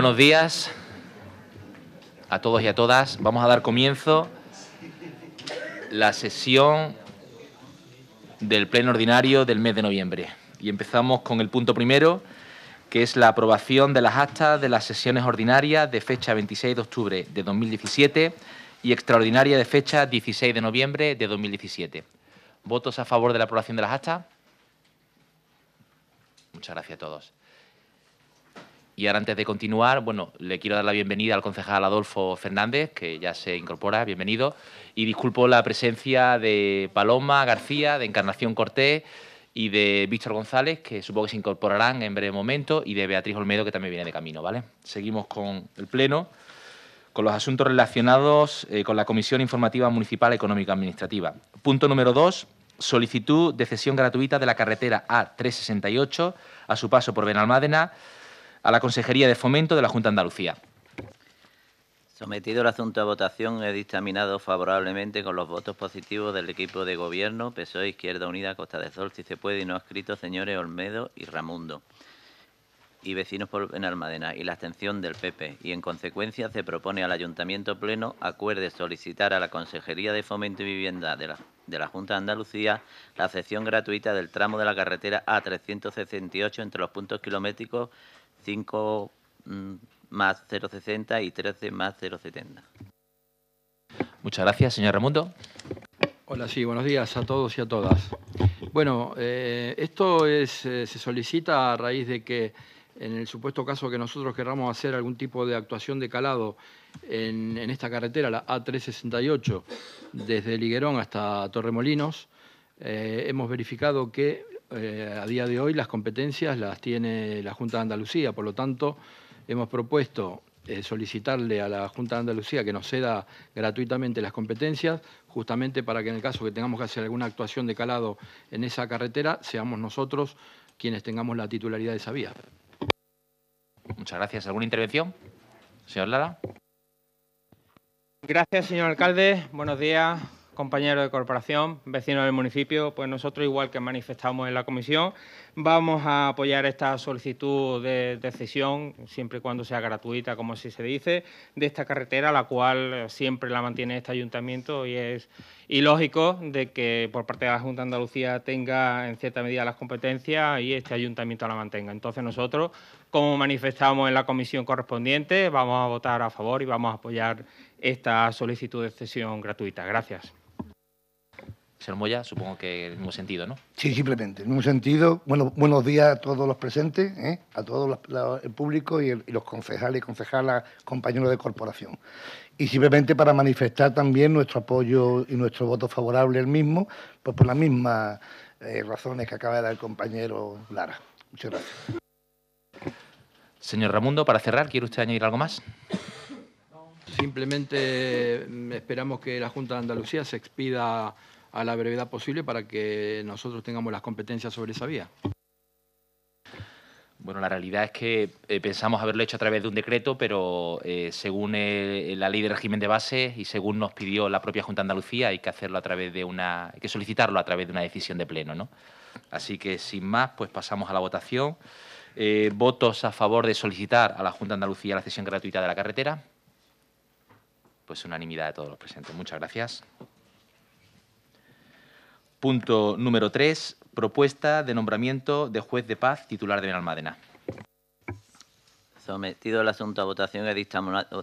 Buenos días a todos y a todas. Vamos a dar comienzo la sesión del Pleno Ordinario del mes de noviembre. Y empezamos con el punto primero, que es la aprobación de las actas de las sesiones ordinarias de fecha 26 de octubre de 2017 y extraordinaria de fecha 16 de noviembre de 2017. ¿Votos a favor de la aprobación de las actas? Muchas gracias a todos. Y ahora, antes de continuar, bueno, le quiero dar la bienvenida al concejal Adolfo Fernández, que ya se incorpora, bienvenido. Y disculpo la presencia de Paloma García, de Encarnación Cortés y de Víctor González, que supongo que se incorporarán en breve momento, y de Beatriz Olmedo, que también viene de camino, ¿vale? Seguimos con el Pleno, con los asuntos relacionados eh, con la Comisión Informativa Municipal Económico-Administrativa. Punto número dos, solicitud de cesión gratuita de la carretera A368 a su paso por Benalmádena a la Consejería de Fomento de la Junta de Andalucía. Sometido el asunto a votación, he dictaminado favorablemente con los votos positivos del equipo de gobierno, PSOE, Izquierda Unida, Costa de Sol, si se puede, y no escrito, señores Olmedo y Ramundo y vecinos por, en Almadena y la abstención del PP y en consecuencia se propone al Ayuntamiento Pleno acuerde solicitar a la Consejería de Fomento y Vivienda de la, de la Junta de Andalucía la cesión gratuita del tramo de la carretera A368 entre los puntos kilométricos 5 mm, más 0,60 y 13 más 0,70. Muchas gracias, señor Remundo. Hola, sí, buenos días a todos y a todas. Bueno, eh, esto es, eh, se solicita a raíz de que en el supuesto caso que nosotros querramos hacer algún tipo de actuación de calado en, esta carretera, la A368, desde Liguerón hasta Torremolinos, eh, hemos verificado que eh, a día de hoy las competencias las tiene la Junta de Andalucía, por lo tanto hemos propuesto eh, solicitarle a la Junta de Andalucía que nos ceda gratuitamente las competencias, justamente para que en el caso que tengamos que hacer alguna actuación de calado en esa carretera, seamos nosotros quienes tengamos la titularidad de esa vía. Muchas gracias. ¿Alguna intervención? Señor Lara. Gracias, señor alcalde. Buenos días compañeros de corporación, vecinos del municipio, pues nosotros, igual que manifestamos en la comisión, vamos a apoyar esta solicitud de cesión, siempre y cuando sea gratuita, como así se dice, de esta carretera, la cual eh, siempre la mantiene este ayuntamiento y es ilógico de que por parte de la Junta de Andalucía tenga en cierta medida las competencias y este ayuntamiento la mantenga. Entonces nosotros, como manifestamos en la comisión correspondiente, vamos a votar a favor y vamos a apoyar esta solicitud de cesión gratuita. Gracias. Señor Moya, supongo que en el sentido, ¿no? Sí, simplemente. En un sentido, bueno, buenos días a todos los presentes, ¿eh? a todo el público y, los concejales y concejalas, compañeros de corporación. Y simplemente para manifestar también nuestro apoyo y nuestro voto favorable al mismo, pues por las mismas eh, razones que acaba de dar el compañero Lara. Muchas gracias. Señor Ramundo, para cerrar, ¿quiere usted añadir algo más? Simplemente mm, esperamos que la Junta de Andalucía se expida a la brevedad posible para que nosotros tengamos las competencias sobre esa vía. Bueno, la realidad es que eh, pensamos haberlo hecho a través de un decreto, pero eh, según eh, la ley de régimen de base y según nos pidió la propia Junta de Andalucía, hay que hacerlo a través de una, que solicitarlo a través de una decisión de pleno, ¿no? Así que sin más, pues pasamos a la votación. votos a favor de solicitar a la Junta de Andalucía la cesión gratuita de la carretera. Pues unanimidad de todos los presentes. Muchas gracias. Punto número 3. Propuesta de nombramiento de juez de paz titular de Benalmádena. Sometido el asunto a votación y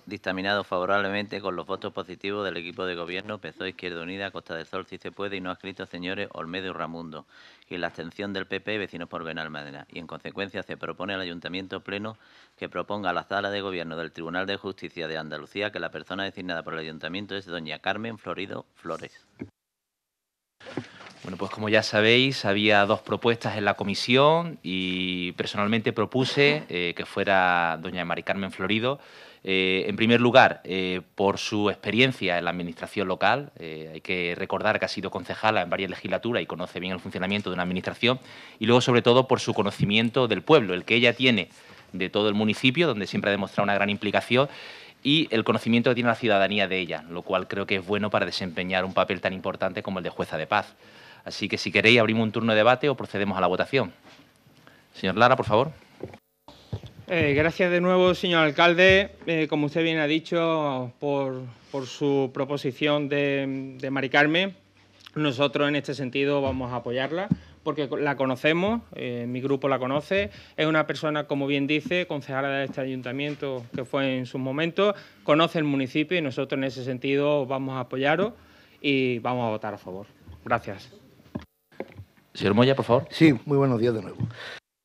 dictaminado favorablemente con los votos positivos del equipo de gobierno PSOE Izquierda Unida, Costa del Sol, si se puede, y no ha Escrito, señores Olmedo y Ramundo, y la abstención del PP Vecinos por Benalmádena. Y en consecuencia se propone al Ayuntamiento Pleno que proponga a la Sala de Gobierno del Tribunal de Justicia de Andalucía que la persona designada por el Ayuntamiento es doña Carmen Florido Flores. Bueno, pues como ya sabéis, había dos propuestas en la comisión y personalmente propuse eh, que fuera doña María Carmen Florido. Eh, en primer lugar, eh, por su experiencia en la administración local, hay que recordar que ha sido concejala en varias legislaturas y conoce bien el funcionamiento de una administración, y luego sobre todo por su conocimiento del pueblo, el que ella tiene de todo el municipio, donde siempre ha demostrado una gran implicación, y el conocimiento que tiene la ciudadanía de ella, lo cual creo que es bueno para desempeñar un papel tan importante como el de jueza de paz. Así que si queréis abrimos un turno de debate o procedemos a la votación. Señor Lara, por favor. Eh, gracias de nuevo, señor alcalde, eh, como usted bien ha dicho, por, su proposición de, de maricarme. Nosotros en este sentido vamos a apoyarla porque la conocemos, eh, mi grupo la conoce, es una persona, como bien dice, concejala de este ayuntamiento que fue en su momento, conoce el municipio y nosotros en ese sentido vamos a apoyaros y vamos a votar a favor. Gracias. Señor Moya, por favor. Sí, muy buenos días de nuevo.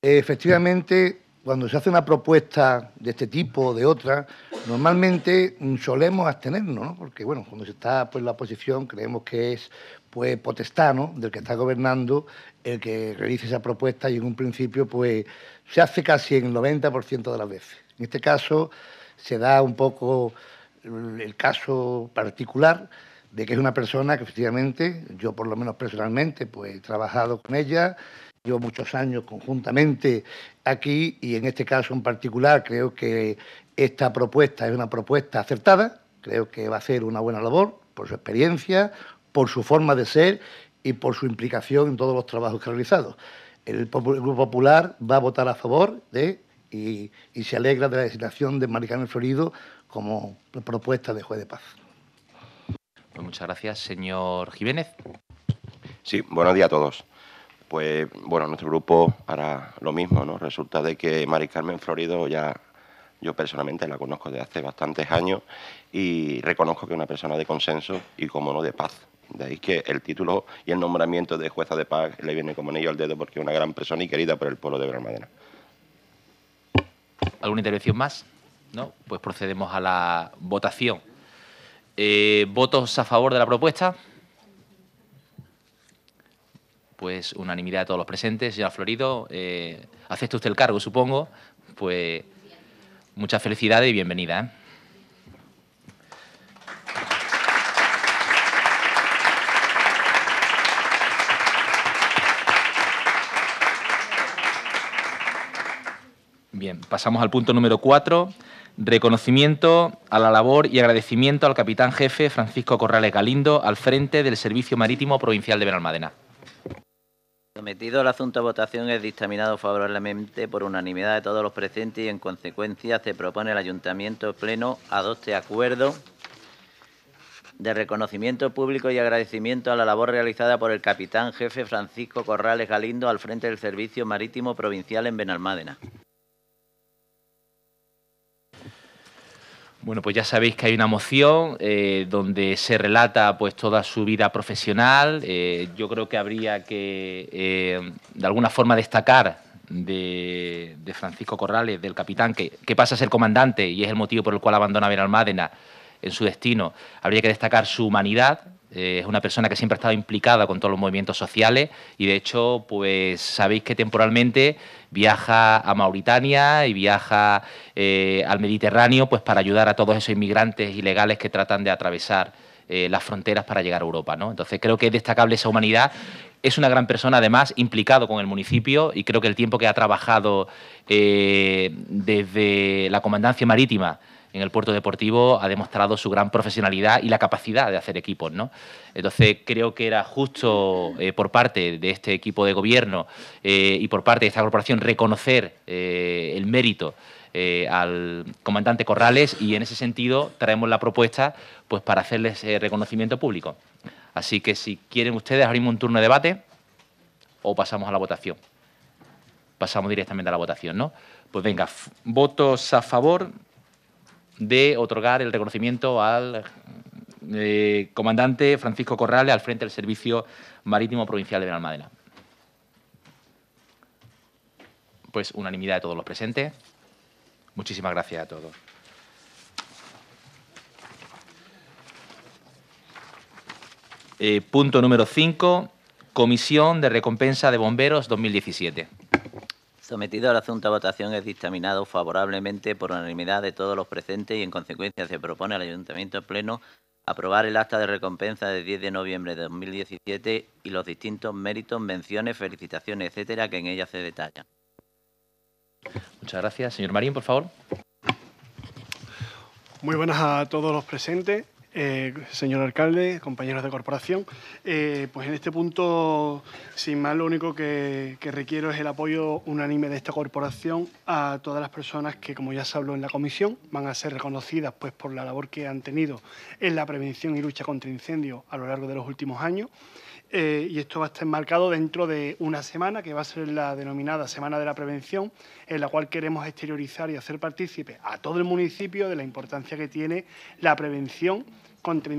Efectivamente, cuando se hace una propuesta de este tipo o de otra, normalmente solemos abstenernos, ¿no? Porque, bueno, cuando se está pues, la oposición creemos que es pues potestano del que está gobernando el que realice esa propuesta y en un principio pues se hace casi en el 90% de las veces. En este caso se da un poco el caso particular de que es una persona que efectivamente, yo por lo menos personalmente, pues he trabajado con ella, llevo muchos años conjuntamente aquí y en este caso en particular creo que esta propuesta es una propuesta acertada, creo que va a hacer una buena labor por su experiencia, por su forma de ser y por su implicación en todos los trabajos que ha realizado. El Grupo Popular va a votar a favor de y, se alegra de la designación de El Florido como propuesta de juez de paz. Pues muchas gracias, señor Jiménez. Sí, buenos días a todos. Pues bueno, nuestro grupo hará lo mismo, ¿no? Resulta de que Mari Carmen Florido ya yo personalmente la conozco desde hace bastantes años y reconozco que es una persona de consenso y, como no, de paz. De ahí que el título y el nombramiento de jueza de paz le viene como anillo al dedo porque es una gran persona y querida por el pueblo de Madera. ¿Alguna intervención más? ¿No? Pues procedemos a la votación. Eh, ¿Votos a favor de la propuesta? Pues unanimidad de todos los presentes. Señora Florido, eh, acepta usted el cargo, supongo. Pues muchas felicidades y bienvenida. ¿eh? Bien, pasamos al punto número cuatro. Reconocimiento a la labor y agradecimiento al capitán jefe Francisco Corrales Galindo al frente del Servicio Marítimo Provincial de Benalmádena. Sometido el asunto a votación es dictaminado favorablemente por unanimidad de todos los presentes y en consecuencia se propone EL Ayuntamiento Pleno adopte acuerdo de reconocimiento público y agradecimiento a la labor realizada por el capitán jefe Francisco Corrales Galindo al frente del Servicio Marítimo Provincial en Benalmádena. Bueno, pues ya sabéis que hay una moción eh, donde se relata pues toda su vida profesional. Eh, yo creo que habría que eh, de alguna forma destacar de, Francisco Corrales, del capitán, que, pasa a ser comandante y es el motivo por el cual abandona Benalmádena en su destino. Habría que destacar su humanidad, eh, es una persona que siempre ha estado implicada con todos los movimientos sociales y de hecho, pues sabéis que temporalmente viaja a Mauritania y viaja eh, al Mediterráneo pues para ayudar a todos esos inmigrantes ilegales que tratan de atravesar eh, las fronteras para llegar a Europa. ¿no? Entonces creo que es destacable esa humanidad. Es una gran persona, además, implicado con el municipio y creo que el tiempo que ha trabajado desde la Comandancia Marítima en el puerto deportivo ha demostrado su gran profesionalidad y la capacidad de hacer equipos, ¿no? Entonces creo que era justo eh, por parte de este equipo de gobierno eh, y por parte de esta corporación reconocer eh, el mérito al comandante Corrales y en ese sentido traemos la propuesta pues para hacerles reconocimiento público. Así que si quieren ustedes abrimos un turno de debate o pasamos a la votación. Pasamos directamente a la votación, ¿no? Pues venga, votos a favor, de otorgar el reconocimiento al eh, comandante Francisco Corrales al frente del Servicio Marítimo Provincial de Benalmádena. Pues unanimidad de todos los presentes. Muchísimas gracias a todos. Eh, punto número 5, Comisión de Recompensa de Bomberos 2017. Sometido al asunto a votación es dictaminado favorablemente por unanimidad de todos los presentes y en consecuencia se propone al Ayuntamiento Pleno aprobar el acta de recompensa de 10 de noviembre de 2017 y los distintos méritos, menciones, felicitaciones, etcétera, que en ella se detallan. Muchas gracias. Señor Marín, por favor. Muy buenas a todos los presentes. Eh, señor alcalde, compañeros de corporación, eh, pues en este punto, sin más, lo único que, requiero es el apoyo unánime de esta corporación a todas las personas que, como ya se habló en la comisión, van a ser reconocidas pues, por la labor que han tenido en la prevención y lucha contra incendios a lo largo de los últimos años. Eh, y esto va a estar enmarcado dentro de una semana, que va a ser la denominada Semana de la Prevención, en la cual queremos exteriorizar y hacer partícipe a todo el municipio de la importancia que tiene la prevención contra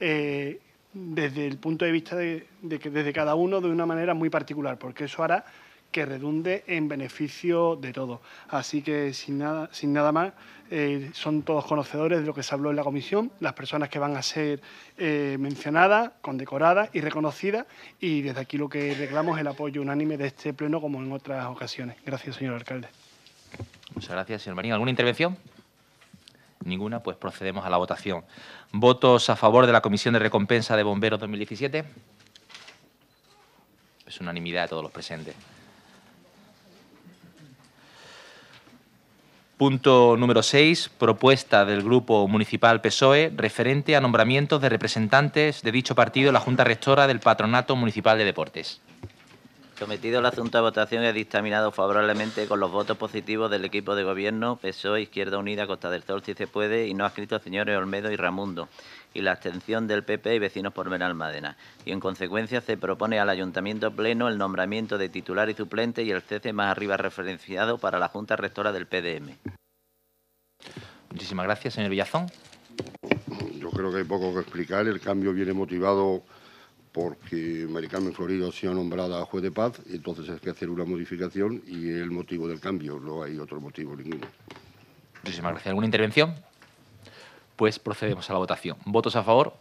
eh, desde el punto de vista de, que desde cada uno de una manera muy particular, porque eso hará que redunde en beneficio de todos. Así que sin nada, sin nada más, eh, son todos conocedores de lo que se habló en la comisión, las personas que van a ser eh, mencionadas, condecoradas y reconocidas, y desde aquí lo que reclamo es el apoyo unánime de este pleno como en otras ocasiones. Gracias, señor alcalde. Muchas gracias, señor Marín. ¿Alguna intervención? Ninguna, pues procedemos a la votación. ¿Votos a favor de la Comisión de Recompensa de Bomberos 2017? Es unanimidad de todos los presentes. Punto número 6, propuesta del Grupo Municipal PSOE referente a nombramientos de representantes de dicho partido en la Junta Rectora del Patronato Municipal de Deportes. Sometido el asunto a votación y dictaminado favorablemente con los votos positivos del equipo de gobierno, PSOE, Izquierda Unida, Costa del Sol, si se puede, y no ha escrito señores Olmedo y Ramundo, y la abstención del PP y Vecinos por Benalmádena. Y en consecuencia se propone al Ayuntamiento Pleno el nombramiento de titular y suplente y el CC más arriba referenciado para la Junta Rectora del PDM. Muchísimas gracias, señor Villazón. Yo creo que hay poco que explicar. El cambio viene motivado porque Maricarmen Florido se ha nombrado a juez de paz, entonces hay que hacer una modificación y el motivo del cambio, no hay otro motivo ninguno. Muchísimas gracias. ¿Alguna intervención? Pues procedemos a la votación. ¿Votos a favor?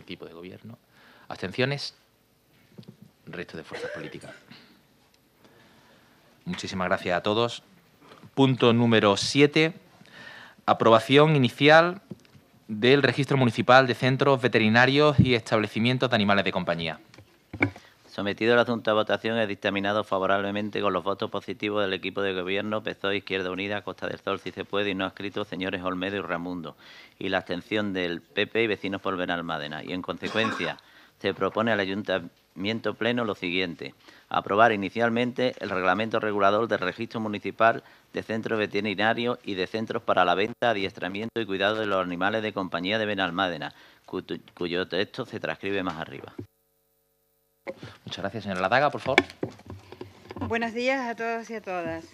Equipo de gobierno. ¿Abstenciones? Resto de fuerzas políticas. Muchísimas gracias a todos. Punto número 7. Aprobación inicial del Registro Municipal de Centros Veterinarios y Establecimientos de Animales de Compañía. Sometido a la a Votación, he dictaminado favorablemente con los votos positivos del equipo de gobierno PSOE, Izquierda Unida, Costa del Sol, si se puede, y no ha escrito señores Olmedo y Ramundo, y la abstención del PP y Vecinos por Benalmádena. Y en consecuencia se propone al Ayuntamiento Pleno lo siguiente. Aprobar inicialmente el reglamento regulador del registro municipal de centros veterinarios y de centros para la venta, adiestramiento y cuidado de los animales de compañía de Benalmádena, cuyo texto se transcribe más arriba. Muchas gracias, señora Ladaga, por favor. Buenos días a todos y a todas.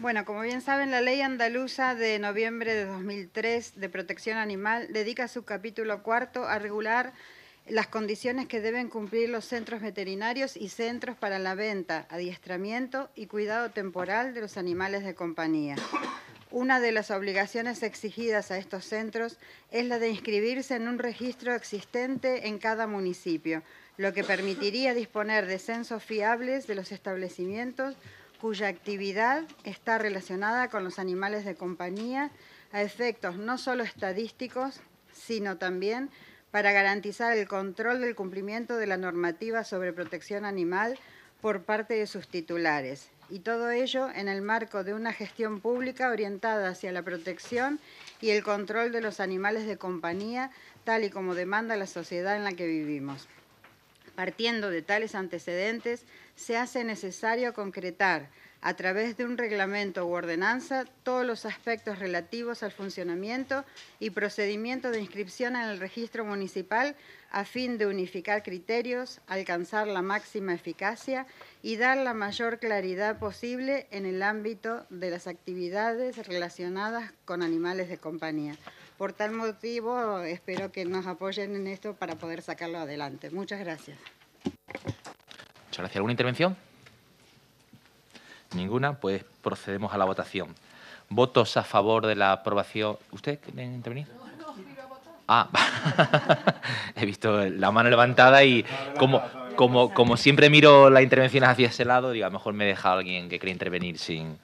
Bueno, como bien saben, la ley andaluza de noviembre de 2003 de protección animal dedica su capítulo cuarto a regular las condiciones que deben cumplir los centros veterinarios y centros para la venta, adiestramiento y cuidado temporal de los animales de compañía. Una de las obligaciones exigidas a estos centros es la de inscribirse en un registro existente en cada municipio, lo que permitiría disponer de censos fiables de los establecimientos cuya actividad está relacionada con los animales de compañía a efectos no solo estadísticos, sino también para garantizar el control del cumplimiento de la normativa sobre protección animal por parte de sus titulares, y todo ello en el marco de una gestión pública orientada hacia la protección y el control de los animales de compañía, tal y como demanda la sociedad en la que vivimos. Partiendo de tales antecedentes, se hace necesario concretar a través de un reglamento u ordenanza todos los aspectos relativos al funcionamiento y procedimiento de inscripción en el registro municipal a fin de unificar criterios, alcanzar la máxima eficacia y dar la mayor claridad posible en el ámbito de las actividades relacionadas con animales de compañía. Por tal motivo, espero que nos apoyen en esto para poder sacarlo adelante. Muchas gracias. Muchas gracias. ¿Alguna intervención? Ninguna, pues procedemos a la votación. ¿Votos a favor de la aprobación? ¿Usted quiere intervenir? No, Ah, he visto la mano levantada y como, como, como siempre miro las intervenciones hacia ese lado, digo, a lo mejor me deja alguien que cree intervenir sin...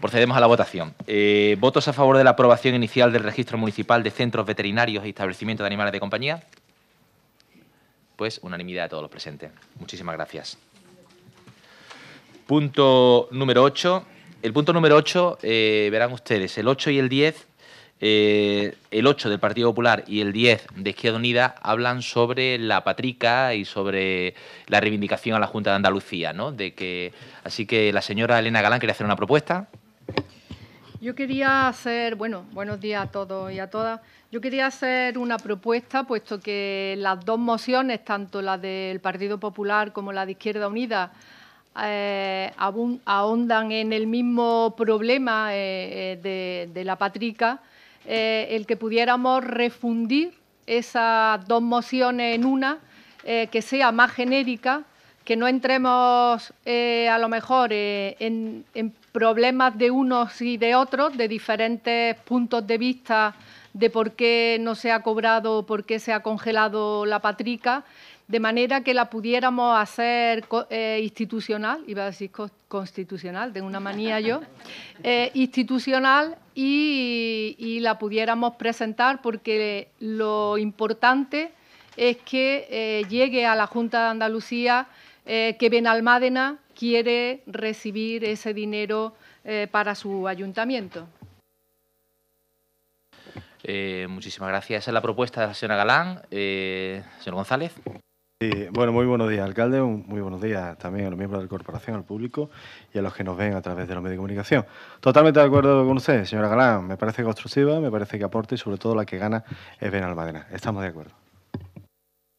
Procedemos a la votación. Eh, ¿Votos a favor de la aprobación inicial del registro municipal de centros veterinarios y e establecimientos de animales de compañía? Pues unanimidad de todos los presentes. Muchísimas gracias. Punto número 8. El punto número 8, eh, verán ustedes, el 8 y el 10, eh, el 8 del Partido Popular y el 10 de Izquierda Unida hablan sobre la patrica y sobre la reivindicación a la Junta de Andalucía, ¿no? así que la señora Elena Galán quería hacer una propuesta. Yo quería hacer, bueno, buenos días a todos y a todas. Yo quería hacer una propuesta, puesto que las dos mociones, tanto la del Partido Popular como la de Izquierda Unida, eh, ahondan en el mismo problema eh, eh, de, la patrica, eh, el que pudiéramos refundir esas dos mociones en una, que sea más genérica, que no entremos a lo mejor en, problemas de unos y de otros, de diferentes puntos de vista de por qué no se ha cobrado, o por qué se ha congelado la patrica de manera que la pudiéramos hacer eh, institucional, iba a decir constitucional, de una manía yo, eh, institucional y, la pudiéramos presentar porque lo importante es que eh, llegue a la Junta de Andalucía que Benalmádena quiere recibir ese dinero para su ayuntamiento. muchísimas gracias. Esa es la propuesta de la señora Galán. señor González. Sí, bueno, muy buenos días, alcalde. Muy buenos días también a los miembros de la corporación, al público y a los que nos ven a través de los medios de comunicación. Totalmente de acuerdo con usted, señora Galán. Me parece constructiva, me parece que aporte y sobre todo la que gana es Benalmádena. Estamos de acuerdo.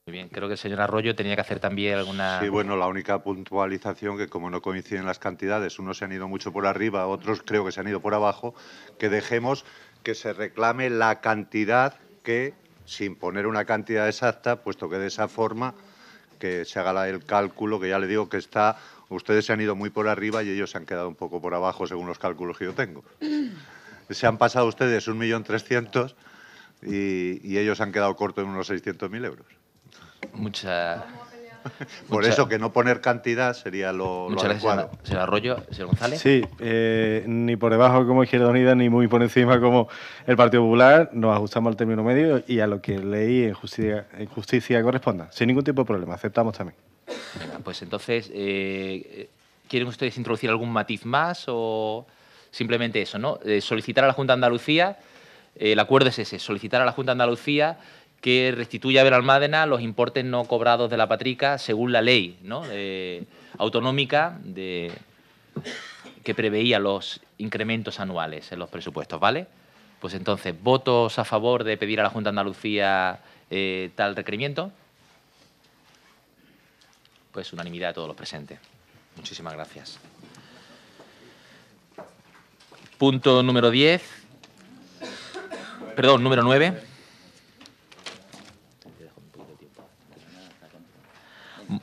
Muy bien, creo que el señor Arroyo tenía que hacer también alguna. Sí, bueno, la única puntualización que, como no coinciden las cantidades, unos se han ido mucho por arriba, otros creo que se han ido por abajo, que dejemos que se reclame la cantidad que, sin poner una cantidad exacta, puesto que de esa forma que se haga el cálculo, que ya le digo que está, ustedes se han ido muy por arriba y ellos se han quedado un poco por abajo según los cálculos que yo tengo. Se han pasado ustedes 1.300.000 y, y ellos han quedado cortos en unos 600.000 euros. Muchas Por eso que no poner cantidad sería lo, lo adecuado. Gracias, señor Arroyo, señor González. Sí, eh, ni por debajo como Izquierda Unida, ni muy por encima como el Partido Popular, nos ajustamos al término medio y a lo que leí en justicia, corresponda, sin ningún tipo de problema, aceptamos también. pues entonces, eh, eh, ¿quieren ustedes introducir algún matiz más o simplemente eso, no? solicitar a la Junta de Andalucía, el acuerdo es ese, solicitar a la Junta de Andalucía que restituya a Veralmádena los importes no cobrados de la patrica según la ley autonómica de, que preveía los incrementos anuales en los presupuestos, ¿vale? Pues entonces, ¿votos a favor de pedir a la Junta de Andalucía eh, tal requerimiento? Pues unanimidad de todos los presentes. Muchísimas gracias. Punto número 10. Perdón, número 9.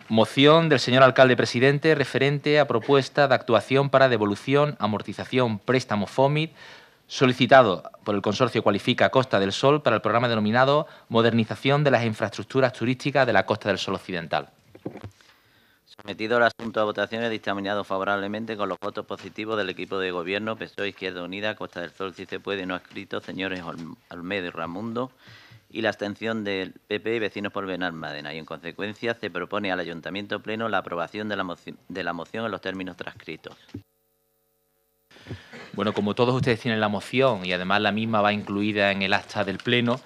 Moción del señor alcalde presidente referente a propuesta de actuación para devolución, amortización, préstamo FOMIT solicitado por el consorcio Cualifica Costa del Sol para el programa denominado Modernización de las infraestructuras turísticas de la Costa del Sol Occidental. Sometido el asunto a votación votaciones, dictaminado favorablemente con los votos positivos del equipo de gobierno PSOE Izquierda Unida, Costa del Sol, si se puede, no escrito, señores Olmedo y Ramundo, y la abstención del PP y Vecinos por Benalmádena y, en consecuencia, se propone al Ayuntamiento Pleno la aprobación de la, moción, de la moción en los términos transcritos. Bueno, como todos ustedes tienen la moción y además la misma va incluida en el acta del Pleno,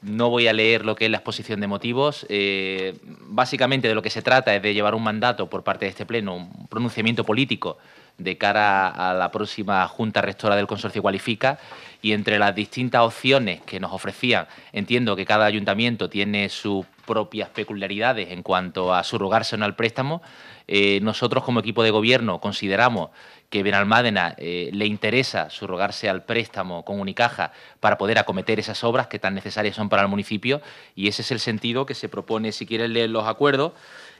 no voy a leer lo que es la exposición de motivos. Eh, básicamente de lo que se trata es de llevar un mandato por parte de este Pleno, un pronunciamiento político de cara a la próxima Junta Rectora del Consorcio Cualifica y entre las distintas opciones que nos ofrecían, entiendo que cada ayuntamiento tiene sus propias peculiaridades en cuanto a subrogarse o no al préstamo. Eh, nosotros como equipo de gobierno consideramos que Benalmádena eh, le interesa subrogarse al préstamo con Unicaja para poder acometer esas obras que tan necesarias son para el municipio y ese es el sentido que se propone, si quieren leer los acuerdos,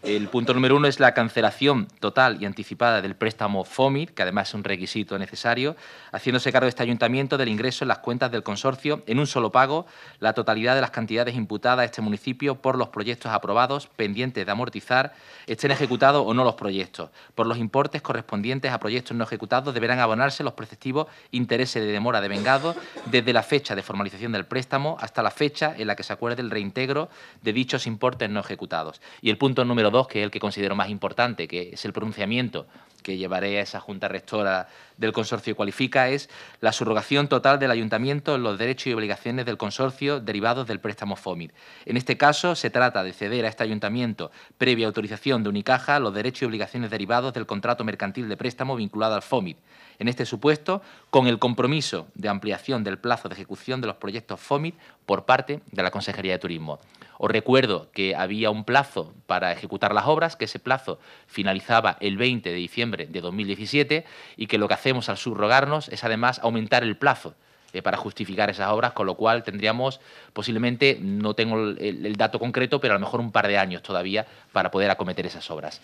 el punto número uno es la cancelación total y anticipada del préstamo FOMIR, que además es un requisito necesario, haciéndose cargo de este ayuntamiento del ingreso en las cuentas del consorcio en un solo pago la totalidad de las cantidades imputadas a este municipio por los proyectos aprobados pendientes de amortizar, estén ejecutados o no los proyectos. Por los importes correspondientes a proyectos no ejecutados deberán abonarse los preceptivos intereses de demora de vengado desde la fecha de formalización del préstamo hasta la fecha en la que se acuerde el reintegro de dichos importes no ejecutados. Y el punto número dos, que es el que considero más importante, que es el pronunciamiento que llevaré a esa junta rectora del consorcio cualifica, es la subrogación total del ayuntamiento en los derechos y obligaciones del consorcio derivados del préstamo fomit. En este caso, se trata de ceder a este ayuntamiento, previa autorización de Unicaja, los derechos y obligaciones derivados del contrato mercantil de préstamo vinculado al fomit. En este supuesto, con el compromiso de ampliación del plazo de ejecución de los proyectos fomit por parte de la Consejería de Turismo. Os recuerdo que había un plazo para ejecutar las obras, que ese plazo finalizaba el 20 de diciembre de 2017 y que lo que hacemos al subrogarnos es además aumentar el plazo eh, para justificar esas obras, con lo cual tendríamos posiblemente, no tengo el dato concreto, pero a lo mejor un par de años todavía para poder acometer esas obras.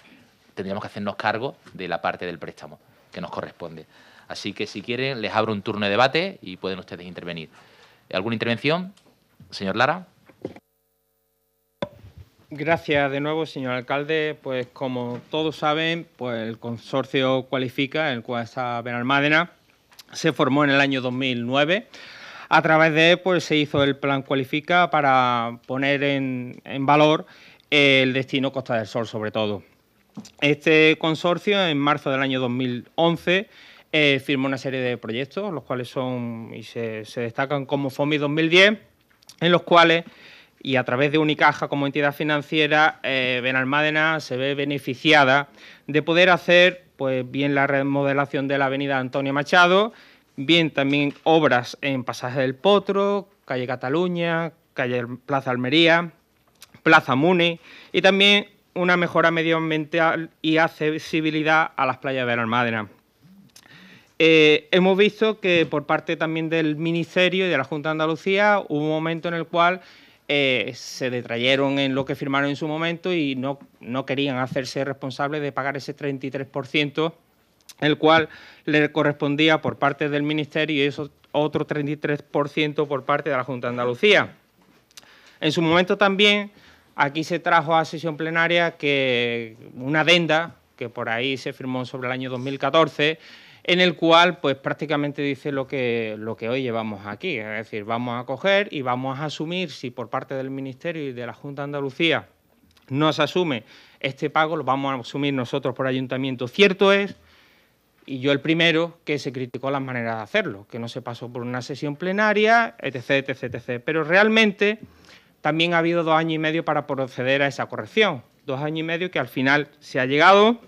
Tendríamos que hacernos cargo de la parte del préstamo que nos corresponde. Así que si quieren, les abro un turno de debate y pueden ustedes intervenir. ¿Alguna intervención? Señor Lara. Gracias de nuevo, señor alcalde. Pues como todos saben, pues el consorcio Cualifica, el cual está Benalmádena, se formó en el año 2009. A través de él pues, se hizo el plan Cualifica para poner en, en valor el destino Costa del Sol, sobre todo. Este consorcio, en marzo del año 2011, eh, firmó una serie de proyectos, los cuales son y se, se destacan como FOMI 2010, en los cuales y a través de Unicaja como entidad financiera, eh, Benalmádena se ve beneficiada de poder hacer pues bien la remodelación de la avenida Antonio Machado, bien también obras en Pasaje del Potro, calle Cataluña, calle Plaza Almería, Plaza Mune y también una mejora medioambiental y accesibilidad a las playas de Benalmádena. Eh, hemos visto que por parte también del Ministerio y de la Junta de Andalucía hubo un momento en el cual eh, se detrayeron en lo que firmaron en su momento y no, querían hacerse responsables de pagar ese 33%, el cual le correspondía por parte del Ministerio y eso otro 33% por parte de la Junta de Andalucía. En su momento también aquí se trajo a sesión plenaria que una adenda que por ahí se firmó sobre el año 2014 en el cual pues prácticamente dice lo que, lo que hoy llevamos aquí, es decir, vamos a coger y vamos a asumir si por parte del Ministerio y de la Junta de Andalucía no se asume este pago, lo vamos a asumir nosotros por ayuntamiento. Cierto es, y yo el primero, que se criticó las maneras de hacerlo, que no se pasó por una sesión plenaria, etc., etc., etc. Pero realmente también ha habido dos años y medio para proceder a esa corrección, dos años y medio que al final se ha llegado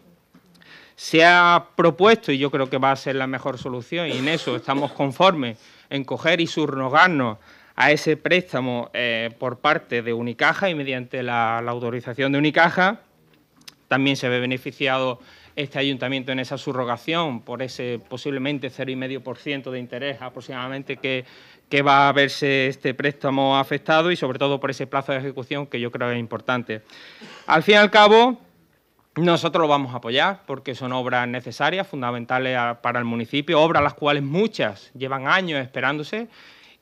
se ha propuesto, y yo creo que va a ser la mejor solución, y en eso estamos conformes, en coger y subrogarnos a ese préstamo eh, por parte de Unicaja y mediante la, autorización de Unicaja también se ve beneficiado este ayuntamiento en esa subrogación por ese posiblemente 0,5% de interés aproximadamente que, que, va a verse este préstamo afectado y sobre todo por ese plazo de ejecución que yo creo que es importante. Al fin y al cabo, nosotros lo vamos a apoyar porque son obras necesarias, fundamentales para el municipio, obras las cuales muchas llevan años esperándose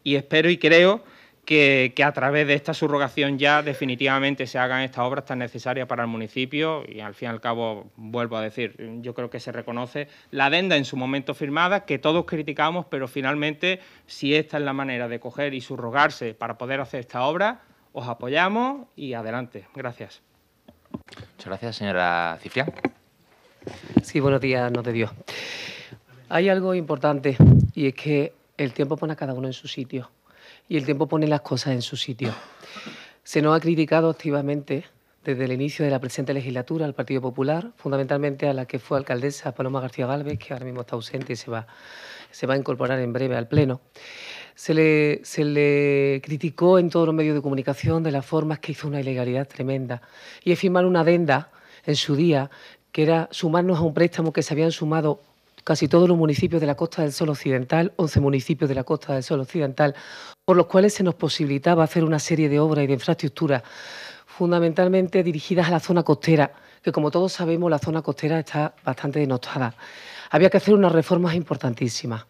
y espero y creo que, a través de esta subrogación ya definitivamente se hagan estas obras tan necesarias para el municipio y al fin y al cabo, vuelvo a decir, yo creo que se reconoce la adenda en su momento firmada, que todos criticamos, pero finalmente si esta es la manera de coger y subrogarse para poder hacer esta obra, os apoyamos y adelante. Gracias. Muchas gracias, señora Cifrián. Sí, buenos días, no te dio. Hay algo importante y es que el tiempo pone a cada uno en su sitio y el tiempo pone las cosas en su sitio. Se nos ha criticado activamente desde el inicio de la presente legislatura al Partido Popular, fundamentalmente a la que fue alcaldesa Paloma García Galvez, que ahora mismo está ausente y se va, se va a incorporar en breve al Pleno. Se le, se le criticó en todos los medios de comunicación de las formas que hizo una ilegalidad tremenda. Y es firmar una adenda en su día que era sumarnos a un préstamo que se habían sumado casi todos los municipios de la Costa del Sol Occidental, 11 municipios de la Costa del Sol Occidental, por los cuales se nos posibilitaba hacer una serie de obras y de infraestructuras fundamentalmente dirigidas a la zona costera, que como todos sabemos la zona costera está bastante denotada Había que hacer unas reformas importantísimas.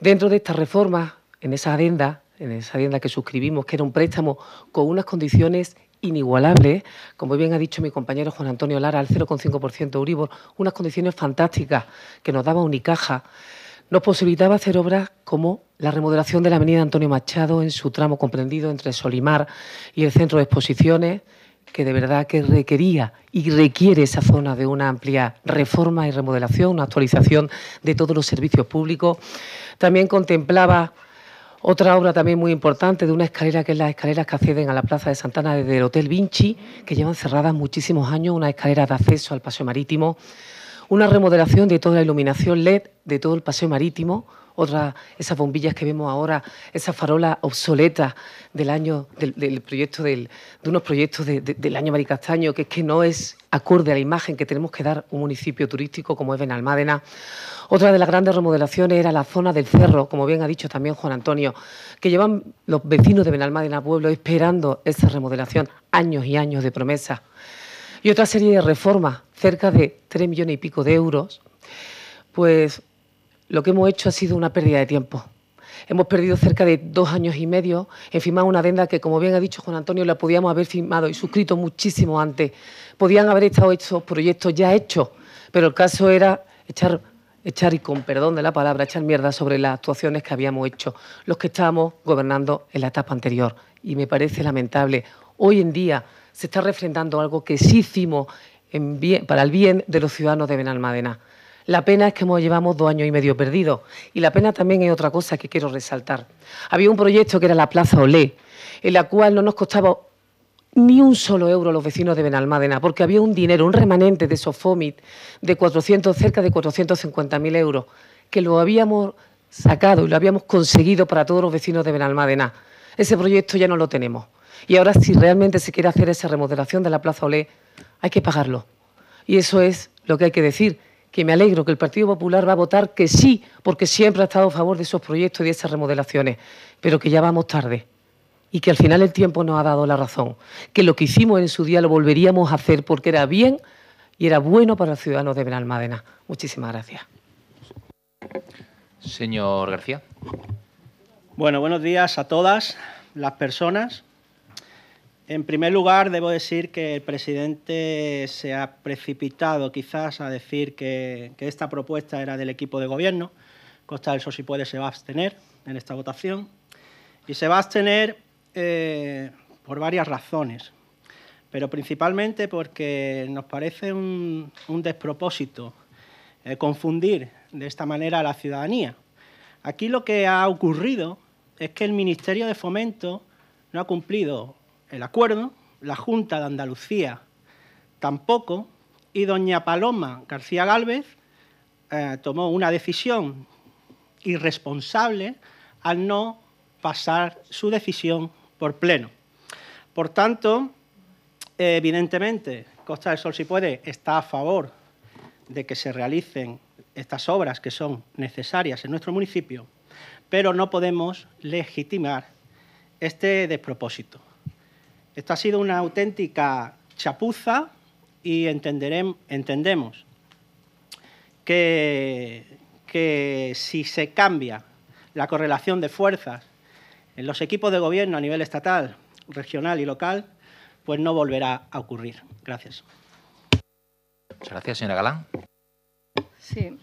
Dentro de estas reformas en esa adenda, en esa adenda que suscribimos, que era un préstamo con unas condiciones inigualables, como bien ha dicho mi compañero Juan Antonio Lara, al 0,5% Uribor, unas condiciones fantásticas que nos daba Unicaja, nos posibilitaba hacer obras como la remodelación de la avenida Antonio Machado en su tramo comprendido entre Solimar y el centro de exposiciones, que de verdad que requería y requiere esa zona de una amplia reforma y remodelación, una actualización de todos los servicios públicos. También contemplaba otra obra también muy importante de una escalera que es las escaleras que acceden a la Plaza de Santana desde el Hotel Vinci, que llevan cerradas muchísimos años, una escalera de acceso al paseo marítimo, una remodelación de toda la iluminación LED de todo el paseo marítimo, otras, esas bombillas que vemos ahora, esa farola obsoleta del año, del, proyecto del, de unos proyectos del año Maricastaño, que es que no es acorde a la imagen que tenemos que dar un municipio turístico como es Benalmádena. Otra de las grandes remodelaciones era la zona del cerro, como bien ha dicho también Juan Antonio, que llevan los vecinos de Benalmádena Pueblo esperando esa remodelación, años y años de promesa. Y otra serie de reformas, cerca de tres millones y pico de euros, pues lo que hemos hecho ha sido una pérdida de tiempo. Hemos perdido cerca de dos años y medio en firmar una adenda que, como bien ha dicho Juan Antonio, la podíamos haber firmado y suscrito muchísimo antes. Podían haber estado estos proyectos ya hechos, pero el caso era echar, echar, y con perdón de la palabra, echar mierda sobre las actuaciones que habíamos hecho, los que estábamos gobernando en la etapa anterior. Y me parece lamentable. Hoy en día se está refrendando algo que sí hicimos para el bien de los ciudadanos de Benalmádena. La pena es que hemos llevamos dos años y medio perdidos. Y la pena también es otra cosa que quiero resaltar. Había un proyecto que era la Plaza Olé, en la cual no nos costaba ni un solo euro los vecinos de Benalmádena, porque había un dinero, un remanente de Sofomit de 400, cerca de 450.000 euros, que lo habíamos sacado y lo habíamos conseguido para todos los vecinos de Benalmádena. Ese proyecto ya no lo tenemos. Y ahora, si realmente se quiere hacer esa remodelación de la Plaza Olé, hay que pagarlo. Y eso es lo que hay que decir, que me alegro que el Partido Popular va a votar que sí, porque siempre ha estado a favor de esos proyectos y de esas remodelaciones, pero que ya vamos tarde y que al final el tiempo nos ha dado la razón, que lo que hicimos en su día lo volveríamos a hacer porque era bien y era bueno para los ciudadanos de Benalmádena. Muchísimas gracias. Señor García. Bueno, buenos días a todas las personas en primer lugar, debo decir que el presidente se ha precipitado quizás a decir que, esta propuesta era del equipo de gobierno. Costa del Sol, si puede, se va a abstener en esta votación. Y se va a abstener eh, por varias razones, pero principalmente porque nos parece un, despropósito eh, confundir de esta manera a la ciudadanía. Aquí lo que ha ocurrido es que el Ministerio de Fomento no ha cumplido el acuerdo, la Junta de Andalucía tampoco, y doña Paloma García Gálvez eh, tomó una decisión irresponsable al no pasar su decisión por pleno. Por tanto, evidentemente, Costa del Sol, si puede, está a favor de que se realicen estas obras que son necesarias en nuestro municipio, pero no podemos legitimar este despropósito. Esto ha sido una auténtica chapuza y entendemos que, si se cambia la correlación de fuerzas en los equipos de gobierno a nivel estatal, regional y local, pues no volverá a ocurrir. Gracias. Muchas gracias, señora Galán. Sí,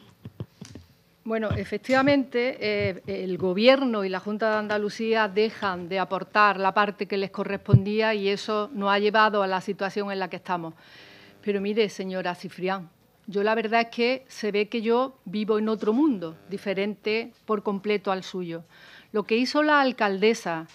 bueno, efectivamente, eh, el Gobierno y la Junta de Andalucía dejan de aportar la parte que les correspondía y eso nos ha llevado a la situación en la que estamos. Pero mire, señora Cifrián, yo la verdad es que se ve que yo vivo en otro mundo, diferente por completo al suyo. Lo que hizo la alcaldesa,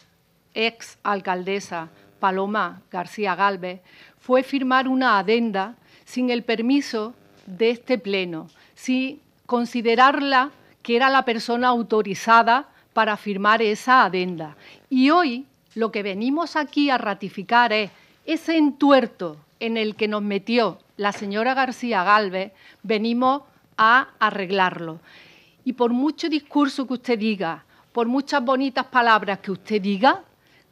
ex alcaldesa Paloma García Galvez, fue firmar una adenda sin el permiso de este pleno, sin considerarla que era la persona autorizada para firmar esa adenda. Y hoy lo que venimos aquí a ratificar es ese entuerto en el que nos metió la señora García Galvez, venimos a arreglarlo. Y por mucho discurso que usted diga, por muchas bonitas palabras que usted diga,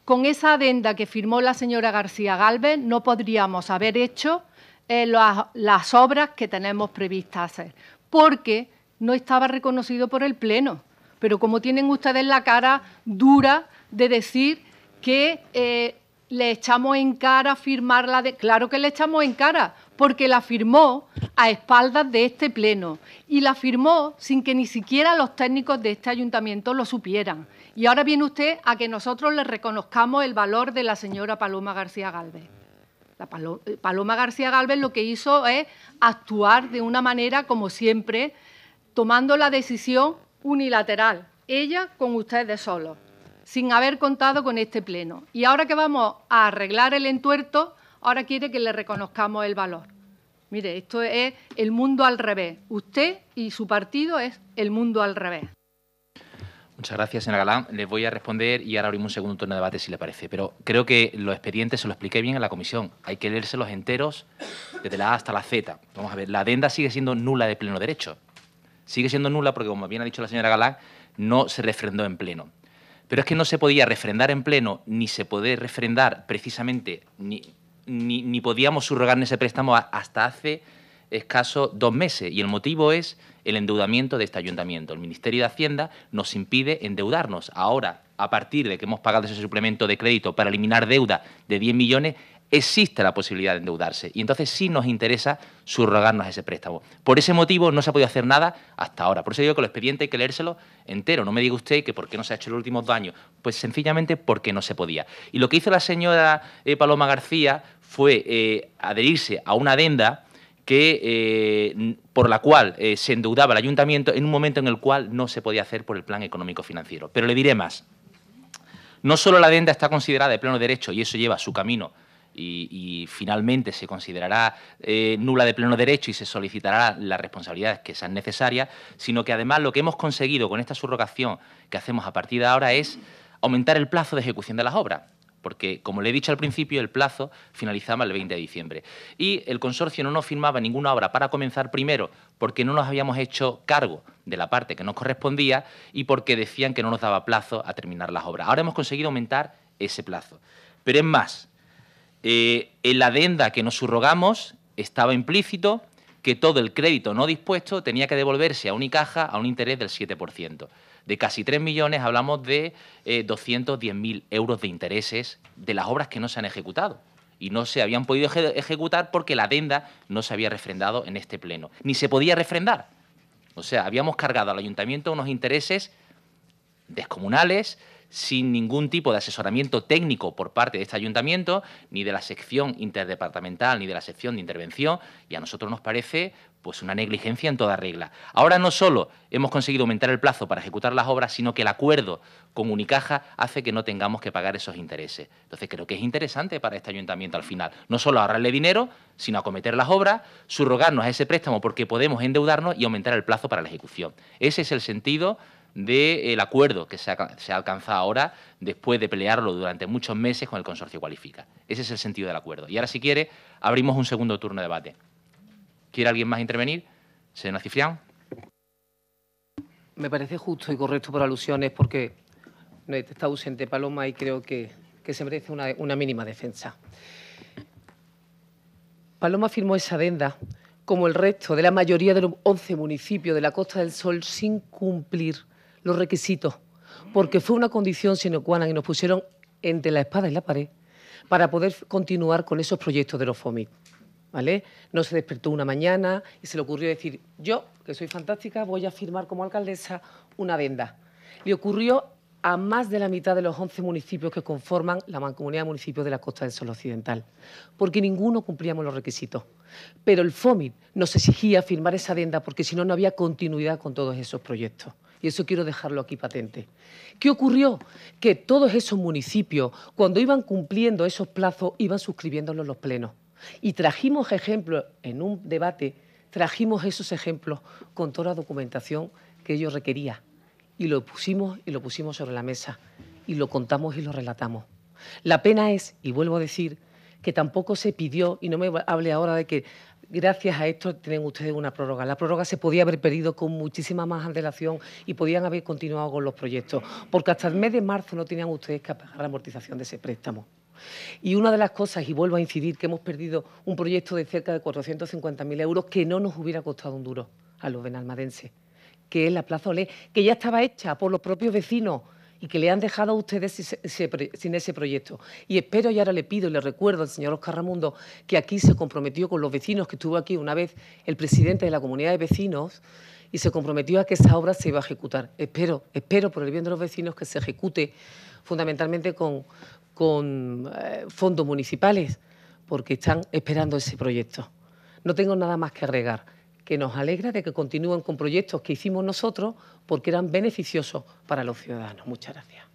con esa adenda que firmó la señora García Galvez no podríamos haber hecho eh, las, las obras que tenemos previstas hacer porque no estaba reconocido por el Pleno. Pero como tienen ustedes la cara dura de decir que eh, le echamos en cara firmarla, de... claro que le echamos en cara, porque la firmó a espaldas de este Pleno y la firmó sin que ni siquiera los técnicos de este ayuntamiento lo supieran. Y ahora viene usted a que nosotros le reconozcamos el valor de la señora Paloma García Galvez. La eh, Paloma, García Galvez lo que hizo es actuar de una manera, como siempre, tomando la decisión unilateral, ella con ustedes solos, sin haber contado con este pleno. Y ahora que vamos a arreglar el entuerto, ahora quiere que le reconozcamos el valor. Mire, esto es el mundo al revés. Usted y su partido es el mundo al revés. Muchas gracias, señora Galán. Les voy a responder y ahora abrimos un segundo turno de debate, si le parece. Pero creo que los expedientes se lo expliqué bien en la comisión. Hay que leérselos enteros, desde la A hasta la Z. Vamos a ver, la adenda sigue siendo nula de pleno derecho. Sigue siendo nula porque, como bien ha dicho la señora Galán, no se refrendó en pleno. Pero es que no se podía refrendar en pleno, ni se puede refrendar precisamente, ni, ni, ni podíamos subrogar en ese préstamo hasta hace Escaso dos meses y el motivo es el endeudamiento de este ayuntamiento. El Ministerio de Hacienda nos impide endeudarnos. Ahora, a partir de que hemos pagado ese suplemento de crédito para eliminar deuda de 10 millones, existe la posibilidad de endeudarse. Y entonces sí nos interesa subrogarnos ese préstamo. Por ese motivo no se ha podido hacer nada hasta ahora. Por eso digo que el expediente hay que leérselo entero. No me diga usted que por qué no se ha hecho los últimos años. Pues sencillamente porque no se podía. Y lo que hizo la señora eh, Paloma García fue eh, adherirse a una adenda que, eh, por la cual eh, se endeudaba el ayuntamiento en un momento en el cual no se podía hacer por el plan económico financiero. Pero le diré más. No solo la venta está considerada de pleno derecho y eso lleva su camino y, finalmente se considerará eh, nula de pleno derecho y se solicitará las responsabilidades que sean necesarias, sino que además lo que hemos conseguido con esta subrogación que hacemos a partir de ahora es aumentar el plazo de ejecución de las obras porque, como le he dicho al principio, el plazo finalizaba el 20 de diciembre. Y el consorcio no nos firmaba ninguna obra para comenzar primero, porque no nos habíamos hecho cargo de la parte que nos correspondía y porque decían que no nos daba plazo a terminar las obras. Ahora hemos conseguido aumentar ese plazo. Pero es más, eh, en la adenda que nos subrogamos estaba implícito que todo el crédito no dispuesto tenía que devolverse a Unicaja a un interés del 7% de casi 3 millones hablamos de 210.000 eh, euros de intereses de las obras que no se han ejecutado y no se habían podido ejecutar porque la adenda no se había refrendado en este pleno, ni se podía refrendar. O sea, habíamos cargado al ayuntamiento unos intereses descomunales, sin ningún tipo de asesoramiento técnico por parte de este ayuntamiento, ni de la sección interdepartamental, ni de la sección de intervención, y a nosotros nos parece pues una negligencia en toda regla. Ahora no solo hemos conseguido aumentar el plazo para ejecutar las obras, sino que el acuerdo con Unicaja hace que no tengamos que pagar esos intereses. Entonces creo que es interesante para este ayuntamiento al final, no solo ahorrarle dinero, sino acometer las obras, subrogarnos a ese préstamo porque podemos endeudarnos y aumentar el plazo para la ejecución. Ese es el sentido del acuerdo que se se ha, alcanzado ahora después de pelearlo durante muchos meses con el consorcio Cualifica. Ese es el sentido del acuerdo. Y ahora, si quiere, abrimos un segundo turno de debate. ¿Quiere alguien más intervenir? Señora Cifrián. Me parece justo y correcto por alusiones porque este está ausente Paloma y creo que, se merece una, mínima defensa. Paloma firmó esa adenda como el resto de la mayoría de los 11 municipios de la Costa del Sol sin cumplir los requisitos, porque fue una condición sine qua y nos pusieron entre la espada y la pared para poder continuar con esos proyectos de los FOMIC. ¿vale? No se despertó una mañana y se le ocurrió decir, yo, que soy fantástica, voy a firmar como alcaldesa una venda. Le ocurrió a más de la mitad de los 11 municipios que conforman la mancomunidad de municipios de la costa del Sol Occidental, porque ninguno cumplíamos los requisitos. Pero el FOMIT nos exigía firmar esa adenda porque si no, no había continuidad con todos esos proyectos. Y eso quiero dejarlo aquí patente. ¿Qué ocurrió? Que todos esos municipios, cuando iban cumpliendo esos plazos, iban suscribiéndolos los plenos. Y trajimos ejemplos, en un debate, trajimos esos ejemplos con toda la documentación que ellos requería. Y lo pusimos y lo pusimos sobre la mesa. Y lo contamos y lo relatamos. La pena es, y vuelvo a decir, que tampoco se pidió, y no me hable ahora de que gracias a esto tienen ustedes una prórroga. La prórroga se podía haber pedido con muchísima más antelación y podían haber continuado con los proyectos, porque hasta el mes de marzo no tenían ustedes que pagar la amortización de ese préstamo. Y una de las cosas, y vuelvo a incidir, que hemos perdido un proyecto de cerca de 450.000 euros que no nos hubiera costado un duro a los benalmadenses, que es la Plaza Olé, que ya estaba hecha por los propios vecinos y que le han dejado a ustedes sin ese proyecto. Y espero, y ahora le pido y le recuerdo al señor Oscar Ramundo, que aquí se comprometió con los vecinos, que estuvo aquí una vez el presidente de la comunidad de vecinos, y se comprometió a que esa obra se iba a ejecutar. Espero, espero por el bien de los vecinos que se ejecute fundamentalmente con, con eh, fondos municipales, porque están esperando ese proyecto. No tengo nada más que agregar, que nos alegra de que continúen con proyectos que hicimos nosotros porque eran beneficiosos para los ciudadanos. Muchas gracias.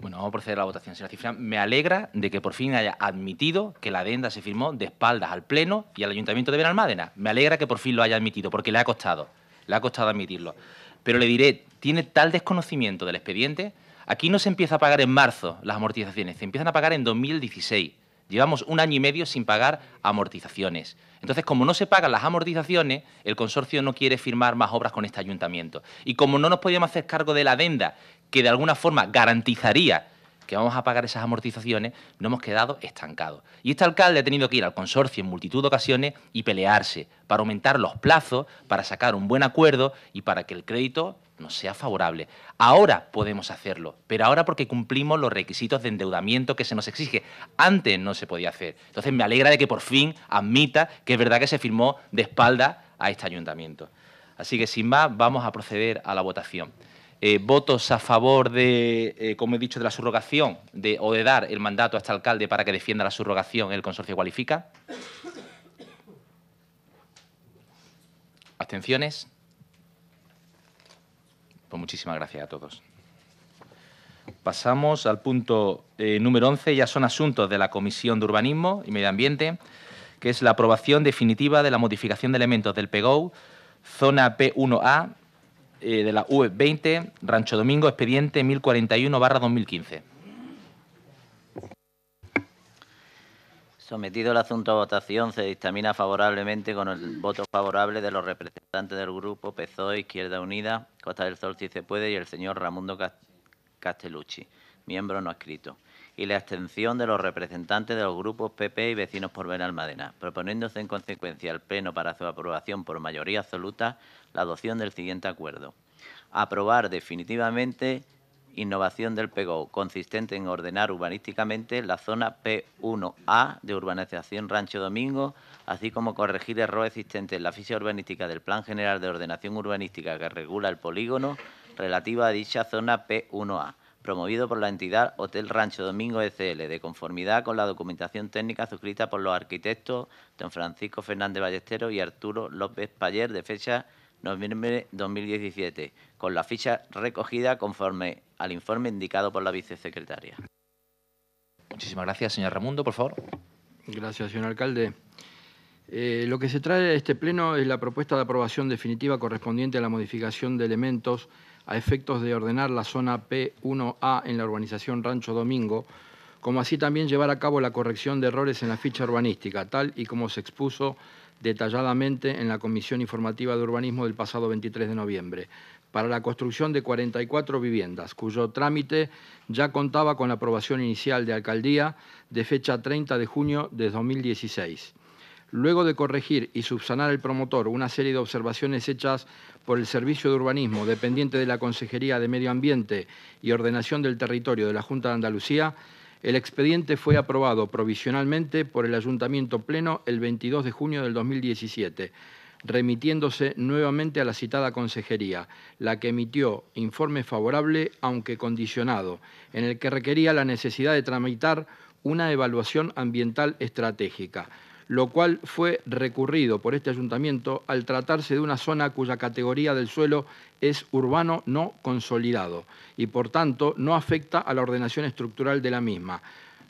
Bueno, vamos a proceder a la votación. Señora Cifra, me alegra de que por fin haya admitido que la adenda se firmó de espaldas al Pleno y al Ayuntamiento de Benalmádena. Me alegra que por fin lo haya admitido, porque le ha costado. Le ha costado admitirlo. Pero le diré, tiene tal desconocimiento del expediente Aquí no se empieza a pagar en marzo las amortizaciones, se empiezan a pagar en 2016. Llevamos un año y medio sin pagar amortizaciones. Entonces, como no se pagan las amortizaciones, el consorcio no quiere firmar más obras con este ayuntamiento. Y como no nos podíamos hacer cargo de la adenda, que de alguna forma garantizaría que vamos a pagar esas amortizaciones, no hemos quedado estancados. Y este alcalde ha tenido que ir al consorcio en multitud de ocasiones y pelearse para aumentar los plazos, para sacar un buen acuerdo y para que el crédito nos sea favorable. Ahora podemos hacerlo, pero ahora porque cumplimos los requisitos de endeudamiento que se nos exige. Antes no se podía hacer. Entonces me alegra de que por fin admita que es verdad que se firmó de espalda a este ayuntamiento. Así que sin más, vamos a proceder a la votación. Eh, votos a favor de, eh, como he dicho, de la subrogación o de dar el mandato a este alcalde para que defienda la subrogación en el consorcio cualifica. ¿Abstenciones? Pues muchísimas gracias a todos. Pasamos al punto eh, número 11, ya son asuntos de la Comisión de Urbanismo y Medio Ambiente, que es la aprobación definitiva de la modificación de elementos del PEGOU, zona P1A, eh, de la UE20, Rancho Domingo, expediente 1041-2015. Sometido el asunto a votación, se dictamina favorablemente con el voto favorable de los representantes del grupo PSOE, Izquierda Unida, Costa del Sol si se puede y el señor Ramundo Castellucci, miembro no escrito, y la abstención de los representantes de los grupos PP y Vecinos por Benalmádena, proponiéndose en consecuencia al Pleno para su aprobación por mayoría absoluta la adopción del siguiente acuerdo. Aprobar definitivamente innovación del PEGO, consistente en ordenar urbanísticamente la zona P1A de urbanización Rancho Domingo, así como corregir error existente en la ficha urbanística del Plan General de Ordenación Urbanística que regula el polígono relativa a dicha zona P1A, promovido por la entidad Hotel Rancho Domingo SL, de conformidad con la documentación técnica suscrita por los arquitectos don Francisco Fernández Ballesteros y Arturo López Payer, de fecha noviembre 2017, con la ficha recogida conforme al informe indicado por la vicesecretaria. Muchísimas gracias, señor Ramundo, por favor. Gracias, señor alcalde. Eh, lo que se trae a este pleno es la propuesta de aprobación definitiva correspondiente a la modificación de elementos a efectos de ordenar la zona P1A en la urbanización Rancho Domingo, como así también llevar a cabo la corrección de errores en la ficha urbanística, tal y como se expuso detalladamente en la Comisión Informativa de Urbanismo del pasado 23 de noviembre, para la construcción de 44 viviendas, cuyo trámite ya contaba con la aprobación inicial de Alcaldía de fecha 30 de junio de 2016. Luego de corregir y subsanar el promotor una serie de observaciones hechas por el Servicio de Urbanismo, dependiente de la Consejería de Medio Ambiente y Ordenación del Territorio de la Junta de Andalucía, el expediente fue aprobado provisionalmente por el Ayuntamiento Pleno el 22 de junio del 2017, remitiéndose nuevamente a la citada consejería, la que emitió informe favorable, aunque condicionado, en el que requería la necesidad de tramitar una evaluación ambiental estratégica lo cual fue recurrido por este ayuntamiento al tratarse de una zona cuya categoría del suelo es urbano no consolidado y por tanto no afecta a la ordenación estructural de la misma,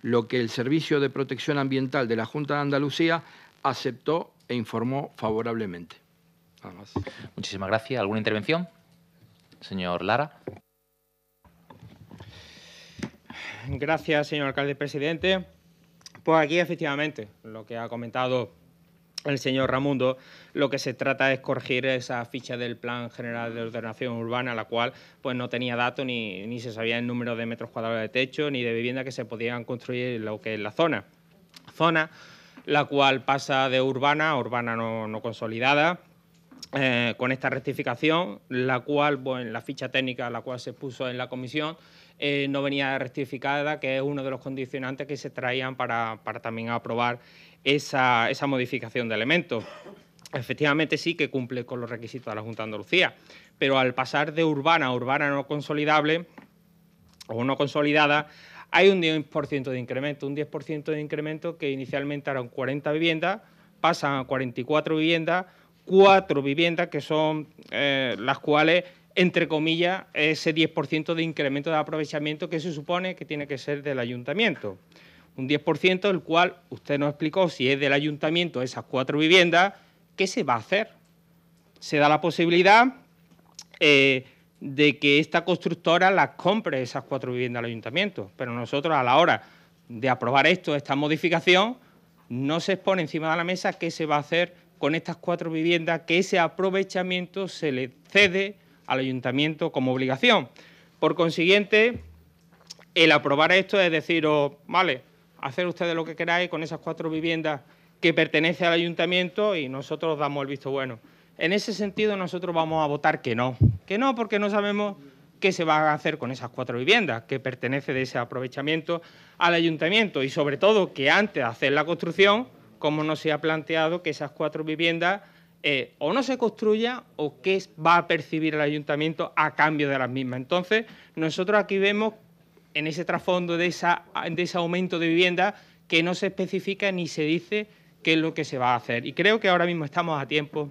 lo que el Servicio de Protección Ambiental de la Junta de Andalucía aceptó e informó favorablemente. Muchísimas gracias. ¿Alguna intervención? Señor Lara. Gracias, señor alcalde presidente. Pues aquí efectivamente, lo que ha comentado el señor Ramundo, lo que se trata es corregir esa ficha del Plan General de Ordenación Urbana, la cual pues no tenía datos ni, se sabía el número de metros cuadrados de techo ni de vivienda que se podían construir en lo que es la zona. Zona la cual pasa de urbana a urbana no, consolidada, eh, con esta rectificación, la cual, bueno, la ficha técnica la cual se puso en la comisión, eh, no venía rectificada, que es uno de los condicionantes que se traían para, también aprobar esa, modificación de elementos efectivamente sí que cumple con los requisitos de la Junta de Andalucía, pero al pasar de urbana a urbana no consolidable o no consolidada, hay un 10% de incremento, un 10% de incremento que inicialmente eran 40 viviendas, pasan a 44 viviendas, cuatro viviendas que son eh, las cuales entre comillas, ese 10% de incremento de aprovechamiento que se supone que tiene que ser del ayuntamiento. Un 10%, del cual usted nos explicó, si es del ayuntamiento esas cuatro viviendas, ¿qué se va a hacer? Se da la posibilidad eh, de que esta constructora las compre esas cuatro viviendas al ayuntamiento, pero nosotros a la hora de aprobar esto, esta modificación, no se expone encima de la mesa qué se va a hacer con estas cuatro viviendas, que ese aprovechamiento se le cede al ayuntamiento como obligación. Por consiguiente, el aprobar esto es deciros, vale, hacer ustedes lo que queráis con esas cuatro viviendas que pertenece al ayuntamiento y nosotros damos el visto bueno. En ese sentido, nosotros vamos a votar que no. Que no, porque no sabemos qué se va a hacer con esas cuatro viviendas que pertenece de ese aprovechamiento al ayuntamiento y sobre todo que antes de hacer la construcción, como no se ha planteado que esas cuatro viviendas eh, o no se construya o qué va a percibir el ayuntamiento a cambio de las mismas. Entonces, nosotros aquí vemos en ese trasfondo de, de ese aumento de vivienda que no se especifica ni se dice qué es lo que se va a hacer. Y creo que ahora mismo estamos a tiempo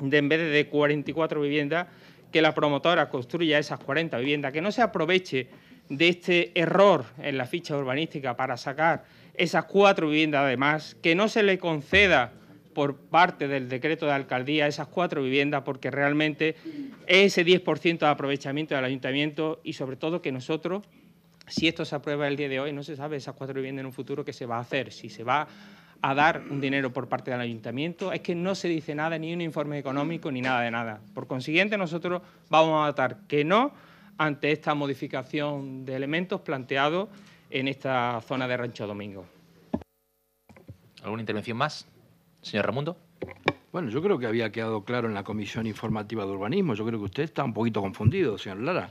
de, en vez de 44 viviendas, que la promotora construya esas 40 viviendas, que no se aproveche de este error en la ficha urbanística para sacar esas cuatro viviendas además, que no se le conceda por parte del decreto de alcaldía esas cuatro viviendas porque realmente ese 10% de aprovechamiento del ayuntamiento y sobre todo que nosotros, si esto se aprueba el día de hoy, no se sabe esas cuatro viviendas en un futuro qué se va a hacer, si se va a dar un dinero por parte del ayuntamiento, es que no se dice nada, ni un informe económico, ni nada de nada. Por consiguiente, nosotros vamos a votar que no ante esta modificación de elementos planteados en esta zona de Rancho Domingo. ¿Alguna intervención más? Señor Ramundo. Bueno, yo creo que había quedado claro en la Comisión Informativa de Urbanismo. Yo creo que usted está un poquito confundido, señor Lara.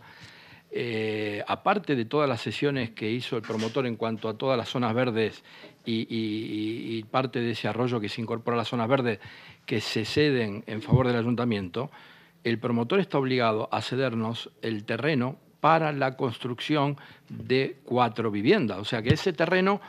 Eh, aparte de todas las sesiones que hizo el promotor en cuanto a todas las zonas verdes y, y, parte de ese arroyo que se incorpora a las zonas verdes que se ceden en favor del ayuntamiento, el promotor está obligado a cedernos el terreno para la construcción de cuatro viviendas. O sea que ese terreno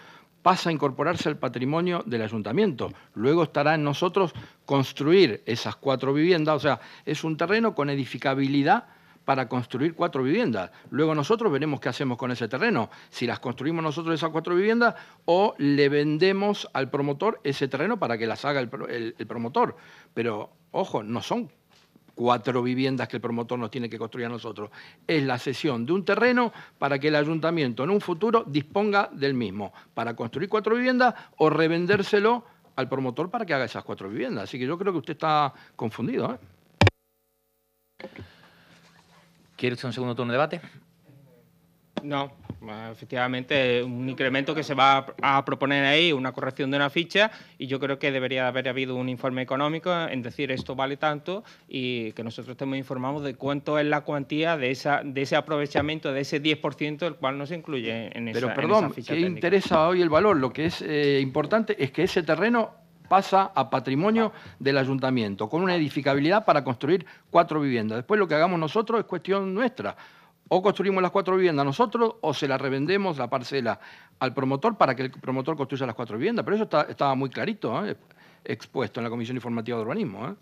pasa a incorporarse al patrimonio del ayuntamiento. Luego estará en nosotros construir esas cuatro viviendas, o sea, es un terreno con edificabilidad para construir cuatro viviendas. Luego nosotros veremos qué hacemos con ese terreno, si las construimos nosotros esas cuatro viviendas o le vendemos al promotor ese terreno para que las haga el, el promotor. Pero, ojo, no son cuatro viviendas que el promotor nos tiene que construir a nosotros. Es la cesión de un terreno para que el ayuntamiento en un futuro disponga del mismo, para construir cuatro viviendas o revendérselo al promotor para que haga esas cuatro viviendas. Así que yo creo que usted está confundido. ¿eh? ¿Quiere un segundo turno de debate? No. Efectivamente, un incremento que se va a, proponer ahí, una corrección de una ficha, y yo creo que debería haber habido un informe económico en decir esto vale tanto y que nosotros estemos informados de cuánto es la cuantía de, esa, de ese aprovechamiento, de ese 10%, el cual no se incluye en esa, Pero perdón, en ¿qué interesa hoy el valor? Lo que es eh, importante es que ese terreno pasa a patrimonio del ayuntamiento, con una edificabilidad para construir cuatro viviendas. Después lo que hagamos nosotros es cuestión nuestra o construimos las cuatro viviendas nosotros o se la revendemos la parcela al promotor para que el promotor construya las cuatro viviendas. Pero eso estaba muy clarito, ¿eh? expuesto en la Comisión Informativa de Urbanismo. ¿eh?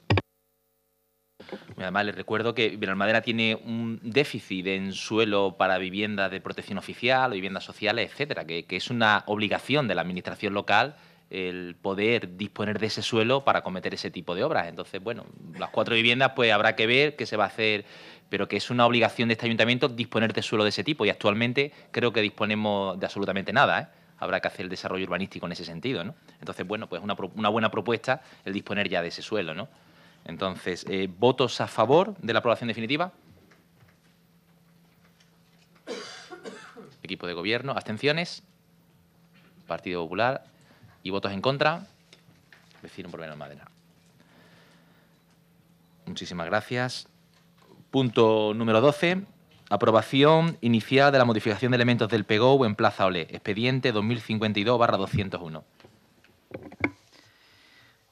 Además, les recuerdo que Madera tiene un déficit en suelo para viviendas de protección oficial, viviendas sociales, etcétera, que, que es una obligación de la administración local el poder disponer de ese suelo para cometer ese tipo de obras. Entonces, bueno, las cuatro viviendas, pues habrá que ver qué se va a hacer pero que es una obligación de este ayuntamiento disponer de suelo de ese tipo y actualmente creo que disponemos de absolutamente nada. ¿eh? Habrá que hacer el desarrollo urbanístico en ese sentido. Entonces, bueno, pues una, una buena propuesta el disponer ya de ese suelo. Entonces, eh, ¿votos a favor de la aprobación definitiva? Equipo de gobierno, abstenciones, Partido Popular y votos en contra, un por en madera. Muchísimas gracias. Punto número 12. Aprobación inicial de la modificación de elementos del Pego en Plaza OLE. Expediente 2052-201.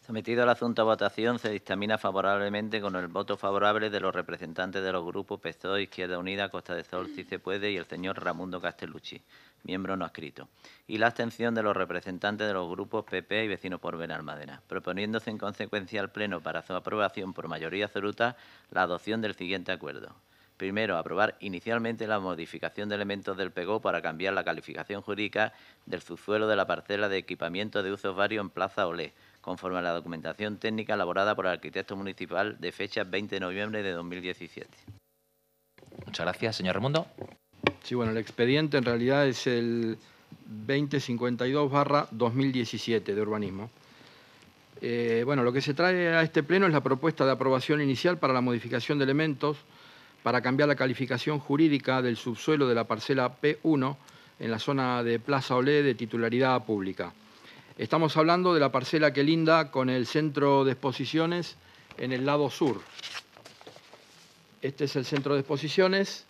Sometido el asunto a votación, se dictamina favorablemente con el voto favorable de los representantes de los grupos PSOE, Izquierda Unida, Costa de Sol, Si Se Puede y el señor Ramundo Castellucci miembro no escrito, y la abstención de los representantes de los grupos PP y vecinos por Benalmádena, proponiéndose en consecuencia al Pleno para su aprobación por mayoría absoluta la adopción del siguiente acuerdo. Primero, aprobar inicialmente la modificación de elementos del PEGO para cambiar la calificación jurídica del subsuelo de la parcela de equipamiento de usos varios en Plaza Olé, conforme a la documentación técnica elaborada por el arquitecto municipal de fecha 20 de noviembre de 2017. Muchas gracias, señor Remundo. Sí, bueno, el expediente en realidad es el 2052-2017 de urbanismo. Eh, bueno, lo que se trae a este pleno es la propuesta de aprobación inicial para la modificación de elementos para cambiar la calificación jurídica del subsuelo de la parcela P1 en la zona de Plaza Olé de titularidad pública. Estamos hablando de la parcela que linda con el centro de exposiciones en el lado sur. Este es el centro de exposiciones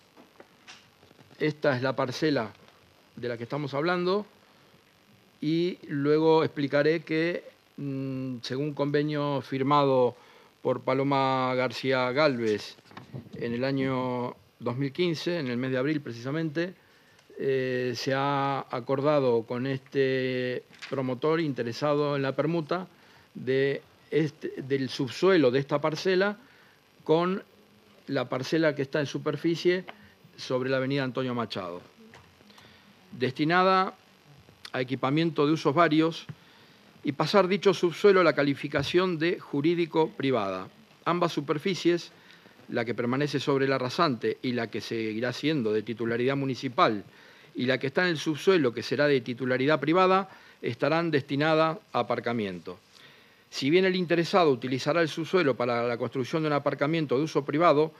esta es la parcela de la que estamos hablando y luego explicaré que, mm, según convenio firmado por Paloma García Galvez en el año 2015, en el mes de abril precisamente, eh, se ha acordado con este promotor interesado en la permuta este, del subsuelo de esta parcela con la parcela que está en superficie sobre la avenida Antonio Machado, destinada a equipamiento de usos varios y pasar dicho subsuelo a la calificación de jurídico privada. Ambas superficies, la que permanece sobre la rasante y la que seguirá siendo de titularidad municipal y la que está en el subsuelo que será de titularidad privada, estarán destinadas a aparcamiento. Si bien el interesado utilizará el subsuelo para la construcción de un aparcamiento de uso privado,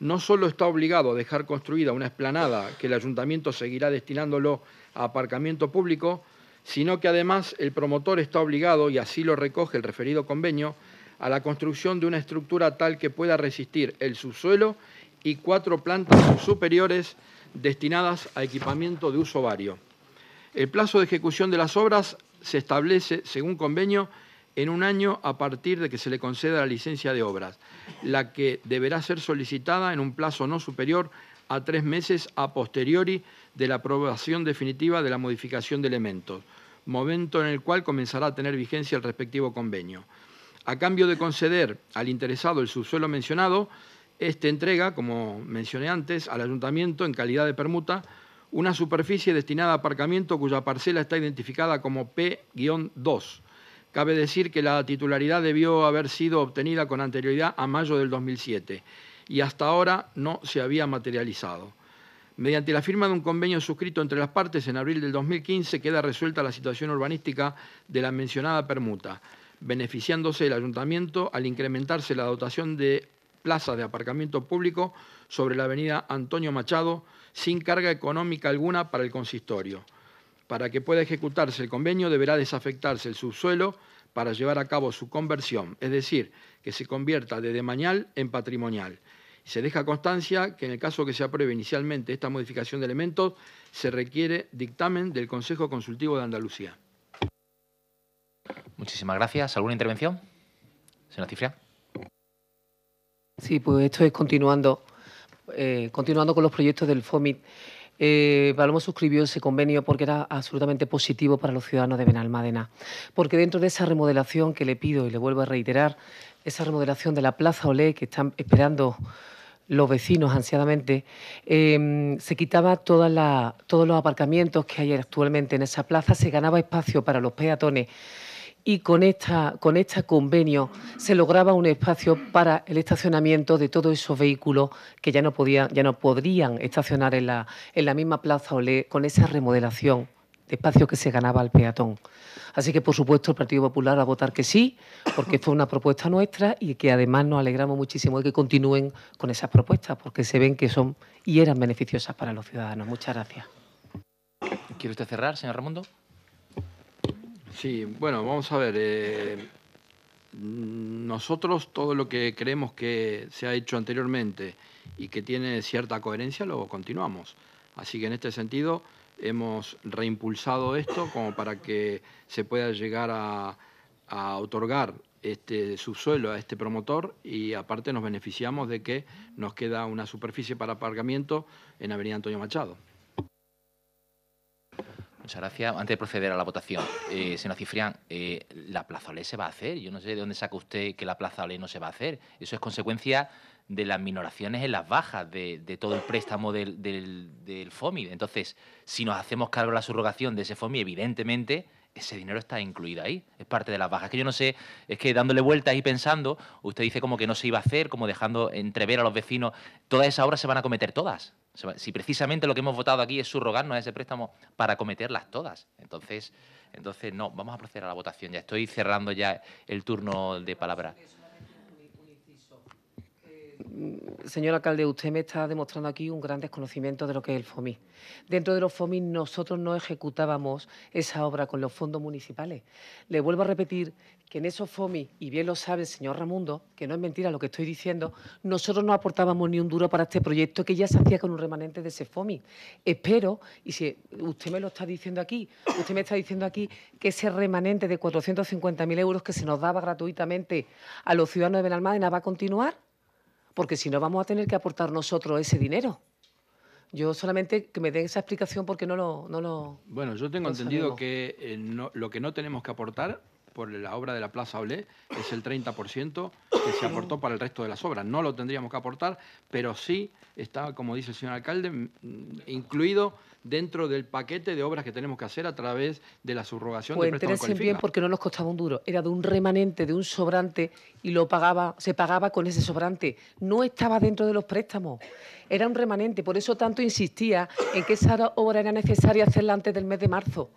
no solo está obligado a dejar construida una explanada que el ayuntamiento seguirá destinándolo a aparcamiento público, sino que además el promotor está obligado, y así lo recoge el referido convenio, a la construcción de una estructura tal que pueda resistir el subsuelo y cuatro plantas superiores destinadas a equipamiento de uso vario. El plazo de ejecución de las obras se establece, según convenio, en un año a partir de que se le conceda la licencia de obras, la que deberá ser solicitada en un plazo no superior a tres meses a posteriori de la aprobación definitiva de la modificación de elementos, momento en el cual comenzará a tener vigencia el respectivo convenio. A cambio de conceder al interesado el subsuelo mencionado, este entrega, como mencioné antes, al ayuntamiento en calidad de permuta una superficie destinada a aparcamiento cuya parcela está identificada como P-2 Cabe decir que la titularidad debió haber sido obtenida con anterioridad a mayo del 2007 y hasta ahora no se había materializado. Mediante la firma de un convenio suscrito entre las partes en abril del 2015 queda resuelta la situación urbanística de la mencionada permuta, beneficiándose el ayuntamiento al incrementarse la dotación de plazas de aparcamiento público sobre la avenida Antonio Machado sin carga económica alguna para el consistorio para que pueda ejecutarse el convenio deberá desafectarse el subsuelo para llevar a cabo su conversión, es decir, que se convierta de demanial en patrimonial. Se deja constancia que en el caso que se apruebe inicialmente esta modificación de elementos, se requiere dictamen del Consejo Consultivo de Andalucía. Muchísimas gracias. ¿Alguna intervención? Señora Cifra. Sí, pues esto es continuando, eh, continuando con los proyectos del FOMIT eh, suscribió ese convenio porque era absolutamente positivo para los ciudadanos de Benalmádena. Porque dentro de esa remodelación que le pido y le vuelvo a reiterar, esa remodelación de la Plaza Olé que están esperando los vecinos ansiadamente, em, se quitaba todos los aparcamientos que hay actualmente en esa plaza, se ganaba espacio para los peatones y con, esta, con este convenio se lograba un espacio para el estacionamiento de todos esos vehículos que ya no, podían, ya no podrían estacionar en la, en la misma plaza Olé con esa remodelación de espacio que se ganaba al peatón. Así que, por supuesto, el Partido Popular va a votar que sí, porque fue una propuesta nuestra y que además nos alegramos muchísimo de que continúen con esas propuestas, porque se ven que son y eran beneficiosas para los ciudadanos. Muchas gracias. ¿Quiere usted cerrar, señor Ramondo? Sí, bueno, vamos a ver. Eh, nosotros todo lo que creemos que se ha hecho anteriormente y que tiene cierta coherencia lo continuamos. Así que en este sentido hemos reimpulsado esto como para que se pueda llegar a, otorgar este subsuelo a este promotor y aparte nos beneficiamos de que nos queda una superficie para aparcamiento en Avenida Antonio Machado. Muchas gracias. Antes de proceder a la votación, eh, señor Cifrián, eh, ¿la Plaza se va a hacer? Yo no sé de dónde saca usted que la Plaza no se va a hacer. Eso es consecuencia de las minoraciones en las bajas de, todo el préstamo del, del FOMI. Entonces, si nos hacemos cargo de la subrogación de ese FOMI, evidentemente ese dinero está incluido ahí, es parte de las bajas. Es que yo no sé, es que dándole vueltas y pensando, usted dice como que no se iba a hacer, como dejando entrever a los vecinos, todas esas obras se van a cometer todas. Si precisamente lo que hemos votado aquí es subrogarnos ese préstamo para cometerlas todas. Entonces, entonces no, vamos a proceder a la votación. Ya estoy cerrando ya el turno de palabra señor alcalde, usted me está demostrando aquí un gran desconocimiento de lo que es el FOMI. Dentro de los FOMI nosotros no ejecutábamos esa obra con los fondos municipales. Le vuelvo a repetir que en esos FOMI, y bien lo sabe el señor Ramundo, que no es mentira lo que estoy diciendo, nosotros no aportábamos ni un duro para este proyecto que ya se hacía con un remanente de ese FOMI. Espero, y si usted me lo está diciendo aquí, usted me está diciendo aquí que ese remanente de 450.000 euros que se nos daba gratuitamente a los ciudadanos de Benalmádena va a continuar porque si no vamos a tener que aportar nosotros ese dinero. Yo solamente que me den esa explicación porque no lo... No lo bueno, yo tengo entendido que eh, lo que no tenemos que aportar por la obra de la Plaza Olé es el 30% que se aportó para el resto de las obras. No lo tendríamos que aportar, pero sí está, como dice el señor alcalde, incluido dentro del paquete de obras que tenemos que hacer a través de la subrogación de pues bien porque no nos costaba un duro, era de un remanente, de un sobrante y lo pagaba, se pagaba con ese sobrante, no estaba dentro de los préstamos, era un remanente, por eso tanto insistía en que esa obra era necesaria hacerla antes del mes de marzo,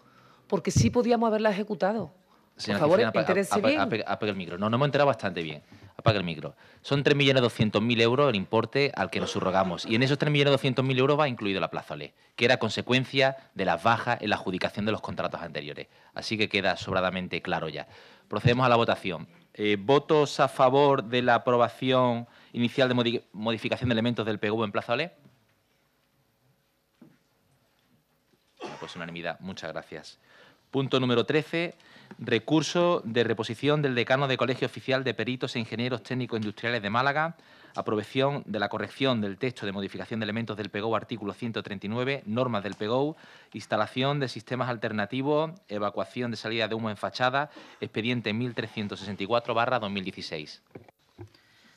porque sí podíamos haberla ejecutado. Señora favor, Cifrina, el micro. No, no me he enterado bastante bien. Apaga el micro. Son 3.200.000 euros el importe al que nos subrogamos. Y en esos 3.200.000 euros va incluido la Plazole, que era consecuencia de las bajas en la adjudicación de los contratos anteriores. Así que queda sobradamente claro ya. Procedemos a la votación. Eh, ¿Votos a favor de la aprobación inicial de modificación de elementos del PGV en plazolé? Pues unanimidad. Muchas gracias. Punto número 13. Recurso de reposición del decano de Colegio Oficial de Peritos e Ingenieros Técnicos Industriales de Málaga. Aprobación de la corrección del texto de modificación de elementos del PEGOU, artículo 139, normas del PEGOU, instalación de sistemas alternativos, evacuación de salida de humo en fachada, expediente 1364-2016.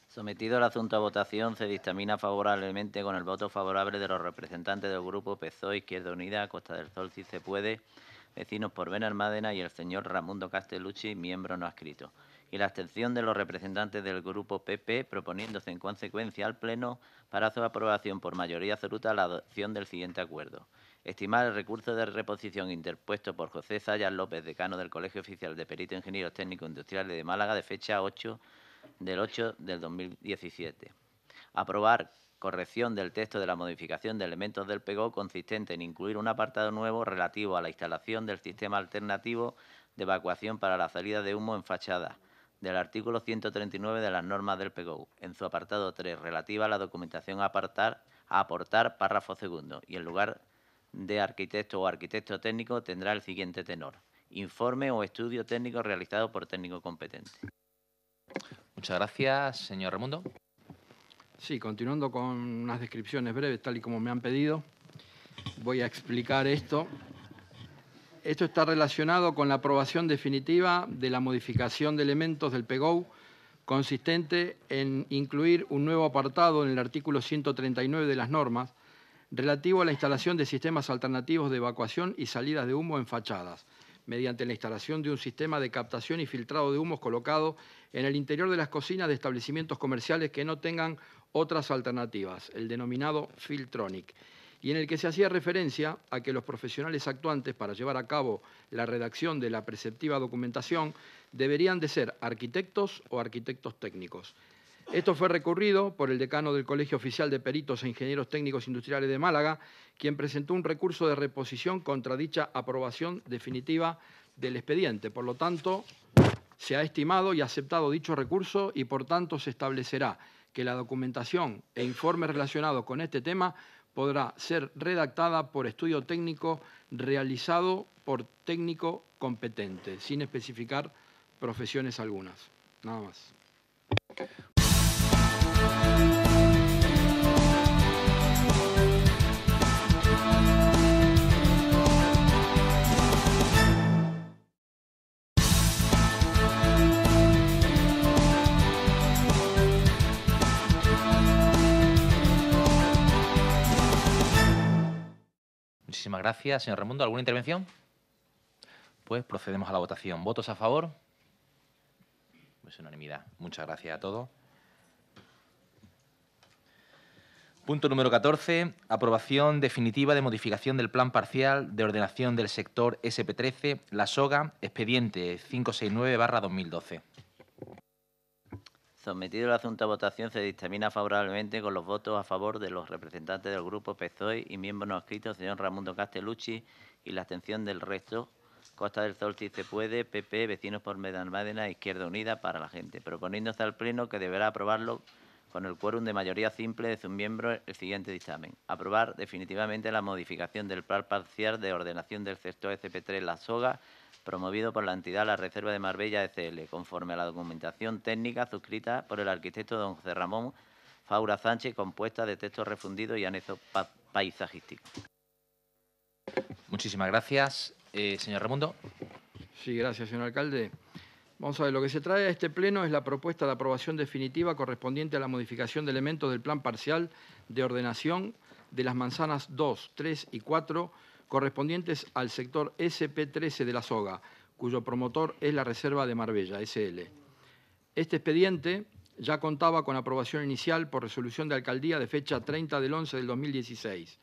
Sometido al asunto a votación, se dictamina favorablemente con el voto favorable de los representantes del Grupo PSOE Izquierda Unida, Costa del Sol, si se puede, vecinos por Benalmádena y el señor Ramundo Castellucci, miembro no adscrito, y la abstención de los representantes del Grupo PP, proponiéndose en consecuencia al Pleno para su aprobación por mayoría absoluta la adopción del siguiente acuerdo. Estimar el recurso de reposición interpuesto por José Zayas López, decano del Colegio Oficial de Peritos e Ingenieros Técnicos Industriales de Málaga, de fecha 8 del 8 del 2017. Aprobar corrección del texto de la modificación de elementos del PEGO consistente en incluir un apartado nuevo relativo a la instalación del sistema alternativo de evacuación para la salida de humo en fachada, del artículo 139 de las normas del PEGO, en su apartado 3, relativa a la documentación a, apartar, a aportar, párrafo segundo, y en lugar de arquitecto o arquitecto técnico tendrá el siguiente tenor, informe o estudio técnico realizado por técnico competente. Muchas gracias, señor Remundo. Sí, continuando con unas descripciones breves, tal y como me han pedido, voy a explicar esto. Esto está relacionado con la aprobación definitiva de la modificación de elementos del PEGOU consistente en incluir un nuevo apartado en el artículo 139 de las normas relativo a la instalación de sistemas alternativos de evacuación y salidas de humo en fachadas, mediante la instalación de un sistema de captación y filtrado de humos colocado en el interior de las cocinas de establecimientos comerciales que no tengan otras alternativas, el denominado Filtronic, y en el que se hacía referencia a que los profesionales actuantes para llevar a cabo la redacción de la preceptiva documentación deberían de ser arquitectos o arquitectos técnicos. Esto fue recurrido por el decano del Colegio Oficial de Peritos e Ingenieros Técnicos Industriales de Málaga, quien presentó un recurso de reposición contra dicha aprobación definitiva del expediente. Por lo tanto, se ha estimado y aceptado dicho recurso y por tanto se establecerá que la documentación e informe relacionado con este tema podrá ser redactada por estudio técnico realizado por técnico competente, sin especificar profesiones algunas. Nada más. Muchísimas gracias. Señor Ramundo. ¿alguna intervención? Pues procedemos a la votación. ¿Votos a favor? Pues unanimidad. Muchas gracias a todos. Punto número 14. Aprobación definitiva de modificación del plan parcial de ordenación del sector SP13, la SOGA, expediente 569-2012. Sometido a la a Votación, se dictamina favorablemente con los votos a favor de los representantes del Grupo PSOE y miembros no escritos, señor Ramundo Castellucci, y la abstención del resto, Costa del Sol, si se puede, PP, Vecinos por Medalmádena, Izquierda Unida, para la gente, proponiéndose al Pleno que deberá aprobarlo con el quórum de mayoría simple de sus miembros el siguiente dictamen. Aprobar definitivamente la modificación del plan parcial de ordenación del sector SP3 La Soga, promovido por la entidad La Reserva de Marbella ECL, conforme a la documentación técnica suscrita por el arquitecto don José Ramón Faura Sánchez, compuesta de textos refundidos y anexo paisajístico. paisajísticos. Muchísimas gracias. Eh, señor Ramundo. Sí, gracias, señor alcalde. Vamos a ver, lo que se trae a este pleno es la propuesta de aprobación definitiva correspondiente a la modificación de elementos del plan parcial de ordenación de las manzanas 2, 3 y 4 correspondientes al sector SP13 de la soga, cuyo promotor es la Reserva de Marbella, SL. Este expediente ya contaba con aprobación inicial por resolución de alcaldía de fecha 30 del 11 del 2016.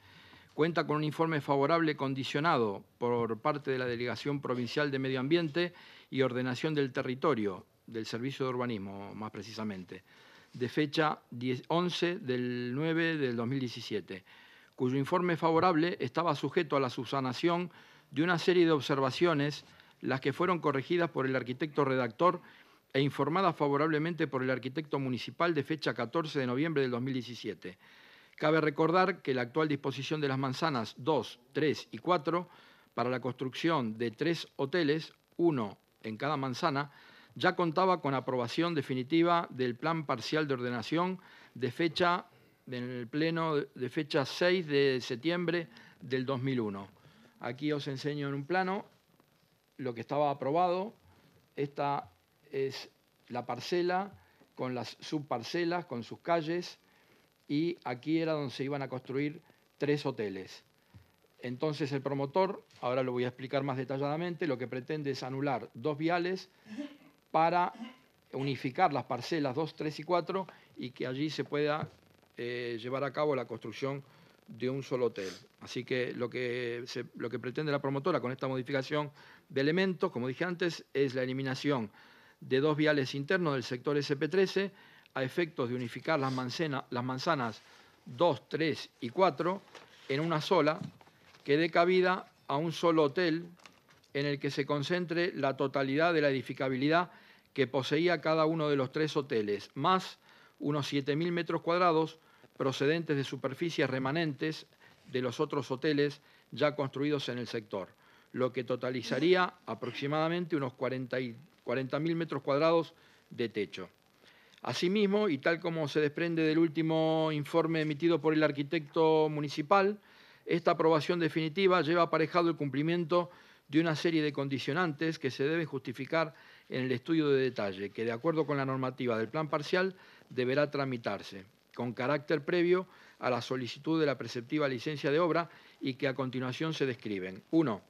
Cuenta con un informe favorable condicionado por parte de la Delegación Provincial de Medio Ambiente y Ordenación del Territorio, del Servicio de Urbanismo más precisamente, de fecha 11 del 9 del 2017 cuyo informe favorable estaba sujeto a la subsanación de una serie de observaciones, las que fueron corregidas por el arquitecto redactor e informadas favorablemente por el arquitecto municipal de fecha 14 de noviembre del 2017. Cabe recordar que la actual disposición de las manzanas 2, 3 y 4 para la construcción de tres hoteles, uno en cada manzana, ya contaba con aprobación definitiva del plan parcial de ordenación de fecha en el pleno de fecha 6 de septiembre del 2001. Aquí os enseño en un plano lo que estaba aprobado. Esta es la parcela con las subparcelas, con sus calles, y aquí era donde se iban a construir tres hoteles. Entonces el promotor, ahora lo voy a explicar más detalladamente, lo que pretende es anular dos viales para unificar las parcelas 2, 3 y 4 y que allí se pueda eh, llevar a cabo la construcción de un solo hotel. Así que lo que, lo que pretende la promotora con esta modificación de elementos, como dije antes, es la eliminación de dos viales internos del sector SP13 a efectos de unificar las, las manzanas 2, 3 y 4 en una sola que dé cabida a un solo hotel en el que se concentre la totalidad de la edificabilidad que poseía cada uno de los tres hoteles, más unos 7.000 metros cuadrados procedentes de superficies remanentes de los otros hoteles ya construidos en el sector, lo que totalizaría aproximadamente unos 40.000 40 metros cuadrados de techo. Asimismo, y tal como se desprende del último informe emitido por el arquitecto municipal, esta aprobación definitiva lleva aparejado el cumplimiento de una serie de condicionantes que se deben justificar en el estudio de detalle, que de acuerdo con la normativa del plan parcial deberá tramitarse con carácter previo a la solicitud de la preceptiva licencia de obra y que a continuación se describen. 1.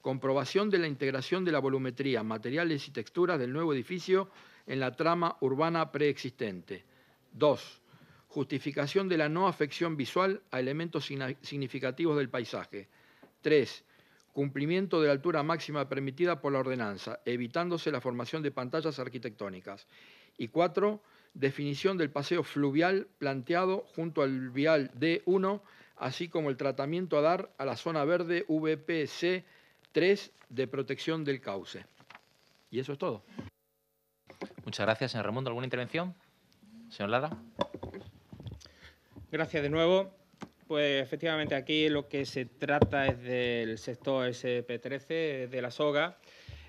Comprobación de la integración de la volumetría, materiales y texturas del nuevo edificio en la trama urbana preexistente. 2. Justificación de la no afección visual a elementos significativos del paisaje. 3 cumplimiento de la altura máxima permitida por la ordenanza, evitándose la formación de pantallas arquitectónicas. Y cuatro, definición del paseo fluvial planteado junto al vial D1, así como el tratamiento a dar a la zona verde VPC 3 de protección del cauce. Y eso es todo. Muchas gracias, señor Ramón. ¿Alguna intervención? Señor Lada? Gracias de nuevo. Pues efectivamente aquí lo que se trata es del sector SP13, de la soga,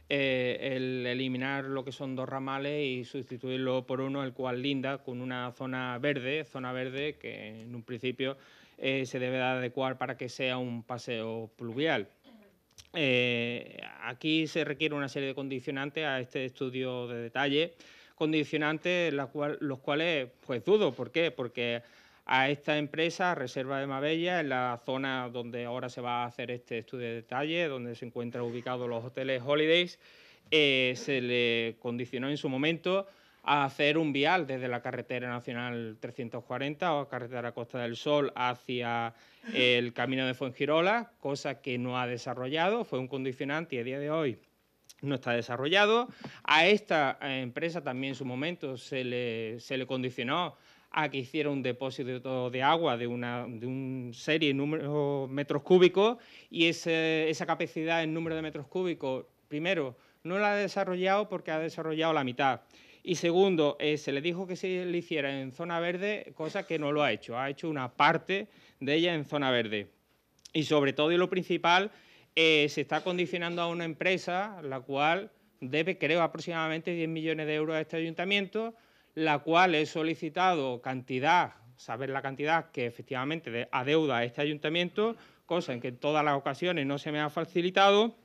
eh, el eliminar lo que son dos ramales y sustituirlo por uno, el cual linda con una zona verde, zona verde que en un principio eh, se debe adecuar para que sea un paseo pluvial. Eh, aquí se requiere una serie de condicionantes a este estudio de detalle, condicionantes cual, los cuales pues dudo, ¿por qué? Porque a esta empresa, Reserva de Mabella, en la zona donde ahora se va a hacer este estudio de detalle, donde se encuentran ubicados los hoteles Holidays, eh, se le condicionó en su momento a hacer un vial desde la carretera nacional 340 o carretera Costa del Sol hacia el camino de Fuengirola, cosa que no ha desarrollado, fue un condicionante y a día de hoy no está desarrollado. A esta eh, empresa también en su momento se le, se le condicionó a que hiciera un depósito de agua de, una, de un serie número metros cúbicos y esa capacidad en número de metros cúbicos, primero, no la ha desarrollado porque ha desarrollado la mitad. Y segundo, eh, se le dijo que se le hiciera en zona verde, cosa que no lo ha hecho. Ha hecho una parte de ella en zona verde. Y sobre todo, y lo principal, eh, se está condicionando a una empresa la cual debe, creo, aproximadamente 10 millones de euros a este ayuntamiento la cual he solicitado cantidad, saber la cantidad que efectivamente adeuda a este ayuntamiento, cosa en que en todas las ocasiones no se me ha facilitado,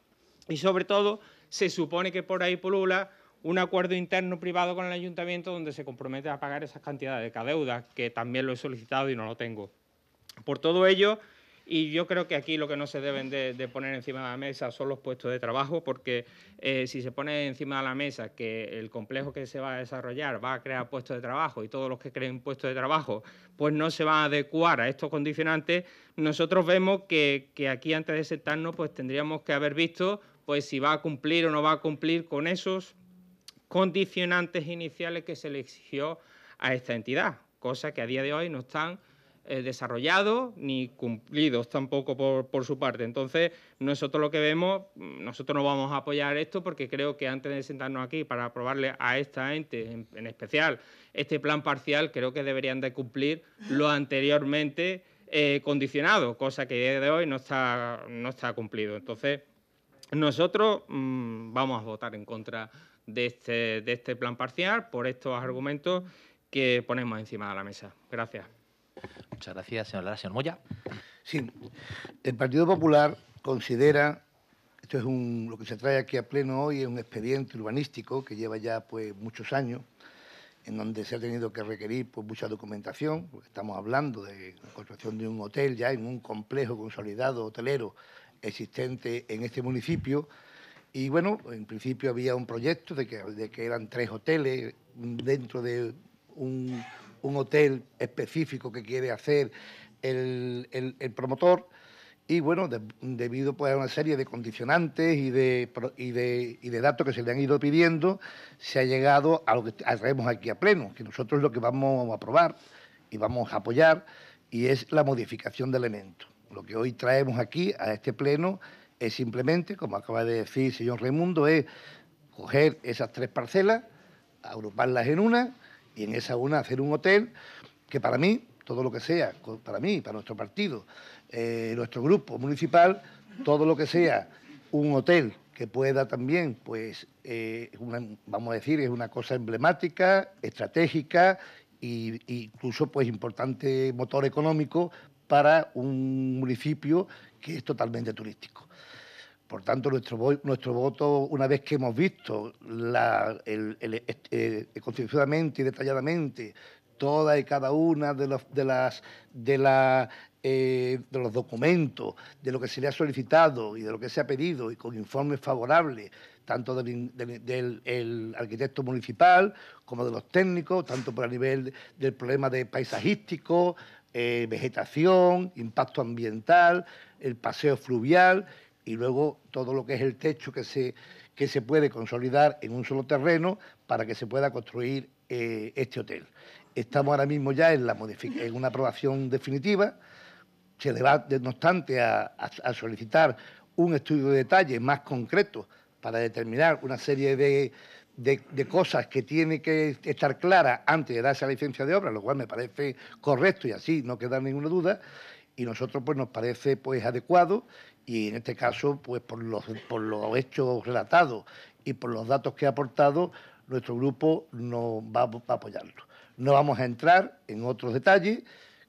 y sobre todo se supone que por ahí pulula un acuerdo interno privado con el ayuntamiento donde se compromete a pagar esas cantidades de cadeudas, que también lo he solicitado y no lo tengo. Por todo ello, y yo creo que aquí lo que no se deben de, poner encima de la mesa son los puestos de trabajo, porque eh, si se pone encima de la mesa que el complejo que se va a desarrollar va a crear puestos de trabajo y todos los que creen puestos de trabajo, pues no se van a adecuar a estos condicionantes, nosotros vemos que, aquí antes de sentarnos, pues tendríamos que haber visto pues si va a cumplir o no va a cumplir con esos condicionantes iniciales que se le exigió a esta entidad, cosa que a día de hoy no están eh, desarrollados ni cumplidos tampoco por, su parte. Entonces, nosotros lo que vemos, mm, nosotros no vamos a apoyar esto porque creo que antes de sentarnos aquí para aprobarle a esta ente, en, especial este plan parcial, creo que deberían de cumplir lo anteriormente eh, condicionado, cosa que día de hoy no está, no está cumplido. Entonces, nosotros mm, vamos a votar en contra de este, de este plan parcial por estos argumentos que ponemos encima de la mesa. Gracias. Muchas gracias, señor Lara. Señor Moya. Sí, el Partido Popular considera, esto es lo que se trae aquí a pleno hoy, es un expediente urbanístico que lleva ya pues, muchos años, en donde se ha tenido que requerir pues, mucha documentación, estamos hablando de la construcción de un hotel ya en un complejo consolidado hotelero existente en este municipio. Y bueno, en principio había un proyecto de que eran tres hoteles dentro de un un hotel específico que quiere hacer el, promotor y bueno, debido pues, a una serie de condicionantes y de, y de, datos que se le han ido pidiendo, se ha llegado a lo que traemos aquí a pleno, que nosotros lo que vamos a aprobar y vamos a apoyar, y es la modificación de elementos. Lo que hoy traemos aquí a este pleno es simplemente, como acaba de decir el señor Raimundo, es coger esas tres parcelas, agruparlas en una y en esa una hacer un hotel que para mí, todo lo que sea, para mí, para nuestro partido, eh, nuestro grupo municipal, todo lo que sea un hotel que pueda también, pues, eh, vamos a decir, es una cosa emblemática, estratégica e incluso, pues, importante motor económico para un municipio que es totalmente turístico. Por tanto, nuestro, nuestro voto, una vez que hemos visto la, el, este, eh, y detalladamente todas y cada una de, los, de las, eh, de, los documentos, de lo que se le ha solicitado y de lo que se ha pedido, y con informes favorables, tanto del, arquitecto municipal como de los técnicos, tanto por el nivel del problema de paisajístico, eh, vegetación, impacto ambiental, el paseo fluvial y luego todo lo que es el techo que se, que se puede consolidar en un solo terreno para que se pueda construir eh, este hotel. Estamos ahora mismo ya en, la en una aprobación definitiva, se va, no obstante, a, solicitar un estudio de detalle más concreto para determinar una serie de, cosas que tiene que estar clara antes de darse la licencia de obra, lo cual me parece correcto y así no queda ninguna duda. Y nosotros pues nos parece pues adecuado y en este caso, pues por los, por los hechos relatados y por los datos que ha aportado, nuestro grupo no va, a apoyarlo. No vamos a entrar en otros detalles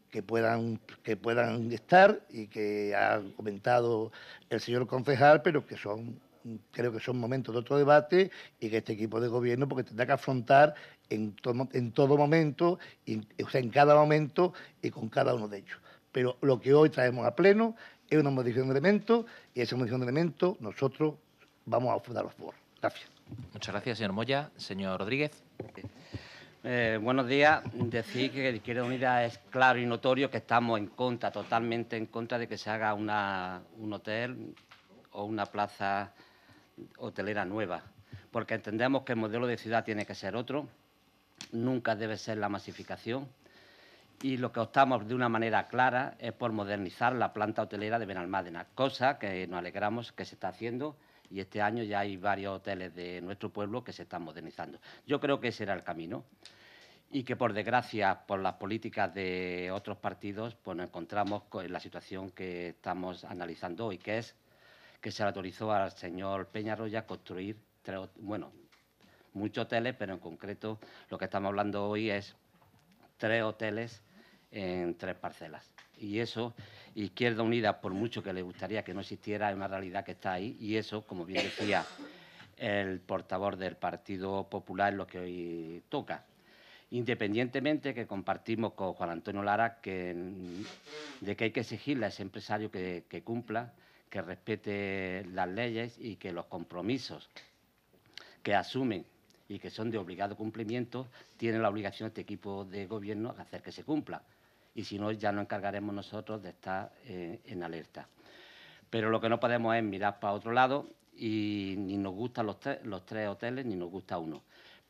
que puedan, que puedan estar y que ha comentado el señor concejal, pero que son creo que son momentos de otro debate y que este equipo de gobierno porque tendrá que afrontar en, todo, en todo momento, en cada momento y con cada uno de ellos. Pero lo que hoy traemos a pleno es una modificación de elementos y esa modificación de elementos nosotros vamos a dar los por. Gracias. Muchas gracias, señor Moya. Señor Rodríguez. Eh, buenos días. Decir que Izquierda Unida es claro y notorio que estamos en contra, totalmente en contra de que se haga un hotel o una plaza hotelera nueva, porque entendemos que el modelo de ciudad tiene que ser otro, nunca debe ser la masificación y lo que optamos de una manera clara es por modernizar la planta hotelera de Benalmádena, cosa que nos alegramos que se está haciendo y este año ya hay varios hoteles de nuestro pueblo que se están modernizando. Yo creo que ese era el camino y que por desgracia, por las políticas de otros partidos, pues nos encontramos con la situación que estamos analizando hoy, que es que se autorizó al señor Peñarroya construir, tres, bueno, muchos hoteles, pero en concreto lo que estamos hablando hoy es tres hoteles en tres parcelas. Y eso, Izquierda Unida, por mucho que le gustaría que no existiera, es una realidad que está ahí. Y eso, como bien decía el portavoz del Partido Popular, es lo que hoy toca. Independientemente que compartimos con Juan Antonio Lara que, de que hay que exigirle a ese empresario que, que cumpla, que respete las leyes y que los compromisos que asumen y que son de obligado cumplimiento, tiene la obligación este equipo de gobierno de hacer que se cumpla. Y si no, ya nos encargaremos nosotros de estar eh, en alerta. Pero lo que no podemos es mirar para otro lado y ni nos gustan los, tres hoteles ni nos gusta uno.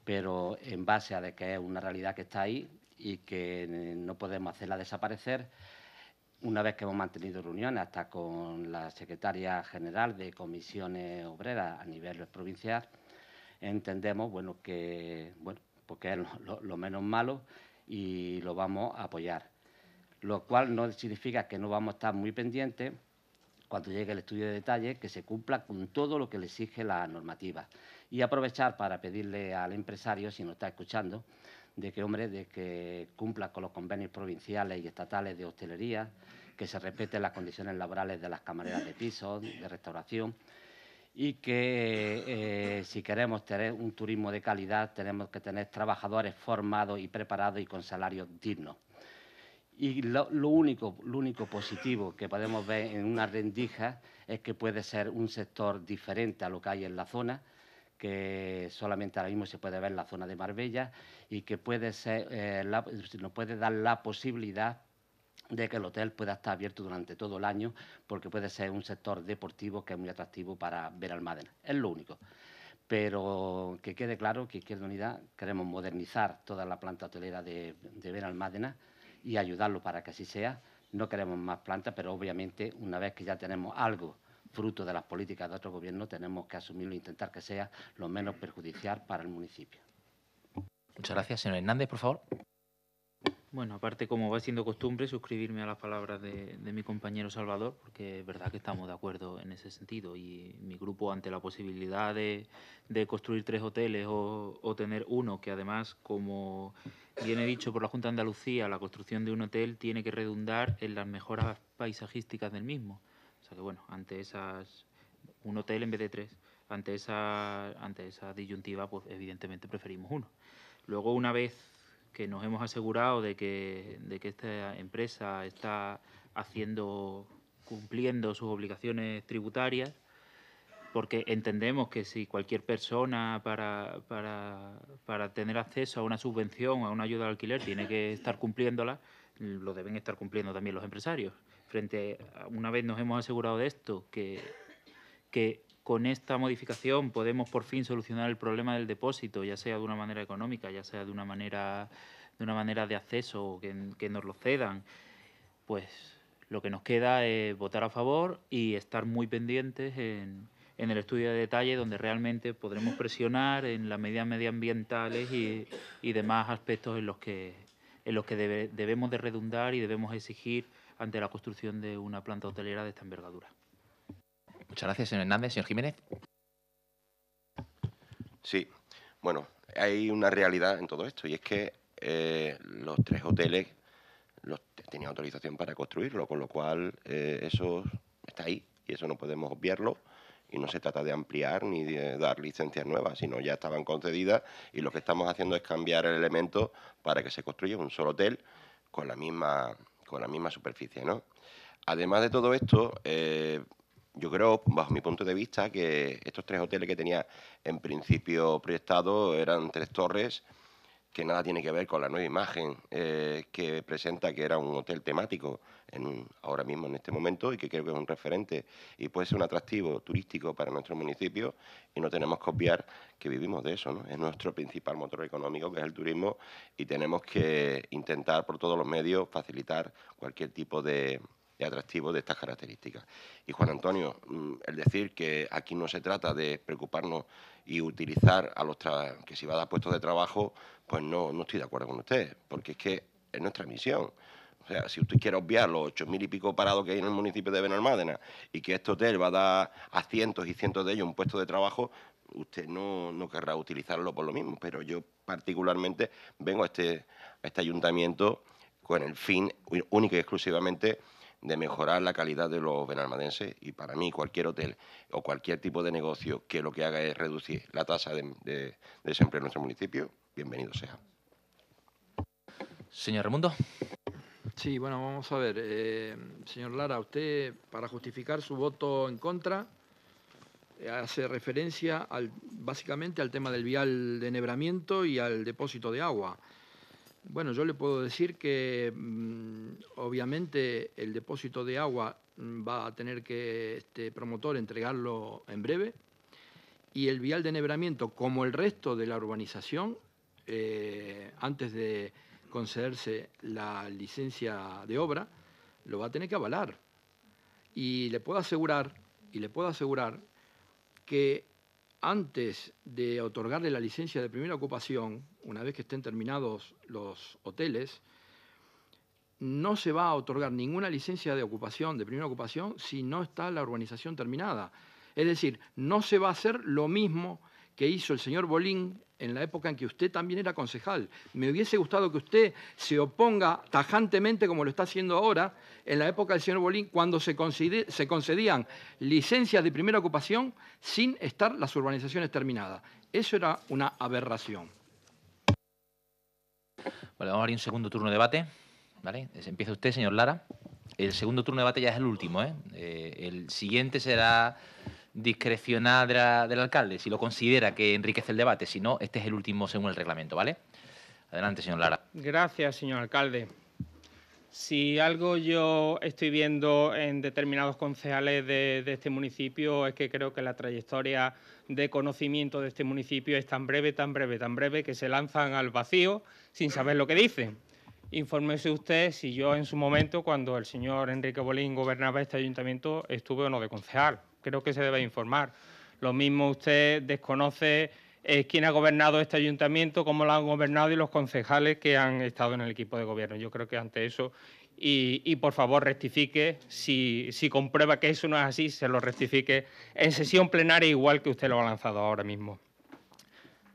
Pero en base a que es una realidad que está ahí y que eh, no podemos hacerla desaparecer, una vez que hemos mantenido reuniones hasta con la secretaria general de comisiones obreras a nivel provincial, entendemos bueno, que, bueno, porque es lo, menos malo y lo vamos a apoyar. Lo cual no significa que no vamos a estar muy pendientes cuando llegue el estudio de detalle, que se cumpla con todo lo que le exige la normativa. Y aprovechar para pedirle al empresario, si nos está escuchando, de que, hombre, de que cumpla con los convenios provinciales y estatales de hostelería, que se respeten las condiciones laborales de las camareras de piso de restauración, y que eh, si queremos tener un turismo de calidad tenemos que tener trabajadores formados y preparados y con salarios dignos. Y lo, único, lo único positivo que podemos ver en una rendija es que puede ser un sector diferente a lo que hay en la zona, que solamente ahora mismo se puede ver en la zona de Marbella y que puede ser, eh, nos puede dar la posibilidad de que el hotel pueda estar abierto durante todo el año, porque puede ser un sector deportivo que es muy atractivo para ver Almádena. Es lo único. Pero que quede claro que Izquierda Unida queremos modernizar toda la planta hotelera de, de Benalmádena y ayudarlo para que así sea. No queremos más plantas, pero obviamente una vez que ya tenemos algo fruto de las políticas de otro gobierno, tenemos que asumirlo e intentar que sea lo menos perjudicial para el municipio. Muchas gracias, señor Hernández, por favor. Bueno, aparte, como va siendo costumbre, suscribirme a las palabras de, mi compañero Salvador, porque es verdad que estamos de acuerdo en ese sentido. Y mi grupo, ante la posibilidad de, construir tres hoteles o, tener uno, que además, como bien he dicho por la Junta de Andalucía, la construcción de un hotel tiene que redundar en las mejoras paisajísticas del mismo. O sea que, bueno, ante esas. un hotel en vez de tres. Ante esa, ante esa disyuntiva, pues evidentemente preferimos uno. Luego, una vez que nos hemos asegurado de que, que esta empresa está haciendo, cumpliendo sus obligaciones tributarias, porque entendemos que si cualquier persona para, para, tener acceso a una subvención, a una ayuda al alquiler, tiene que estar cumpliéndola, lo deben estar cumpliendo también los empresarios. Frente una vez nos hemos asegurado de esto, que, que con esta modificación podemos por fin solucionar el problema del depósito, ya sea de una manera económica, ya sea de una manera de, una manera de acceso, que, que nos lo cedan. Pues lo que nos queda es votar a favor y estar muy pendientes en, el estudio de detalle donde realmente podremos presionar en las medidas medioambientales y, demás aspectos en los que, debemos de redundar y debemos exigir ante la construcción de una planta hotelera de esta envergadura. Muchas gracias, señor Hernández. Señor Jiménez. Sí, bueno, hay una realidad en todo esto y es que eh, los tres hoteles los, tenían autorización para construirlo, con lo cual eh, eso está ahí y eso no podemos obviarlo y no se trata de ampliar ni de dar licencias nuevas, sino ya estaban concedidas y lo que estamos haciendo es cambiar el elemento para que se construya un solo hotel con la misma, con la misma superficie. Además de todo esto, eh, yo creo, bajo mi punto de vista, que estos tres hoteles que tenía en principio proyectados eran tres torres que nada tiene que ver con la nueva imagen eh, que presenta, que era un hotel temático en, ahora mismo en este momento y que creo que es un referente y puede ser un atractivo turístico para nuestro municipio y no tenemos que obviar que vivimos de eso, ¿no? Es nuestro principal motor económico, que es el turismo, y tenemos que intentar por todos los medios facilitar cualquier tipo de, de atractivo de estas características. Y Juan Antonio, mm, el decir que aquí no se trata de preocuparnos y utilizar a los que si va a dar puestos de trabajo, pues no, estoy de acuerdo con usted, porque es que es nuestra misión. O sea, si usted quiere obviar los ocho mil y pico parados que hay en el municipio de Benalmádena y que este hotel va a dar a cientos y cientos de ellos un puesto de trabajo, usted no, querrá utilizarlo por lo mismo. Pero yo particularmente vengo a este, a este ayuntamiento con el fin único y exclusivamente de mejorar la calidad de los benalmadenses y para mí cualquier hotel o cualquier tipo de negocio que lo que haga es reducir la tasa de, de, desempleo en nuestro municipio, bienvenido sea. Señor Raimundo. Sí, bueno, vamos a ver. Eh, señor Lara, usted, para justificar su voto en contra, eh, hace referencia al, básicamente al tema del vial de enhebramiento y al depósito de agua. Bueno, yo le puedo decir que mm, obviamente el depósito de agua mm, va a tener que este promotor entregarlo en breve y el vial de enhebramiento, como el resto de la urbanización, eh, antes de concederse la licencia de obra, lo va a tener que avalar. Y le puedo asegurar, y le puedo asegurar que antes de otorgarle la licencia de primera ocupación, una vez que estén terminados los hoteles, no se va a otorgar ninguna licencia de ocupación, de primera ocupación, si no está la urbanización terminada. Es decir, no se va a hacer lo mismo que hizo el señor Bolín en la época en que usted también era concejal. Me hubiese gustado que usted se oponga tajantemente, como lo está haciendo ahora, en la época del señor Bolín, cuando se, concedían, licencias de primera ocupación sin estar las urbanizaciones terminadas. Eso era una aberración. vamos a abrir un segundo turno de debate. Empieza usted, señor Lara. El segundo turno de debate ya es el último. ¿eh? Eh, el siguiente será discrecional del alcalde, si lo considera que enriquece el debate, si no, este es el último según el reglamento, ¿vale? Adelante, señor Lara. Gracias, señor alcalde. Si algo yo estoy viendo en determinados concejales de, de, este municipio es que creo que la trayectoria de conocimiento de este municipio es tan breve, tan breve, tan breve que se lanzan al vacío sin saber lo que dicen. Infórmese usted si yo en su momento, cuando el señor Enrique Bolín gobernaba este ayuntamiento, estuve o no de concejal creo que se debe informar. Lo mismo usted desconoce eh, quién ha gobernado este ayuntamiento, cómo lo han gobernado y los concejales que han estado en el equipo de gobierno. Yo creo que ante eso, y, por favor rectifique, si, comprueba que eso no es así, se lo rectifique en sesión plenaria igual que usted lo ha lanzado ahora mismo.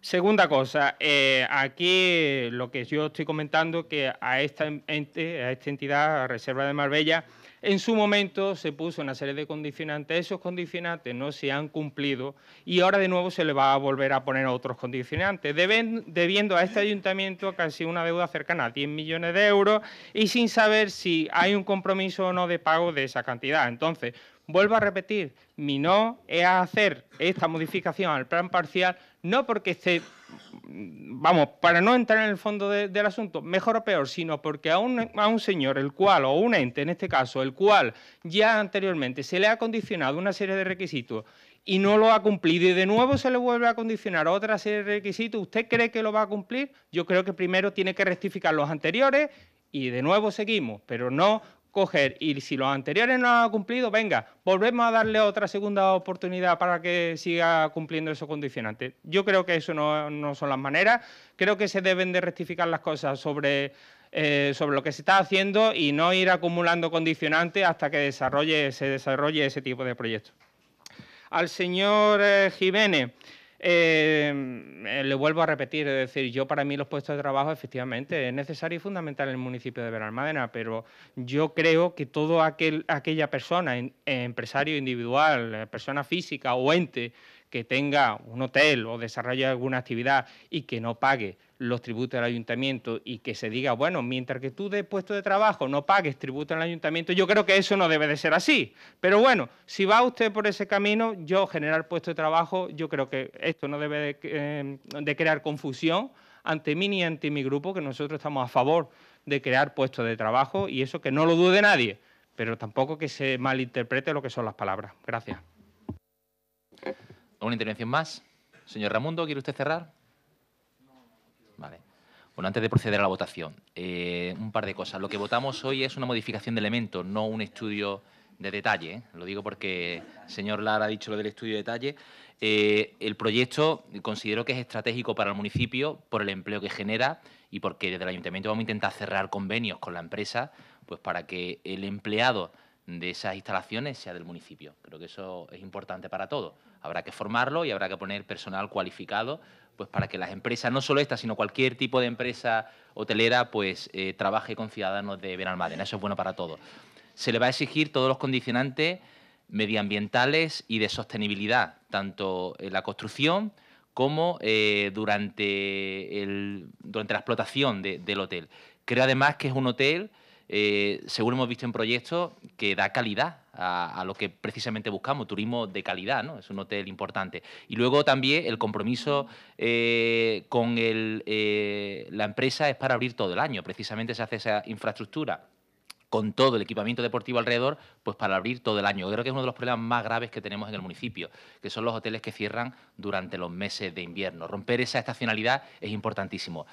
Segunda cosa, eh, aquí lo que yo estoy comentando que a a esta entidad, a Reserva de Marbella, en su momento se puso una serie de condicionantes, esos condicionantes no se han cumplido y ahora de nuevo se le va a volver a poner otros condicionantes, debiendo a este ayuntamiento casi una deuda cercana a 10 millones de euros y sin saber si hay un compromiso o no de pago de esa cantidad. Entonces, vuelvo a repetir, mi no es hacer esta modificación al plan parcial, no porque esté vamos, para no entrar en el fondo del asunto, mejor o peor, sino porque a un, a un señor, el cual, o un ente en este caso, el cual ya anteriormente se le ha condicionado una serie de requisitos y no lo ha cumplido y de nuevo se le vuelve a condicionar otra serie de requisitos, ¿usted cree que lo va a cumplir? Yo creo que primero tiene que rectificar los anteriores y de nuevo seguimos, pero no y si los anteriores no ha cumplido, venga, volvemos a darle otra segunda oportunidad para que siga cumpliendo esos condicionantes. Yo creo que eso no, son las maneras, creo que se deben de rectificar las cosas sobre, eh, sobre lo que se está haciendo y no ir acumulando condicionantes hasta que se desarrolle ese tipo de proyectos. Al señor eh, Jiménez. Em, eh, le vuelvo a repetir, es decir, yo para mí los puestos de trabajo efectivamente es necesario y fundamental en el municipio de Benalmádena, pero yo creo que toda aquel, aquella persona, eh, empresario individual, eh, persona física o ente que tenga un hotel o desarrolle alguna actividad y que no pague los tributos del ayuntamiento y que se diga, bueno, mientras que tú de puesto de trabajo no pagues tributo al ayuntamiento, yo creo que eso no debe de ser así. Pero bueno, si va usted por ese camino, yo generar puesto de trabajo, yo creo que esto no debe de, eh, de crear confusión ante mí ni ante mi grupo, que nosotros estamos a favor de crear puestos de trabajo y eso que no lo dude nadie, pero tampoco que se malinterprete lo que son las palabras. Gracias. ¿Una intervención más? Señor Ramundo, ¿quiere usted cerrar? Vale. Bueno, antes de proceder a la votación, eh, un par de cosas. Lo que votamos hoy es una modificación de elementos, no un estudio de detalle. ¿eh? Lo digo porque el señor Lara ha dicho lo del estudio de detalle. Eh, el proyecto considero que es estratégico para el municipio por el empleo que genera y porque desde el ayuntamiento vamos a intentar cerrar convenios con la empresa pues para que el empleado de esas instalaciones sea del municipio. Creo que eso es importante para todos habrá que formarlo y habrá que poner personal cualificado pues para que las empresas, no solo esta, sino cualquier tipo de empresa hotelera, pues eh, trabaje con ciudadanos de Benalmádena. Eso es bueno para todos. Se le va a exigir todos los condicionantes medioambientales y de sostenibilidad, tanto en la construcción como eh, durante, el, la explotación del hotel. Creo además que es un hotel, eh, según hemos visto en proyectos, que da calidad a, lo que precisamente buscamos, turismo de calidad, ¿no? Es un hotel importante. Y luego también el compromiso eh, con eh, la empresa es para abrir todo el año, precisamente se hace esa infraestructura con todo el equipamiento deportivo alrededor, pues para abrir todo el año. Creo que es uno de los problemas más graves que tenemos en el municipio, que son los hoteles que cierran durante los meses de invierno. Romper esa estacionalidad es importantísimo.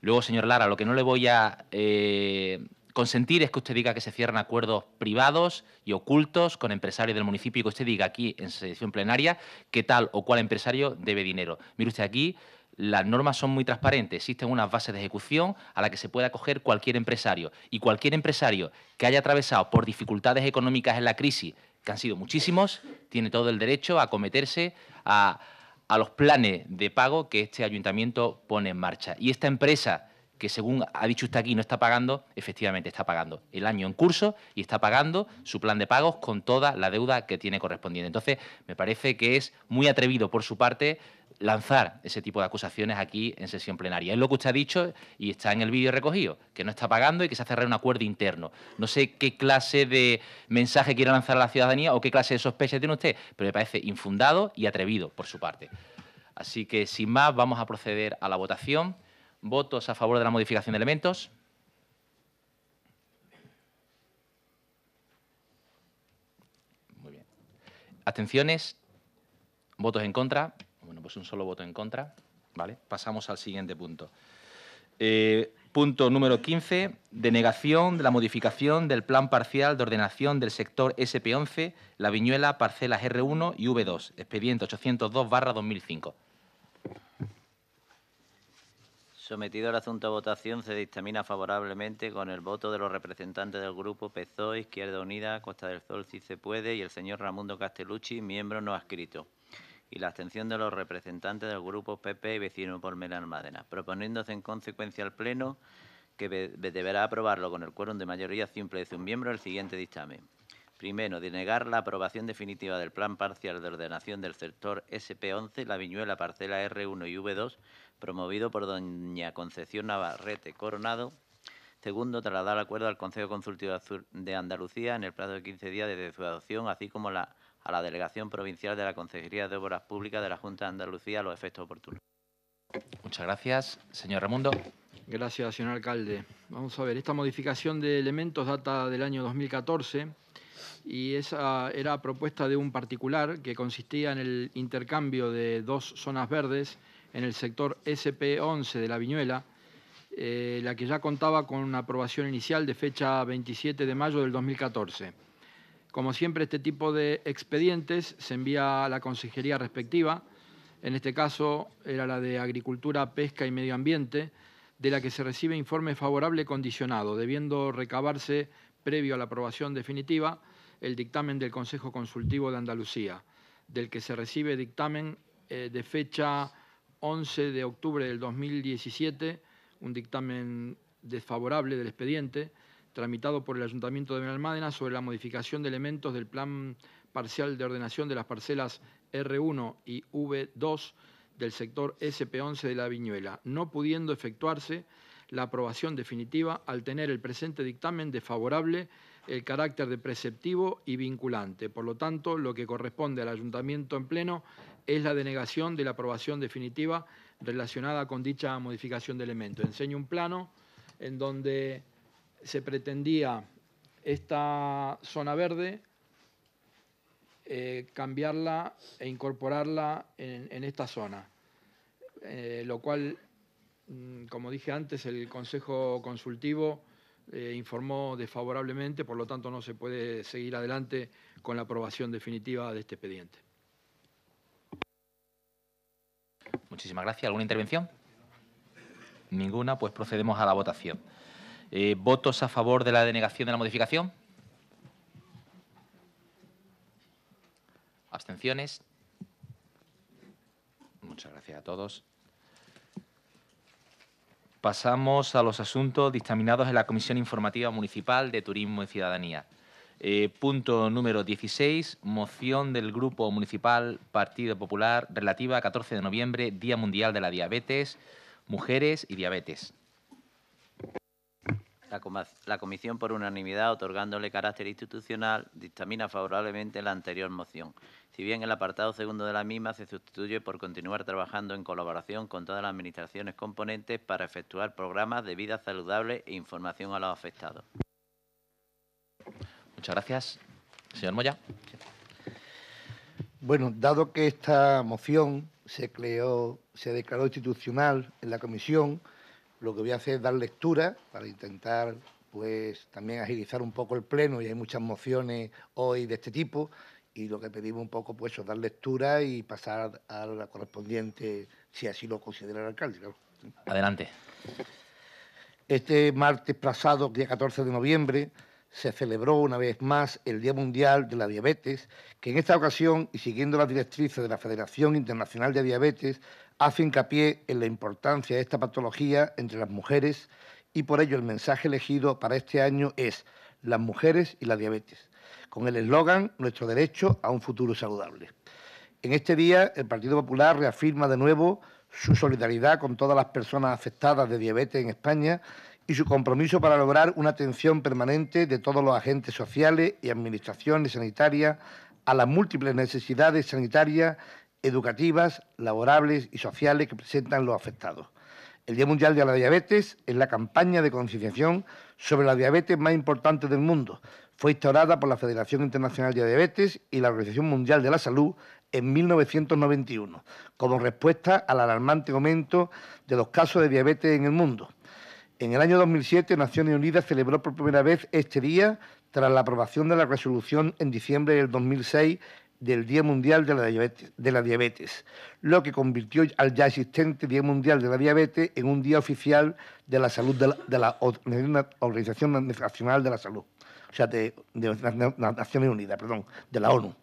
Luego, señor Lara, lo que no le voy a eh, consentir es que usted diga que se cierran acuerdos privados y ocultos con empresarios del municipio y que usted diga aquí en sesión plenaria que tal o cual empresario debe dinero. Mire usted aquí, las normas son muy transparentes, existen unas bases de ejecución a la que se puede acoger cualquier empresario. Y cualquier empresario que haya atravesado por dificultades económicas en la crisis, que han sido muchísimos, tiene todo el derecho a acometerse a, a los planes de pago que este ayuntamiento pone en marcha. Y esta empresa que según ha dicho usted aquí no está pagando, efectivamente está pagando el año en curso y está pagando su plan de pagos con toda la deuda que tiene correspondiente. Entonces, me parece que es muy atrevido por su parte lanzar ese tipo de acusaciones aquí en sesión plenaria. Es lo que usted ha dicho y está en el vídeo recogido, que no está pagando y que se ha cerrado un acuerdo interno. No sé qué clase de mensaje quiere lanzar a la ciudadanía o qué clase de sospecha tiene usted, pero me parece infundado y atrevido por su parte. Así que, sin más, vamos a proceder a la votación. ¿Votos a favor de la modificación de elementos? Muy bien. ¿Atenciones? ¿Votos en contra? Bueno, pues un solo voto en contra. Vale, pasamos al siguiente punto. Eh, punto número 15, denegación de la modificación del plan parcial de ordenación del sector SP11, La Viñuela, parcelas R1 y V2, expediente 802-2005. Sometido al asunto a votación, se dictamina favorablemente con el voto de los representantes del Grupo PZO, Izquierda Unida, Costa del Sol, si se puede, y el señor Ramundo Castellucci, miembro no adscrito, y la abstención de los representantes del Grupo PP y Vecino por Melán proponiéndose en consecuencia al Pleno que deberá aprobarlo con el quórum de mayoría simple de un miembro el siguiente dictamen. Primero, denegar la aprobación definitiva del plan parcial de ordenación del sector SP11, la viñuela parcela R1 y V2, promovido por doña Concepción Navarrete Coronado. Segundo, trasladar el acuerdo al Consejo Consultivo de Andalucía en el plazo de 15 días desde su adopción, así como la, a la Delegación Provincial de la Consejería de Obras Públicas de la Junta de Andalucía a los efectos oportunos. Muchas gracias. Señor Ramundo. Gracias, señor alcalde. Vamos a ver, esta modificación de elementos data del año 2014 y esa era propuesta de un particular que consistía en el intercambio de dos zonas verdes en el sector SP11 de la Viñuela, eh, la que ya contaba con una aprobación inicial de fecha 27 de mayo del 2014. Como siempre, este tipo de expedientes se envía a la consejería respectiva, en este caso era la de Agricultura, Pesca y Medio Ambiente, de la que se recibe informe favorable condicionado, debiendo recabarse, previo a la aprobación definitiva, el dictamen del Consejo Consultivo de Andalucía, del que se recibe dictamen eh, de fecha 11 de octubre del 2017, un dictamen desfavorable del expediente, tramitado por el Ayuntamiento de Benalmádena sobre la modificación de elementos del plan parcial de ordenación de las parcelas R1 y V2 del sector SP11 de la Viñuela, no pudiendo efectuarse la aprobación definitiva al tener el presente dictamen desfavorable el carácter de preceptivo y vinculante. Por lo tanto, lo que corresponde al ayuntamiento en pleno es la denegación de la aprobación definitiva relacionada con dicha modificación de elemento. Enseño un plano en donde se pretendía esta zona verde eh, cambiarla e incorporarla en, esta zona, eh, lo cual, mm, como dije antes, el Consejo Consultivo eh, informó desfavorablemente, por lo tanto no se puede seguir adelante con la aprobación definitiva de este expediente. Muchísimas gracias. ¿Alguna intervención? Ninguna, pues procedemos a la votación. Eh, ¿Votos a favor de la denegación de la modificación? ¿Abstenciones? Muchas gracias a todos. Pasamos a los asuntos dictaminados en la Comisión Informativa Municipal de Turismo y Ciudadanía. Eh, punto número 16, moción del Grupo Municipal Partido Popular relativa a 14 de noviembre, Día Mundial de la Diabetes, Mujeres y Diabetes. La, Comisión, por unanimidad, otorgándole carácter institucional, dictamina favorablemente la anterior moción. Si bien el apartado segundo de la misma se sustituye por continuar trabajando en colaboración con todas las administraciones componentes para efectuar programas de vida saludable e información a los afectados. Muchas gracias. Señor Moya. Bueno, dado que esta moción se creó, se declaró institucional en la comisión, lo que voy a hacer es dar lectura para intentar pues también agilizar un poco el pleno y hay muchas mociones hoy de este tipo y lo que pedimos un poco pues es dar lectura y pasar a la correspondiente si así lo considera el alcalde. Adelante. Este martes pasado, día 14 de noviembre, se celebró una vez más el Día Mundial de la Diabetes, que en esta ocasión, y siguiendo las directrices de la Federación Internacional de Diabetes, hace hincapié en la importancia de esta patología entre las mujeres y por ello el mensaje elegido para este año es las mujeres y la diabetes, con el eslogan Nuestro derecho a un futuro saludable. En este día, el Partido Popular reafirma de nuevo su solidaridad con todas las personas afectadas de diabetes en España y su compromiso para lograr una atención permanente de todos los agentes sociales y administraciones sanitarias a las múltiples necesidades sanitarias educativas, laborables y sociales que presentan los afectados. El Día Mundial de la Diabetes es la campaña de concienciación sobre la diabetes más importante del mundo. Fue instaurada por la Federación Internacional de Diabetes y la Organización Mundial de la Salud en 1991, como respuesta al alarmante aumento de los casos de diabetes en el mundo. En el año 2007, Naciones Unidas celebró por primera vez este día tras la aprobación de la resolución en diciembre del 2006 del Día Mundial de la, Diabetes, de la Diabetes, lo que convirtió al ya existente Día Mundial de la Diabetes en un día oficial de la salud de la, Organización Nacional de la Salud, o sea, de, de las Naciones Unidas, perdón, de la ONU.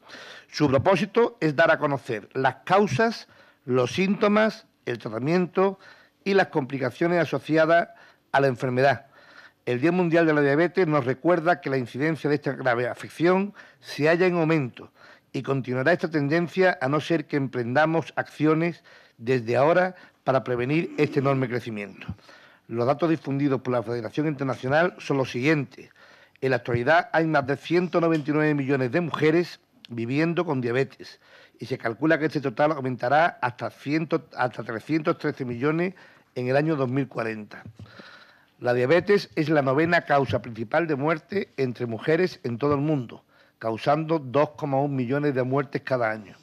Su propósito es dar a conocer las causas, los síntomas, el tratamiento y las complicaciones asociadas a la enfermedad, el Día Mundial de la Diabetes nos recuerda que la incidencia de esta grave afección se halla en aumento y continuará esta tendencia a no ser que emprendamos acciones desde ahora para prevenir este enorme crecimiento. Los datos difundidos por la Federación Internacional son los siguientes. En la actualidad hay más de 199 millones de mujeres viviendo con diabetes y se calcula que este total aumentará hasta, hasta 313 millones en el año 2040. La diabetes es la novena causa principal de muerte entre mujeres en todo el mundo causando 2,1 millones de muertes cada año.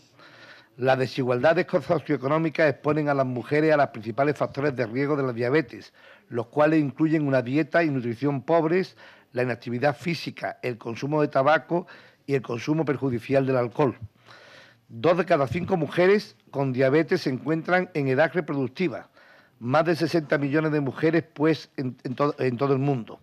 Las desigualdades socioeconómicas exponen a las mujeres a los principales factores de riesgo de la diabetes, los cuales incluyen una dieta y nutrición pobres, la inactividad física, el consumo de tabaco y el consumo perjudicial del alcohol. Dos de cada cinco mujeres con diabetes se encuentran en edad reproductiva, más de 60 millones de mujeres pues en, en todo el mundo.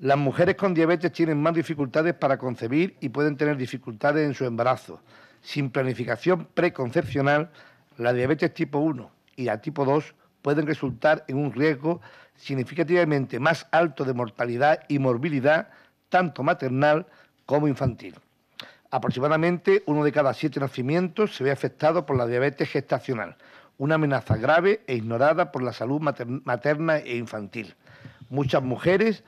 Las mujeres con diabetes tienen más dificultades para concebir y pueden tener dificultades en su embarazo. Sin planificación preconcepcional, la diabetes tipo 1 y la tipo 2 pueden resultar en un riesgo significativamente más alto de mortalidad y morbilidad, tanto maternal como infantil. Aproximadamente uno de cada siete nacimientos se ve afectado por la diabetes gestacional, una amenaza grave e ignorada por la salud materna e infantil. Muchas mujeres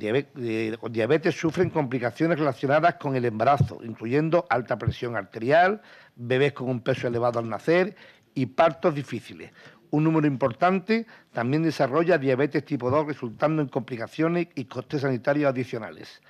eh, diabetes sufren complicaciones relacionadas con el embarazo, incluyendo alta presión arterial, bebés con un peso elevado al nacer y partos difíciles. Un número importante también desarrolla diabetes tipo 2, resultando en complicaciones y costes sanitarios adicionales.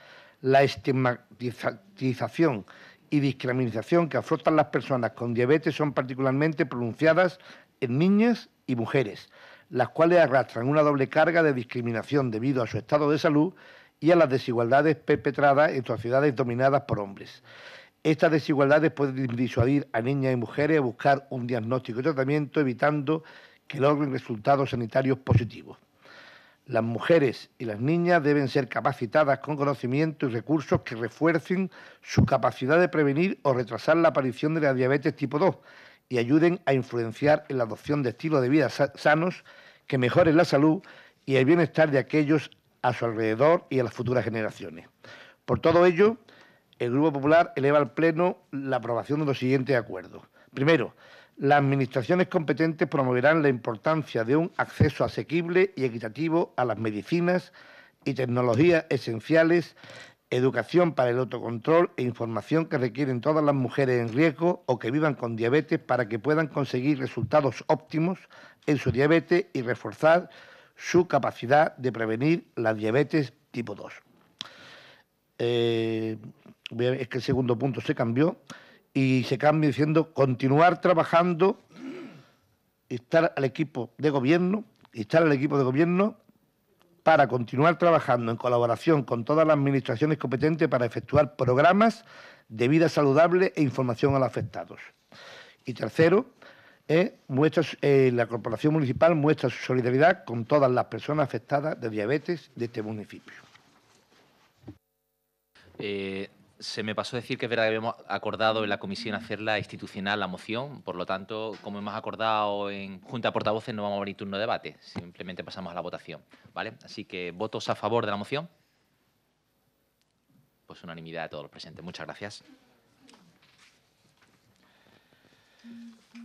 La estigmatización y discriminación que afrontan las personas con diabetes son particularmente pronunciadas en niñas y mujeres, las cuales arrastran una doble carga de discriminación debido a su estado de salud y a las desigualdades perpetradas en sociedades dominadas por hombres. Estas desigualdades pueden disuadir a niñas y mujeres a buscar un diagnóstico y tratamiento, evitando que logren resultados sanitarios positivos. Las mujeres y las niñas deben ser capacitadas con conocimiento y recursos que refuercen su capacidad de prevenir o retrasar la aparición de la diabetes tipo 2 y ayuden a influenciar en la adopción de estilos de vida sanos que mejore la salud y el bienestar de aquellos a su alrededor y a las futuras generaciones. Por todo ello, el Grupo Popular eleva al Pleno la aprobación de los siguientes acuerdos. Primero, las administraciones competentes promoverán la importancia de un acceso asequible y equitativo a las medicinas y tecnologías esenciales educación para el autocontrol e información que requieren todas las mujeres en riesgo o que vivan con diabetes para que puedan conseguir resultados óptimos en su diabetes y reforzar su capacidad de prevenir la diabetes tipo 2. Eh, es que el segundo punto se cambió y se cambia diciendo continuar trabajando, estar al equipo de gobierno, estar al equipo de gobierno para continuar trabajando en colaboración con todas las administraciones competentes para efectuar programas de vida saludable e información a los afectados. Y tercero, eh, eh, la Corporación Municipal muestra su solidaridad con todas las personas afectadas de diabetes de este municipio. Eh, se me pasó decir que es verdad que habíamos acordado en la comisión hacerla institucional la moción, por lo tanto, como hemos acordado en Junta de Portavoces, no vamos a abrir turno de debate, simplemente pasamos a la votación, ¿vale? Así que, ¿votos a favor de la moción? Pues unanimidad de todos los presentes. Muchas gracias.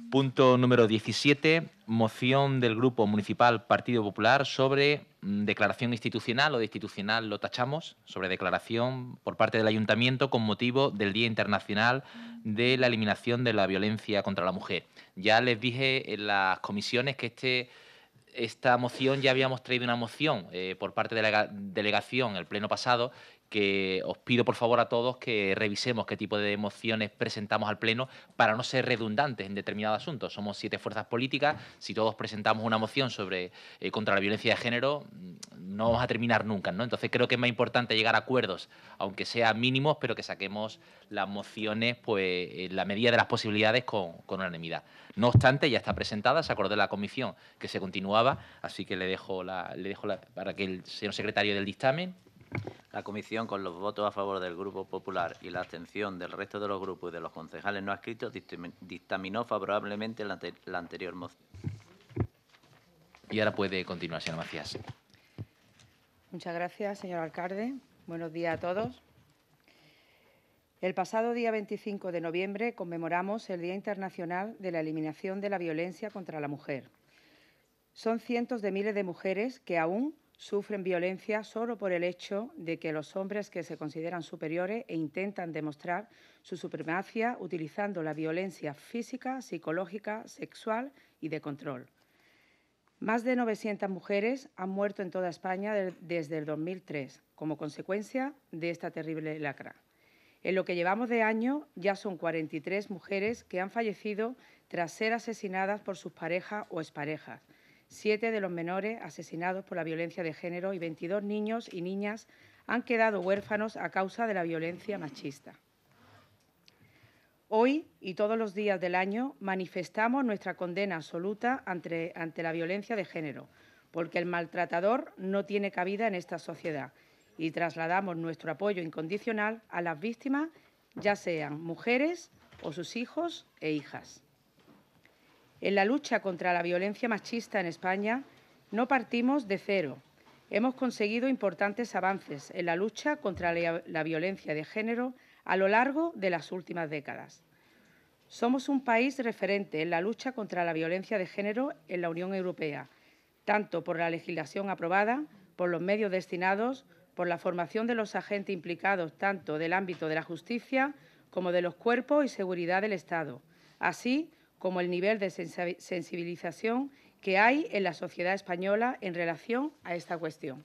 Punto número 17, moción del Grupo Municipal Partido Popular sobre mm, declaración institucional o de institucional lo tachamos, sobre declaración por parte del Ayuntamiento con motivo del Día Internacional de la Eliminación de la Violencia contra la Mujer. Ya les dije en las comisiones que este, esta moción ya habíamos traído una moción eh, por parte de la delegación el pleno pasado que os pido por favor a todos que revisemos qué tipo de mociones presentamos al Pleno para no ser redundantes en determinados asuntos. Somos siete fuerzas políticas, si todos presentamos una moción sobre eh, contra la violencia de género, mm, no vamos a terminar nunca, ¿no? Entonces creo que es más importante llegar a acuerdos, aunque sean mínimos, pero que saquemos las mociones pues en la medida de las posibilidades con, unanimidad. No obstante, ya está presentada, se acordó de la comisión que se continuaba, así que le dejo le dejo para que el señor secretario del dictamen la comisión, con los votos a favor del Grupo Popular y la abstención del resto de los grupos y de los concejales no adscritos, dictaminó favorablemente la, anterior moción. Y ahora puede continuar, señor Macías. Muchas gracias, señor alcalde. Buenos días a todos. El pasado día 25 de noviembre conmemoramos el Día Internacional de la Eliminación de la Violencia contra la Mujer. Son cientos de miles de mujeres que aún sufren violencia solo por el hecho de que los hombres que se consideran superiores e intentan demostrar su supremacía utilizando la violencia física, psicológica, sexual y de control. Más de 900 mujeres han muerto en toda España desde el 2003 como consecuencia de esta terrible lacra. En lo que llevamos de año ya son 43 mujeres que han fallecido tras ser asesinadas por sus parejas o exparejas Siete de los menores asesinados por la violencia de género y 22 niños y niñas han quedado huérfanos a causa de la violencia machista. Hoy y todos los días del año manifestamos nuestra condena absoluta ante, ante la violencia de género, porque el maltratador no tiene cabida en esta sociedad y trasladamos nuestro apoyo incondicional a las víctimas, ya sean mujeres o sus hijos e hijas. En la lucha contra la violencia machista en España no partimos de cero. Hemos conseguido importantes avances en la lucha contra la violencia de género a lo largo de las últimas décadas. Somos un país referente en la lucha contra la violencia de género en la Unión Europea, tanto por la legislación aprobada, por los medios destinados, por la formación de los agentes implicados tanto del ámbito de la justicia como de los cuerpos y seguridad del Estado, así como el nivel de sensibilización que hay en la sociedad española en relación a esta cuestión.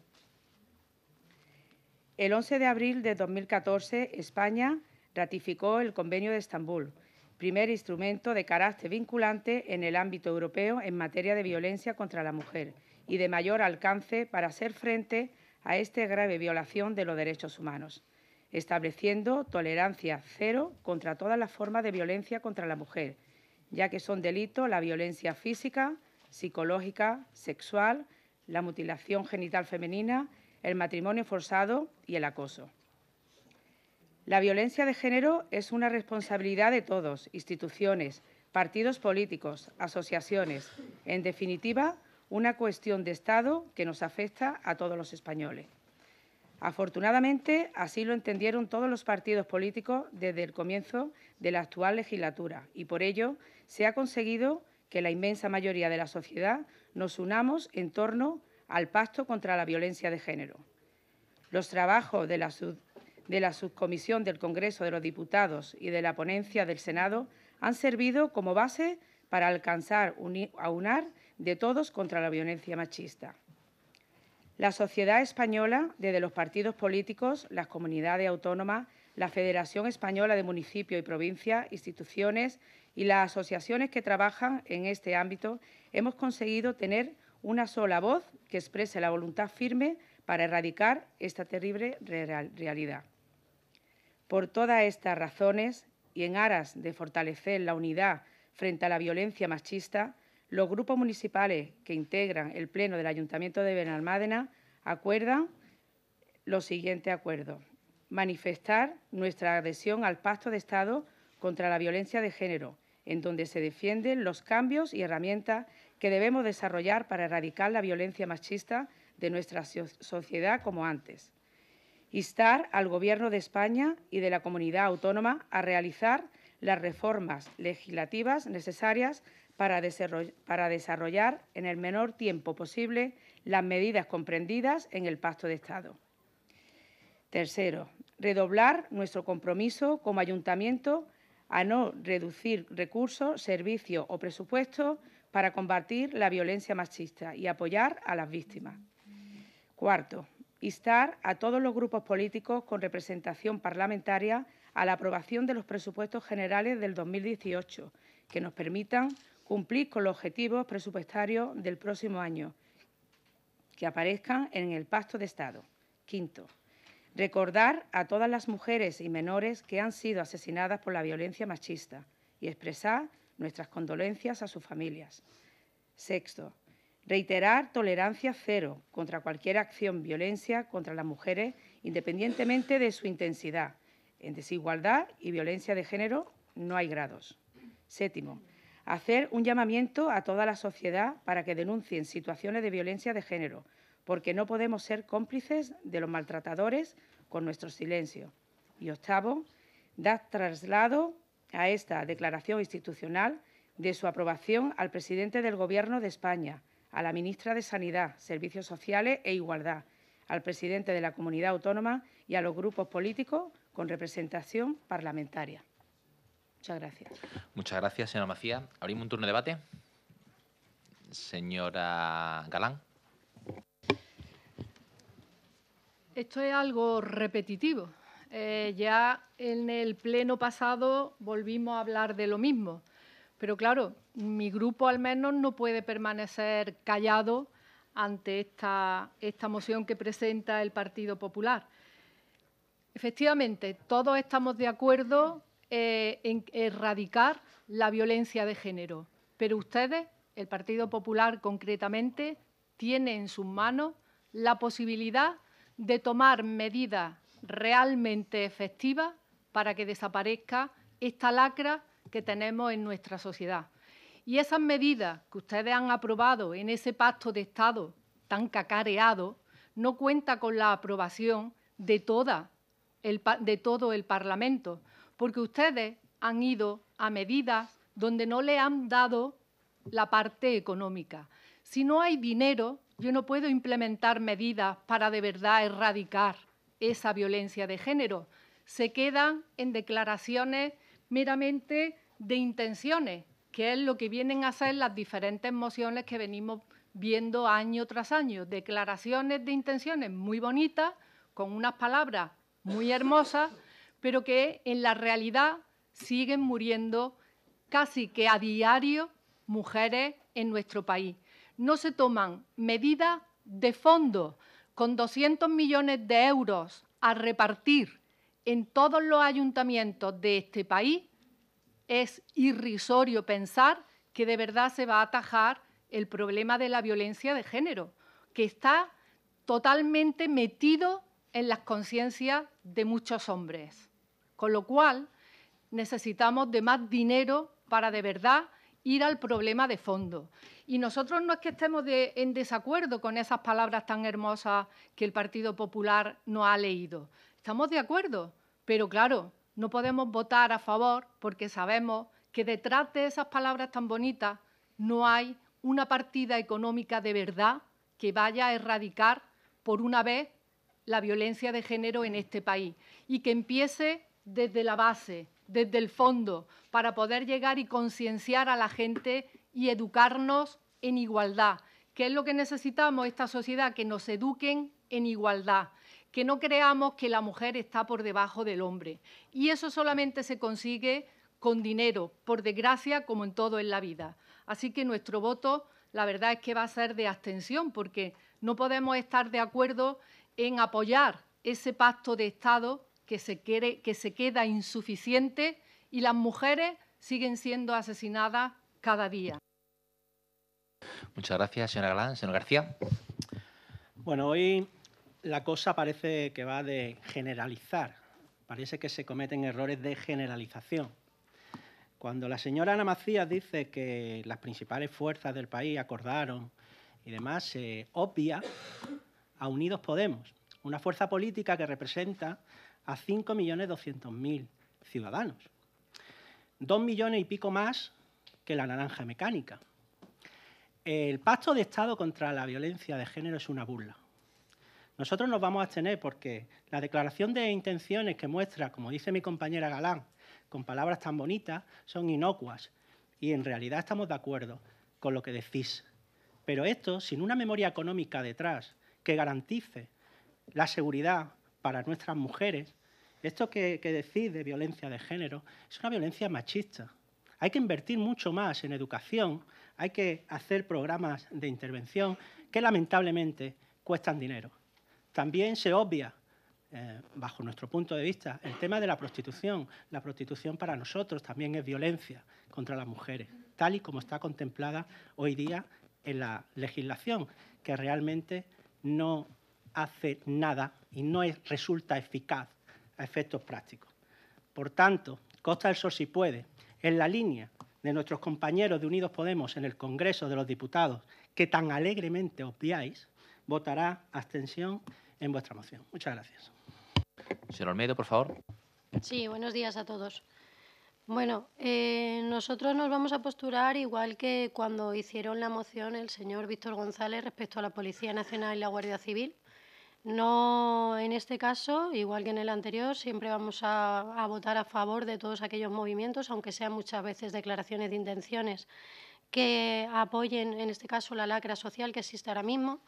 El 11 de abril de 2014, España ratificó el Convenio de Estambul, primer instrumento de carácter vinculante en el ámbito europeo en materia de violencia contra la mujer y de mayor alcance para hacer frente a esta grave violación de los derechos humanos, estableciendo tolerancia cero contra todas las formas de violencia contra la mujer, ya que son delitos la violencia física, psicológica, sexual, la mutilación genital femenina, el matrimonio forzado y el acoso. La violencia de género es una responsabilidad de todos, instituciones, partidos políticos, asociaciones, en definitiva, una cuestión de Estado que nos afecta a todos los españoles. Afortunadamente, así lo entendieron todos los partidos políticos desde el comienzo de la actual legislatura y por ello se ha conseguido que la inmensa mayoría de la sociedad nos unamos en torno al pacto contra la violencia de género. Los trabajos de la, subcomisión del Congreso de los Diputados y de la ponencia del Senado han servido como base para alcanzar unir, aunar de todos contra la violencia machista. La sociedad española, desde los partidos políticos, las comunidades autónomas, la Federación Española de Municipios y Provincias, instituciones y las asociaciones que trabajan en este ámbito, hemos conseguido tener una sola voz que exprese la voluntad firme para erradicar esta terrible realidad. Por todas estas razones y en aras de fortalecer la unidad frente a la violencia machista, los grupos municipales que integran el Pleno del Ayuntamiento de Benalmádena acuerdan los siguientes acuerdos. Manifestar nuestra adhesión al Pacto de Estado contra la Violencia de Género, en donde se defienden los cambios y herramientas que debemos desarrollar para erradicar la violencia machista de nuestra sociedad como antes. Instar al Gobierno de España y de la comunidad autónoma a realizar las reformas legislativas necesarias para desarrollar en el menor tiempo posible las medidas comprendidas en el Pacto de Estado. Tercero, redoblar nuestro compromiso como ayuntamiento a no reducir recursos, servicios o presupuestos para combatir la violencia machista y apoyar a las víctimas. Cuarto, instar a todos los grupos políticos con representación parlamentaria a la aprobación de los presupuestos generales del 2018, que nos permitan cumplir con los objetivos presupuestarios del próximo año que aparezcan en el Pacto de Estado. Quinto, recordar a todas las mujeres y menores que han sido asesinadas por la violencia machista y expresar nuestras condolencias a sus familias. Sexto, reiterar tolerancia cero contra cualquier acción violencia contra las mujeres, independientemente de su intensidad. En desigualdad y violencia de género no hay grados. Séptimo, Hacer un llamamiento a toda la sociedad para que denuncien situaciones de violencia de género, porque no podemos ser cómplices de los maltratadores con nuestro silencio. Y octavo, dar traslado a esta declaración institucional de su aprobación al presidente del Gobierno de España, a la ministra de Sanidad, Servicios Sociales e Igualdad, al presidente de la comunidad autónoma y a los grupos políticos con representación parlamentaria. Muchas gracias. Muchas gracias, señora Macía. Abrimos un turno de debate. Señora Galán. Esto es algo repetitivo. Eh, ya en el pleno pasado volvimos a hablar de lo mismo. Pero claro, mi grupo al menos no puede permanecer callado ante esta, esta moción que presenta el Partido Popular. Efectivamente, todos estamos de acuerdo eh, en erradicar la violencia de género. Pero ustedes, el Partido Popular concretamente, ...tienen en sus manos la posibilidad de tomar medidas realmente efectivas para que desaparezca esta lacra que tenemos en nuestra sociedad. Y esas medidas que ustedes han aprobado en ese pacto de Estado tan cacareado no cuenta con la aprobación de todo el Parlamento porque ustedes han ido a medidas donde no le han dado la parte económica. Si no hay dinero, yo no puedo implementar medidas para de verdad erradicar esa violencia de género. Se quedan en declaraciones meramente de intenciones, que es lo que vienen a ser las diferentes mociones que venimos viendo año tras año. Declaraciones de intenciones muy bonitas, con unas palabras muy hermosas, pero que en la realidad siguen muriendo casi que a diario mujeres en nuestro país. No se toman medidas de fondo con 200 millones de euros a repartir en todos los ayuntamientos de este país, es irrisorio pensar que de verdad se va a atajar el problema de la violencia de género, que está totalmente metido en las conciencias de muchos hombres. Con lo cual, necesitamos de más dinero para de verdad ir al problema de fondo. Y nosotros no es que estemos en desacuerdo con esas palabras tan hermosas que el Partido Popular no ha leído. Estamos de acuerdo, pero claro, no podemos votar a favor porque sabemos que detrás de esas palabras tan bonitas no hay una partida económica de verdad que vaya a erradicar por una vez la violencia de género en este país y que empiece desde la base, desde el fondo, para poder llegar y concienciar a la gente y educarnos en igualdad, que es lo que necesitamos esta sociedad, que nos eduquen en igualdad, que no creamos que la mujer está por debajo del hombre. Y eso solamente se consigue con dinero, por desgracia, como en todo en la vida. Así que nuestro voto, la verdad es que va a ser de abstención, porque no podemos estar de acuerdo en apoyar ese pacto de Estado que se, que se queda insuficiente y las mujeres siguen siendo asesinadas cada día. Muchas gracias, señora Galán. Señor García. Bueno, hoy la cosa parece que va de generalizar. Parece que se cometen errores de generalización. Cuando la señora Ana Macías dice que las principales fuerzas del país acordaron y demás, se obvia a Unidos Podemos, una fuerza política que representa a 5.200.000 ciudadanos. Dos millones y pico más que la naranja mecánica. El pacto de Estado contra la violencia de género es una burla. Nosotros nos vamos a abstener porque la declaración de intenciones que muestra, como dice mi compañera Galán, con palabras tan bonitas, son inocuas y en realidad estamos de acuerdo con lo que decís. Pero esto, sin una memoria económica detrás que garantice la seguridad para nuestras mujeres, esto que, decís de violencia de género es una violencia machista. Hay que invertir mucho más en educación, hay que hacer programas de intervención que lamentablemente cuestan dinero. También se obvia, eh, bajo nuestro punto de vista, el tema de la prostitución. La prostitución para nosotros también es violencia contra las mujeres, tal y como está contemplada hoy día en la legislación, que realmente no hace nada y no resulta eficaz a efectos prácticos. Por tanto, Costa del Sol si puede, en la línea de nuestros compañeros de Unidos Podemos en el Congreso de los Diputados, que tan alegremente obviáis, votará abstención en vuestra moción. Muchas gracias. Señor Olmedo, por favor. Sí, buenos días a todos. Bueno, eh, nosotros nos vamos a postular igual que cuando hicieron la moción el señor Víctor González respecto a la Policía Nacional y la Guardia Civil. No, en este caso, igual que en el anterior, siempre vamos a, votar a favor de todos aquellos movimientos, aunque sean muchas veces declaraciones de intenciones, que apoyen, en este caso, la lacra social que existe ahora mismo.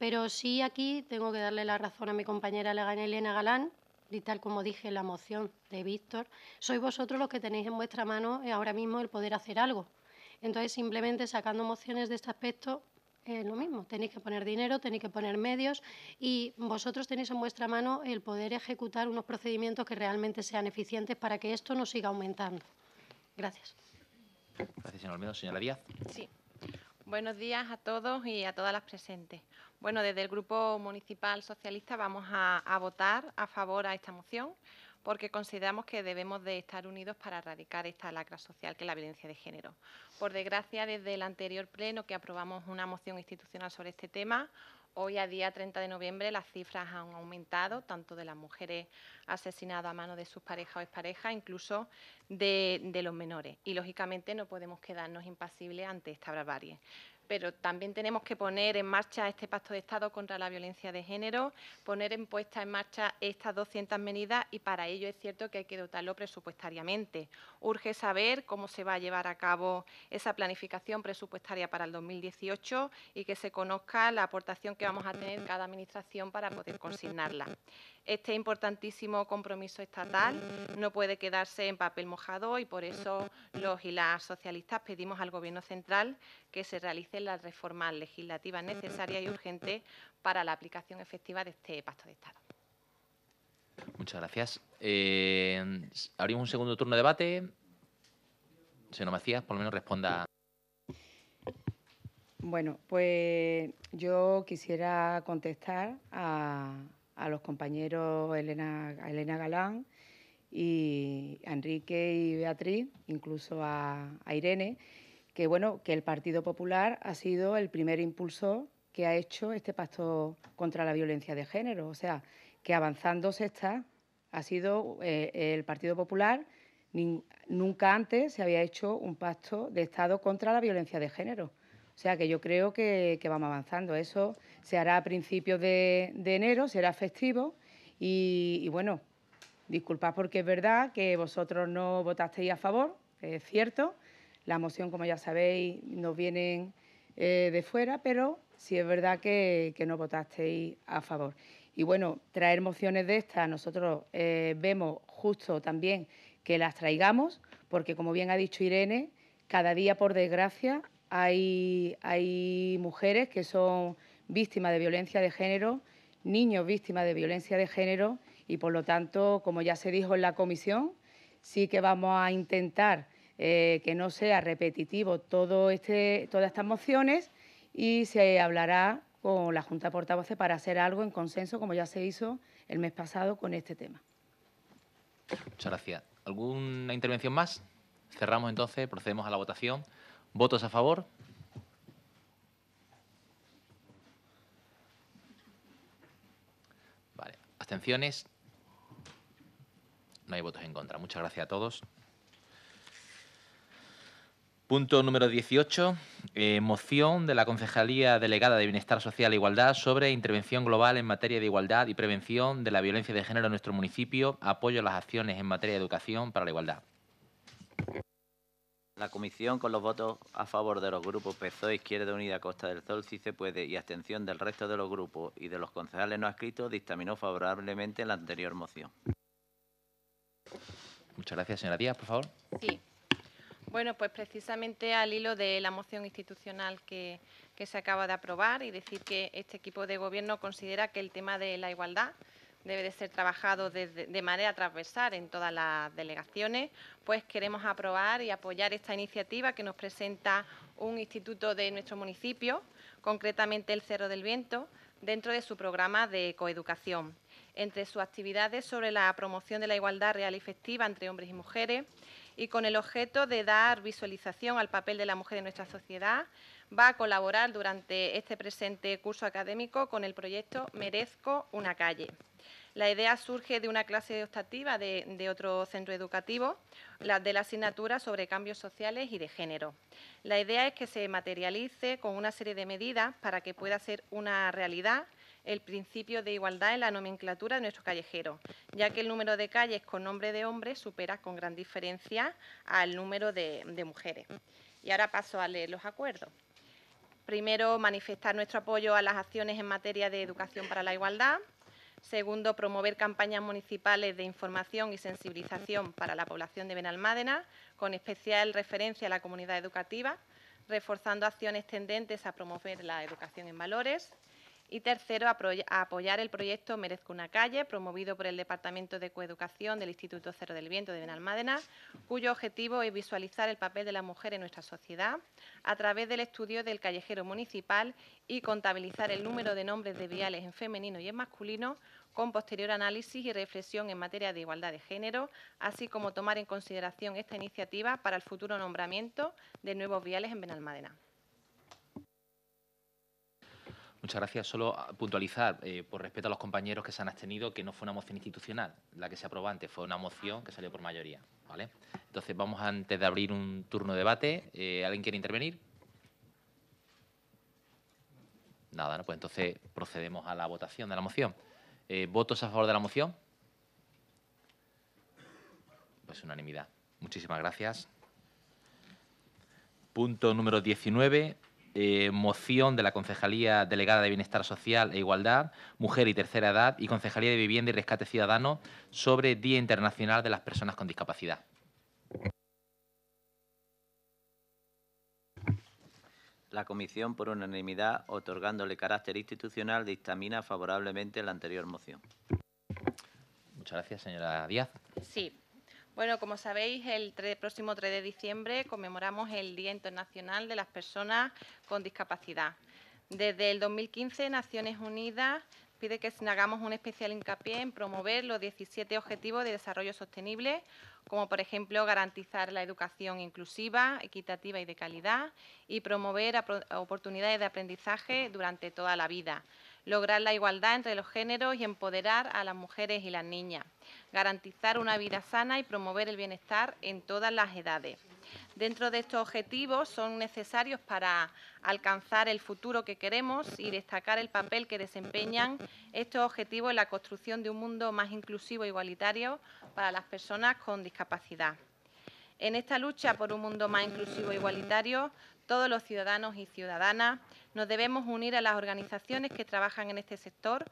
Pero sí aquí tengo que darle la razón a mi compañera Elena Galán, y tal como dije en la moción de Víctor, sois vosotros los que tenéis en vuestra mano ahora mismo el poder hacer algo. Entonces, simplemente sacando mociones de este aspecto, lo mismo. Tenéis que poner dinero, tenéis que poner medios y vosotros tenéis en vuestra mano el poder ejecutar unos procedimientos que realmente sean eficientes para que esto no siga aumentando. Gracias. Gracias, señor Olmedo. Señora Díaz. Sí. Buenos días a todos y a todas las presentes. Bueno, desde el Grupo Municipal Socialista vamos a votar a favor a esta moción porque consideramos que debemos de estar unidos para erradicar esta lacra social que es la violencia de género. Por desgracia, desde el anterior pleno que aprobamos una moción institucional sobre este tema, hoy a día 30 de noviembre las cifras han aumentado, tanto de las mujeres asesinadas a manos de sus parejas o exparejas, incluso de, de los menores. Y, lógicamente, no podemos quedarnos impasibles ante esta barbarie pero también tenemos que poner en marcha este pacto de Estado contra la violencia de género, poner en puesta en marcha estas 200 medidas y para ello es cierto que hay que dotarlo presupuestariamente. Urge saber cómo se va a llevar a cabo esa planificación presupuestaria para el 2018 y que se conozca la aportación que vamos a tener cada Administración para poder consignarla. Este importantísimo compromiso estatal no puede quedarse en papel mojado y por eso los y las socialistas pedimos al Gobierno central que se realice la las reformas legislativas necesarias y urgente para la aplicación efectiva de este Pacto de Estado. Muchas gracias. Eh, abrimos un segundo turno de debate. Señor Macías, por lo menos responda. Bueno, pues yo quisiera contestar a, los compañeros Elena, Elena Galán y Enrique y Beatriz, incluso a Irene que bueno, que el Partido Popular ha sido el primer impulsor que ha hecho este pacto contra la violencia de género. O sea, que avanzando se está, ha sido eh, el Partido Popular, nunca antes se había hecho un pacto de Estado contra la violencia de género. O sea, que yo creo que, vamos avanzando. Eso se hará a principios de, enero, será festivo y, y bueno, disculpad porque es verdad que vosotros no votasteis a favor, es cierto, la moción, como ya sabéis, nos vienen eh, de fuera, pero sí es verdad que, no votasteis a favor. Y bueno, traer mociones de estas, nosotros eh, vemos justo también que las traigamos, porque como bien ha dicho Irene, cada día, por desgracia, hay, hay mujeres que son víctimas de violencia de género, niños víctimas de violencia de género y, por lo tanto, como ya se dijo en la comisión, sí que vamos a intentar eh, que no sea repetitivo este, todas estas mociones y se hablará con la Junta de Portavoces para hacer algo en consenso, como ya se hizo el mes pasado con este tema. Muchas gracias. ¿Alguna intervención más? Cerramos entonces, procedemos a la votación. ¿Votos a favor? Vale. ¿Abstenciones? No hay votos en contra. Muchas gracias a todos. Punto número 18. Eh, moción de la Concejalía Delegada de Bienestar Social e Igualdad sobre intervención global en materia de igualdad y prevención de la violencia de género en nuestro municipio, apoyo a las acciones en materia de educación para la igualdad. La comisión, con los votos a favor de los grupos PSOE, Izquierda Unida, Costa del Sol, si se Puede y abstención del resto de los grupos y de los concejales no adscritos, dictaminó favorablemente la anterior moción. Muchas gracias, señora Díaz, por favor. Sí. Bueno, pues precisamente al hilo de la moción institucional que, se acaba de aprobar y decir que este equipo de gobierno considera que el tema de la igualdad debe de ser trabajado de, de, manera transversal en todas las delegaciones, pues queremos aprobar y apoyar esta iniciativa que nos presenta un instituto de nuestro municipio, concretamente el Cerro del Viento, dentro de su programa de coeducación. Entre sus actividades sobre la promoción de la igualdad real y efectiva entre hombres y mujeres, y con el objeto de dar visualización al papel de la mujer en nuestra sociedad, va a colaborar durante este presente curso académico con el proyecto Merezco una calle. La idea surge de una clase optativa de, de, otro centro educativo, la de la asignatura sobre cambios sociales y de género. La idea es que se materialice con una serie de medidas para que pueda ser una realidad el principio de igualdad en la nomenclatura de nuestro callejero, ya que el número de calles con nombre de hombres supera con gran diferencia al número de, de mujeres. Y ahora paso a leer los acuerdos. Primero, manifestar nuestro apoyo a las acciones en materia de educación para la igualdad. Segundo, promover campañas municipales de información y sensibilización para la población de Benalmádena, con especial referencia a la comunidad educativa, reforzando acciones tendentes a promover la educación en valores. Y tercero, apoyar el proyecto Merezco una calle, promovido por el Departamento de Coeducación del Instituto Cerro del Viento de Benalmádena, cuyo objetivo es visualizar el papel de la mujer en nuestra sociedad a través del estudio del callejero municipal y contabilizar el número de nombres de viales en femenino y en masculino con posterior análisis y reflexión en materia de igualdad de género, así como tomar en consideración esta iniciativa para el futuro nombramiento de nuevos viales en Benalmádena. Muchas gracias. Solo ah, puntualizar, eh, por respeto a los compañeros que se han abstenido, que no fue una moción institucional la que se aprobó antes, fue una moción que salió por mayoría. ¿vale? Entonces, vamos antes de abrir un turno de debate. Eh, ¿Alguien quiere intervenir? Nada, pues entonces procedemos a la votación de la moción. Eh, ¿Votos a favor de la moción? Pues unanimidad. Muchísimas gracias. Punto número 19, eh, moción de la Concejalía Delegada de Bienestar Social e Igualdad, Mujer y Tercera Edad y Concejalía de Vivienda y Rescate Ciudadano sobre Día Internacional de las Personas con Discapacidad. La comisión, por unanimidad, otorgándole carácter institucional, dictamina favorablemente la anterior moción. Muchas gracias, señora Díaz. Sí, bueno, como sabéis, el próximo 3 de diciembre conmemoramos el Día Internacional de las Personas con Discapacidad. Desde el 2015, Naciones Unidas pide que hagamos un especial hincapié en promover los 17 Objetivos de Desarrollo Sostenible, como por ejemplo garantizar la educación inclusiva, equitativa y de calidad y promover oportunidades de aprendizaje durante toda la vida lograr la igualdad entre los géneros y empoderar a las mujeres y las niñas, garantizar una vida sana y promover el bienestar en todas las edades. Dentro de estos objetivos son necesarios para alcanzar el futuro que queremos y destacar el papel que desempeñan estos objetivos en la construcción de un mundo más inclusivo e igualitario para las personas con discapacidad. En esta lucha por un mundo más inclusivo e igualitario, todos los ciudadanos y ciudadanas nos debemos unir a las organizaciones que trabajan en este sector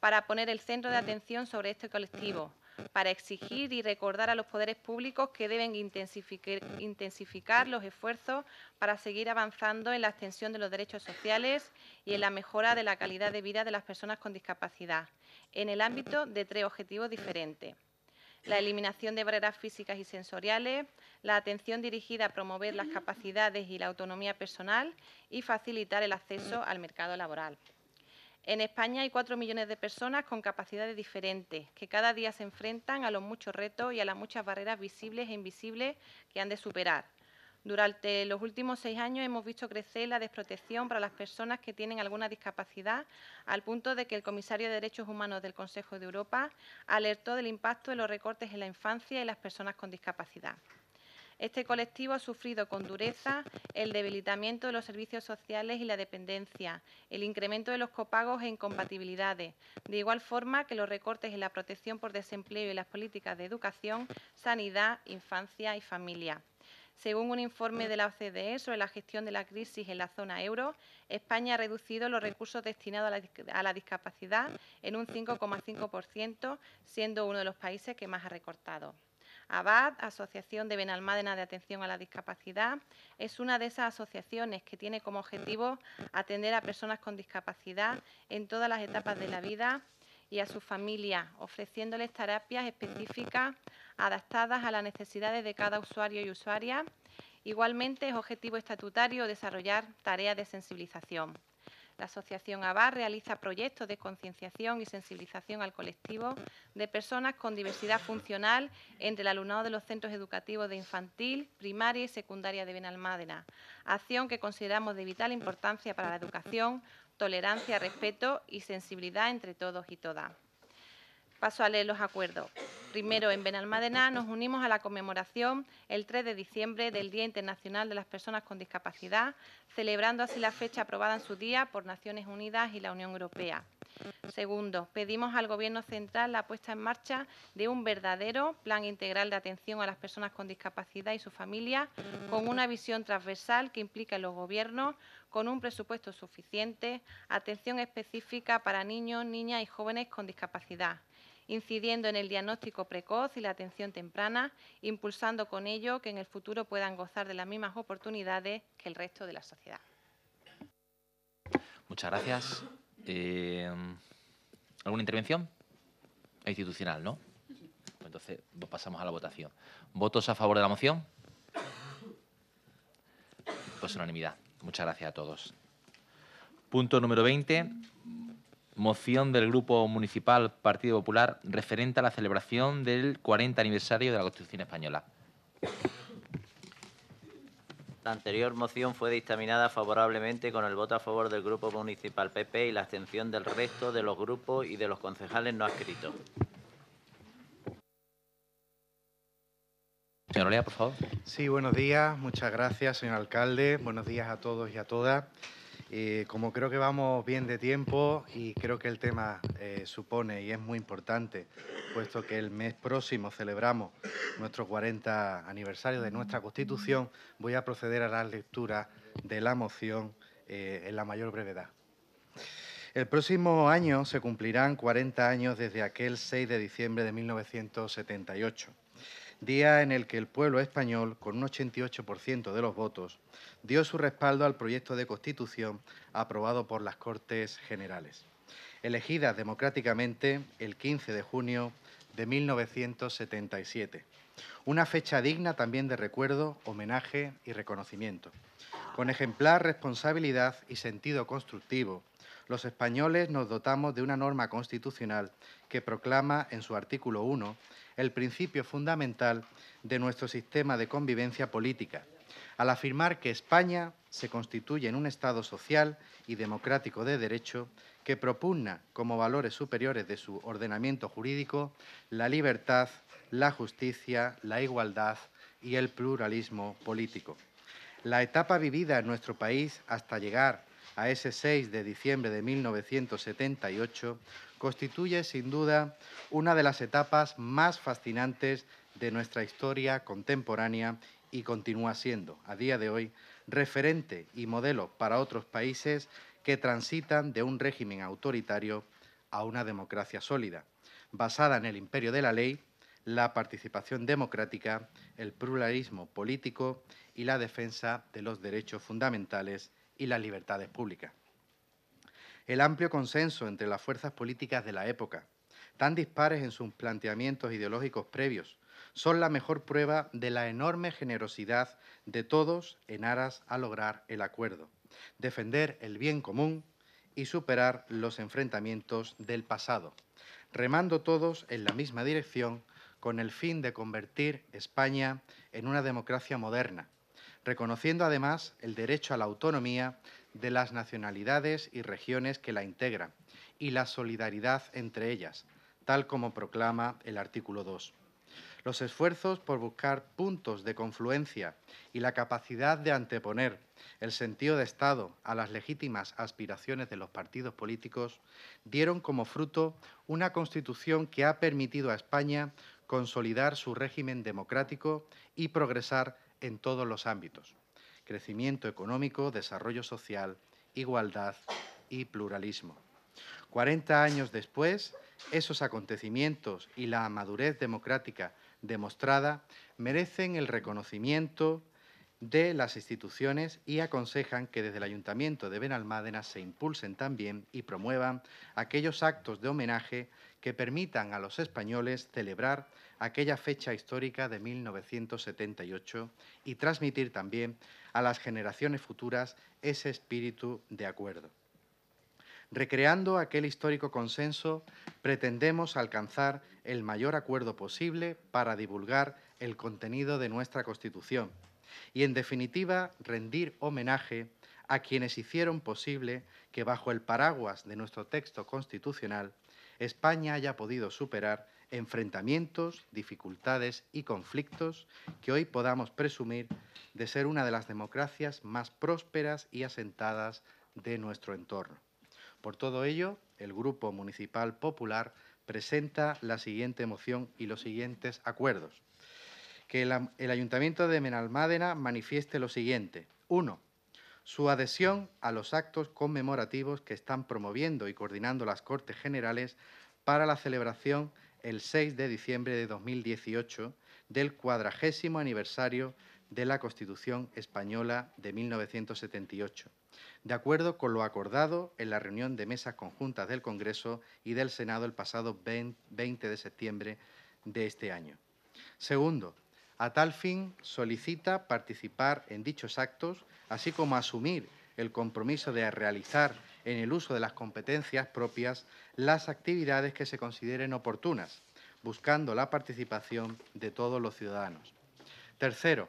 para poner el centro de atención sobre este colectivo, para exigir y recordar a los poderes públicos que deben intensificar, los esfuerzos para seguir avanzando en la extensión de los derechos sociales y en la mejora de la calidad de vida de las personas con discapacidad, en el ámbito de tres objetivos diferentes la eliminación de barreras físicas y sensoriales, la atención dirigida a promover las capacidades y la autonomía personal y facilitar el acceso al mercado laboral. En España hay cuatro millones de personas con capacidades diferentes, que cada día se enfrentan a los muchos retos y a las muchas barreras visibles e invisibles que han de superar. Durante los últimos seis años hemos visto crecer la desprotección para las personas que tienen alguna discapacidad, al punto de que el comisario de Derechos Humanos del Consejo de Europa alertó del impacto de los recortes en la infancia y las personas con discapacidad. Este colectivo ha sufrido con dureza el debilitamiento de los servicios sociales y la dependencia, el incremento de los copagos e incompatibilidades, de igual forma que los recortes en la protección por desempleo y las políticas de educación, sanidad, infancia y familia. Según un informe mm. de la OCDE sobre la gestión de la crisis en la zona euro, España ha reducido los recursos destinados a la, discapacidad en un 5,5%, siendo uno de los países que más ha recortado. ABAD, Asociación de Benalmádena de Atención a la Discapacidad, es una de esas asociaciones que tiene como objetivo atender a personas con discapacidad en todas las etapas de la vida y a su familia, ofreciéndoles terapias específicas adaptadas a las necesidades de cada usuario y usuaria. Igualmente, es objetivo estatutario desarrollar tareas de sensibilización. La Asociación ABAR realiza proyectos de concienciación y sensibilización al colectivo de personas con diversidad funcional entre el alumnado de los centros educativos de infantil, primaria y secundaria de Benalmádena, acción que consideramos de vital importancia para la educación, tolerancia, respeto y sensibilidad entre todos y todas. Paso a leer los acuerdos. Primero, en Benalmádena nos unimos a la conmemoración el 3 de diciembre del Día Internacional de las Personas con Discapacidad, celebrando así la fecha aprobada en su día por Naciones Unidas y la Unión Europea. Segundo, pedimos al Gobierno central la puesta en marcha de un verdadero plan integral de atención a las personas con discapacidad y su familia, con una visión transversal que implica los gobiernos, con un presupuesto suficiente, atención específica para niños, niñas y jóvenes con discapacidad incidiendo en el diagnóstico precoz y la atención temprana, impulsando con ello que en el futuro puedan gozar de las mismas oportunidades que el resto de la sociedad. Muchas gracias. Eh, ¿Alguna intervención? Institucional, ¿no? entonces, pues pasamos a la votación. ¿Votos a favor de la moción? Pues unanimidad. Muchas gracias a todos. Punto número 20 moción del Grupo Municipal Partido Popular referente a la celebración del 40 aniversario de la Constitución Española. La anterior moción fue dictaminada favorablemente con el voto a favor del Grupo Municipal PP y la abstención del resto de los grupos y de los concejales no adscritos. Señor Olea, por favor. Sí, buenos días. Muchas gracias, señor alcalde. Buenos días a todos y a todas. Eh, como creo que vamos bien de tiempo y creo que el tema eh, supone y es muy importante, puesto que el mes próximo celebramos nuestro 40 aniversario de nuestra Constitución, voy a proceder a la lectura de la moción eh, en la mayor brevedad. El próximo año se cumplirán 40 años desde aquel 6 de diciembre de 1978 día en el que el pueblo español, con un 88% de los votos, dio su respaldo al proyecto de constitución aprobado por las Cortes Generales, elegida democráticamente el 15 de junio de 1977. Una fecha digna también de recuerdo, homenaje y reconocimiento. Con ejemplar responsabilidad y sentido constructivo, los españoles nos dotamos de una norma constitucional que proclama en su artículo 1 el principio fundamental de nuestro sistema de convivencia política, al afirmar que España se constituye en un Estado social y democrático de derecho que propugna como valores superiores de su ordenamiento jurídico la libertad, la justicia, la igualdad y el pluralismo político. La etapa vivida en nuestro país hasta llegar a ese 6 de diciembre de 1978 constituye sin duda una de las etapas más fascinantes de nuestra historia contemporánea y continúa siendo, a día de hoy, referente y modelo para otros países que transitan de un régimen autoritario a una democracia sólida, basada en el imperio de la ley, la participación democrática, el pluralismo político y la defensa de los derechos fundamentales y las libertades públicas el amplio consenso entre las fuerzas políticas de la época, tan dispares en sus planteamientos ideológicos previos, son la mejor prueba de la enorme generosidad de todos en aras a lograr el acuerdo, defender el bien común y superar los enfrentamientos del pasado, remando todos en la misma dirección con el fin de convertir España en una democracia moderna, reconociendo además el derecho a la autonomía de las nacionalidades y regiones que la integran y la solidaridad entre ellas, tal como proclama el artículo 2. Los esfuerzos por buscar puntos de confluencia y la capacidad de anteponer el sentido de Estado a las legítimas aspiraciones de los partidos políticos dieron como fruto una constitución que ha permitido a España consolidar su régimen democrático y progresar en todos los ámbitos crecimiento económico, desarrollo social, igualdad y pluralismo. 40 años después, esos acontecimientos y la madurez democrática demostrada merecen el reconocimiento de las instituciones y aconsejan que desde el Ayuntamiento de Benalmádena se impulsen también y promuevan aquellos actos de homenaje que permitan a los españoles celebrar aquella fecha histórica de 1978 y transmitir también a las generaciones futuras ese espíritu de acuerdo. Recreando aquel histórico consenso, pretendemos alcanzar el mayor acuerdo posible para divulgar el contenido de nuestra Constitución y, en definitiva, rendir homenaje a quienes hicieron posible que, bajo el paraguas de nuestro texto constitucional, España haya podido superar enfrentamientos, dificultades y conflictos, que hoy podamos presumir de ser una de las democracias más prósperas y asentadas de nuestro entorno. Por todo ello, el Grupo Municipal Popular presenta la siguiente moción y los siguientes acuerdos. Que el, Ayuntamiento de Menalmádena manifieste lo siguiente. uno, Su adhesión a los actos conmemorativos que están promoviendo y coordinando las Cortes Generales para la celebración el 6 de diciembre de 2018 del cuadragésimo aniversario de la Constitución Española de 1978, de acuerdo con lo acordado en la reunión de mesas conjuntas del Congreso y del Senado el pasado 20 de septiembre de este año. Segundo, a tal fin solicita participar en dichos actos, así como asumir el compromiso de realizar en el uso de las competencias propias las actividades que se consideren oportunas, buscando la participación de todos los ciudadanos. Tercero,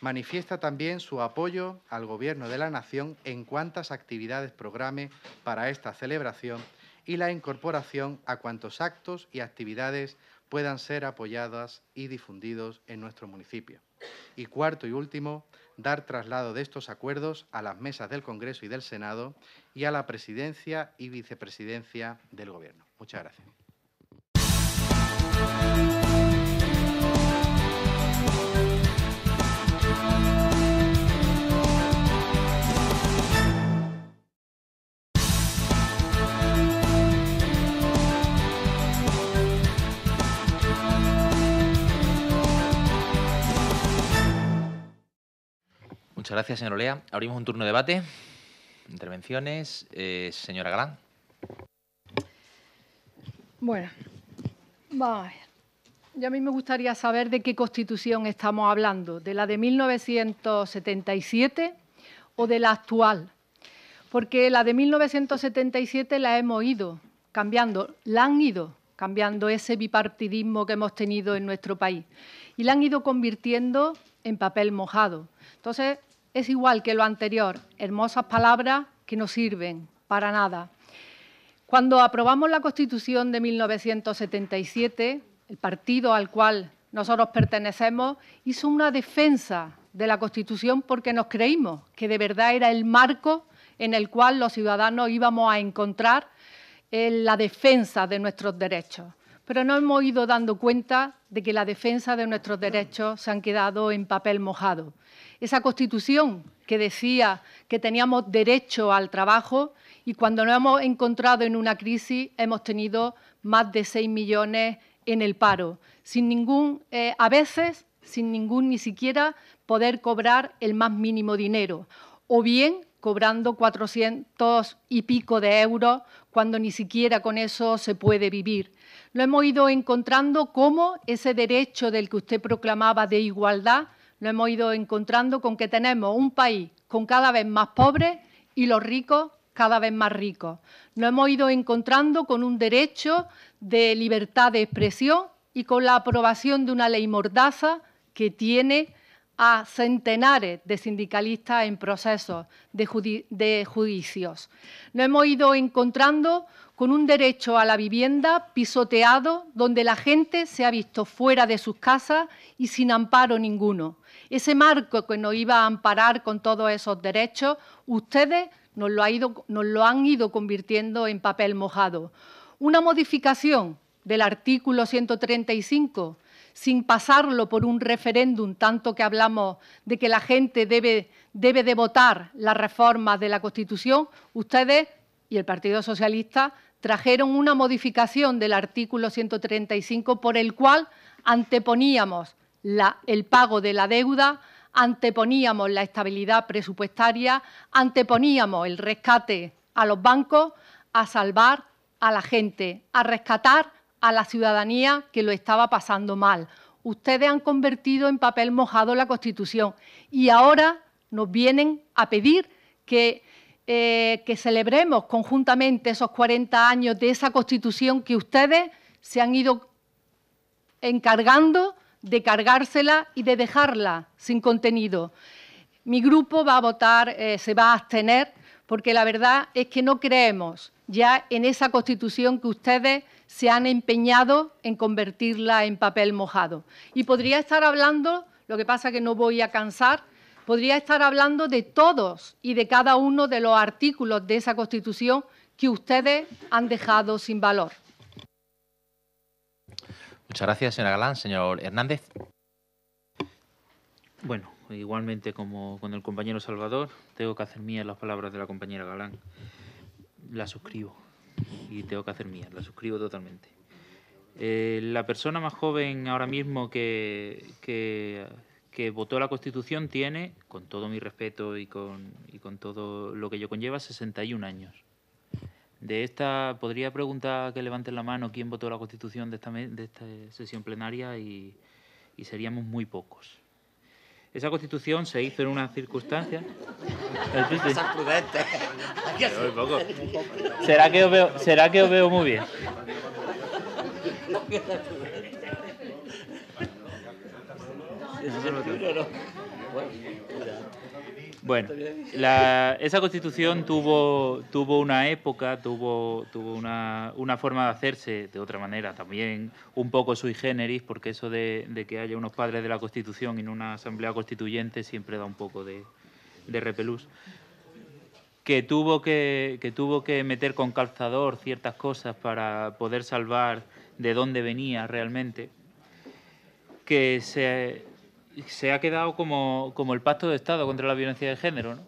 manifiesta también su apoyo al Gobierno de la Nación en cuantas actividades programe para esta celebración y la incorporación a cuantos actos y actividades puedan ser apoyadas y difundidos en nuestro municipio. Y cuarto y último, dar traslado de estos acuerdos a las mesas del Congreso y del Senado y a la presidencia y vicepresidencia del Gobierno. Muchas gracias. Muchas gracias, señor Olea. Abrimos un turno de debate. Intervenciones. Eh, señora Galán. Bueno, vamos a mí me gustaría saber de qué constitución estamos hablando, de la de 1977 o de la actual, porque la de 1977 la hemos ido cambiando, la han ido cambiando ese bipartidismo que hemos tenido en nuestro país y la han ido convirtiendo en papel mojado. Entonces, es igual que lo anterior, hermosas palabras que no sirven para nada. Cuando aprobamos la Constitución de 1977, el partido al cual nosotros pertenecemos hizo una defensa de la Constitución porque nos creímos que de verdad era el marco en el cual los ciudadanos íbamos a encontrar eh, la defensa de nuestros derechos. Pero no hemos ido dando cuenta de que la defensa de nuestros derechos se han quedado en papel mojado esa constitución que decía que teníamos derecho al trabajo y cuando nos hemos encontrado en una crisis hemos tenido más de 6 millones en el paro, sin ningún, eh, a veces sin ningún ni siquiera poder cobrar el más mínimo dinero, o bien cobrando 400 y pico de euros cuando ni siquiera con eso se puede vivir. Lo hemos ido encontrando como ese derecho del que usted proclamaba de igualdad lo hemos ido encontrando con que tenemos un país con cada vez más pobres y los ricos cada vez más ricos. Nos hemos ido encontrando con un derecho de libertad de expresión y con la aprobación de una ley mordaza que tiene a centenares de sindicalistas en procesos de, de, juicios. Nos hemos ido encontrando con un derecho a la vivienda pisoteado, donde la gente se ha visto fuera de sus casas y sin amparo ninguno ese marco que nos iba a amparar con todos esos derechos, ustedes nos lo, han ido convirtiendo en papel mojado. Una modificación del artículo 135 sin pasarlo por un referéndum, tanto que hablamos de que la gente debe, debe de votar las reformas de la Constitución, ustedes y el Partido Socialista trajeron una modificación del artículo 135 por el cual anteponíamos el pago de la deuda, anteponíamos la estabilidad presupuestaria, anteponíamos el rescate a los bancos a salvar a la gente, a rescatar a la ciudadanía que lo estaba pasando mal. Ustedes han convertido en papel mojado la Constitución y ahora nos vienen a pedir que, eh, que celebremos conjuntamente esos 40 años de esa Constitución que ustedes se han ido encargando de cargársela y de dejarla sin contenido. Mi grupo va a votar, eh, se va a abstener, porque la verdad es que no creemos ya en esa constitución que ustedes se han empeñado en convertirla en papel mojado. Y podría estar hablando, lo que pasa que no voy a cansar, podría estar hablando de todos y de cada uno de los artículos de esa Constitución que ustedes han dejado sin valor. Muchas gracias, señora Galán. Señor Hernández. Bueno, igualmente como con el compañero Salvador, tengo que hacer mías las palabras de la compañera Galán. La suscribo y tengo que hacer mías, la suscribo totalmente. Eh, la persona más joven ahora mismo que, que, votó la Constitución tiene, con todo mi respeto y con, y con todo lo que yo conlleva, 61 años. De esta, podría preguntar que levanten la mano quién votó la constitución de esta, de esta sesión plenaria y, seríamos muy pocos. Esa constitución se hizo en una circunstancia... ¿Será que, os veo, ¿Será que os veo muy bien? Bueno, esa constitución tuvo, tuvo una época, tuvo, tuvo una, forma de hacerse de otra manera también, un poco sui generis, porque eso de, que haya unos padres de la constitución en una asamblea constituyente siempre da un poco de, de repelús. Que tuvo que, que tuvo que meter con calzador ciertas cosas para poder salvar de dónde venía realmente, que se se ha quedado como, el pacto de Estado contra la violencia de género. ¿no?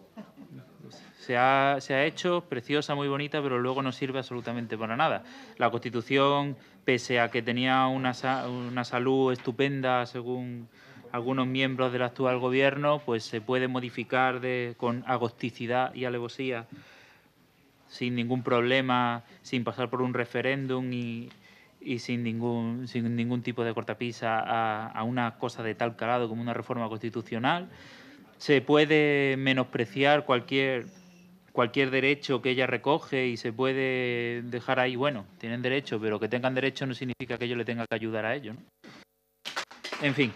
Se, ha, hecho preciosa, muy bonita, pero luego no sirve absolutamente para nada. La Constitución, pese a que tenía una, una salud estupenda, según algunos miembros del actual gobierno, pues se puede modificar de, con agosticidad y alevosía sin ningún problema, sin pasar por un referéndum y y sin ningún, sin ningún tipo de cortapisa a, una cosa de tal calado como una reforma constitucional. Se puede menospreciar cualquier, cualquier derecho que ella recoge y se puede dejar ahí, bueno, tienen derecho, pero que tengan derecho no significa que yo le tenga que ayudar a ello. En fin,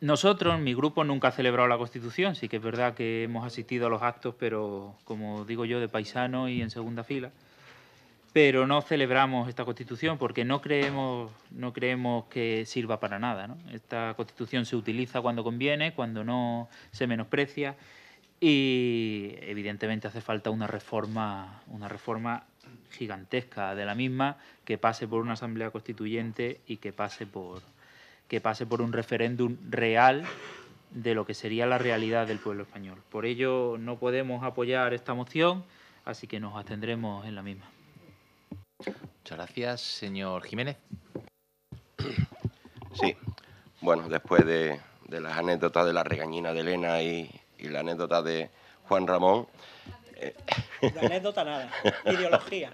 nosotros, mi grupo, nunca ha celebrado la Constitución, sí que es verdad que hemos asistido a los actos, pero como digo yo, de paisano y en segunda fila pero no celebramos esta constitución porque no creemos, no creemos que sirva para nada. Esta constitución se utiliza cuando conviene, cuando no se menosprecia y evidentemente hace falta una reforma, una reforma gigantesca de la misma que pase por una asamblea constituyente y que pase por, que pase por un referéndum real de lo que sería la realidad del pueblo español. Por ello no podemos apoyar esta moción, así que nos abstendremos en la misma. Muchas gracias, señor Jiménez. Sí, bueno, después de, las anécdotas de la regañina de Elena y, la anécdota de Juan Ramón. Eh, la anécdota nada, ideología.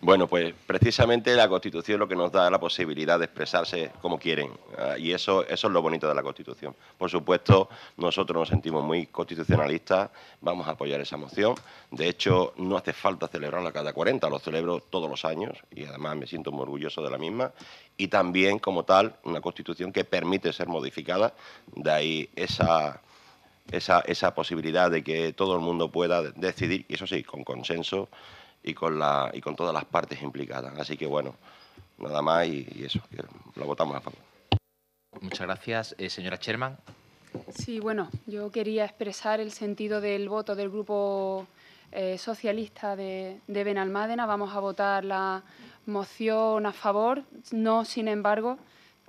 Bueno, pues precisamente la Constitución lo que nos da la posibilidad de expresarse como quieren. Ah, y eso, eso es lo bonito de la Constitución. Por supuesto, nosotros nos sentimos muy constitucionalistas, vamos a apoyar esa moción. De hecho, no hace falta celebrarla cada 40, lo celebro todos los años y además me siento muy orgulloso de la misma. Y también, como tal, una Constitución que permite ser modificada. De ahí esa... Esa, esa, posibilidad de que todo el mundo pueda decidir, y eso sí, con consenso, y con, la, y con todas las partes implicadas. Así que bueno, nada más y, eso, lo votamos a favor. Muchas gracias, eh, señora Sherman. Sí, bueno, yo quería expresar el sentido del voto del Grupo eh, Socialista de Benalmádena. Vamos a votar la moción a favor, no sin embargo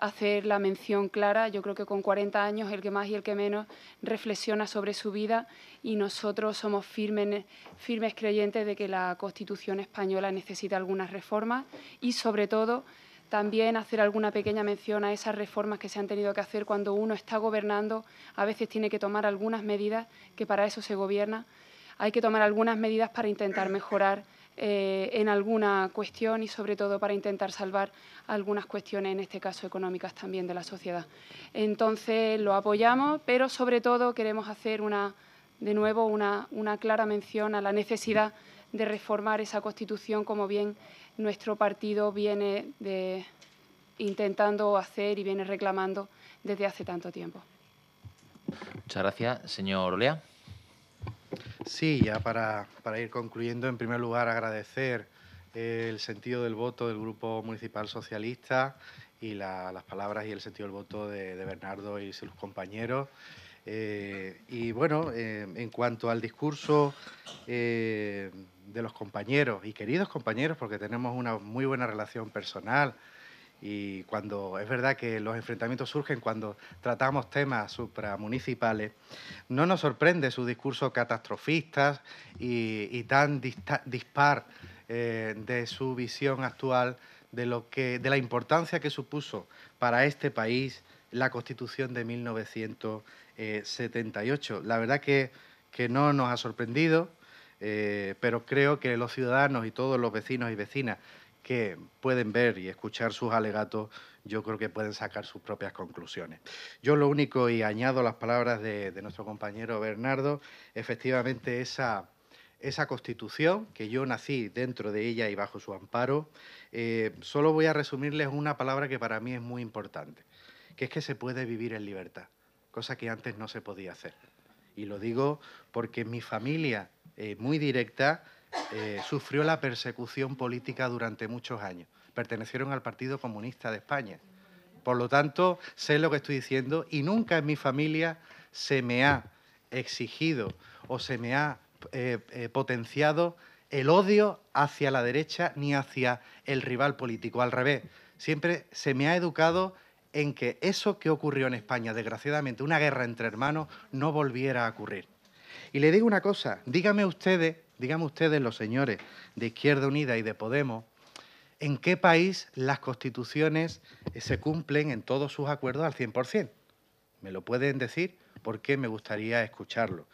hacer la mención clara. Yo creo que con 40 años el que más y el que menos reflexiona sobre su vida y nosotros somos firmes, firmes creyentes de que la Constitución española necesita algunas reformas y sobre todo también hacer alguna pequeña mención a esas reformas que se han tenido que hacer cuando uno está gobernando, a veces tiene que tomar algunas medidas, que para eso se gobierna, hay que tomar algunas medidas para intentar mejorar eh, en alguna cuestión y sobre todo para intentar salvar algunas cuestiones, en este caso económicas también de la sociedad. Entonces lo apoyamos, pero sobre todo queremos hacer una, de nuevo una, una clara mención a la necesidad de reformar esa Constitución como bien nuestro partido viene de, intentando hacer y viene reclamando desde hace tanto tiempo. Muchas gracias, señor Olea. Sí, ya para, ir concluyendo, en primer lugar agradecer el sentido del voto del Grupo Municipal Socialista y las palabras y el sentido del voto de, Bernardo y sus compañeros. Eh, y bueno, eh, en cuanto al discurso eh, de los compañeros y queridos compañeros, porque tenemos una muy buena relación personal y cuando es verdad que los enfrentamientos surgen cuando tratamos temas supramunicipales, no nos sorprende su discurso catastrofista y, tan dispar eh, de su visión actual de, lo que, de la importancia que supuso para este país la Constitución de 1978. La verdad que, que no nos ha sorprendido, eh, pero creo que los ciudadanos y todos los vecinos y vecinas que pueden ver y escuchar sus alegatos, yo creo que pueden sacar sus propias conclusiones. Yo lo único, y añado las palabras de, nuestro compañero Bernardo, efectivamente esa, esa constitución, que yo nací dentro de ella y bajo su amparo, eh, solo voy a resumirles una palabra que para mí es muy importante, que es que se puede vivir en libertad, cosa que antes no se podía hacer. Y lo digo porque mi familia eh, muy directa eh, sufrió la persecución política durante muchos años. Pertenecieron al Partido Comunista de España. Por lo tanto, sé lo que estoy diciendo y nunca en mi familia se me ha exigido o se me ha eh, eh, potenciado el odio hacia la derecha ni hacia el rival político. Al revés, siempre se me ha educado en que eso que ocurrió en España, desgraciadamente, una guerra entre hermanos, no volviera a ocurrir. Y le digo una cosa, dígame ustedes Digan ustedes los señores de Izquierda Unida y de Podemos, en qué país las constituciones eh, se cumplen en todos sus acuerdos al 100%. ¿Me lo pueden decir? Porque me gustaría escucharlo.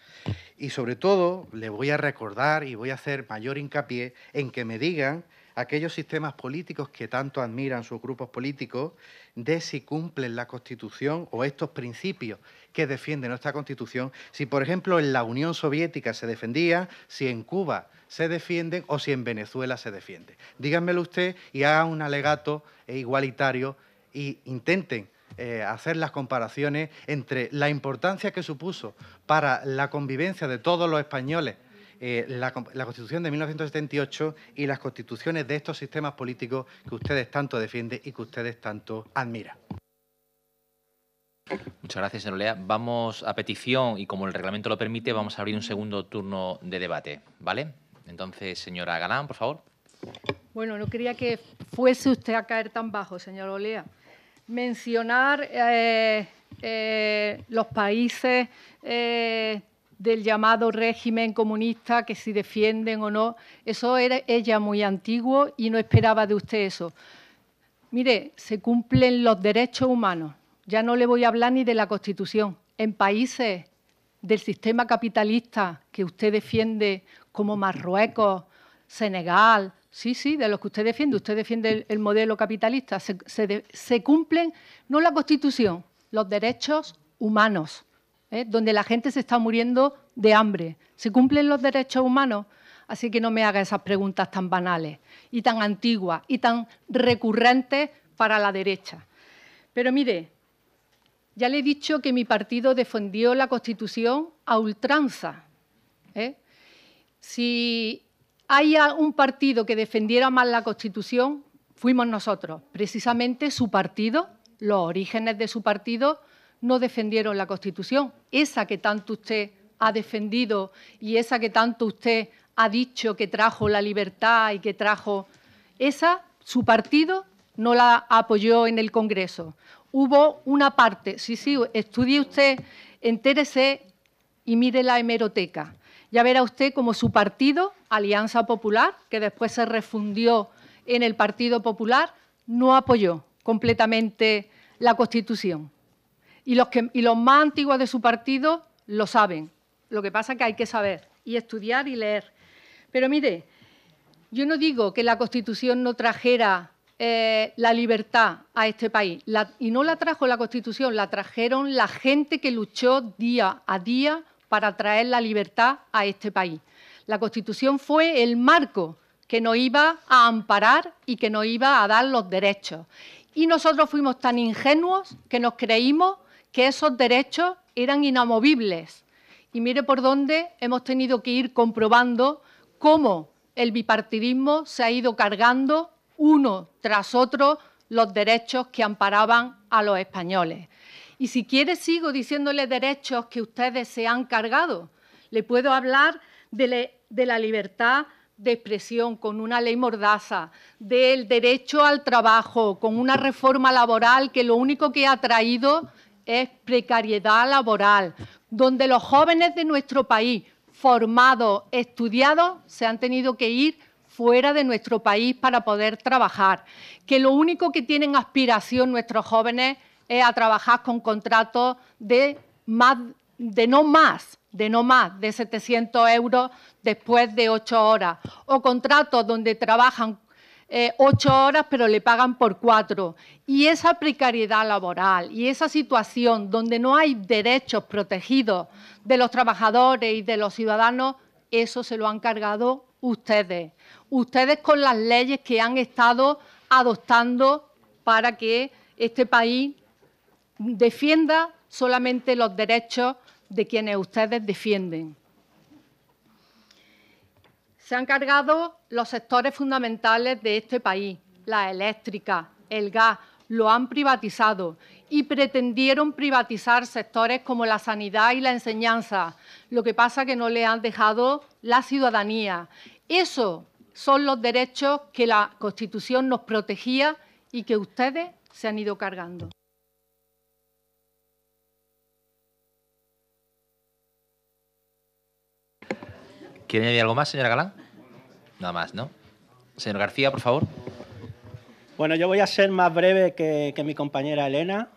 Y sobre todo, les voy a recordar y voy a hacer mayor hincapié en que me digan aquellos sistemas políticos que tanto admiran sus grupos políticos de si cumplen la Constitución o estos principios que defiende nuestra Constitución, si por ejemplo en la Unión Soviética se defendía, si en Cuba se defienden o si en Venezuela se defiende. Díganmelo usted y haga un alegato igualitario e intenten eh, hacer las comparaciones entre la importancia que supuso para la convivencia de todos los españoles eh, la, Constitución de 1978 y las constituciones de estos sistemas políticos que ustedes tanto defienden y que ustedes tanto admiran. Muchas gracias, señor Olea. Vamos a petición y como el reglamento lo permite, vamos a abrir un segundo turno de debate, ¿vale? Entonces, señora Galán, por favor. Bueno, no quería que fuese usted a caer tan bajo, señor Olea. Mencionar eh, eh, los países del llamado régimen comunista, que si defienden o no. Eso era ella muy antiguo y no esperaba de usted eso. Mire, se cumplen los derechos humanos. Ya no le voy a hablar ni de la Constitución. En países del sistema capitalista que usted defiende, como Marruecos, Senegal, sí, sí, de los que usted defiende, usted defiende el, modelo capitalista, se, se cumplen no la Constitución, los derechos humanos. ¿eh? donde la gente se está muriendo de hambre. ¿Se cumplen los derechos humanos? Así que no me haga esas preguntas tan banales y tan antiguas y tan recurrentes para la derecha. Pero mire, ya le he dicho que mi partido defendió la Constitución a ultranza. ¿eh? Si hay un partido que defendiera más la Constitución, fuimos nosotros. Precisamente su partido, los orígenes de su partido, no defendieron la Constitución, esa que tanto usted ha defendido y esa que tanto usted ha dicho que trajo la libertad y que trajo... Esa, su partido no la apoyó en el Congreso. Hubo una parte, sí, sí, estudie usted, entérese y mire la hemeroteca. Ya verá usted como su partido, Alianza Popular, que después se refundió en el Partido Popular, no apoyó completamente la Constitución. Y los, más antiguos de su partido lo saben. Lo que pasa es que hay que saber y estudiar y leer. Pero mire, yo no digo que la Constitución no trajera eh, la libertad a este país. y no la trajo la Constitución, la trajeron la gente que luchó día a día para traer la libertad a este país. La Constitución fue el marco que nos iba a amparar y que nos iba a dar los derechos. Y nosotros fuimos tan ingenuos que nos creímos que esos derechos eran inamovibles. Y mire por dónde hemos tenido que ir comprobando cómo el bipartidismo se ha ido cargando uno tras otro los derechos que amparaban a los españoles. Y si quiere sigo diciéndole derechos que ustedes se han cargado. Le puedo hablar de, de la libertad de expresión con una ley mordaza, del derecho al trabajo con una reforma laboral que lo único que ha traído es precariedad laboral, donde los jóvenes de nuestro país, formados, estudiados, se han tenido que ir fuera de nuestro país para poder trabajar, que lo único que tienen aspiración nuestros jóvenes es a trabajar con contratos de, no más, de no más de 700 euros después de ocho horas, o contratos donde trabajan eh, ocho horas, pero le pagan por cuatro. Y esa precariedad laboral y esa situación donde no hay derechos protegidos de los trabajadores y de los ciudadanos, eso se lo han cargado ustedes. Ustedes con las leyes que han estado adoptando para que este país defienda solamente los derechos de quienes ustedes defienden se han cargado los sectores fundamentales de este país, la eléctrica, el gas, lo han privatizado y pretendieron privatizar sectores como la sanidad y la enseñanza, lo que pasa que no le han dejado la ciudadanía. Eso son los derechos que la Constitución nos protegía y que ustedes se han ido cargando. ¿Quiere añadir algo más, señora Galán? Nada más, ¿no? Señor García, por favor. Bueno, yo voy a ser más breve que, mi compañera Elena.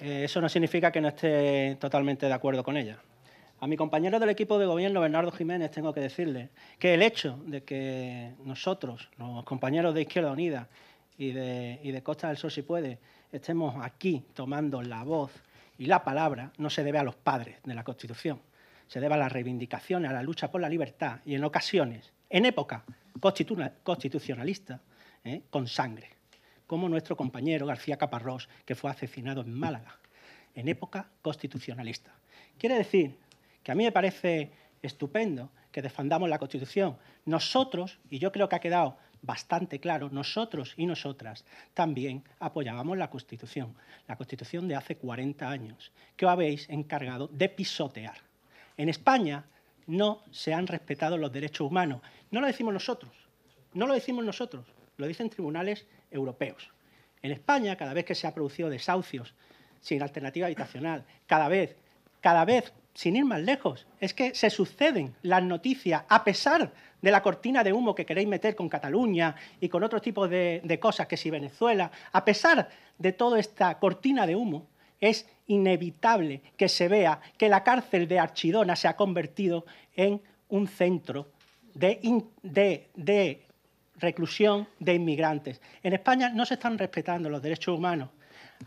Eh, eso no significa que no esté totalmente de acuerdo con ella. A mi compañero del equipo de gobierno, Bernardo Jiménez, tengo que decirle que el hecho de que nosotros, los compañeros de Izquierda Unida y de, y de Costa del Sol, si puede, estemos aquí tomando la voz y la palabra, no se debe a los padres de la Constitución, se debe a las reivindicaciones, a la lucha por la libertad y en ocasiones, en época constitucionalista ¿eh? con sangre, como nuestro compañero García Caparrós, que fue asesinado en Málaga, en época constitucionalista. Quiere decir que a mí me parece estupendo que defendamos la Constitución. Nosotros, y yo creo que ha quedado bastante claro, nosotros y nosotras también apoyábamos la Constitución, la Constitución de hace 40 años, que os habéis encargado de pisotear. En España no se han respetado los derechos humanos. No lo decimos nosotros, no lo decimos nosotros, lo dicen tribunales europeos. En España, cada vez que se ha producido desahucios sin alternativa habitacional, cada vez, cada vez, sin ir más lejos, es que se suceden las noticias a pesar de la cortina de humo que queréis meter con Cataluña y con otro tipo de, de cosas que si Venezuela, a pesar de toda esta cortina de humo, es inevitable que se vea que la cárcel de Archidona se ha convertido en un centro de, reclusión de inmigrantes. En España no se están respetando los derechos humanos.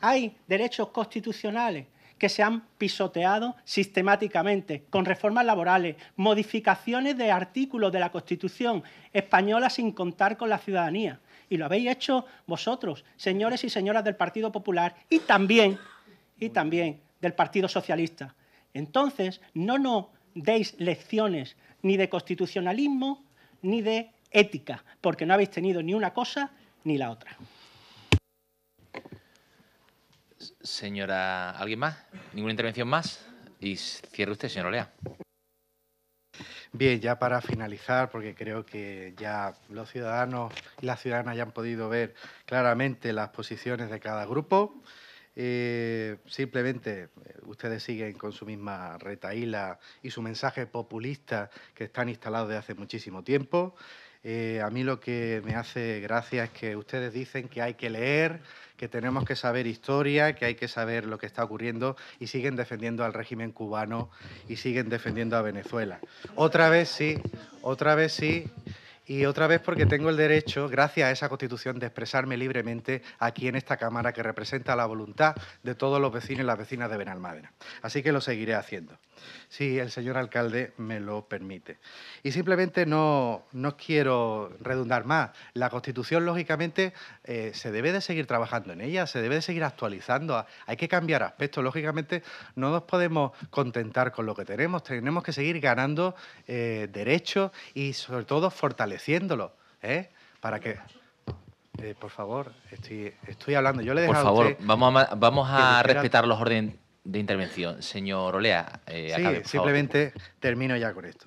Hay derechos constitucionales que se han pisoteado sistemáticamente con reformas laborales, modificaciones de artículos de la Constitución española sin contar con la ciudadanía. Y lo habéis hecho vosotros, señores y señoras del Partido Popular, y también y también del Partido Socialista. Entonces, no nos deis lecciones ni de constitucionalismo ni de ética, porque no habéis tenido ni una cosa ni la otra. Señora, ¿alguien más? ¿Ninguna intervención más? Y cierre usted, señor Olea. Bien, ya para finalizar, porque creo que ya los ciudadanos y las ciudadanas ya han podido ver claramente las posiciones de cada grupo. Eh, simplemente eh, ustedes siguen con su misma retaíla y su mensaje populista que están instalados desde hace muchísimo tiempo. Eh, a mí lo que me hace gracia es que ustedes dicen que hay que leer, que tenemos que saber historia, que hay que saber lo que está ocurriendo y siguen defendiendo al régimen cubano y siguen defendiendo a Venezuela. Otra vez sí, otra vez sí. Y otra vez porque tengo el derecho, gracias a esa constitución, de expresarme libremente aquí en esta Cámara que representa la voluntad de todos los vecinos y las vecinas de Benalmádena. Así que lo seguiré haciendo, si el señor alcalde me lo permite. Y simplemente no, quiero redundar más. La constitución, lógicamente, eh, se debe de seguir trabajando en ella, se debe de seguir actualizando. Hay que cambiar aspectos. Lógicamente, no nos podemos contentar con lo que tenemos. Tenemos que seguir ganando eh, derechos y, sobre todo, fortalecer ...haciéndolo... ¿eh? Para que... Eh, por favor, estoy, hablando. Yo le Por favor, vamos a, vamos a respetar los órdenes de intervención. Señor Olea, eh, sí, simplemente termino ya con esto.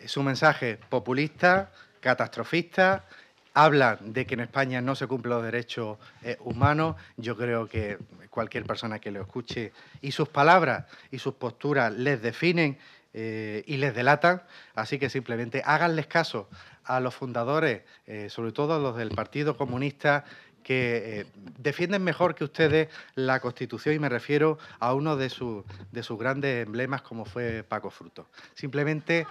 Es un mensaje populista, catastrofista. Hablan de que en España no se cumplen los derechos eh, humanos. Yo creo que cualquier persona que lo escuche y sus palabras y sus posturas les definen eh, y les delatan. Así que simplemente háganles caso a los fundadores, eh, sobre todo a los del Partido Comunista, que eh, defienden mejor que ustedes la Constitución y me refiero a uno de, sus, de sus grandes emblemas como fue Paco Fruto. Simplemente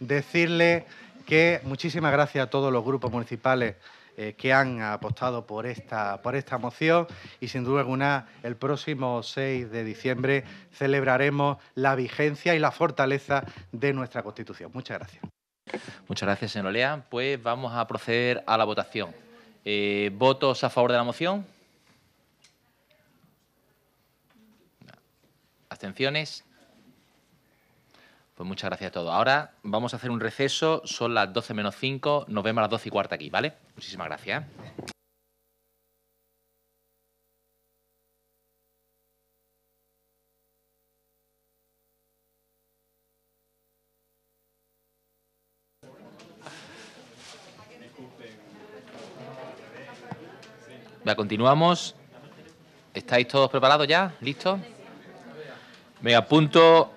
decirle que muchísimas gracias a todos los grupos municipales eh, que han apostado por esta, por esta moción y sin duda alguna el próximo 6 de diciembre celebraremos la vigencia y la fortaleza de nuestra Constitución. Muchas gracias. Muchas gracias, señor Olea. Pues vamos a proceder a la votación. Eh, ¿Votos a favor de la moción? ¿Abstenciones? Pues muchas gracias a todos. Ahora vamos a hacer un receso, son las 12 menos 5, nos vemos a las 12 y cuarta aquí, ¿vale? Muchísimas gracias. continuamos. ¿Estáis todos preparados ya? ¿Listos? Venga, punto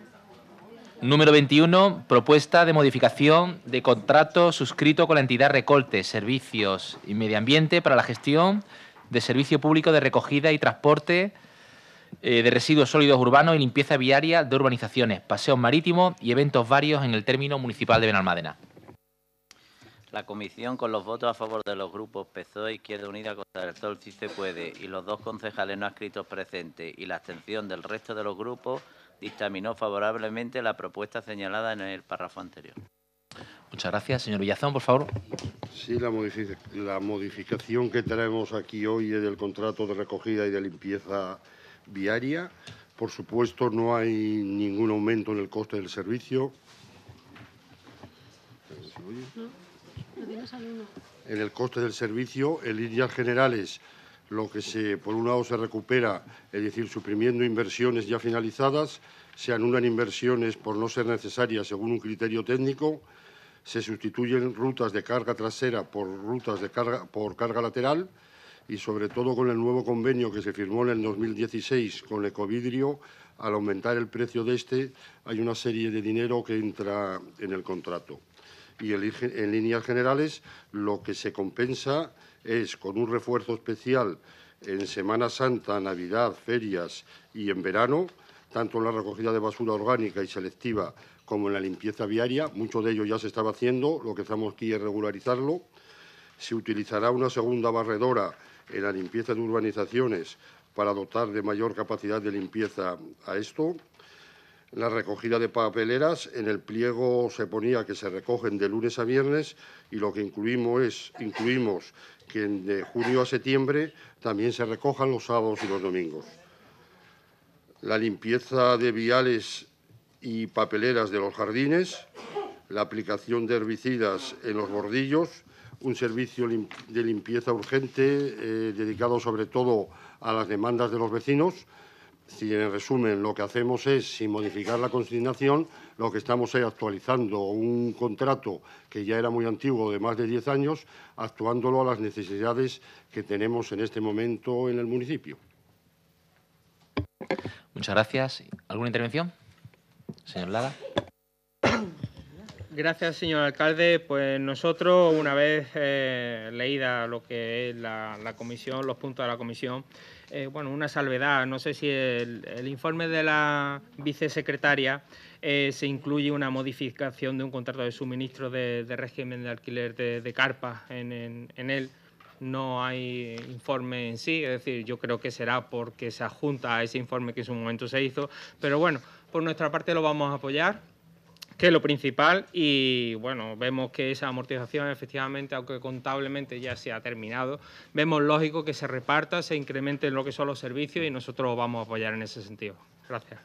número 21, propuesta de modificación de contrato suscrito con la entidad Recolte, Servicios y Medio Ambiente para la gestión de servicio público de recogida y transporte eh, de residuos sólidos urbanos y limpieza viaria de urbanizaciones, paseos marítimos y eventos varios en el término municipal de Benalmádena. La comisión, con los votos a favor de los grupos PSOE, Izquierda Unida, Costa del Sol, Si Se Puede y los dos concejales no escritos presentes y la abstención del resto de los grupos, dictaminó favorablemente la propuesta señalada en el párrafo anterior. Muchas gracias. Señor Villazón, por favor. Sí, la, la modificación que tenemos aquí hoy es del contrato de recogida y de limpieza viaria. Por supuesto, no hay ningún aumento en el coste del servicio. En el coste del servicio, en líneas generales, lo que se, por un lado se recupera, es decir, suprimiendo inversiones ya finalizadas, se anulan inversiones por no ser necesarias según un criterio técnico, se sustituyen rutas de carga trasera por rutas de carga, por carga lateral y sobre todo con el nuevo convenio que se firmó en el 2016 con Ecovidrio, al aumentar el precio de este hay una serie de dinero que entra en el contrato y en líneas generales lo que se compensa es con un refuerzo especial en Semana Santa, Navidad, ferias y en verano, tanto en la recogida de basura orgánica y selectiva como en la limpieza viaria. Mucho de ello ya se estaba haciendo, lo que estamos aquí es regularizarlo. Se utilizará una segunda barredora en la limpieza de urbanizaciones para dotar de mayor capacidad de limpieza a esto la recogida de papeleras, en el pliego se ponía que se recogen de lunes a viernes y lo que incluimos es, incluimos que de junio a septiembre también se recojan los sábados y los domingos. La limpieza de viales y papeleras de los jardines, la aplicación de herbicidas en los bordillos, un servicio de limpieza urgente eh, dedicado sobre todo a las demandas de los vecinos, si en resumen lo que hacemos es, sin modificar la consignación, lo que estamos es actualizando un contrato que ya era muy antiguo, de más de 10 años, actuándolo a las necesidades que tenemos en este momento en el municipio. Muchas gracias. ¿Alguna intervención? Señor Lara. Gracias, señor alcalde. Pues nosotros, una vez eh, leída lo que es la comisión, los puntos de la comisión, eh, bueno, una salvedad. No sé si el, informe de la vicesecretaria eh, se incluye una modificación de un contrato de suministro de, régimen de alquiler de, carpas en, él. No hay informe en sí, es decir, yo creo que será porque se adjunta a ese informe que en su momento se hizo, pero bueno, por nuestra parte lo vamos a apoyar que es lo principal y bueno, vemos que esa amortización efectivamente, aunque contablemente ya se ha terminado, vemos lógico que se reparta, se incremente en lo que son los servicios y nosotros vamos a apoyar en ese sentido. Gracias.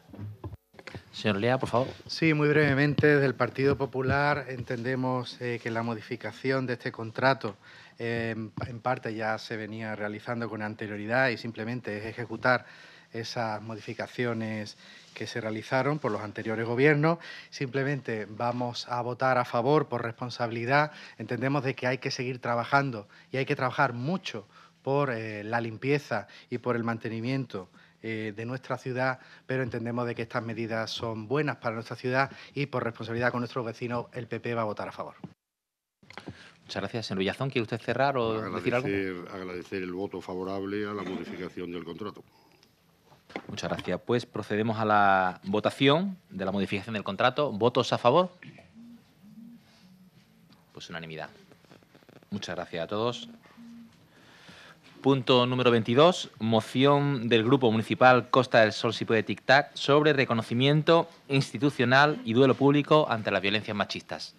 Señor Lea, por favor. Sí, muy brevemente, desde el Partido Popular entendemos eh, que la modificación de este contrato em, en parte ya se venía realizando con anterioridad y simplemente es ejecutar esas modificaciones que se realizaron por los anteriores gobiernos. Simplemente vamos a votar a favor por responsabilidad. Entendemos de que hay que seguir trabajando y hay que trabajar mucho por eh, la limpieza y por el mantenimiento eh, de nuestra ciudad, pero entendemos de que estas medidas son buenas para nuestra ciudad y por responsabilidad con nuestros vecinos el PP va a votar a favor. Muchas gracias, señor Villazón. ¿Quiere usted cerrar o decir algo? Agradecer el voto favorable a la modificación del contrato. Muchas gracias. Pues procedemos a la votación de la modificación del contrato. ¿Votos a favor? Pues unanimidad. Muchas gracias a todos. Punto número 22, moción del Grupo Municipal Costa del Sol, si puede tic-tac, sobre reconocimiento institucional y duelo público ante las violencias machistas.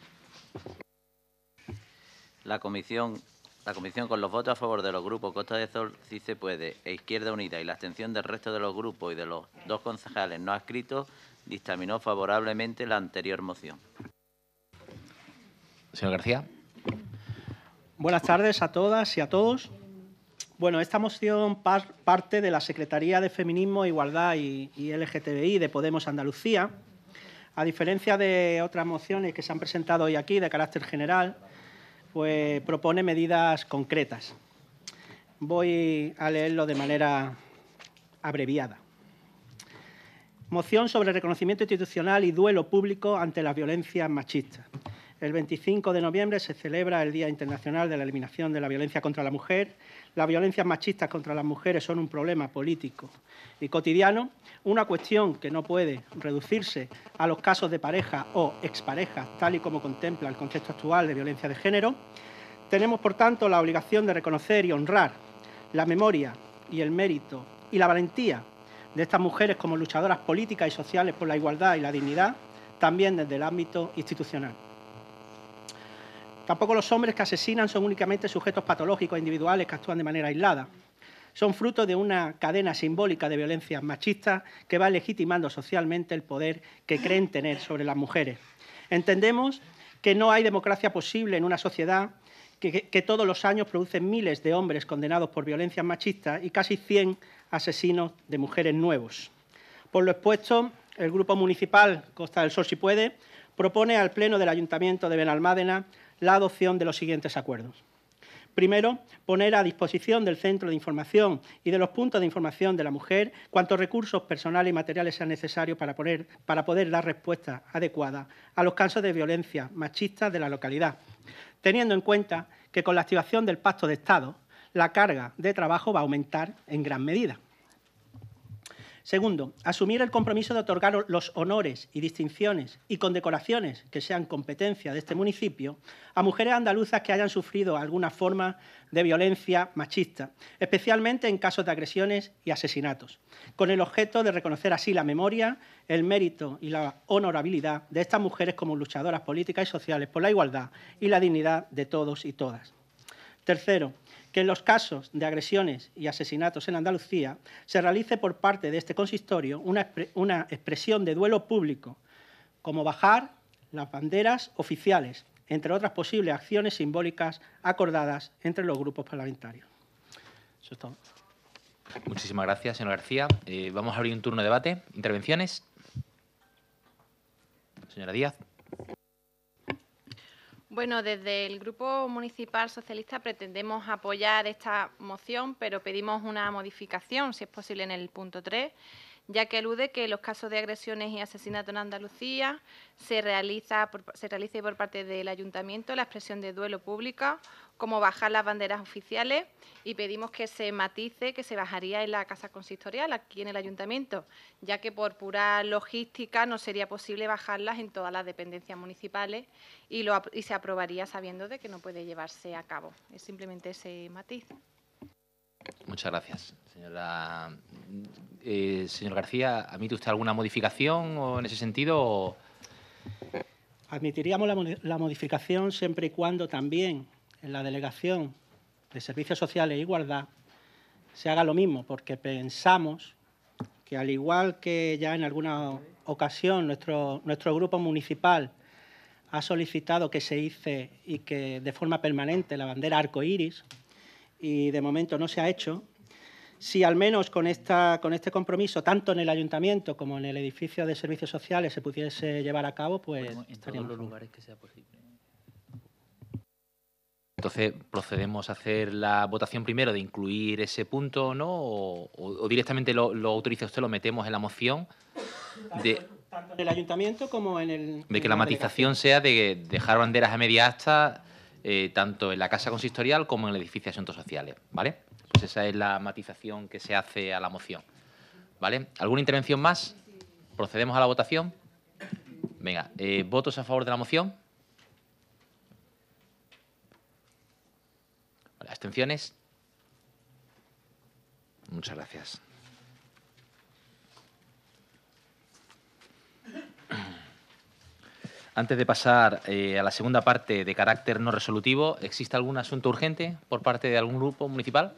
La Comisión la comisión, con los votos a favor de los grupos Costa de Sol, Si Se Puede e Izquierda Unida y la abstención del resto de los grupos y de los dos concejales no adscritos, dictaminó favorablemente la anterior moción. Señor García. Buenas tardes a todas y a todos. Bueno, esta moción parte de la Secretaría de Feminismo, Igualdad y, y LGTBI de Podemos Andalucía. A diferencia de otras mociones que se han presentado hoy aquí de carácter general, propone medidas concretas. Voy a leerlo de manera abreviada. Moción sobre reconocimiento institucional y duelo público ante las violencias machistas. El 25 de noviembre se celebra el Día Internacional de la Eliminación de la Violencia contra la Mujer las violencias machistas contra las mujeres son un problema político y cotidiano, una cuestión que no puede reducirse a los casos de pareja o expareja, tal y como contempla el concepto actual de violencia de género, tenemos, por tanto, la obligación de reconocer y honrar la memoria y el mérito y la valentía de estas mujeres como luchadoras políticas y sociales por la igualdad y la dignidad, también desde el ámbito institucional. Tampoco los hombres que asesinan son únicamente sujetos patológicos e individuales que actúan de manera aislada. Son fruto de una cadena simbólica de violencias machistas que va legitimando socialmente el poder que creen tener sobre las mujeres. Entendemos que no hay democracia posible en una sociedad que, todos los años produce miles de hombres condenados por violencias machistas y casi 100 asesinos de mujeres nuevos. Por lo expuesto, el Grupo Municipal Costa del Sol Si Puede propone al Pleno del Ayuntamiento de Benalmádena la adopción de los siguientes acuerdos. Primero, poner a disposición del Centro de Información y de los puntos de información de la mujer cuantos recursos personales y materiales sean necesarios para, poner, para poder dar respuesta adecuada a los casos de violencia machista de la localidad, teniendo en cuenta que con la activación del Pacto de Estado, la carga de trabajo va a aumentar en gran medida. Segundo, asumir el compromiso de otorgar los honores y distinciones y condecoraciones que sean competencia de este municipio a mujeres andaluzas que hayan sufrido alguna forma de violencia machista, especialmente en casos de agresiones y asesinatos, con el objeto de reconocer así la memoria, el mérito y la honorabilidad de estas mujeres como luchadoras políticas y sociales por la igualdad y la dignidad de todos y todas. Tercero, que en los casos de agresiones y asesinatos en Andalucía se realice por parte de este consistorio una, expresión de duelo público, como bajar las banderas oficiales, entre otras posibles acciones simbólicas acordadas entre los grupos parlamentarios. Eso Muchísimas gracias, señor García. Eh, vamos a abrir un turno de debate. ¿Intervenciones? Señora Díaz. Bueno, desde el Grupo Municipal Socialista pretendemos apoyar esta moción, pero pedimos una modificación, si es posible, en el punto 3, ya que alude que los casos de agresiones y asesinatos en Andalucía se realiza por, se realice por parte del Ayuntamiento la expresión de duelo público como bajar las banderas oficiales y pedimos que se matice que se bajaría en la Casa Consistorial, aquí en el Ayuntamiento, ya que por pura logística no sería posible bajarlas en todas las dependencias municipales y, se aprobaría sabiendo de que no puede llevarse a cabo. Es simplemente ese matiz. Muchas gracias, señora. Eh, señor García, ¿admite usted alguna modificación en ese sentido? Admitiríamos la modificación siempre y cuando también en la Delegación de Servicios Sociales e Igualdad se haga lo mismo, porque pensamos que al igual que ya en alguna ocasión nuestro, nuestro grupo municipal ha solicitado que se hice y que de forma permanente la bandera arcoíris y de momento no se ha hecho, si al menos con, esta, con este compromiso, tanto en el ayuntamiento como en el edificio de servicios sociales, se pudiese llevar a cabo, pues estarían en los lugares que sea posible. Entonces, ¿procedemos a hacer la votación primero de incluir ese punto o no? O, directamente lo, autoriza usted, lo metemos en la moción? De, tanto en el ayuntamiento como en el. De que la, matización sea de dejar banderas a media asta eh, tanto en la casa consistorial como en el edificio de asuntos sociales. ¿Vale? Pues esa es la matización que se hace a la moción. ¿Vale? ¿Alguna intervención más? ¿Procedemos a la votación? Venga, eh, ¿votos a favor de la moción? ¿Abstenciones? Muchas gracias. Antes de pasar eh, a la segunda parte de carácter no resolutivo, ¿existe algún asunto urgente por parte de algún grupo municipal?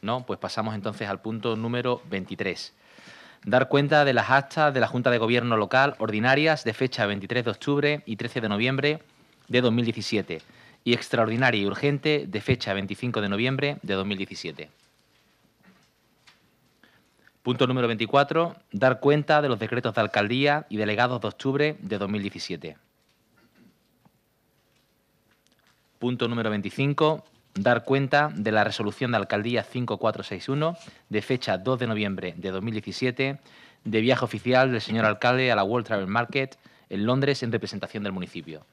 No, pues pasamos entonces al punto número 23. Dar cuenta de las actas de la Junta de Gobierno Local ordinarias de fecha 23 de octubre y 13 de noviembre de 2017 y extraordinaria y urgente de fecha 25 de noviembre de 2017. Punto número 24. Dar cuenta de los decretos de alcaldía y delegados de octubre de 2017. Punto número 25. Dar cuenta de la resolución de alcaldía 5461 de fecha 2 de noviembre de 2017 de viaje oficial del señor alcalde a la World Travel Market en Londres en representación del municipio.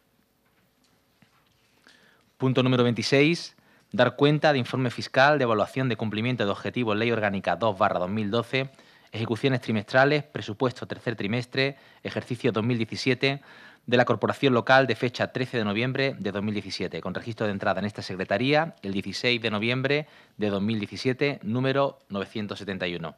Punto número 26. Dar cuenta de informe fiscal de evaluación de cumplimiento de objetivos Ley Orgánica 2-2012, ejecuciones trimestrales, presupuesto tercer trimestre, ejercicio 2017 de la Corporación Local de fecha 13 de noviembre de 2017, con registro de entrada en esta Secretaría el 16 de noviembre de 2017, número 971.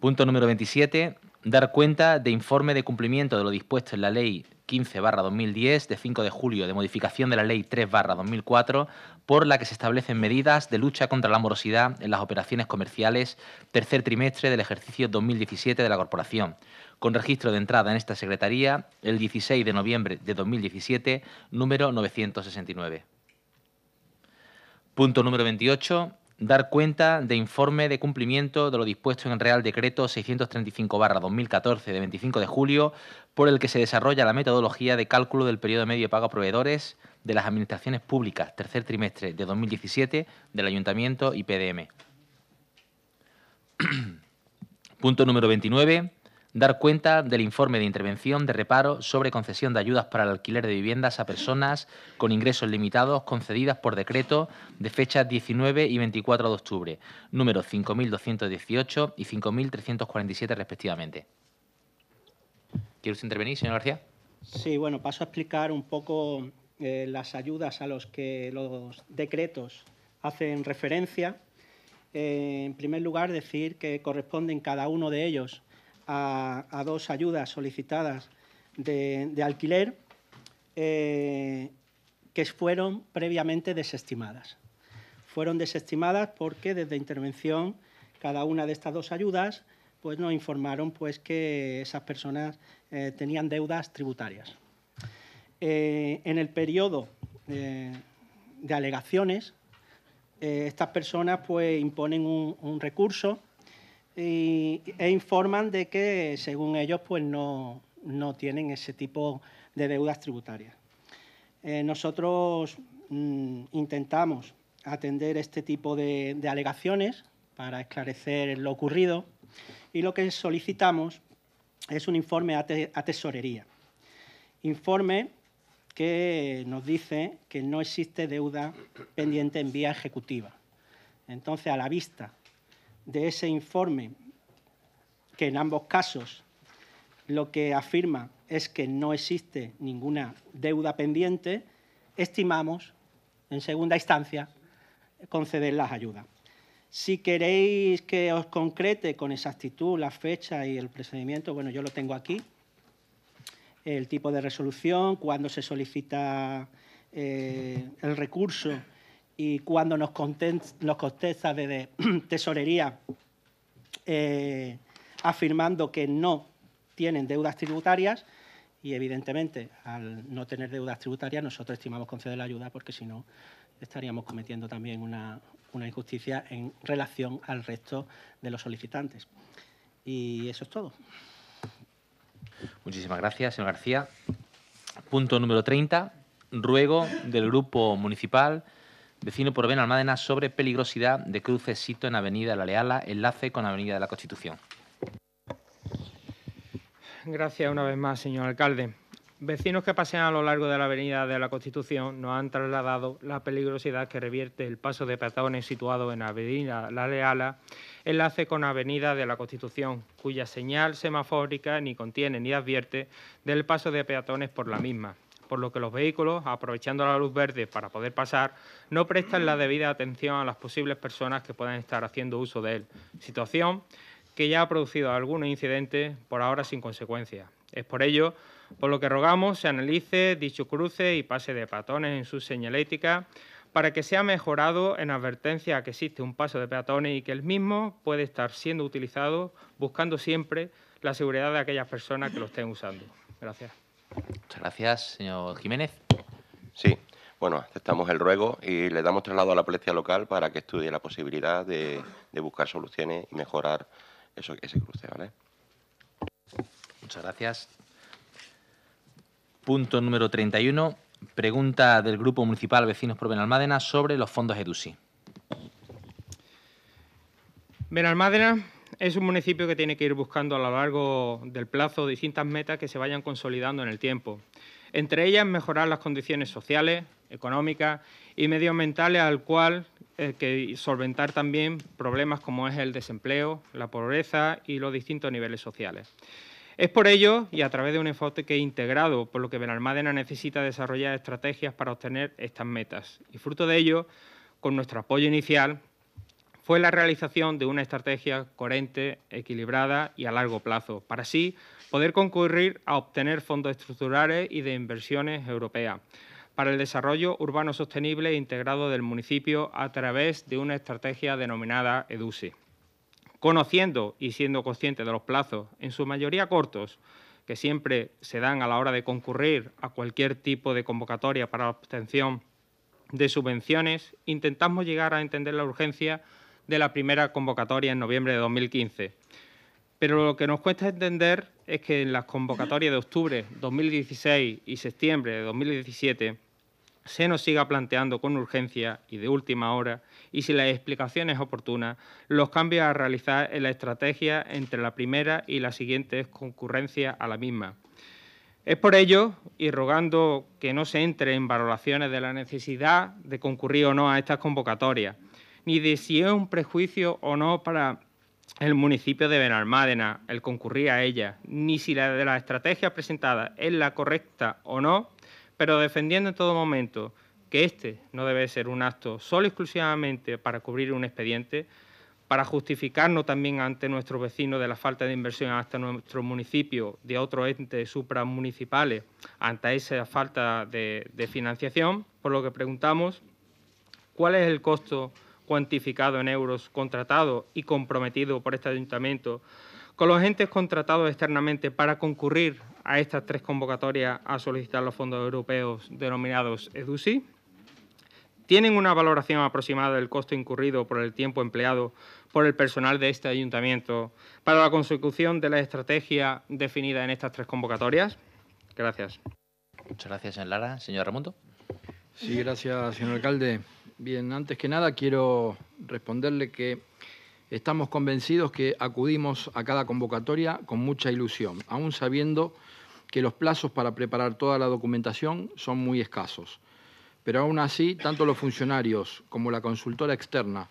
Punto número 27. Dar cuenta de informe de cumplimiento de lo dispuesto en la Ley 15-2010 de 5 de julio de modificación de la Ley 3-2004 por la que se establecen medidas de lucha contra la morosidad en las operaciones comerciales tercer trimestre del ejercicio 2017 de la Corporación, con registro de entrada en esta Secretaría el 16 de noviembre de 2017, número 969. Punto número 28 dar cuenta de informe de cumplimiento de lo dispuesto en el Real Decreto 635-2014 de 25 de julio, por el que se desarrolla la metodología de cálculo del periodo medio de pago a proveedores de las administraciones públicas, tercer trimestre de 2017, del Ayuntamiento y PDM. Punto número 29 dar cuenta del informe de intervención de reparo sobre concesión de ayudas para el alquiler de viviendas a personas con ingresos limitados concedidas por decreto de fechas 19 y 24 de octubre, números 5.218 y 5.347 respectivamente. ¿Quiere usted intervenir, señor García? Sí, bueno, paso a explicar un poco eh, las ayudas a las que los decretos hacen referencia. Eh, en primer lugar, decir que corresponden cada uno de ellos a, dos ayudas solicitadas de, alquiler eh, que fueron previamente desestimadas. Fueron desestimadas porque desde intervención cada una de estas dos ayudas pues nos informaron pues, que esas personas eh, tenían deudas tributarias. Eh, en el periodo de alegaciones, estas personas pues, imponen un recurso y, e informan de que, según ellos, pues no, tienen ese tipo de deudas tributarias. Eh, nosotros mm, intentamos atender este tipo de, alegaciones para esclarecer lo ocurrido y lo que solicitamos es un informe a, tesorería. Informe que nos dice que no existe deuda pendiente en vía ejecutiva. Entonces, a la vista de ese informe, que en ambos casos lo que afirma es que no existe ninguna deuda pendiente, estimamos, en segunda instancia, conceder las ayudas. Si queréis que os concrete con exactitud la fecha y el procedimiento, bueno, yo lo tengo aquí, el tipo de resolución, cuándo se solicita eh, el recurso y cuando nos, contesta desde tesorería eh, afirmando que no tienen deudas tributarias y evidentemente al no tener deudas tributarias nosotros estimamos conceder la ayuda porque si no estaríamos cometiendo también una, una injusticia en relación al resto de los solicitantes. Y eso es todo. Muchísimas gracias, señor García. Punto número 30, ruego del Grupo Municipal Vecino por Ben sobre peligrosidad de crucesito en Avenida La Leala, enlace con Avenida de la Constitución. Gracias una vez más, señor alcalde. Vecinos que pasean a lo largo de la Avenida de la Constitución nos han trasladado la peligrosidad que revierte el paso de peatones situado en Avenida La Leala, enlace con Avenida de la Constitución, cuya señal semafórica ni contiene ni advierte del paso de peatones por la misma por lo que los vehículos, aprovechando la luz verde para poder pasar, no prestan la debida atención a las posibles personas que puedan estar haciendo uso de él, situación que ya ha producido algunos incidentes, por ahora sin consecuencias. Es por ello por lo que rogamos se analice dicho cruce y pase de peatones en su señalética para que sea mejorado en advertencia que existe un paso de peatones y que el mismo puede estar siendo utilizado buscando siempre la seguridad de aquellas personas que lo estén usando. Gracias. Muchas gracias, señor Jiménez. Sí, bueno, aceptamos el ruego y le damos traslado a la policía local para que estudie la posibilidad de, buscar soluciones y mejorar eso, ese cruce, ¿vale? Muchas gracias. Punto número 31. Pregunta del Grupo Municipal Vecinos por Benalmádena sobre los fondos EDUSI. Benalmádena es un municipio que tiene que ir buscando a lo largo del plazo distintas metas que se vayan consolidando en el tiempo. Entre ellas, mejorar las condiciones sociales, económicas y medioambientales, al cual eh, que solventar también problemas como es el desempleo, la pobreza y los distintos niveles sociales. Es por ello, y a través de un enfoque integrado, por lo que Benalmádena necesita desarrollar estrategias para obtener estas metas. Y fruto de ello, con nuestro apoyo inicial, fue la realización de una estrategia coherente, equilibrada y a largo plazo, para así poder concurrir a obtener fondos estructurales y de inversiones europeas para el desarrollo urbano sostenible e integrado del municipio a través de una estrategia denominada EDUSE. Conociendo y siendo consciente de los plazos, en su mayoría cortos, que siempre se dan a la hora de concurrir a cualquier tipo de convocatoria para obtención de subvenciones, intentamos llegar a entender la urgencia de la primera convocatoria en noviembre de 2015. Pero lo que nos cuesta entender es que en las convocatorias de octubre de 2016 y septiembre de 2017 se nos siga planteando con urgencia y de última hora, y si la explicación es oportuna, los cambios a realizar en la estrategia entre la primera y la siguiente concurrencia a la misma. Es por ello, y rogando que no se entre en valoraciones de la necesidad de concurrir o no a estas convocatorias, ni de si es un prejuicio o no para el municipio de Benalmádena, el concurrir a ella, ni si la de la estrategia presentada es la correcta o no, pero defendiendo en todo momento que este no debe ser un acto solo exclusivamente para cubrir un expediente, para justificarnos también ante nuestros vecinos de la falta de inversión hasta nuestro municipio, de otros entes supramunicipales, ante esa falta de financiación, por lo que preguntamos cuál es el costo cuantificado en euros, contratado y comprometido por este ayuntamiento, con los entes contratados externamente para concurrir a estas tres convocatorias a solicitar los fondos europeos denominados EDUSI. Tienen una valoración aproximada del costo incurrido por el tiempo empleado por el personal de este ayuntamiento para la consecución de la estrategia definida en estas tres convocatorias. Gracias. Muchas gracias, señor Lara. Señor Ramundo. Sí, gracias, señor alcalde. Bien, antes que nada quiero responderle que estamos convencidos que acudimos a cada convocatoria con mucha ilusión, aún sabiendo que los plazos para preparar toda la documentación son muy escasos. Pero aún así, tanto los funcionarios como la consultora externa,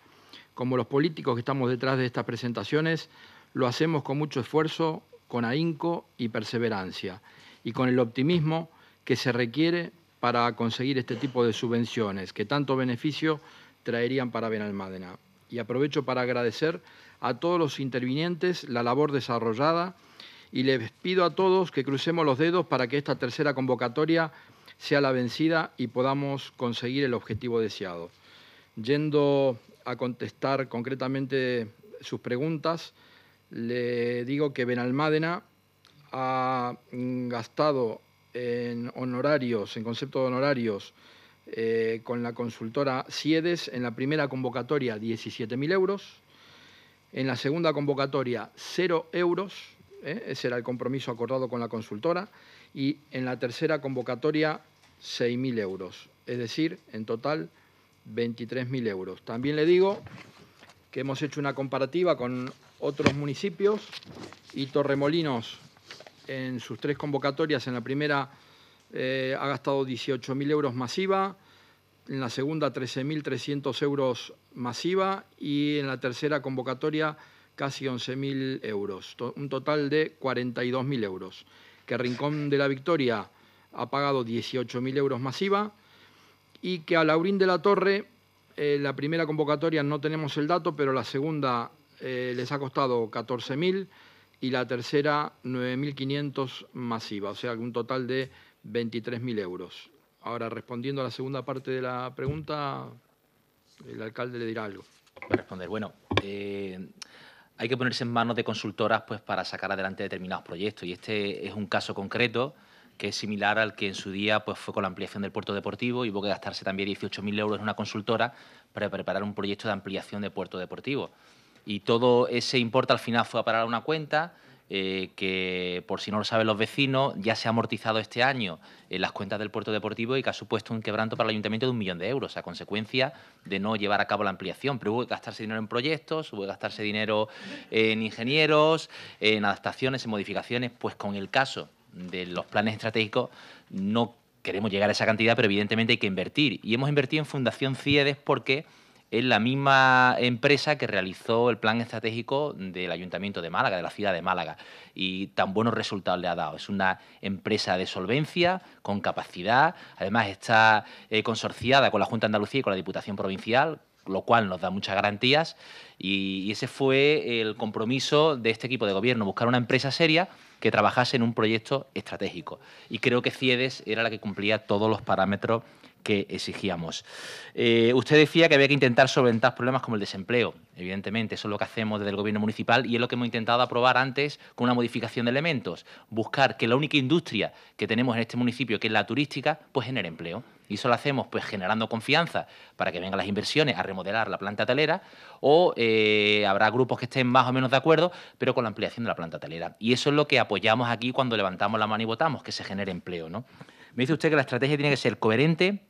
como los políticos que estamos detrás de estas presentaciones, lo hacemos con mucho esfuerzo, con ahínco y perseverancia, y con el optimismo que se requiere para conseguir este tipo de subvenciones que tanto beneficio traerían para Benalmádena. Y aprovecho para agradecer a todos los intervinientes la labor desarrollada y les pido a todos que crucemos los dedos para que esta tercera convocatoria sea la vencida y podamos conseguir el objetivo deseado. Yendo a contestar concretamente sus preguntas, le digo que Benalmádena ha gastado en honorarios, en concepto de honorarios, eh, con la consultora Siedes, en la primera convocatoria 17.000 euros, en la segunda convocatoria 0 euros, eh, ese era el compromiso acordado con la consultora, y en la tercera convocatoria 6.000 euros, es decir, en total 23.000 euros. También le digo que hemos hecho una comparativa con otros municipios y Torremolinos en sus tres convocatorias. En la primera eh, ha gastado 18.000 euros masiva, en la segunda 13.300 euros masiva y en la tercera convocatoria casi 11.000 euros, un total de 42.000 euros. Que Rincón de la Victoria ha pagado 18.000 euros masiva y que a Laurín de la Torre, eh, la primera convocatoria no tenemos el dato, pero la segunda eh, les ha costado 14.000 y la tercera 9.500 masiva, o sea, un total de 23.000 euros. Ahora, respondiendo a la segunda parte de la pregunta, el alcalde le dirá algo. para responder. Bueno, eh, hay que ponerse en manos de consultoras pues, para sacar adelante determinados proyectos y este es un caso concreto que es similar al que en su día pues, fue con la ampliación del puerto deportivo y hubo que gastarse también 18.000 euros en una consultora para preparar un proyecto de ampliación de puerto deportivo y todo ese importe al final fue a parar una cuenta. Eh, que por si no lo saben los vecinos, ya se ha amortizado este año en eh, las cuentas del puerto deportivo y que ha supuesto un quebranto para el ayuntamiento de un millón de euros, a consecuencia de no llevar a cabo la ampliación. Pero hubo que gastarse dinero en proyectos, hubo que gastarse dinero en ingenieros, en adaptaciones, en modificaciones, pues con el caso de los planes estratégicos no queremos llegar a esa cantidad, pero evidentemente hay que invertir. Y hemos invertido en Fundación CIEDES porque es la misma empresa que realizó el plan estratégico del Ayuntamiento de Málaga, de la ciudad de Málaga, y tan buenos resultados le ha dado. Es una empresa de solvencia, con capacidad, además está eh, consorciada con la Junta de Andalucía y con la Diputación Provincial, lo cual nos da muchas garantías, y, y ese fue el compromiso de este equipo de gobierno, buscar una empresa seria que trabajase en un proyecto estratégico. Y creo que CIEDES era la que cumplía todos los parámetros que exigíamos. Eh, usted decía que había que intentar solventar problemas como el desempleo, evidentemente, eso es lo que hacemos desde el Gobierno municipal y es lo que hemos intentado aprobar antes con una modificación de elementos, buscar que la única industria que tenemos en este municipio, que es la turística, pues genere empleo. Y eso lo hacemos pues generando confianza para que vengan las inversiones a remodelar la planta talera o eh, habrá grupos que estén más o menos de acuerdo, pero con la ampliación de la planta talera Y eso es lo que apoyamos aquí cuando levantamos la mano y votamos, que se genere empleo. ¿no? Me dice usted que la estrategia tiene que ser coherente,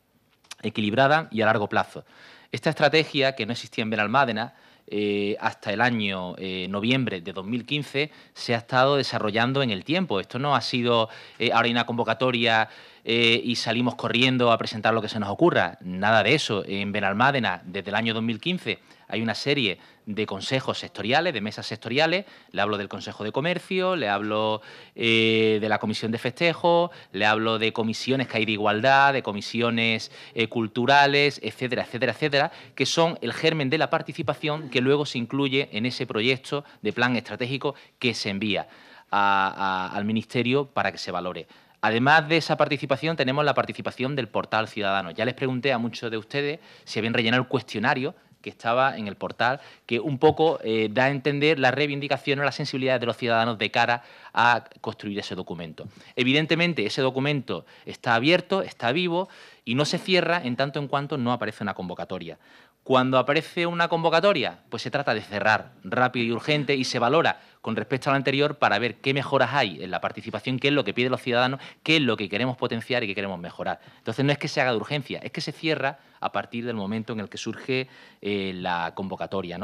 equilibrada y a largo plazo. Esta estrategia, que no existía en Benalmádena, eh, hasta el año eh, noviembre de 2015 se ha estado desarrollando en el tiempo. Esto no ha sido eh, ahora una convocatoria y salimos corriendo a presentar lo que se nos ocurra. Nada de eso. En Benalmádena, desde el año 2015, hay una serie de consejos sectoriales, de mesas sectoriales. Le hablo del Consejo de Comercio, le hablo eh, de la Comisión de Festejos, le hablo de comisiones que hay de igualdad, de comisiones eh, culturales, etcétera, etcétera, etcétera, que son el germen de la participación que luego se incluye en ese proyecto de plan estratégico que se envía al Ministerio para que se valore. Además de esa participación, tenemos la participación del portal ciudadano. Ya les pregunté a muchos de ustedes si habían rellenado el cuestionario que estaba en el portal, que un poco eh, da a entender la reivindicación o la sensibilidad de los ciudadanos de cara a construir ese documento. Evidentemente, ese documento está abierto, está vivo y no se cierra en tanto en cuanto no aparece una convocatoria. Cuando aparece una convocatoria, pues se trata de cerrar rápido y urgente y se valora con respecto a lo anterior para ver qué mejoras hay en la participación, qué es lo que piden los ciudadanos, qué es lo que queremos potenciar y qué queremos mejorar. Entonces no es que se haga de urgencia, es que se cierra a partir del momento en el que surge eh, la convocatoria.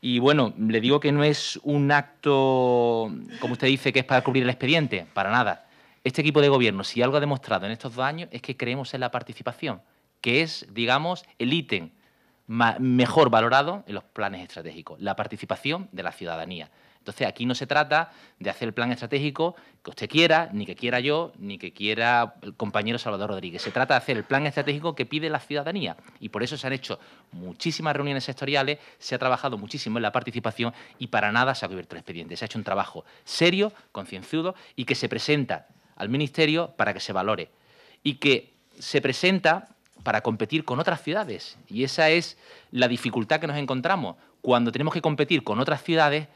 Y bueno, le digo que no es un acto, como usted dice, que es para cubrir el expediente, para nada. Este equipo de gobierno, si algo ha demostrado en estos dos años, es que creemos en la participación, que es, digamos, el ítem mejor valorado en los planes estratégicos, la participación de la ciudadanía. Entonces, aquí no se trata de hacer el plan estratégico que usted quiera, ni que quiera yo, ni que quiera el compañero Salvador Rodríguez. Se trata de hacer el plan estratégico que pide la ciudadanía. Y por eso se han hecho muchísimas reuniones sectoriales, se ha trabajado muchísimo en la participación y para nada se ha cubierto el expediente. Se ha hecho un trabajo serio, concienzudo y que se presenta al Ministerio para que se valore. Y que se presenta para competir con otras ciudades. Y esa es la dificultad que nos encontramos. Cuando tenemos que competir con otras ciudades,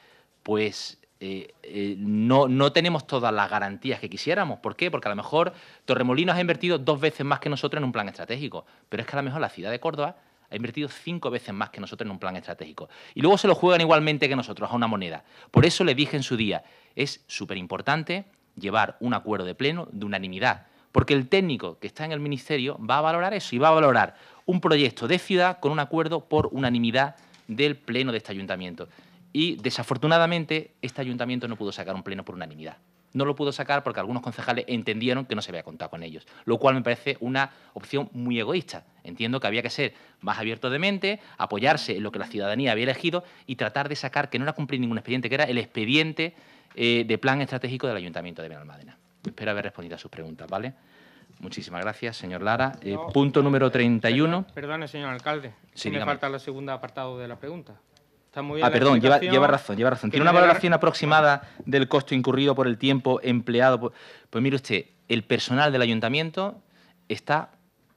pues eh, eh, no, no, tenemos todas las garantías que quisiéramos. ¿Por qué? Porque a lo mejor Torremolinos ha invertido dos veces más que nosotros en un plan estratégico, pero es que a lo mejor la ciudad de Córdoba ha invertido cinco veces más que nosotros en un plan estratégico. Y luego se lo juegan igualmente que nosotros a una moneda. Por eso le dije en su día, es súper importante llevar un acuerdo de pleno, de unanimidad porque el técnico que está en el ministerio va a valorar eso y va a valorar un proyecto de ciudad con un acuerdo por unanimidad del pleno de este ayuntamiento. Y desafortunadamente este ayuntamiento no pudo sacar un pleno por unanimidad. No lo pudo sacar porque algunos concejales entendieron que no se había contado con ellos, lo cual me parece una opción muy egoísta. Entiendo que había que ser más abierto de mente, apoyarse en lo que la ciudadanía había elegido y tratar de sacar, que no era cumplir ningún expediente, que era el expediente eh, de plan estratégico del Ayuntamiento de Benalmádena. Espero haber respondido a sus preguntas, ¿vale? Muchísimas gracias, señor Lara. Eh, punto número 31. Perdone, señor alcalde. Sí, me falta el segundo apartado de la pregunta. Está muy bien ah, perdón, lleva, razón, lleva razón. ¿Tiene una valoración aproximada del costo incurrido por el tiempo empleado? Pues mire usted, el personal del ayuntamiento está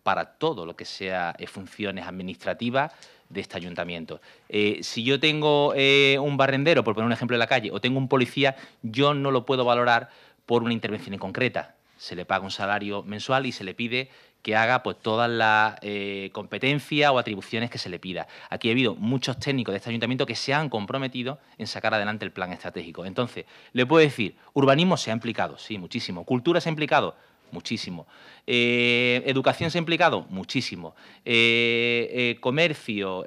para todo lo que sea eh, funciones administrativas de este ayuntamiento. Eh, si yo tengo un barrendero, por poner un ejemplo, en la calle, o tengo un policía, yo no lo puedo valorar por una intervención en concreta. Se le paga un salario mensual y se le pide que haga pues todas las eh, competencias o atribuciones que se le pida. Aquí ha habido muchos técnicos de este ayuntamiento que se han comprometido en sacar adelante el plan estratégico. Entonces, le puedo decir, urbanismo se ha implicado, sí, muchísimo. Cultura se ha implicado, muchísimo. Eh, educación se ha implicado, muchísimo. Eh, comercio,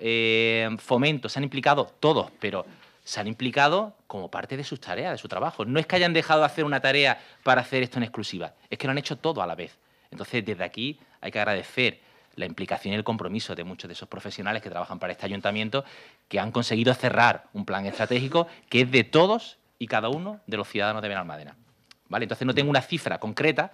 fomento, se han implicado todos, pero se han implicado como parte de sus tareas, de su trabajo. No es que hayan dejado de hacer una tarea para hacer esto en exclusiva, es que lo han hecho todo a la vez. Entonces, desde aquí hay que agradecer la implicación y el compromiso de muchos de esos profesionales que trabajan para este ayuntamiento, que han conseguido cerrar un plan estratégico que es de todos y cada uno de los ciudadanos de Benalmádena. ¿Vale? Entonces no tengo una cifra concreta,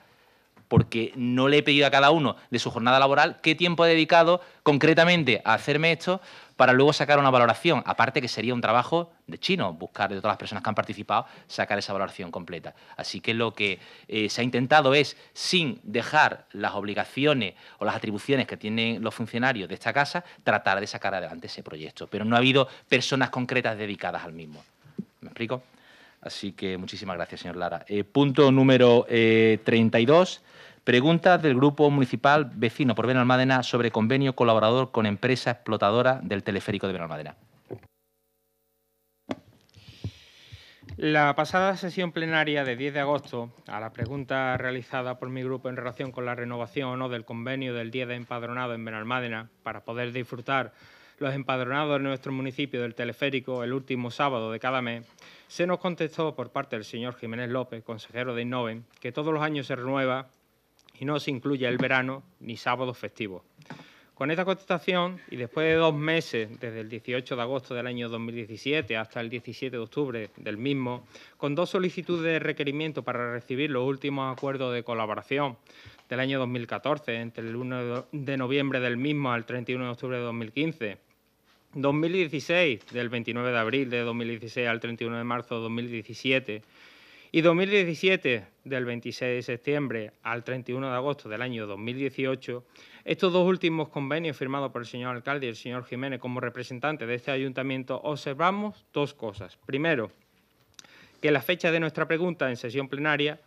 porque no le he pedido a cada uno de su jornada laboral qué tiempo ha dedicado concretamente a hacerme esto para luego sacar una valoración. Aparte que sería un trabajo de chino, buscar de todas las personas que han participado, sacar esa valoración completa. Así que lo que eh, se ha intentado es, sin dejar las obligaciones o las atribuciones que tienen los funcionarios de esta casa, tratar de sacar adelante ese proyecto. Pero no ha habido personas concretas dedicadas al mismo. ¿Me explico? Así que muchísimas gracias, señor Lara. Eh, punto número eh, 32 Pregunta del Grupo Municipal Vecino por Benalmádena sobre convenio colaborador con empresa explotadora del teleférico de Benalmádena. La pasada sesión plenaria de 10 de agosto, a la pregunta realizada por mi grupo en relación con la renovación o no del convenio del Día de Empadronado en Benalmádena para poder disfrutar los empadronados de nuestro municipio del teleférico el último sábado de cada mes, se nos contestó por parte del señor Jiménez López, consejero de Innoven, que todos los años se renueva y no se incluye el verano ni sábados festivos. Con esta contestación, y después de dos meses, desde el 18 de agosto del año 2017 hasta el 17 de octubre del mismo, con dos solicitudes de requerimiento para recibir los últimos acuerdos de colaboración del año 2014, entre el 1 de noviembre del mismo al 31 de octubre de 2015, 2016, del 29 de abril de 2016 al 31 de marzo de 2017, y 2017, del 26 de septiembre al 31 de agosto del año 2018, estos dos últimos convenios firmados por el señor alcalde y el señor Jiménez como representantes de este ayuntamiento, observamos dos cosas. Primero, que la fecha de nuestra pregunta en sesión plenaria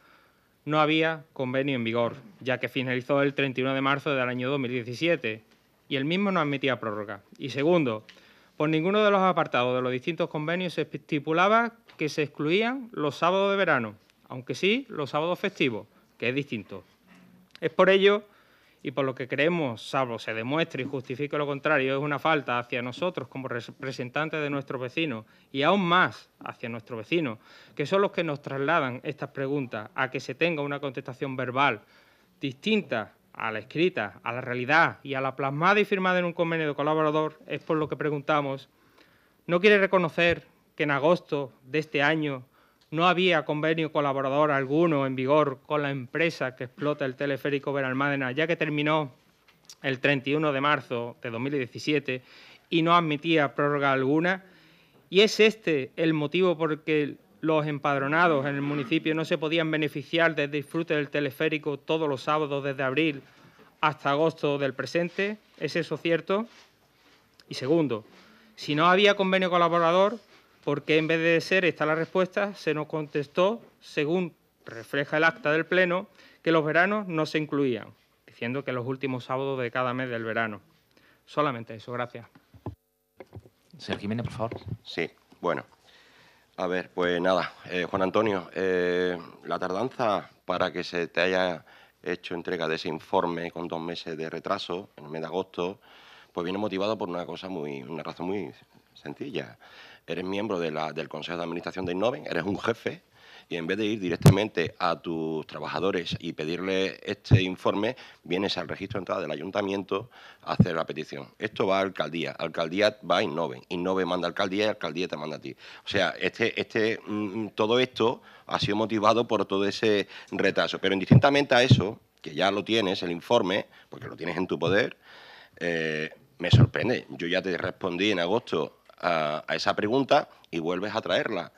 no había convenio en vigor, ya que finalizó el 31 de marzo del año 2017 y el mismo no admitía prórroga. Y segundo, por ninguno de los apartados de los distintos convenios se estipulaba que se excluían los sábados de verano, aunque sí los sábados festivos, que es distinto. Es por ello, y por lo que creemos, salvo se demuestre y justifique lo contrario, es una falta hacia nosotros como representantes de nuestros vecinos y aún más hacia nuestros vecinos, que son los que nos trasladan estas preguntas, a que se tenga una contestación verbal distinta a la escrita, a la realidad y a la plasmada y firmada en un convenio de colaborador, es por lo que preguntamos, ¿no quiere reconocer que en agosto de este año no había convenio colaborador alguno en vigor con la empresa que explota el teleférico Benalmádena, ya que terminó el 31 de marzo de 2017 y no admitía prórroga alguna. Y es este el motivo por el los empadronados en el municipio no se podían beneficiar del disfrute del teleférico todos los sábados desde abril hasta agosto del presente. ¿Es eso cierto? Y segundo, si no había convenio colaborador, porque en vez de ser esta la respuesta, se nos contestó, según refleja el acta del Pleno, que los veranos no se incluían, diciendo que los últimos sábados de cada mes del verano. Solamente eso, gracias. Señor Jiménez, por favor. Sí, bueno. A ver, pues nada, eh, Juan Antonio, eh, la tardanza para que se te haya hecho entrega de ese informe con dos meses de retraso en el mes de agosto, pues viene motivado por una cosa muy, una razón muy sencilla eres miembro del Consejo de Administración de Innoven, eres un jefe y en vez de ir directamente a tus trabajadores y pedirle este informe, vienes al registro de entrada del ayuntamiento a hacer la petición. Esto va a alcaldía, alcaldía va a Innoven... ...Innoven manda a alcaldía y alcaldía te manda a ti. O sea, este, este, mm, todo esto ha sido motivado por todo ese retraso. Pero indistintamente a eso, que ya lo tienes, el informe, porque lo tienes en tu poder, eh, me sorprende. Yo ya te respondí en agosto a, esa pregunta y vuelves a traerla.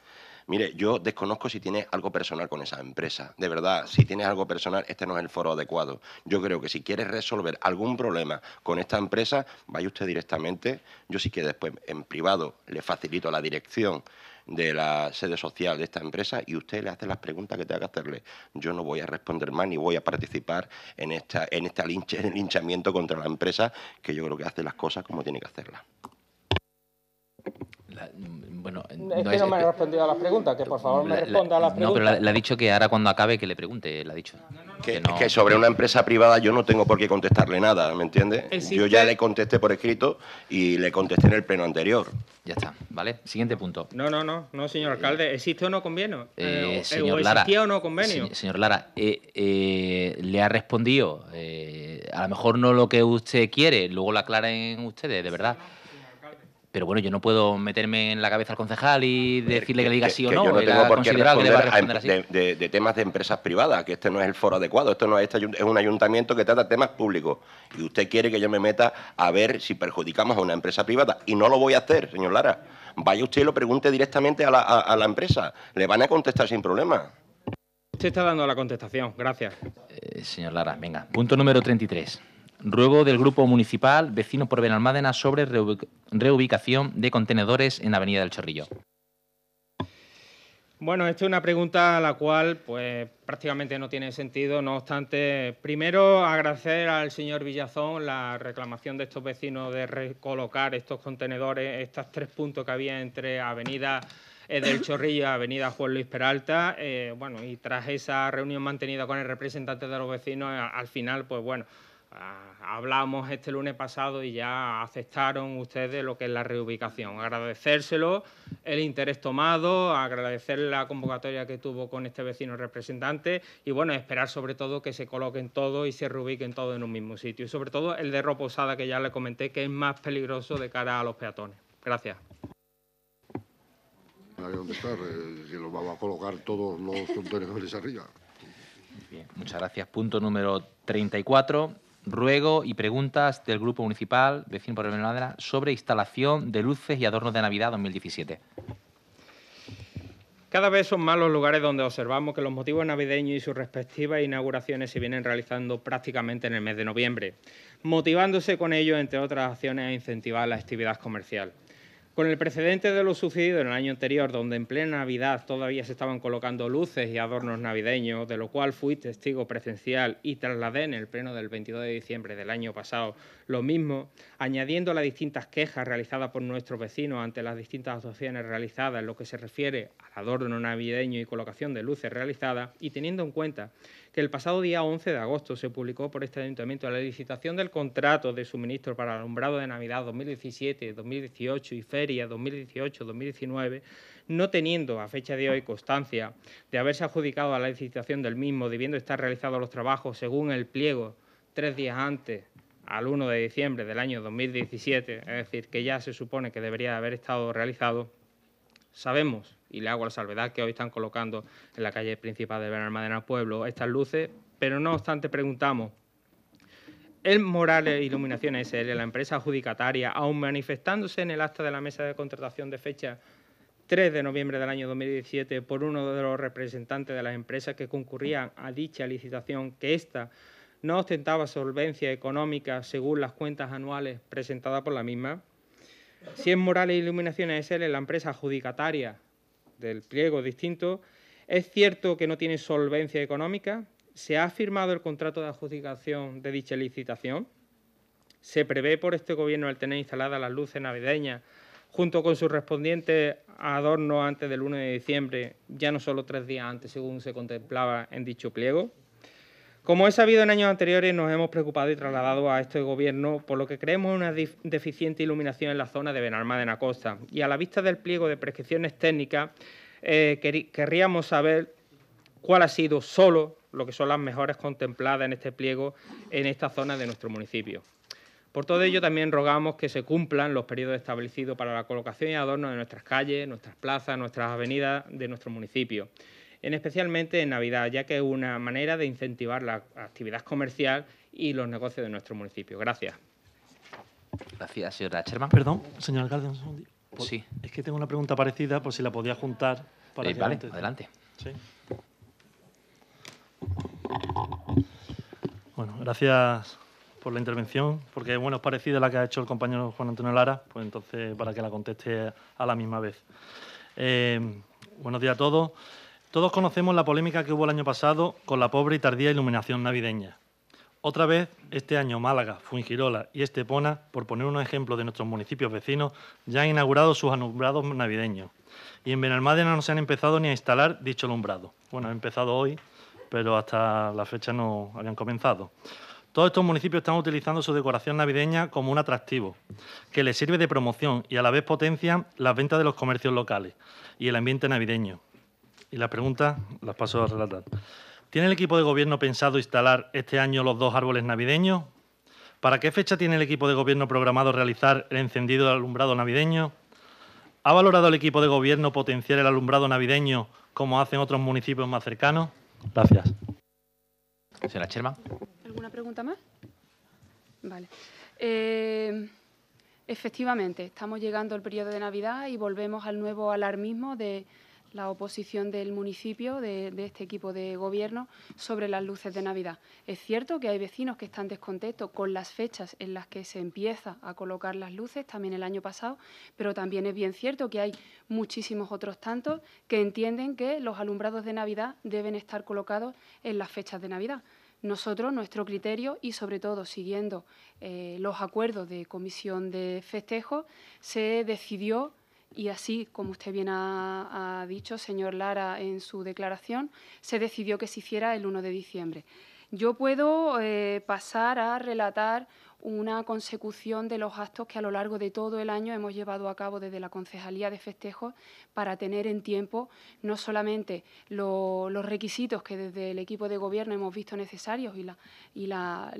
Mire, yo desconozco si tienes algo personal con esa empresa. De verdad, si tienes algo personal, este no es el foro adecuado. Yo creo que si quieres resolver algún problema con esta empresa, vaya usted directamente. Yo sí que después en privado le facilito la dirección de la sede social de esta empresa y usted le hace las preguntas que tenga que hacerle. Yo no voy a responder más ni voy a participar en esta en este linchamiento contra la empresa que yo creo que hace las cosas como tiene que hacerlas. La, mm, bueno, es no, que no me ha respondido a las preguntas, que por favor me responda a las preguntas. No, pero le ha dicho que ahora cuando acabe que le pregunte, le ha dicho. que, sobre una empresa privada yo no tengo por qué contestarle nada, ¿me entiende? Yo ya le contesté por escrito y le contesté en el pleno anterior. Ya está, ¿vale? Siguiente punto. No, no, no, no señor alcalde. ¿Existe o no convenio? Eh, eh, señor Lara, ¿Existía o no convenio? señor Lara, eh, le ha respondido, a lo mejor no lo que usted quiere, luego lo aclaren ustedes, de verdad. Pero bueno, yo no puedo meterme en la cabeza al concejal y decirle que le diga sí o no. Yo no tengo por qué responder, a responder em, de, temas de empresas privadas, que este no es el foro adecuado. Esto no es, este es un ayuntamiento que trata temas públicos. Y usted quiere que yo me meta a ver si perjudicamos a una empresa privada. Y no lo voy a hacer, señor Lara. Vaya usted y lo pregunte directamente a la, empresa. Le van a contestar sin problema. Usted está dando la contestación. Gracias. Eh, señor Lara, venga. Punto número 33. Ruego del Grupo Municipal vecino por Benalmádena sobre reubicación de contenedores en Avenida del Chorrillo. Bueno, esta es una pregunta a la cual pues prácticamente no tiene sentido, no obstante, primero agradecer al señor Villazón la reclamación de estos vecinos de recolocar estos contenedores, estos tres puntos que había entre Avenida del Chorrillo, y Avenida Juan Luis Peralta, eh, bueno, y tras esa reunión mantenida con el representante de los vecinos, al final, pues bueno, Ah, hablamos este lunes pasado y ya aceptaron ustedes lo que es la reubicación. Agradecérselo el interés tomado, agradecer la convocatoria que tuvo con este vecino representante y bueno, esperar sobre todo que se coloquen todos y se reubiquen todos en un mismo sitio. Y sobre todo el de Roposada que ya le comenté que es más peligroso de cara a los peatones. Gracias. Eh, que lo vamos a colocar todos los contenedores arriba. Bien, muchas gracias. Punto número 34 ruego y preguntas del Grupo Municipal Vecino por Benalada sobre instalación de luces y adornos de Navidad 2017. Cada vez son más los lugares donde observamos que los motivos navideños y sus respectivas inauguraciones se vienen realizando prácticamente en el mes de noviembre, motivándose con ello, entre otras acciones, a incentivar la actividad comercial. Con el precedente de lo sucedido en el año anterior, donde en plena Navidad todavía se estaban colocando luces y adornos navideños, de lo cual fui testigo presencial y trasladé en el pleno del 22 de diciembre del año pasado lo mismo, añadiendo las distintas quejas realizadas por nuestros vecinos ante las distintas asociaciones realizadas en lo que se refiere al adorno navideño y colocación de luces realizadas, y teniendo en cuenta que el pasado día 11 de agosto se publicó por este ayuntamiento la licitación del contrato de suministro para alumbrado de Navidad 2017, 2018 y Feria 2018-2019, no teniendo a fecha de hoy constancia de haberse adjudicado a la licitación del mismo, debiendo estar realizados los trabajos según el pliego tres días antes al 1 de diciembre del año 2017, es decir, que ya se supone que debería haber estado realizado Sabemos, y le hago la salvedad que hoy están colocando en la calle principal de Benalmádena Pueblo estas luces, pero no obstante preguntamos, el Morales e Iluminaciones, SL, la empresa adjudicataria, aún manifestándose en el acta de la mesa de contratación de fecha 3 de noviembre del año 2017 por uno de los representantes de las empresas que concurrían a dicha licitación, que ésta no ostentaba solvencia económica según las cuentas anuales presentadas por la misma, si es Morales Iluminaciones SL es la empresa adjudicataria del pliego distinto. Es cierto que no tiene solvencia económica. Se ha firmado el contrato de adjudicación de dicha licitación. Se prevé por este gobierno el tener instaladas las luces navideñas junto con sus respondientes adornos antes del 1 de diciembre, ya no solo tres días antes, según se contemplaba en dicho pliego. Como he sabido en años anteriores, nos hemos preocupado y trasladado a este gobierno por lo que creemos una deficiente iluminación en la zona de Benalmádena Costa. Y a la vista del pliego de prescripciones técnicas, eh, querríamos saber cuál ha sido solo lo que son las mejores contempladas en este pliego en esta zona de nuestro municipio. Por todo ello, también rogamos que se cumplan los periodos establecidos para la colocación y adorno de nuestras calles, nuestras plazas, nuestras avenidas de nuestro municipio en especialmente en Navidad, ya que es una manera de incentivar la actividad comercial y los negocios de nuestro municipio. Gracias. Gracias, señora Sherman. Perdón, señor alcalde, un sí. Es que tengo una pregunta parecida, por si la podía juntar para eh, Vale, adelante. Sí. Bueno, gracias por la intervención, porque bueno, es parecida a la que ha hecho el compañero Juan Antonio Lara, pues entonces para que la conteste a la misma vez. Eh, buenos días a todos. Todos conocemos la polémica que hubo el año pasado con la pobre y tardía iluminación navideña. Otra vez, este año Málaga, Fuengirola y Estepona, por poner un ejemplo de nuestros municipios vecinos, ya han inaugurado sus alumbrados navideños. Y en Benalmádena no se han empezado ni a instalar dicho alumbrado. Bueno, han empezado hoy, pero hasta la fecha no habían comenzado. Todos estos municipios están utilizando su decoración navideña como un atractivo, que les sirve de promoción y a la vez potencia las ventas de los comercios locales y el ambiente navideño. Y la pregunta las paso a relatar. ¿Tiene el equipo de gobierno pensado instalar este año los dos árboles navideños? ¿Para qué fecha tiene el equipo de gobierno programado realizar el encendido del alumbrado navideño? ¿Ha valorado el equipo de gobierno potenciar el alumbrado navideño como hacen otros municipios más cercanos? Gracias. Señora Cherma. ¿Alguna pregunta más? Vale. Eh, efectivamente, estamos llegando al periodo de Navidad y volvemos al nuevo alarmismo de la oposición del municipio, de, este equipo de gobierno, sobre las luces de Navidad. Es cierto que hay vecinos que están descontentos con las fechas en las que se empieza a colocar las luces, también el año pasado, pero también es bien cierto que hay muchísimos otros tantos que entienden que los alumbrados de Navidad deben estar colocados en las fechas de Navidad. Nosotros, nuestro criterio y sobre todo siguiendo eh, los acuerdos de comisión de festejo, se decidió y así, como usted bien ha, dicho, señor Lara, en su declaración, se decidió que se hiciera el 1 de diciembre. Yo puedo eh, pasar a relatar una consecución de los actos que a lo largo de todo el año hemos llevado a cabo desde la Concejalía de Festejos para tener en tiempo no solamente los requisitos que desde el equipo de gobierno hemos visto necesarios y, la, y la,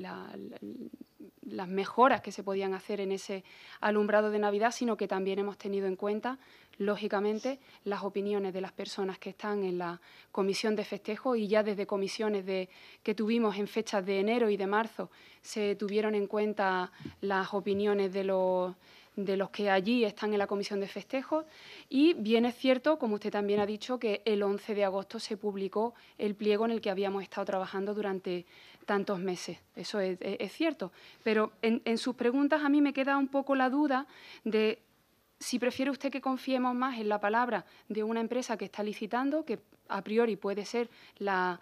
las mejoras que se podían hacer en ese alumbrado de Navidad, sino que también hemos tenido en cuenta, lógicamente, las opiniones de las personas que están en la comisión de festejo y ya desde comisiones de, que tuvimos en fechas de enero y de marzo se tuvieron en cuenta las opiniones de los de los que allí están en la comisión de festejos y bien es cierto, como usted también ha dicho, que el 11 de agosto se publicó el pliego en el que habíamos estado trabajando durante tantos meses. Eso es, cierto. Pero en, sus preguntas a mí me queda un poco la duda de si prefiere usted que confiemos más en la palabra de una empresa que está licitando, que a priori puede ser la,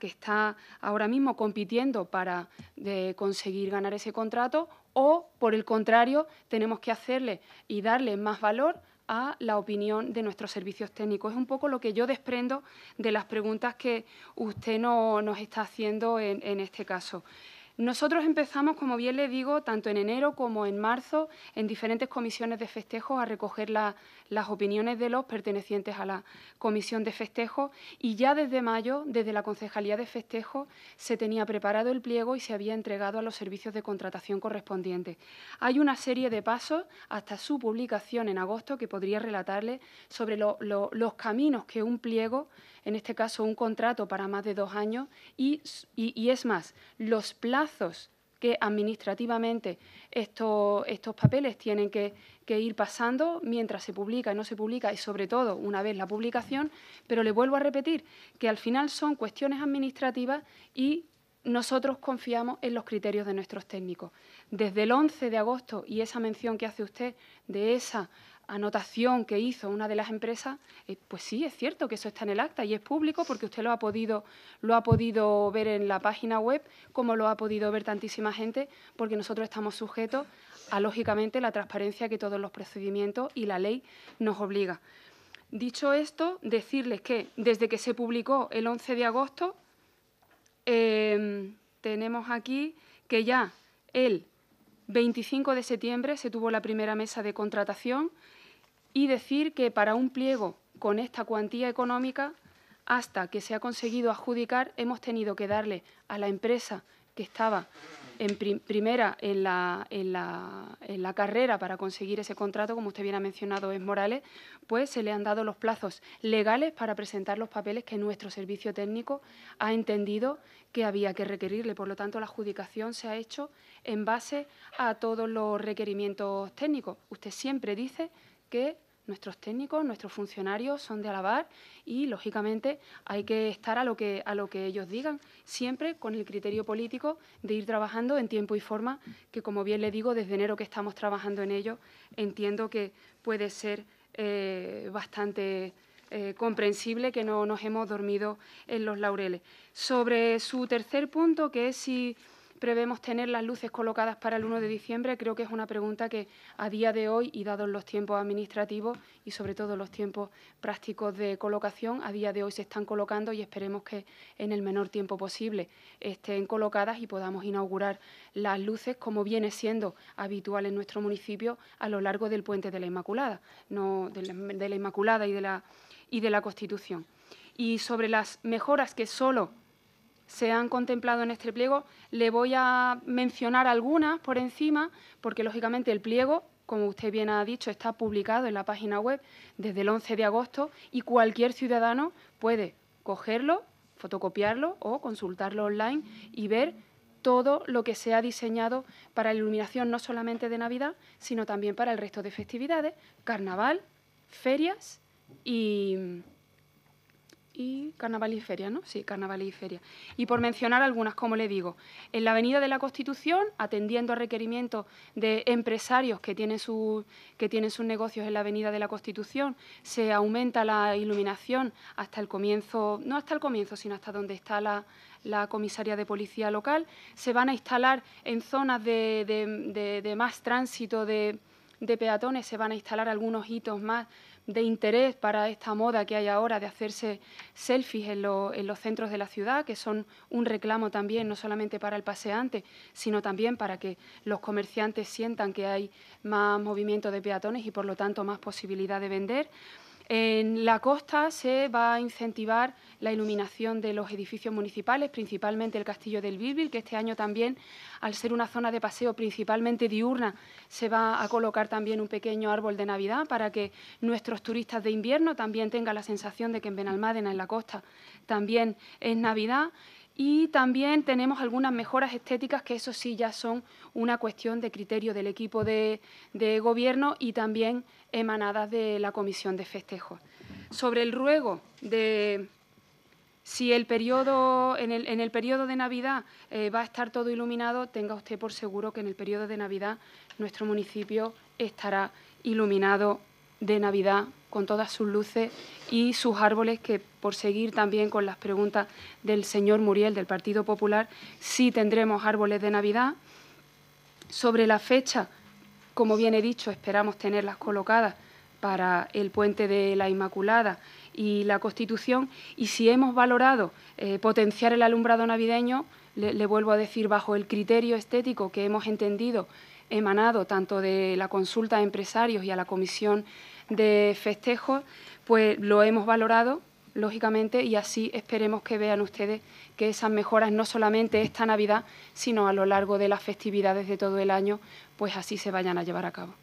que está ahora mismo compitiendo para eh, conseguir ganar ese contrato, o por el contrario, tenemos que hacerle y darle más valor a la opinión de nuestros servicios técnicos. Es un poco lo que yo desprendo de las preguntas que usted nos está haciendo en, en este caso. Nosotros empezamos, como bien le digo, tanto en enero como en marzo, en diferentes comisiones de festejos a recoger las opiniones de los pertenecientes a la comisión de festejos y ya desde mayo, desde la concejalía de festejos, se tenía preparado el pliego y se había entregado a los servicios de contratación correspondientes. Hay una serie de pasos hasta su publicación en agosto que podría relatarle sobre los caminos que un pliego en este caso un contrato para más de dos años y, es más, los plazos que administrativamente estos, papeles tienen que, que, ir pasando mientras se publica y no se publica y sobre todo una vez la publicación, pero le vuelvo a repetir que al final son cuestiones administrativas y nosotros confiamos en los criterios de nuestros técnicos. Desde el 11 de agosto y esa mención que hace usted de esa anotación que hizo una de las empresas, eh, pues sí, es cierto que eso está en el acta y es público porque usted lo ha podido, lo ha podido ver en la página web, como lo ha podido ver tantísima gente, porque nosotros estamos sujetos a, lógicamente, la transparencia que todos los procedimientos y la ley nos obliga. Dicho esto, decirles que desde que se publicó el 11 de agosto, em, tenemos aquí que ya el 25 de septiembre se tuvo la primera mesa de contratación, y decir que para un pliego con esta cuantía económica, hasta que se ha conseguido adjudicar, hemos tenido que darle a la empresa que estaba en primera en la, en, la, en la, carrera para conseguir ese contrato, como usted bien ha mencionado, es Morales, pues se le han dado los plazos legales para presentar los papeles que nuestro servicio técnico ha entendido que había que requerirle. Por lo tanto, la adjudicación se ha hecho en base a todos los requerimientos técnicos. Usted siempre dice que nuestros técnicos, nuestros funcionarios son de alabar y, lógicamente, hay que estar a lo que, a lo que ellos digan, siempre con el criterio político de ir trabajando en tiempo y forma, que, como bien le digo, desde enero que estamos trabajando en ello, entiendo que puede ser eh, bastante eh, comprensible que no nos hemos dormido en los laureles. Sobre su tercer punto, que es si prevemos tener las luces colocadas para el 1 de diciembre? Creo que es una pregunta que a día de hoy y dados los tiempos administrativos y sobre todo los tiempos prácticos de colocación, a día de hoy se están colocando y esperemos que en el menor tiempo posible estén colocadas y podamos inaugurar las luces como viene siendo habitual en nuestro municipio a lo largo del puente de la Inmaculada, no de la, Inmaculada y de la y de la Constitución. Y sobre las mejoras que solo se han contemplado en este pliego. Le voy a mencionar algunas por encima, porque lógicamente el pliego, como usted bien ha dicho, está publicado en la página web desde el 11 de agosto y cualquier ciudadano puede cogerlo, fotocopiarlo o consultarlo online y ver todo lo que se ha diseñado para la iluminación no solamente de Navidad, sino también para el resto de festividades, carnaval, ferias y, y Carnaval y Feria, ¿no? Sí, Carnaval y Feria. Y por mencionar algunas, como le digo, en la Avenida de la Constitución, atendiendo a requerimientos de empresarios que tienen, su, que tienen sus negocios en la Avenida de la Constitución, se aumenta la iluminación hasta el comienzo, no hasta el comienzo, sino hasta donde está la, la comisaría de policía local. Se van a instalar en zonas de, de más tránsito de peatones, se van a instalar algunos hitos más de interés para esta moda que hay ahora de hacerse selfies en, en, los centros de la ciudad, que son un reclamo también no solamente para el paseante, sino también para que los comerciantes sientan que hay más movimiento de peatones y por lo tanto más posibilidad de vender. En la costa se va a incentivar la iluminación de los edificios municipales, principalmente el Castillo del Bilbil, que este año también, al ser una zona de paseo principalmente diurna, se va a colocar también un pequeño árbol de Navidad para que nuestros turistas de invierno también tengan la sensación de que en Benalmádena, en la costa, también es Navidad. Y también tenemos algunas mejoras estéticas, que eso sí ya son una cuestión de criterio del equipo de, gobierno y también emanadas de la comisión de festejos. Sobre el ruego de si el periodo, en, el, periodo de Navidad eh, va a estar todo iluminado, tenga usted por seguro que en el periodo de Navidad nuestro municipio estará iluminado de Navidad con todas sus luces y sus árboles, que por seguir también con las preguntas del señor Muriel del Partido Popular, sí tendremos árboles de Navidad. Sobre la fecha, como bien he dicho, esperamos tenerlas colocadas para el puente de la Inmaculada y la Constitución. Y si hemos valorado eh, potenciar el alumbrado navideño, le, le vuelvo a decir, bajo el criterio estético que hemos entendido emanado tanto de la consulta a empresarios y a la Comisión de festejos, pues lo hemos valorado, lógicamente, y así esperemos que vean ustedes que esas mejoras no solamente esta Navidad, sino a lo largo de las festividades de todo el año, pues así se vayan a llevar a cabo.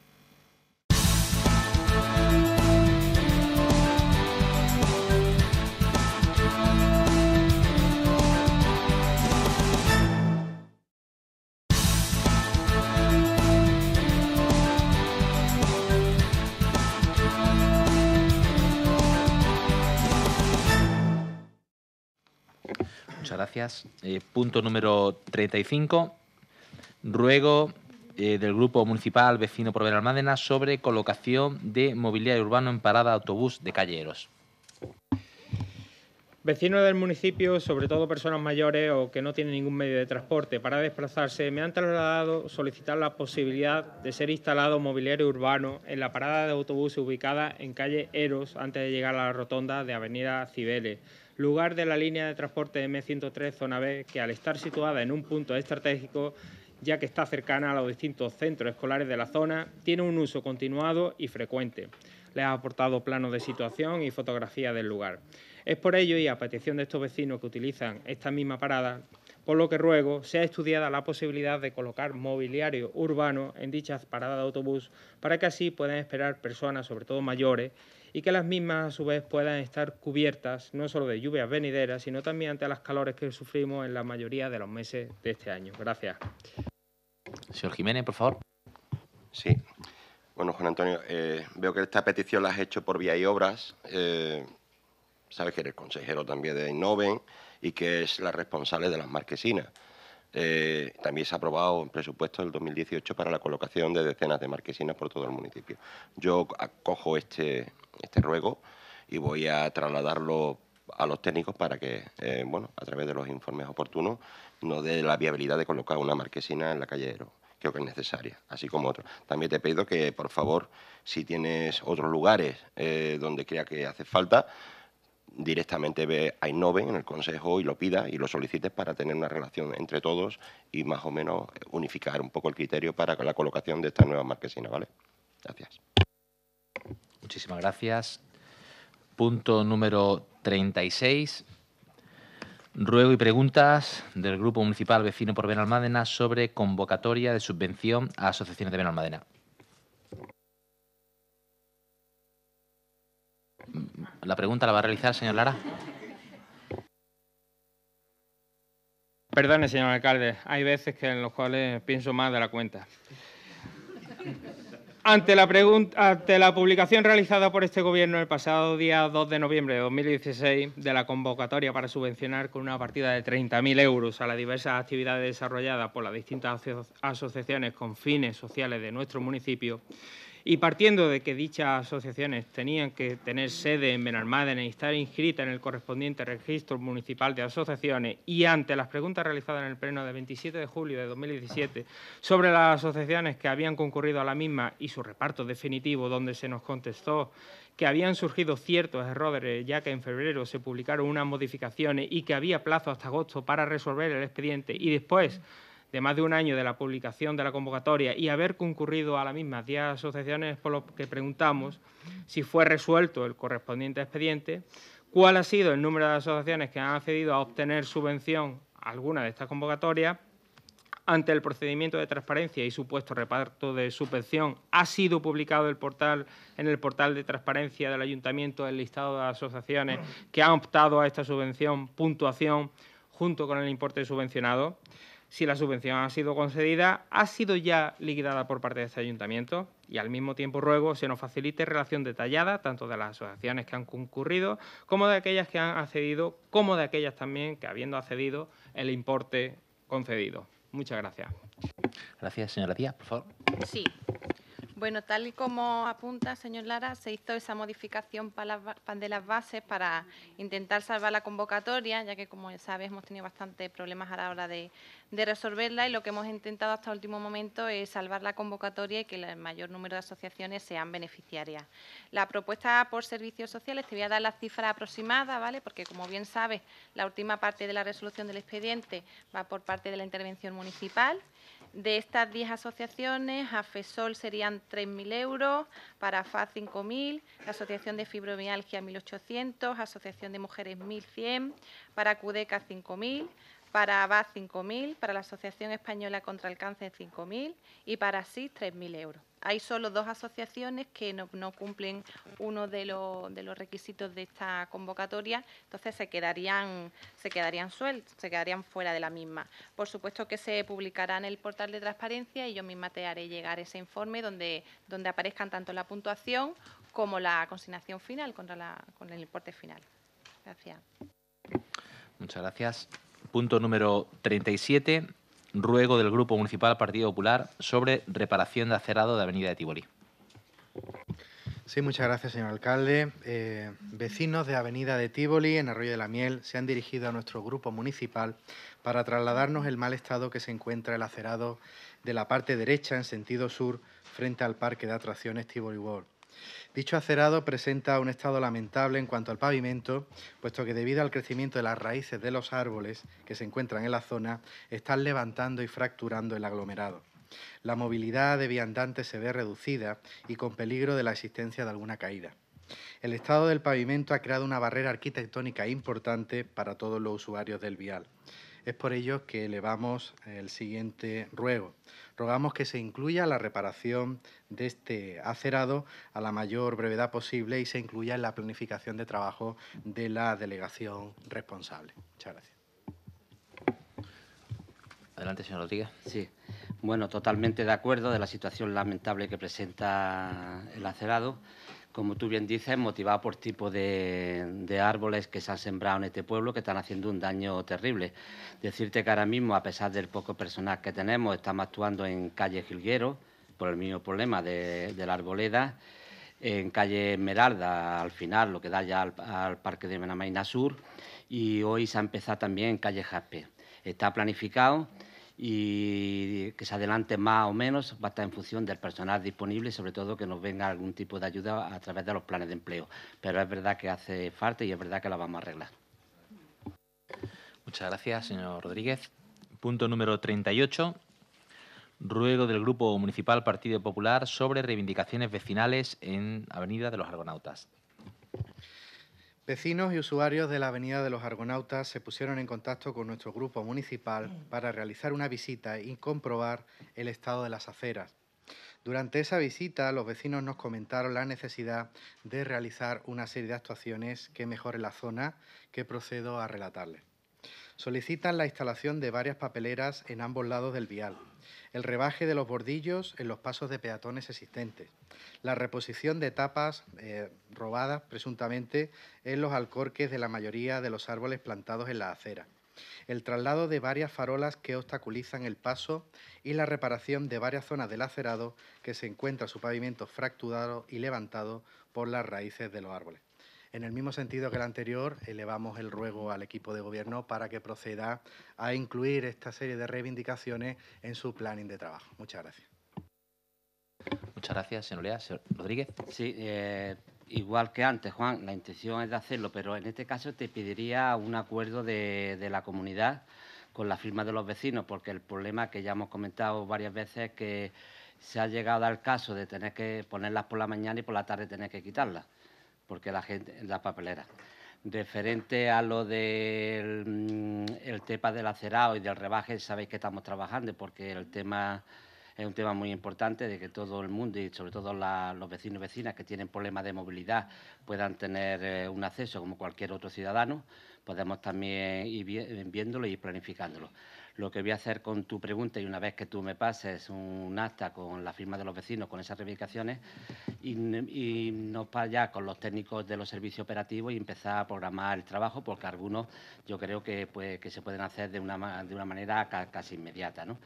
gracias. Eh, punto número 35. Ruego eh, del Grupo Municipal Vecino por Benalmádena sobre colocación de mobiliario urbano en parada autobús de Eros. Vecinos del municipio, sobre todo personas mayores o que no tienen ningún medio de transporte para desplazarse, me han trasladado solicitar la posibilidad de ser instalado mobiliario urbano en la parada de autobús ubicada en calle Eros antes de llegar a la rotonda de Avenida Cibeles lugar de la línea de transporte M103 Zona B, que al estar situada en un punto estratégico, ya que está cercana a los distintos centros escolares de la zona, tiene un uso continuado y frecuente. Le ha aportado planos de situación y fotografía del lugar. Es por ello, y a petición de estos vecinos que utilizan esta misma parada, por lo que ruego sea estudiada la posibilidad de colocar mobiliario urbano en dichas parada de autobús para que así puedan esperar personas, sobre todo mayores, y que las mismas a su vez puedan estar cubiertas no solo de lluvias venideras, sino también ante las calores que sufrimos en la mayoría de los meses de este año. Gracias. Señor Jiménez, por favor. Sí. Bueno, Juan Antonio, eh, veo que esta petición la has hecho por vía y obras. Eh, sabes que eres consejero también de Innoven y que es la responsable de las marquesinas. Eh, también se ha aprobado en presupuesto del 2018 para la colocación de decenas de marquesinas por todo el municipio. Yo acojo este, este ruego y voy a trasladarlo a los técnicos para que, eh, bueno, a través de los informes oportunos, nos dé la viabilidad de colocar una marquesina en la calle Ero. Creo que es necesaria, así como otro. También te pido que, por favor, si tienes otros lugares eh, donde crea que hace falta, directamente ve a Innoven en el Consejo y lo pida y lo solicites para tener una relación entre todos y más o menos unificar un poco el criterio para la colocación de esta nueva marquesina, ¿vale? Gracias. Muchísimas gracias. Punto número 36. Ruego y preguntas del Grupo Municipal Vecino por Benalmádena sobre convocatoria de subvención a asociaciones de Benalmádena. La pregunta la va a realizar el señor Lara. Perdone, señor alcalde, hay veces que en los cuales pienso más de la cuenta. Ante la, pregunta, ante la publicación realizada por este Gobierno el pasado día 2 de noviembre de 2016 de la convocatoria para subvencionar con una partida de 30.000 euros a las diversas actividades desarrolladas por las distintas asociaciones con fines sociales de nuestro municipio, y partiendo de que dichas asociaciones tenían que tener sede en Benalmádena y estar inscrita en el correspondiente registro municipal de asociaciones y ante las preguntas realizadas en el pleno de 27 de julio de 2017 sobre las asociaciones que habían concurrido a la misma y su reparto definitivo, donde se nos contestó que habían surgido ciertos errores, ya que en febrero se publicaron unas modificaciones y que había plazo hasta agosto para resolver el expediente y después de más de un año de la publicación de la convocatoria y haber concurrido a la misma 10 asociaciones por lo que preguntamos si fue resuelto el correspondiente expediente, cuál ha sido el número de asociaciones que han accedido a obtener subvención alguna de estas convocatorias ante el procedimiento de transparencia y supuesto reparto de subvención, ha sido publicado el portal, en el portal de transparencia del ayuntamiento el listado de asociaciones que han optado a esta subvención, puntuación, junto con el importe subvencionado si la subvención ha sido concedida, ha sido ya liquidada por parte de este ayuntamiento y al mismo tiempo ruego se nos facilite relación detallada tanto de las asociaciones que han concurrido como de aquellas que han accedido, como de aquellas también que habiendo accedido el importe concedido. Muchas gracias. Gracias, señora Díaz, por favor. Sí, bueno, tal y como apunta, señor Lara, se hizo esa modificación para las, de las bases para intentar salvar la convocatoria, ya que, como ya sabes, hemos tenido bastantes problemas a la hora de, resolverla y lo que hemos intentado hasta el último momento es salvar la convocatoria y que el mayor número de asociaciones sean beneficiarias. La propuesta por servicios sociales, te voy a dar la cifra aproximada, ¿vale? Porque, como bien sabes, la última parte de la resolución del expediente va por parte de la intervención municipal de estas 10 asociaciones, AFESOL serían 3.000 euros, para FA 5.000, Asociación de Fibromialgia 1.800, Asociación de Mujeres 1.100, para CUDECA 5.000, para ABAD 5.000, para la Asociación Española contra el Cáncer 5.000 y para SIS 3.000 euros. Hay solo dos asociaciones que no, cumplen uno de, los requisitos de esta convocatoria, entonces se quedarían, sueltos, se quedarían fuera de la misma. Por supuesto que se publicará en el portal de transparencia y yo misma te haré llegar ese informe donde, aparezcan tanto la puntuación como la consignación final contra con el importe final. Gracias. Muchas gracias. Punto número 37, ruego del Grupo Municipal Partido Popular sobre reparación de acerado de Avenida de Tivoli. Sí, muchas gracias, señor alcalde. Eh, vecinos de Avenida de Tívoli, en Arroyo de la Miel, se han dirigido a nuestro grupo municipal para trasladarnos el mal estado que se encuentra el acerado de la parte derecha en sentido sur frente al parque de atracciones Tivoli World. Dicho acerado presenta un estado lamentable en cuanto al pavimento, puesto que debido al crecimiento de las raíces de los árboles que se encuentran en la zona, están levantando y fracturando el aglomerado. La movilidad de viandantes se ve reducida y con peligro de la existencia de alguna caída. El estado del pavimento ha creado una barrera arquitectónica importante para todos los usuarios del vial. Es por ello que elevamos el siguiente ruego. Rogamos que se incluya la reparación de este acerado a la mayor brevedad posible y se incluya en la planificación de trabajo de la delegación responsable. Muchas gracias. Adelante, señor Rodríguez. Sí. Bueno, totalmente de acuerdo de la situación lamentable que presenta el acerado como tú bien dices, motivado por tipo de, árboles que se han sembrado en este pueblo que están haciendo un daño terrible. Decirte que ahora mismo, a pesar del poco personal que tenemos, estamos actuando en calle Gilguero por el mismo problema de, la arboleda, en calle Esmeralda, al final, lo que da ya al, parque de Menamaina Sur, y hoy se ha empezado también en calle Jaspe. Está planificado y que se adelante más o menos va a estar en función del personal disponible y sobre todo que nos venga algún tipo de ayuda a través de los planes de empleo. Pero es verdad que hace falta y es verdad que la vamos a arreglar. Muchas gracias, señor Rodríguez. Punto número 38. Ruego del Grupo Municipal Partido Popular sobre reivindicaciones vecinales en Avenida de los Argonautas. Vecinos y usuarios de la Avenida de los Argonautas se pusieron en contacto con nuestro grupo municipal para realizar una visita y comprobar el estado de las aceras. Durante esa visita, los vecinos nos comentaron la necesidad de realizar una serie de actuaciones que mejoren la zona, que procedo a relatarles. Solicitan la instalación de varias papeleras en ambos lados del vial el rebaje de los bordillos en los pasos de peatones existentes, la reposición de tapas eh, robadas presuntamente en los alcorques de la mayoría de los árboles plantados en la acera, el traslado de varias farolas que obstaculizan el paso y la reparación de varias zonas del acerado que se encuentra su pavimento fracturado y levantado por las raíces de los árboles. En el mismo sentido que el anterior, elevamos el ruego al equipo de gobierno para que proceda a incluir esta serie de reivindicaciones en su planning de trabajo. Muchas gracias. Muchas gracias, señor Lea. Señor Rodríguez. Sí, eh, igual que antes, Juan, la intención es de hacerlo, pero en este caso te pediría un acuerdo de, de la comunidad con la firma de los vecinos, porque el problema que ya hemos comentado varias veces es que se ha llegado al caso de tener que ponerlas por la mañana y por la tarde tener que quitarlas porque la gente, la papelera. Referente a lo del mm, el tema del acerado y del rebaje, sabéis que estamos trabajando porque el tema es un tema muy importante de que todo el mundo y sobre todo los vecinos y vecinas que tienen problemas de movilidad puedan tener eh, un acceso como cualquier otro ciudadano. Podemos también ir viéndolo y planificándolo. Lo que voy a hacer con tu pregunta y una vez que tú me pases un acta con la firma de los vecinos, con esas reivindicaciones, y, nos para allá con los técnicos de los servicios operativos y empezar a programar el trabajo, porque algunos yo creo que, pues, se pueden hacer de una, de una manera casi inmediata, ¿no?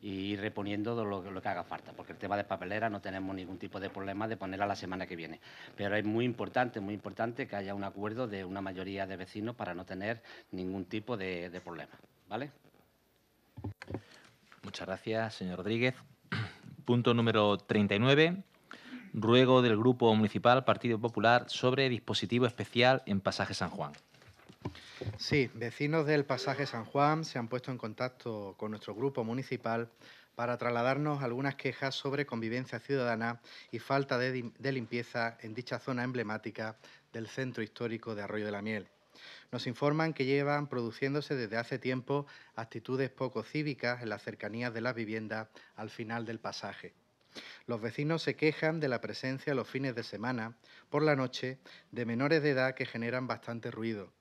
y ir reponiendo lo, que haga falta, porque el tema de papelera no tenemos ningún tipo de problema de ponerla la semana que viene. Pero es muy importante, muy importante que haya un acuerdo de una mayoría de vecinos para no tener ningún tipo de, de problema. ¿Vale? Muchas gracias, señor Rodríguez. Punto número 39. Ruego del Grupo Municipal Partido Popular sobre dispositivo especial en Pasaje San Juan. Sí, vecinos del Pasaje San Juan se han puesto en contacto con nuestro grupo municipal para trasladarnos algunas quejas sobre convivencia ciudadana y falta de, de limpieza en dicha zona emblemática del centro histórico de Arroyo de la Miel nos informan que llevan produciéndose desde hace tiempo actitudes poco cívicas en las cercanías de las viviendas al final del pasaje. Los vecinos se quejan de la presencia los fines de semana, por la noche, de menores de edad que generan bastante ruido.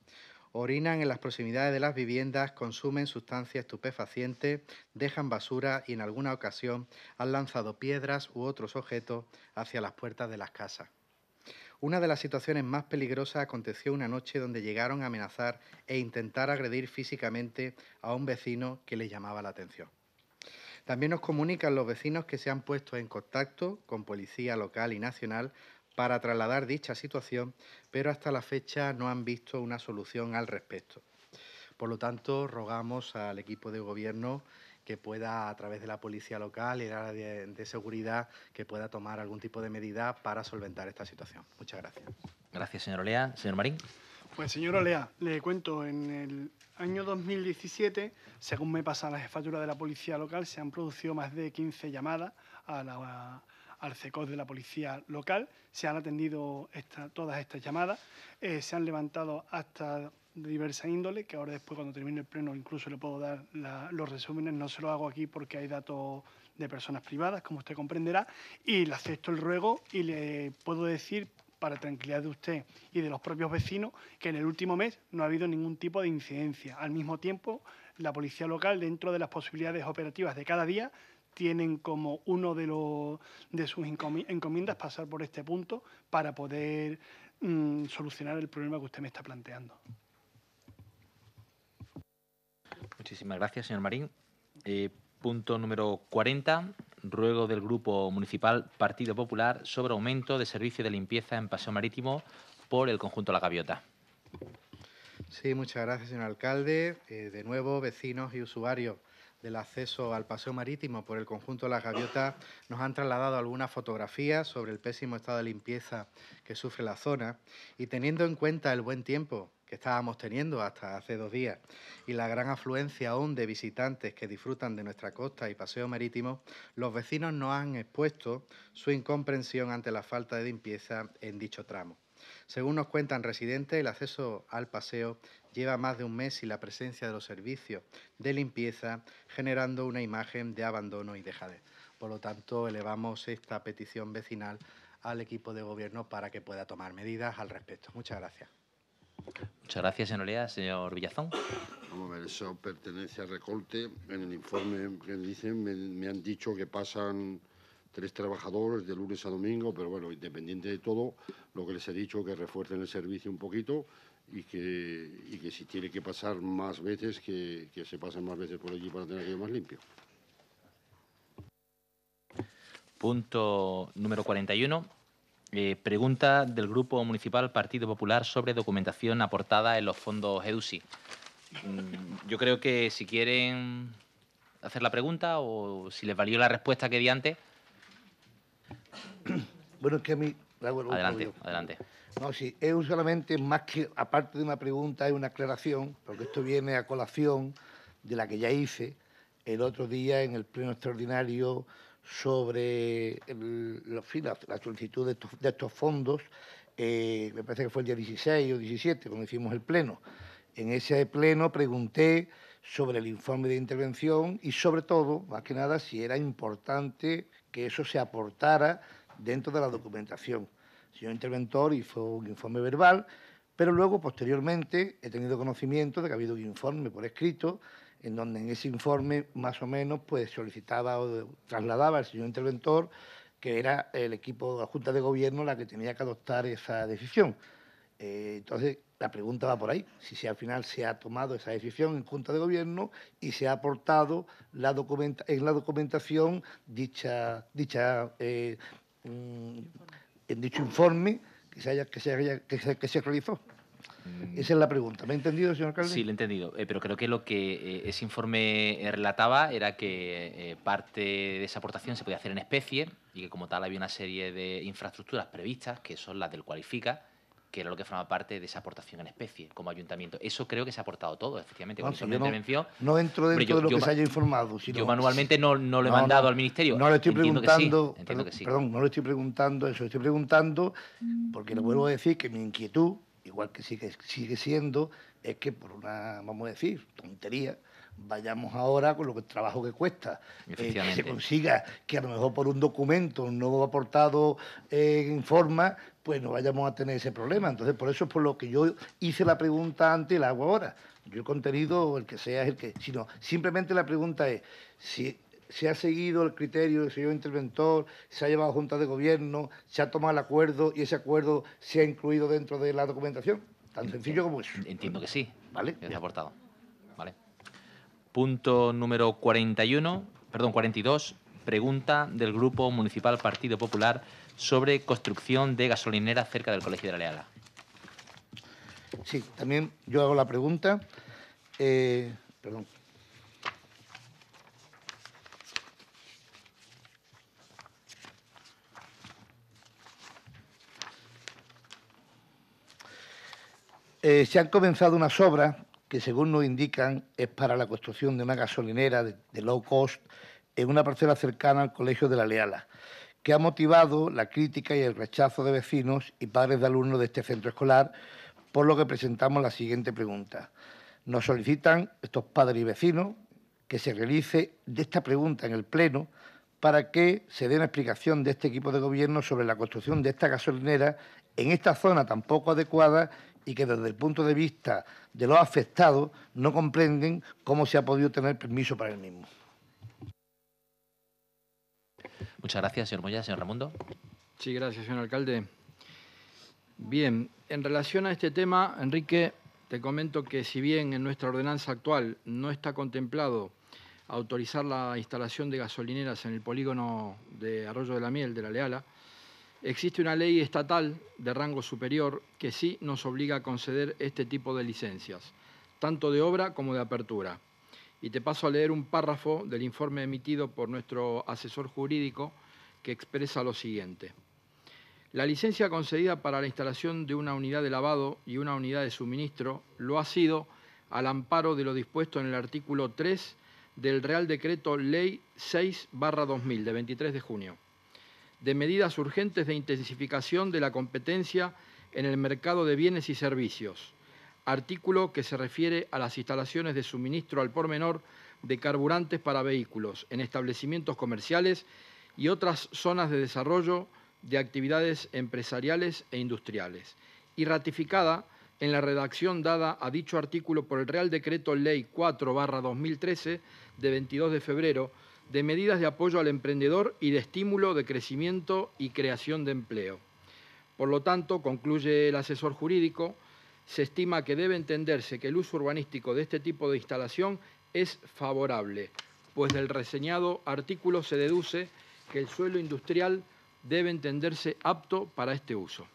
Orinan en las proximidades de las viviendas, consumen sustancias estupefacientes, dejan basura y en alguna ocasión han lanzado piedras u otros objetos hacia las puertas de las casas. Una de las situaciones más peligrosas aconteció una noche donde llegaron a amenazar e intentar agredir físicamente a un vecino que les llamaba la atención. También nos comunican los vecinos que se han puesto en contacto con policía local y nacional para trasladar dicha situación, pero hasta la fecha no han visto una solución al respecto. Por lo tanto, rogamos al equipo de gobierno que pueda, a través de la policía local y el área de, seguridad, que pueda tomar algún tipo de medida para solventar esta situación. Muchas gracias. Gracias, señor Olea. Señor Marín. Pues, señor Olea, le cuento, en el año 2017, según me pasa la jefatura de la policía local, se han producido más de 15 llamadas al CECOD de la policía local. Se han atendido todas estas llamadas, eh, se han levantado hasta de diversa índole, que ahora después cuando termine el pleno incluso le puedo dar los resúmenes, no se lo hago aquí porque hay datos de personas privadas, como usted comprenderá, y le acepto el ruego y le puedo decir para tranquilidad de usted y de los propios vecinos, que en el último mes no ha habido ningún tipo de incidencia. Al mismo tiempo, la policía local, dentro de las posibilidades operativas de cada día, tienen como uno de, los, de sus encomiendas pasar por este punto para poder mm, solucionar el problema que usted me está planteando. Muchísimas gracias, señor Marín. Eh, punto número 40. Ruego del Grupo Municipal Partido Popular sobre aumento de servicio de limpieza en paseo marítimo por el conjunto La Gaviota. Sí, muchas gracias, señor alcalde. Eh, de nuevo, vecinos y usuarios del acceso al paseo marítimo por el conjunto de las gaviotas, nos han trasladado algunas fotografías sobre el pésimo estado de limpieza que sufre la zona y teniendo en cuenta el buen tiempo que estábamos teniendo hasta hace dos días y la gran afluencia aún de visitantes que disfrutan de nuestra costa y paseo marítimo, los vecinos nos han expuesto su incomprensión ante la falta de limpieza en dicho tramo. Según nos cuentan residentes, el acceso al paseo lleva más de un mes y la presencia de los servicios de limpieza, generando una imagen de abandono y dejadez. Por lo tanto, elevamos esta petición vecinal al equipo de gobierno para que pueda tomar medidas al respecto. Muchas gracias. Muchas gracias, señoría. Señor Villazón. Vamos a ver, eso pertenece al Recorte. En el informe que dicen me han dicho que pasan tres trabajadores de lunes a domingo, pero bueno, independiente de todo, lo que les he dicho, que refuercen el servicio un poquito y que, que si tiene que pasar más veces, que, se pasen más veces por allí para tener aquello más limpio. Punto número 41. Eh, pregunta del Grupo Municipal Partido Popular sobre documentación aportada en los fondos EDUSI. Mm, yo creo que si quieren hacer la pregunta o si les valió la respuesta que di antes, bueno, es que a mí... adelante, adelante. No, sí, es solamente más que, aparte de una pregunta, es una aclaración, porque esto viene a colación de la que ya hice el otro día en el pleno extraordinario sobre la, solicitud de estos, fondos, eh, me parece que fue el día 16 o 17, cuando hicimos el pleno. En ese pleno pregunté sobre el informe de intervención y sobre todo, más que nada, si era importante que eso se aportara dentro de la documentación. El señor interventor hizo un informe verbal, pero luego, posteriormente, he tenido conocimiento de que ha habido un informe por escrito, en donde en ese informe, más o menos, pues solicitaba o trasladaba al señor interventor que era el equipo de la Junta de Gobierno la que tenía que adoptar esa decisión. Eh, entonces, la pregunta va por ahí, si, al final se ha tomado esa decisión en Junta de Gobierno y se ha aportado la documenta en la documentación dicha, dicha eh, mm, en dicho informe que se, haya, que se, que se, realizó. Mm. Esa es la pregunta. ¿Me ha entendido, señor alcalde? Sí, lo he entendido. Eh, pero creo que lo que ese informe relataba era que parte de esa aportación se podía hacer en especie y que como tal había una serie de infraestructuras previstas, que son las del cualifica, que era lo que formaba parte de esa aportación en especie como ayuntamiento. Eso creo que se ha aportado todo, efectivamente. con intervención, no, entro dentro de lo que se haya informado. Sino, yo manualmente no, no lo he mandado al ministerio. No le estoy preguntando, no le estoy preguntando eso, estoy preguntando mm. porque le vuelvo a decir que mi inquietud, igual que sigue, sigue siendo, es que por una, vamos a decir, tontería, vayamos ahora con lo que el trabajo que cuesta, eh, que se consiga que a lo mejor por un documento nuevo aportado eh, en forma, pues no vayamos a tener ese problema. Entonces, por eso es por lo que yo hice la pregunta antes y la hago ahora. Yo el contenido, el que sea, es el que... Sino, simplemente la pregunta es, si se ha seguido el criterio del señor interventor, se ha llevado a junta de gobierno, se ha tomado el acuerdo y ese acuerdo se ha incluido dentro de la documentación. Tan sencillo como eso. Entiendo que sí. ¿Vale? ha aportado. Punto número 41, perdón, 42, pregunta del Grupo Municipal Partido Popular sobre construcción de gasolinera cerca del Colegio de la Leala. Sí, también yo hago la pregunta. Eh, perdón. Eh, se han comenzado unas obras que según nos indican es para la construcción de una gasolinera de, low cost en una parcela cercana al Colegio de la Leala, que ha motivado la crítica y el rechazo de vecinos y padres de alumnos de este centro escolar, por lo que presentamos la siguiente pregunta. Nos solicitan estos padres y vecinos que se realice de esta pregunta en el Pleno para que se dé una explicación de este equipo de gobierno sobre la construcción de esta gasolinera en esta zona tan poco adecuada y que desde el punto de vista de los afectados no comprenden cómo se ha podido tener permiso para el mismo. Muchas gracias, señor Moya. Señor Ramundo. Sí, gracias, señor alcalde. Bien, en relación a este tema, Enrique, te comento que si bien en nuestra ordenanza actual no está contemplado autorizar la instalación de gasolineras en el polígono de Arroyo de la Miel de la Leala, Existe una ley estatal de rango superior que sí nos obliga a conceder este tipo de licencias, tanto de obra como de apertura. Y te paso a leer un párrafo del informe emitido por nuestro asesor jurídico que expresa lo siguiente. La licencia concedida para la instalación de una unidad de lavado y una unidad de suministro lo ha sido al amparo de lo dispuesto en el artículo 3 del Real Decreto Ley 6-2000 de 23 de junio de medidas urgentes de intensificación de la competencia en el mercado de bienes y servicios, artículo que se refiere a las instalaciones de suministro al por menor de carburantes para vehículos en establecimientos comerciales y otras zonas de desarrollo de actividades empresariales e industriales, y ratificada en la redacción dada a dicho artículo por el Real Decreto Ley 4-2013 de 22 de febrero de medidas de apoyo al emprendedor y de estímulo de crecimiento y creación de empleo. Por lo tanto, concluye el asesor jurídico, se estima que debe entenderse que el uso urbanístico de este tipo de instalación es favorable, pues del reseñado artículo se deduce que el suelo industrial debe entenderse apto para este uso.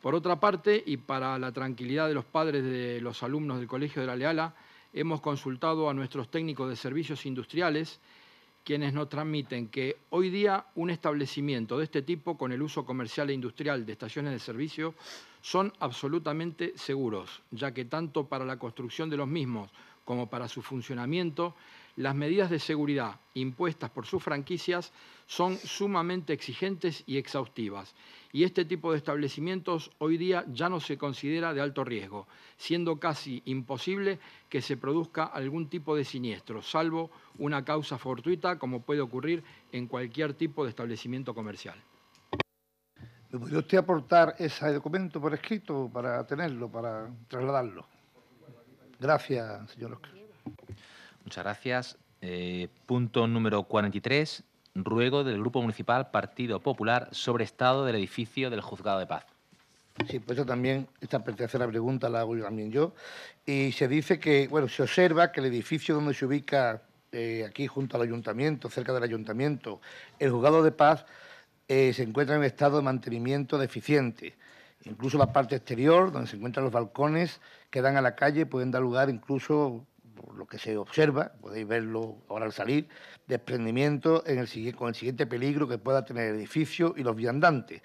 Por otra parte, y para la tranquilidad de los padres de los alumnos del Colegio de la Leala, hemos consultado a nuestros técnicos de servicios industriales quienes nos transmiten que hoy día un establecimiento de este tipo con el uso comercial e industrial de estaciones de servicio son absolutamente seguros, ya que tanto para la construcción de los mismos como para su funcionamiento las medidas de seguridad impuestas por sus franquicias son sumamente exigentes y exhaustivas, y este tipo de establecimientos hoy día ya no se considera de alto riesgo, siendo casi imposible que se produzca algún tipo de siniestro, salvo una causa fortuita como puede ocurrir en cualquier tipo de establecimiento comercial. Me podría usted aportar ese documento por escrito para tenerlo, para trasladarlo? Gracias, señor Oscar. Muchas gracias. Eh, punto número 43. Ruego del Grupo Municipal Partido Popular sobre estado del edificio del Juzgado de Paz. Sí, pues eso también, esta la pregunta la hago yo también yo. Y se dice que, bueno, se observa que el edificio donde se ubica eh, aquí junto al ayuntamiento, cerca del ayuntamiento, el juzgado de paz, eh, se encuentra en estado de mantenimiento deficiente. Incluso la parte exterior, donde se encuentran los balcones que dan a la calle, pueden dar lugar incluso por lo que se observa, podéis verlo ahora al salir, desprendimiento en el, con el siguiente peligro que pueda tener el edificio y los viandantes.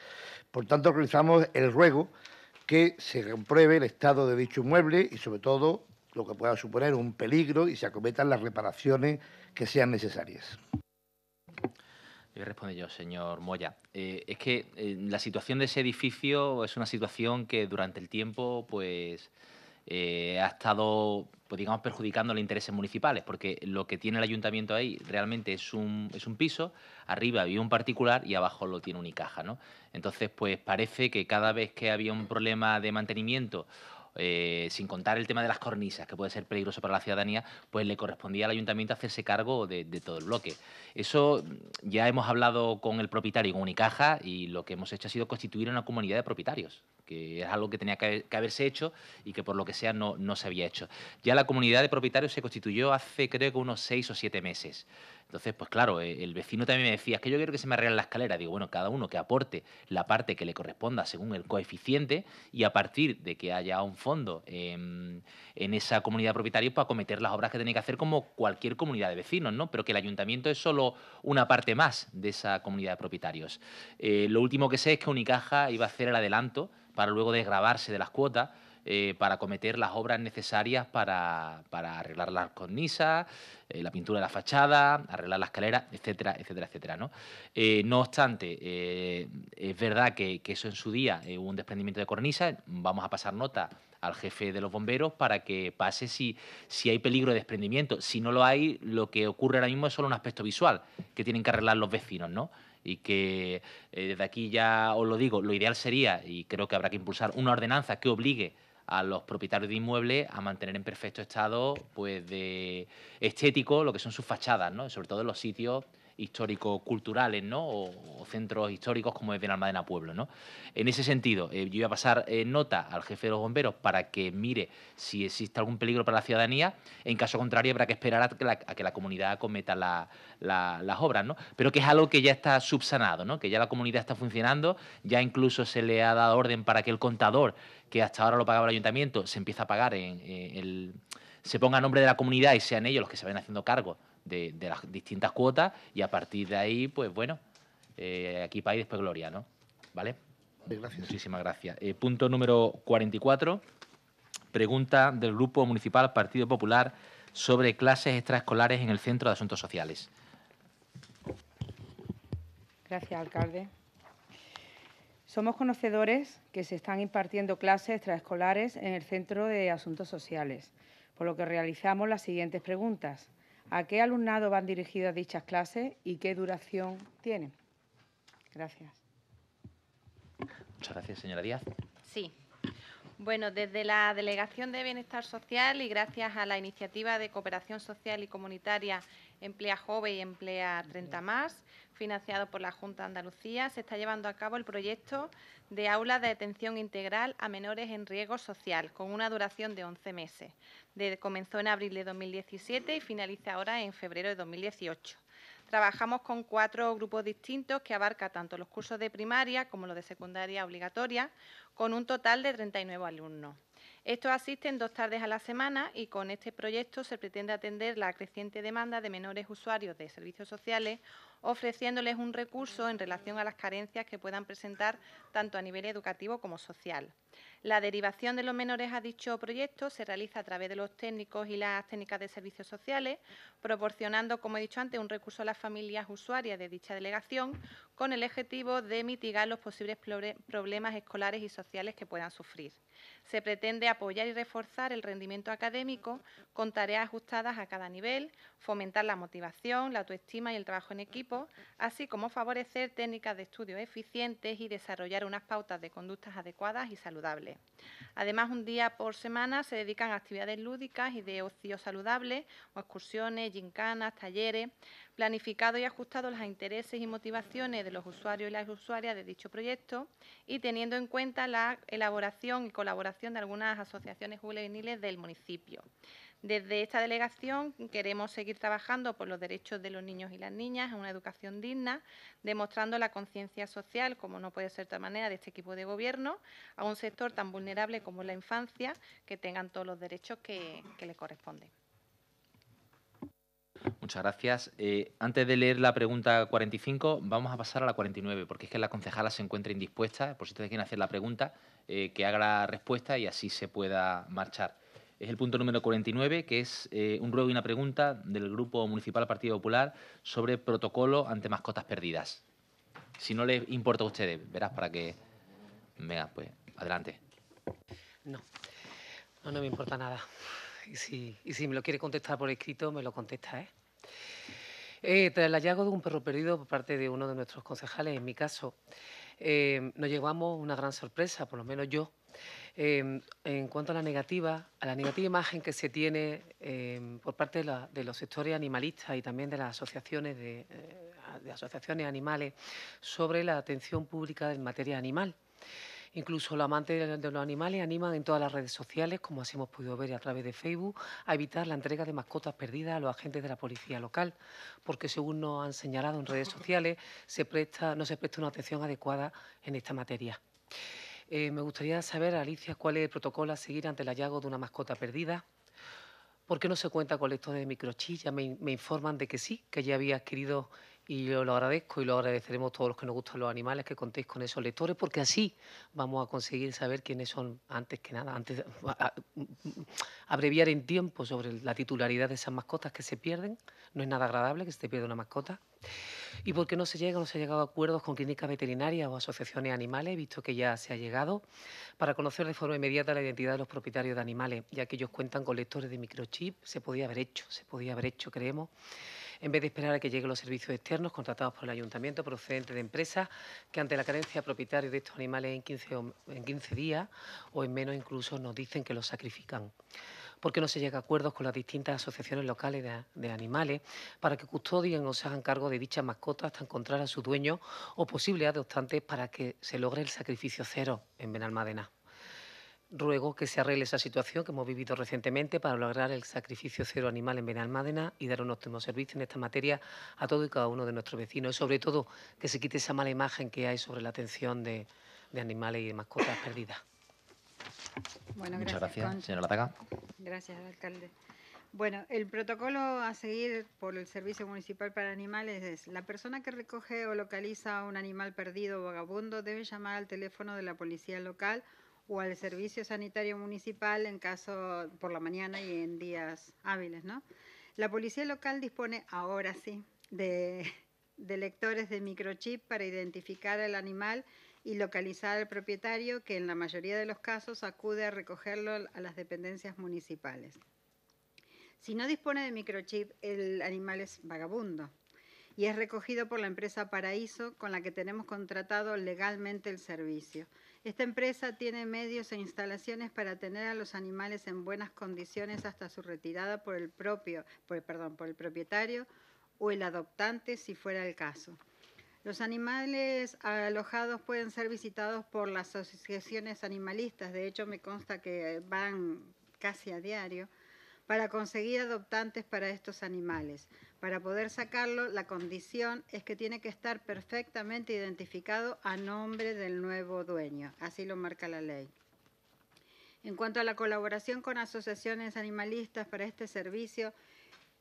Por tanto, realizamos el ruego que se compruebe el estado de dicho inmueble y, sobre todo, lo que pueda suponer un peligro y se acometan las reparaciones que sean necesarias. Le respondo yo, señor Moya. Eh, es que eh, la situación de ese edificio es una situación que durante el tiempo pues, eh, ha estado pues digamos, perjudicando los intereses municipales, porque lo que tiene el ayuntamiento ahí realmente es un, piso, arriba había un particular y abajo lo tiene Unicaja, ¿no? Entonces, pues parece que cada vez que había un problema de mantenimiento eh, sin contar el tema de las cornisas, que puede ser peligroso para la ciudadanía, pues le correspondía al ayuntamiento hacerse cargo de, todo el bloque. Eso ya hemos hablado con el propietario, con Unicaja, y lo que hemos hecho ha sido constituir una comunidad de propietarios. ...que es algo que tenía que, haberse hecho y que por lo que sea no, se había hecho. Ya la comunidad de propietarios se constituyó hace creo que unos seis o siete meses. Entonces, pues claro, eh, el vecino también me decía, es que yo quiero que se me arregle la escalera. Digo, bueno, cada uno que aporte la parte que le corresponda según el coeficiente y a partir de que haya un fondo en, esa comunidad de propietarios... para cometer las obras que tiene que hacer como cualquier comunidad de vecinos, ¿no? Pero que el ayuntamiento es solo una parte más de esa comunidad de propietarios. Eh, lo último que sé es que Unicaja iba a hacer el adelanto para luego desgrabarse de las cuotas. Eh, para cometer las obras necesarias para, arreglar las cornisas, eh, la pintura de la fachada, arreglar la escalera, etcétera, etcétera, etcétera. No, eh, no obstante, es verdad que, eso en su día hubo un desprendimiento de cornisa, vamos a pasar nota al jefe de los bomberos para que pase si, si hay peligro de desprendimiento. Si no lo hay, lo que ocurre ahora mismo es solo un aspecto visual que tienen que arreglar los vecinos, ¿no? y que desde eh, aquí ya os lo digo, lo ideal sería, y creo que habrá que impulsar una ordenanza que obligue a los propietarios de inmuebles a mantener en perfecto estado pues de estético lo que son sus fachadas, ¿no? sobre todo en los sitios históricos culturales ¿no? O, centros históricos como es Benalmádena Pueblo, ¿no? En ese sentido, eh, yo voy a pasar eh, nota al jefe de los bomberos para que mire si existe algún peligro para la ciudadanía. En caso contrario, habrá que esperar a que la, comunidad cometa las obras, ¿no? Pero que es algo que ya está subsanado, ¿no? Que ya la comunidad está funcionando, ya incluso se le ha dado orden para que el contador, que hasta ahora lo pagaba el ayuntamiento, se empiece a pagar eh, se ponga a nombre de la comunidad y sean ellos los que se vayan haciendo cargo de, las distintas cuotas y a partir de ahí, pues bueno, eh, aquí país, después gloria, ¿no? ¿Vale? Muchísimas gracias. Eh, punto número 44, pregunta del Grupo Municipal Partido Popular sobre clases extraescolares en el Centro de Asuntos Sociales. Gracias, alcalde. Somos conocedores que se están impartiendo clases extraescolares en el Centro de Asuntos Sociales, por lo que realizamos las siguientes preguntas. ¿A qué alumnado van dirigidas dichas clases y qué duración tienen? Gracias. Muchas gracias, señora Díaz. Sí, bueno, desde la Delegación de Bienestar Social y gracias a la iniciativa de cooperación social y comunitaria Emplea Jove y Emplea 30 Más, financiado por la Junta de Andalucía, se está llevando a cabo el proyecto de aula de atención integral a menores en riesgo social, con una duración de 11 meses. comenzó en abril de 2017 y finaliza ahora en febrero de 2018. Trabajamos con cuatro grupos distintos que abarca tanto los cursos de primaria como los de secundaria obligatoria, con un total de 39 alumnos. Estos asisten dos tardes a la semana y con este proyecto se pretende atender la creciente demanda de menores usuarios de servicios sociales, ofreciéndoles un recurso en relación a las carencias que puedan presentar tanto a nivel educativo como social. La derivación de los menores a dicho proyecto se realiza a través de los técnicos y las técnicas de servicios sociales, proporcionando, como he dicho antes, un recurso a las familias usuarias de dicha delegación con el objetivo de mitigar los posibles problemas escolares y sociales que puedan sufrir. Se pretende apoyar y reforzar el rendimiento académico con tareas ajustadas a cada nivel, fomentar la motivación, la autoestima y el trabajo en equipo, así como favorecer técnicas de estudio eficientes y desarrollar unas pautas de conductas adecuadas y saludables. Además, un día por semana se dedican a actividades lúdicas y de ocio saludable, o excursiones, gincanas, talleres, planificados y ajustados a los intereses y motivaciones de los usuarios y las usuarias de dicho proyecto y teniendo en cuenta la elaboración y colaboración de algunas asociaciones juveniles del municipio. Desde esta delegación queremos seguir trabajando por los derechos de los niños y las niñas en una educación digna, demostrando la conciencia social, como no puede ser de otra manera, de este equipo de gobierno, a un sector tan vulnerable como la infancia, que tengan todos los derechos que, le corresponden. Muchas gracias. Eh, antes de leer la pregunta 45, vamos a pasar a la 49, porque es que la concejala se encuentra indispuesta. Por si ustedes quieren hacer la pregunta, eh, que haga la respuesta y así se pueda marchar es el punto número 49, que es eh, un ruego y una pregunta del Grupo Municipal Partido Popular sobre protocolo ante mascotas perdidas. Si no les importa a ustedes, verás para que... Venga, pues, adelante. No, no, me importa nada. Y si, me lo quiere contestar por escrito, me lo contesta, ¿eh? ¿eh? tras el hallazgo de un perro perdido por parte de uno de nuestros concejales, en mi caso, eh, nos llevamos una gran sorpresa, por lo menos yo, Em, en cuanto a la negativa, a la negativa imagen que se tiene em, por parte de, los sectores animalistas y también de las asociaciones eh, de, asociaciones animales sobre la atención pública en materia animal. Incluso los amantes de los animales animan en todas las redes sociales, como así hemos podido ver a través de Facebook, a evitar la entrega de mascotas perdidas a los agentes de la policía local, porque según nos han señalado en redes sociales, no se presta una atención adecuada en esta materia. Eh, me gustaría saber, Alicia, cuál es el protocolo a seguir ante el hallazgo de una mascota perdida. ¿Por qué no se cuenta con esto de microchip? me, me, informan de que sí, que ya había adquirido y yo lo agradezco y lo agradeceremos todos los que nos gustan los animales que contéis con esos lectores porque así vamos a conseguir saber quiénes son antes que nada, antes abreviar en tiempo sobre la titularidad de esas mascotas que se pierden, no es nada agradable que se te pierda una mascota. Y porque no se llega, no se ha llegado a acuerdos con clínicas veterinarias o asociaciones animales, visto que ya se ha llegado, para conocer de forma inmediata la identidad de los propietarios de animales, ya que ellos cuentan con lectores de microchip, se podía haber hecho, se podía haber hecho, creemos en vez de esperar a que lleguen los servicios externos contratados por el ayuntamiento procedentes de empresas que ante la carencia propietaria de estos animales en 15, en 15 días o en menos incluso nos dicen que los sacrifican ¿Por qué no se llega a acuerdos con las distintas asociaciones locales de, animales para que custodien o se hagan cargo de dichas mascotas hasta encontrar a su dueño o posible adoptante para que se logre el sacrificio cero en Benalmádena. Ruego que se arregle esa situación que hemos vivido recientemente para lograr el sacrificio cero animal en Benalmádena y dar un óptimo servicio en esta materia a todo y cada uno de nuestros vecinos. Y sobre todo que se quite esa mala imagen que hay sobre la atención de, animales y de mascotas perdidas. Muchas gracias, señora Lataca. Gracias, alcalde. Bueno, el protocolo a seguir por el Servicio Municipal para Animales es la persona que recoge o localiza un animal perdido o vagabundo debe llamar al teléfono de la policía local o al servicio sanitario municipal en caso por la mañana y en días hábiles, ¿no? La policía local dispone ahora sí de, de lectores de microchip para identificar al animal y localizar al propietario que en la mayoría de los casos acude a recogerlo a las dependencias municipales. Si no dispone de microchip, el animal es vagabundo y es recogido por la empresa Paraíso con la que tenemos contratado legalmente el servicio. Esta empresa tiene medios e instalaciones para tener a los animales en buenas condiciones hasta su retirada por el propio, perdón, por el propietario o el adoptante si fuera el caso. Los animales alojados pueden ser visitados por las asociaciones animalistas, de hecho me consta que van casi a diario, para conseguir adoptantes para estos animales. Para poder sacarlo, la condición es que tiene que estar perfectamente identificado a nombre del nuevo dueño. Así lo marca la ley. En cuanto a la colaboración con asociaciones animalistas para este servicio,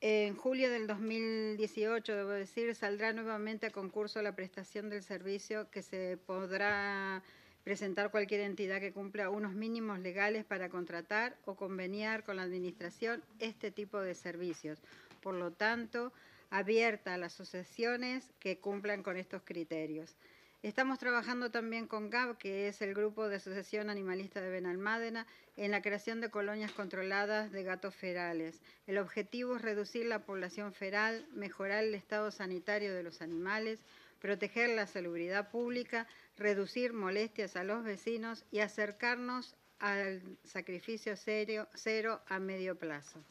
en julio del 2018, debo decir, saldrá nuevamente a concurso la prestación del servicio que se podrá presentar cualquier entidad que cumpla unos mínimos legales para contratar o conveniar con la Administración este tipo de servicios por lo tanto, abierta a las asociaciones que cumplan con estos criterios. Estamos trabajando también con GAB, que es el grupo de Asociación Animalista de Benalmádena, en la creación de colonias controladas de gatos ferales. El objetivo es reducir la población feral, mejorar el estado sanitario de los animales, proteger la salubridad pública, reducir molestias a los vecinos y acercarnos al sacrificio cero a medio plazo.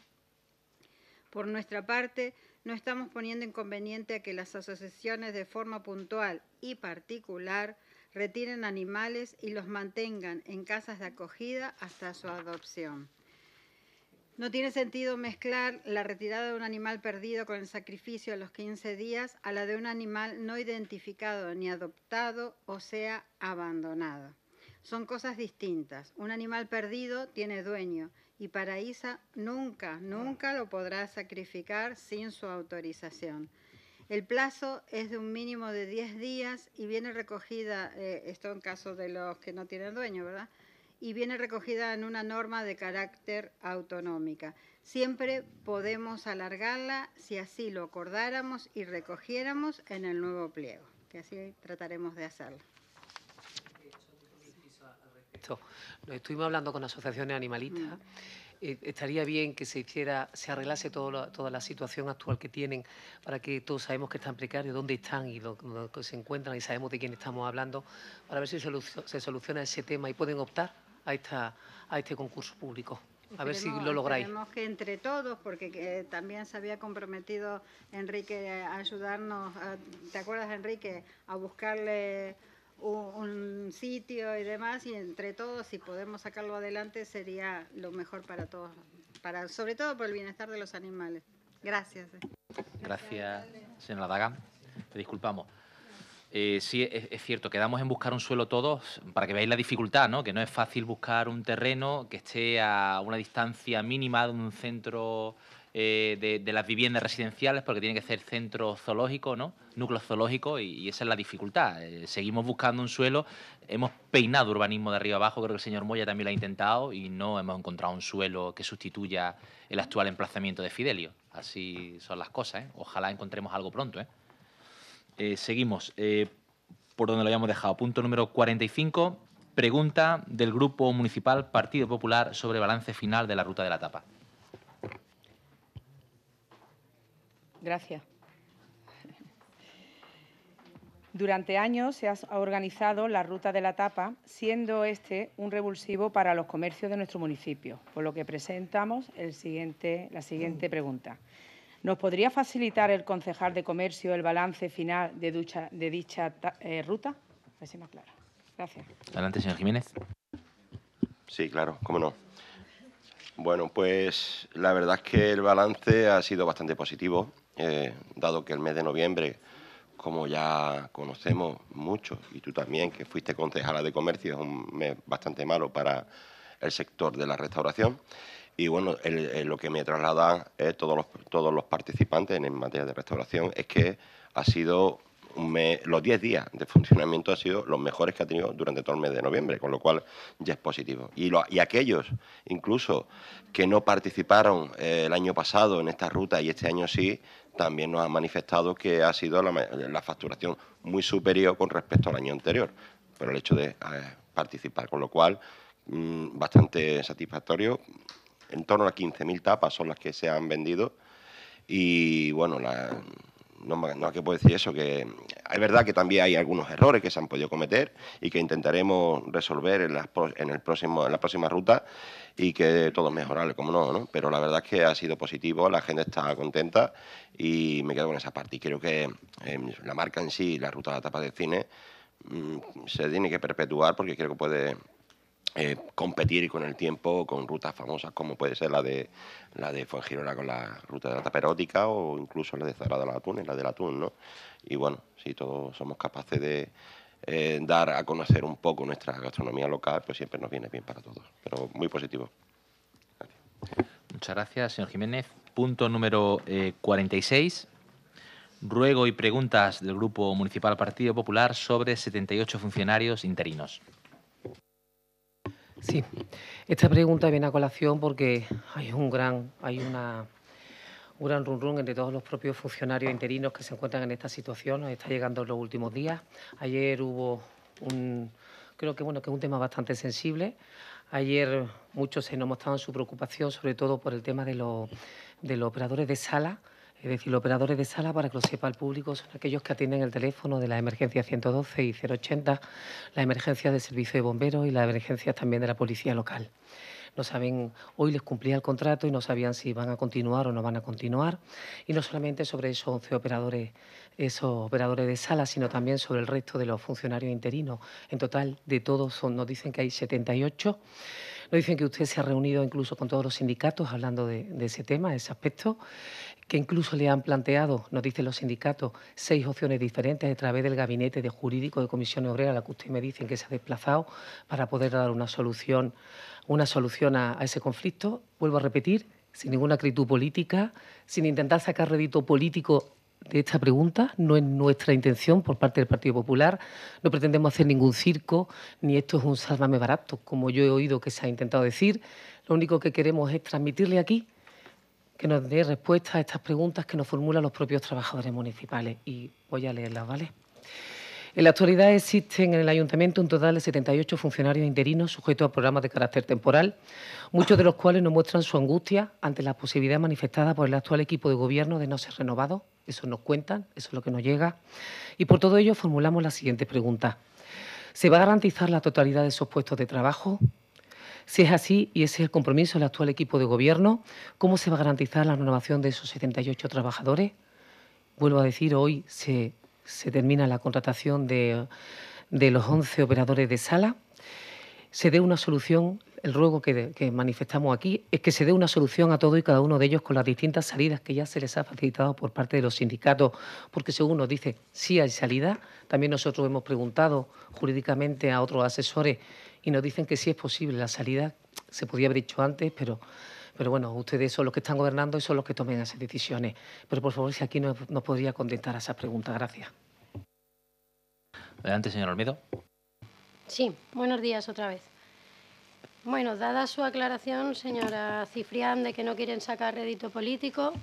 Por nuestra parte, no estamos poniendo inconveniente a que las asociaciones de forma puntual y particular retiren animales y los mantengan en casas de acogida hasta su adopción. No tiene sentido mezclar la retirada de un animal perdido con el sacrificio a los 15 días a la de un animal no identificado ni adoptado, o sea, abandonado. Son cosas distintas. Un animal perdido tiene dueño y Paraísa nunca, nunca lo podrá sacrificar sin su autorización. El plazo es de un mínimo de 10 días y viene recogida, eh, esto en caso de los que no tienen dueño, ¿verdad? Y viene recogida en una norma de carácter autonómica. Siempre podemos alargarla si así lo acordáramos y recogiéramos en el nuevo pliego, que así trataremos de hacerlo estuvimos hablando con asociaciones animalistas. Mm. Eh, estaría bien que se hiciera, se arreglase toda la situación actual que tienen para que todos sabemos que están precarios, dónde están y dónde se encuentran y sabemos de quién estamos hablando, para ver si se soluciona ese tema y pueden optar a, este concurso público. a ver si lo lográis. que entre todos, porque eh, también se había comprometido Enrique a ayudarnos, ¿te acuerdas, Enrique? A buscarle un sitio y demás y entre todos si podemos sacarlo adelante sería lo mejor para todos, para sobre todo por el bienestar de los animales. Gracias. Gracias, señora Daga. Te disculpamos. Eh, sí, es, es, cierto, quedamos en buscar un suelo todos para que veáis la dificultad, ¿no? Que no es fácil buscar un terreno que esté a una distancia mínima de un centro eh, de, las viviendas residenciales porque tiene que ser centro zoológico, ¿no? núcleo zoológico y, esa es la dificultad. Eh, seguimos buscando un suelo, hemos peinado urbanismo de arriba abajo, creo que el señor Moya también lo ha intentado y no hemos encontrado un suelo que sustituya el actual emplazamiento de Fidelio. Así son las cosas, ¿eh? ojalá encontremos algo pronto. seguimos por donde lo habíamos dejado. Punto número 45, pregunta del Grupo Municipal Partido Popular sobre balance final de la ruta de la tapa. Gracias. Durante años se ha organizado la ruta de la tapa, siendo este un revulsivo para los comercios de nuestro municipio, por lo que presentamos la siguiente pregunta. ¿Nos podría facilitar el concejal de comercio el balance final de, ducha, de dicha eh, ruta? Gracias. Adelante, señor Jiménez. Sí, claro, cómo no. Bueno, pues la verdad es que el balance ha sido bastante positivo. Eh, dado que el mes de noviembre, como ya conocemos mucho, y tú también, que fuiste concejala de comercio, es un mes bastante malo para el sector de la restauración. Y bueno, lo que me trasladan todos, los, todos los participantes en, materia de restauración es que ha sido los 10 días de funcionamiento han sido los mejores que ha tenido durante todo el mes de noviembre, con lo cual ya es positivo. Y, y aquellos, incluso, que no participaron eh, el año pasado en esta ruta y este año sí, también nos ha manifestado que ha sido la, facturación muy superior con respecto al año anterior, pero el hecho de eh, participar, con lo cual mm, bastante satisfactorio. En torno a 15.000 tapas son las que se han vendido y bueno, la, no, no que puedo decir eso, que es verdad que también hay algunos errores que se han podido cometer y que intentaremos resolver en, el próximo, en la próxima ruta y que todo es mejorable, como no, ¿no? Pero la verdad es que ha sido positivo, la gente está contenta y me quedo con esa parte. Y creo que em, la marca en sí, la ruta de la tapa de cine, mm, se tiene que perpetuar porque creo que puede eh, competir con el tiempo con rutas famosas como puede ser la de la de Fuengirola con la ruta de la taperótica o incluso la de Cerrado la Atún, la del Atún, ¿no? Y bueno, si todos somos capaces de eh, dar a conocer un poco nuestra gastronomía local, pues siempre nos viene bien para todos, pero muy positivo. Muchas gracias, señor Jiménez. Punto número 46. Eh, Ruego y preguntas del Grupo Municipal Partido Popular sobre 78 funcionarios interinos. Sí, esta pregunta viene a colación porque hay un gran, hay una, un gran run entre todos los propios funcionarios interinos que se encuentran en esta situación. Nos está llegando en los últimos días. Ayer hubo un, creo que bueno, que es un tema bastante sensible. Ayer muchos se nos mostraban su preocupación, sobre todo por el tema de los, de los operadores de sala es decir, los operadores de sala, para que lo sepa el público, son aquellos que atienden el teléfono de la emergencia 112 y 080, la emergencia del servicio de bomberos y la emergencia también de la policía local. No saben, hoy les cumplía el contrato y no sabían si van a continuar o no van a continuar. Y no solamente sobre esos 11 operadores, esos operadores de sala, sino también sobre el resto de los funcionarios interinos. En total, de todos, son, nos dicen que hay 78. Nos dicen que usted se ha reunido incluso con todos los sindicatos hablando de, de ese tema, de ese aspecto que incluso le han planteado, nos dicen los sindicatos, seis opciones diferentes a través del gabinete de jurídico de Comisión Obrera, a la que usted me dicen que se ha desplazado para poder dar una solución, una solución a, ese conflicto. Vuelvo a repetir, sin ninguna actitud política, sin intentar sacar rédito político de esta pregunta. No es nuestra intención por parte del Partido Popular. No pretendemos hacer ningún circo, ni esto es un sálvame barato, como yo he oído que se ha intentado decir. Lo único que queremos es transmitirle aquí que nos dé respuesta a estas preguntas que nos formulan los propios trabajadores municipales. Y voy a leerlas, ¿vale? En la actualidad existen en el ayuntamiento un total de 78 funcionarios interinos sujetos a programas de carácter temporal, muchos de los cuales nos muestran su angustia ante la posibilidad manifestada por el actual equipo de gobierno de no ser renovado. Eso nos cuentan, eso es lo que nos llega. Y por todo ello formulamos la siguiente pregunta. ¿Se va a garantizar la totalidad de esos puestos de trabajo? Si es así, y ese es el compromiso del actual equipo de gobierno, ¿cómo se va a garantizar la renovación de esos 78 trabajadores? Vuelvo a decir, hoy se, termina la contratación de, los 11 operadores de sala. Se dé una solución, el ruego que, manifestamos aquí es que se dé una solución a todo y cada uno de ellos con las distintas salidas que ya se les ha facilitado por parte de los sindicatos, porque según nos dice, sí hay salida. También nosotros hemos preguntado jurídicamente a otros asesores y nos dicen que sí es posible la salida. Se podía haber hecho antes, pero, pero bueno, ustedes son los que están gobernando y son los que tomen esas decisiones. Pero por favor, si aquí nos, nos podría contestar a esa pregunta. Gracias. Adelante, señor Olmedo. Sí, buenos días otra vez. Bueno, dada su aclaración, señora Cifrián, de que no quieren sacar rédito político,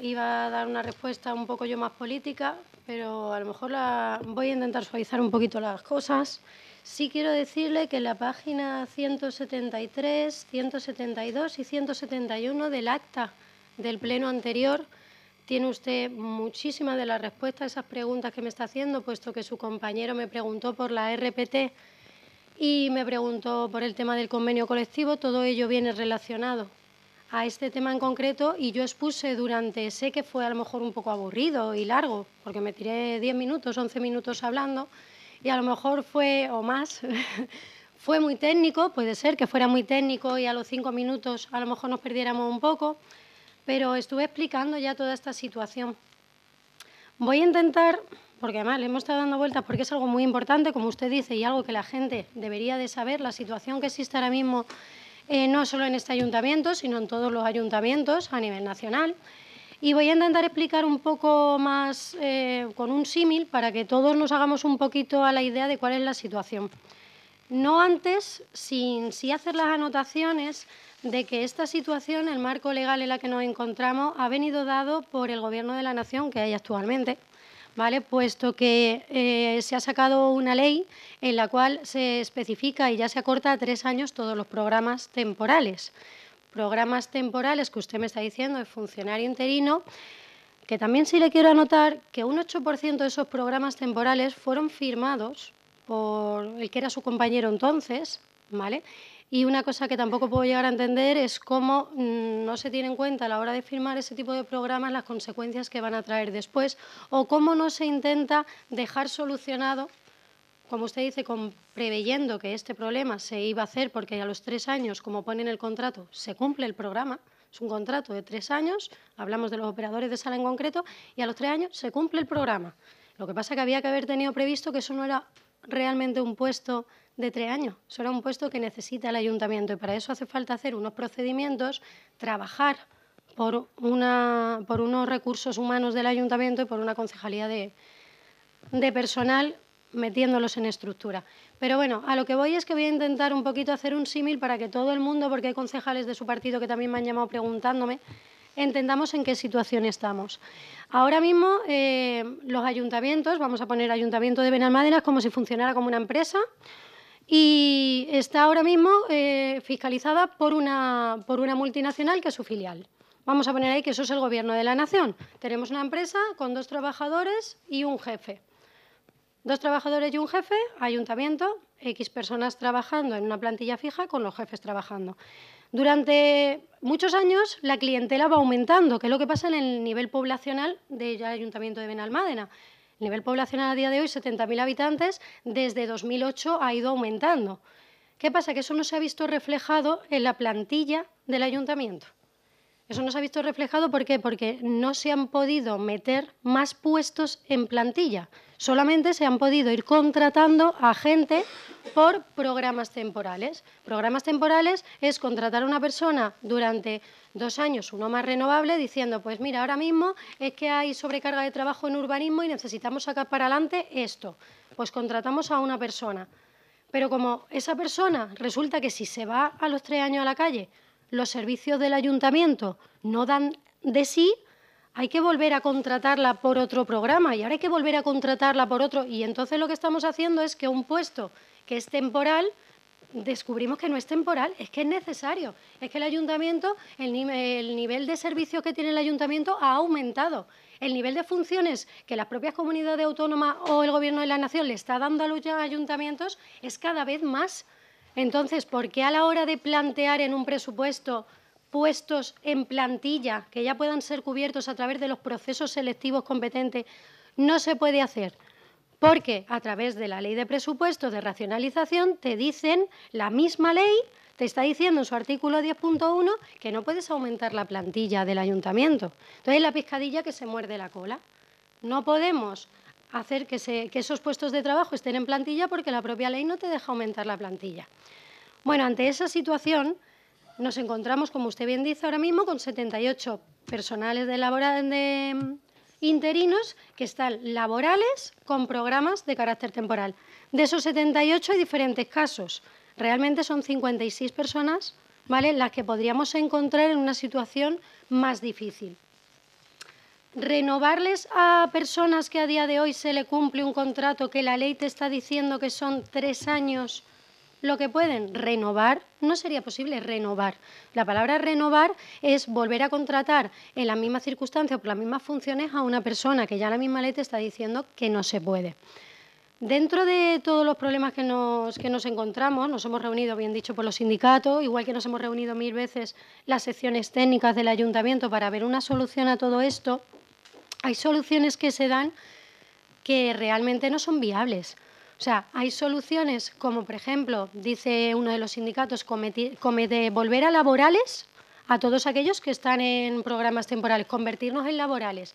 iba a dar una respuesta un poco yo más política, pero a lo mejor la, voy a intentar suavizar un poquito las cosas. Sí quiero decirle que en la página 173, 172 y 171 del acta del pleno anterior tiene usted muchísimas de las respuestas a esas preguntas que me está haciendo, puesto que su compañero me preguntó por la RPT y me preguntó por el tema del convenio colectivo. Todo ello viene relacionado a este tema en concreto y yo expuse durante, sé que fue a lo mejor un poco aburrido y largo, porque me tiré 10 minutos, 11 minutos hablando y a lo mejor fue, o más, fue muy técnico, puede ser que fuera muy técnico y a los 5 minutos a lo mejor nos perdiéramos un poco, pero estuve explicando ya toda esta situación. Voy a intentar, porque además le hemos estado dando vueltas porque es algo muy importante, como usted dice, y algo que la gente debería de saber, la situación que existe ahora mismo eh, no solo en este ayuntamiento, sino en todos los ayuntamientos a nivel nacional. Y voy a intentar explicar un poco más eh, con un símil para que todos nos hagamos un poquito a la idea de cuál es la situación. No antes, sin hacer las anotaciones de que esta situación, el marco legal en la que nos encontramos, ha venido dado por el Gobierno de la Nación que hay actualmente, ¿vale? puesto que eh, se ha sacado una ley en la cual se especifica y ya se acorta a tres años todos los programas temporales. Programas temporales que usted me está diciendo de funcionario interino, que también sí le quiero anotar que un 8% de esos programas temporales fueron firmados por el que era su compañero entonces, ¿vale? Y una cosa que tampoco puedo llegar a entender es cómo mm, no se tiene en cuenta a la hora de firmar ese tipo de programas las consecuencias que van a traer después o cómo no se intenta dejar solucionado, como usted dice, preveyendo que este problema se iba a hacer porque a los tres años, como pone en el contrato, se cumple el programa. Es un contrato de tres años, hablamos de los operadores de sala en concreto, y a los tres años se cumple el programa. Lo que pasa es que había que haber tenido previsto que eso no era realmente un puesto de tres años. Será un puesto que necesita el ayuntamiento y para eso hace falta hacer unos procedimientos, trabajar por, una, por unos recursos humanos del ayuntamiento y por una concejalía de, personal metiéndolos en estructura. Pero bueno, a lo que voy es que voy a intentar un poquito hacer un símil para que todo el mundo, porque hay concejales de su partido que también me han llamado preguntándome, entendamos en qué situación estamos. Ahora mismo eh, los ayuntamientos, vamos a poner ayuntamiento de Benalmádena como si funcionara como una empresa, y está ahora mismo eh, fiscalizada por una, por una multinacional que es su filial. Vamos a poner ahí que eso es el gobierno de la nación. Tenemos una empresa con dos trabajadores y un jefe. Dos trabajadores y un jefe, ayuntamiento, X personas trabajando en una plantilla fija con los jefes trabajando. Durante muchos años la clientela va aumentando, que es lo que pasa en el nivel poblacional del Ayuntamiento de Benalmádena. El nivel poblacional a día de hoy, 70.000 habitantes, desde 2008 ha ido aumentando. ¿Qué pasa? Que eso no se ha visto reflejado en la plantilla del ayuntamiento. Eso nos ha visto reflejado, ¿por qué? Porque no se han podido meter más puestos en plantilla, solamente se han podido ir contratando a gente por programas temporales. Programas temporales es contratar a una persona durante dos años, uno más renovable, diciendo, pues mira, ahora mismo es que hay sobrecarga de trabajo en urbanismo y necesitamos sacar para adelante esto. Pues contratamos a una persona. Pero como esa persona resulta que si se va a los tres años a la calle los servicios del ayuntamiento no dan de sí, hay que volver a contratarla por otro programa y ahora hay que volver a contratarla por otro. Y entonces lo que estamos haciendo es que un puesto que es temporal, descubrimos que no es temporal, es que es necesario. Es que el ayuntamiento, el, el nivel de servicios que tiene el ayuntamiento ha aumentado. El nivel de funciones que las propias comunidades autónomas o el Gobierno de la Nación le está dando a los ayuntamientos es cada vez más entonces, ¿por qué a la hora de plantear en un presupuesto puestos en plantilla que ya puedan ser cubiertos a través de los procesos selectivos competentes no se puede hacer? Porque a través de la ley de presupuestos de racionalización te dicen la misma ley, te está diciendo en su artículo 10.1 que no puedes aumentar la plantilla del ayuntamiento. Entonces, la pescadilla que se muerde la cola. No podemos hacer que, esos puestos de trabajo estén en plantilla porque la propia ley no te deja aumentar la plantilla. Bueno, ante esa situación nos encontramos, como usted bien dice ahora mismo, con 78 personales de, mm, interinos que están laborales con programas de carácter temporal. De esos 78 hay diferentes casos. Realmente son 56 personas ¿vale? las que podríamos encontrar en una situación más difícil renovarles a personas que a día de hoy se le cumple un contrato que la ley te está diciendo que son tres años lo que pueden renovar, no sería posible renovar. La palabra renovar es volver a contratar en las mismas circunstancias, por las mismas funciones, a una persona que ya la misma ley te está diciendo que no se puede. Dentro de todos los problemas que nos, que nos encontramos, nos hemos reunido, bien dicho, por los sindicatos, igual que nos hemos reunido mil veces las secciones técnicas del ayuntamiento para ver una solución a todo esto, hay soluciones que se dan que realmente no son viables. O sea, hay soluciones como, por ejemplo, dice uno de los sindicatos, comete, volver a laborales a todos aquellos que están en programas temporales, convertirnos en laborales.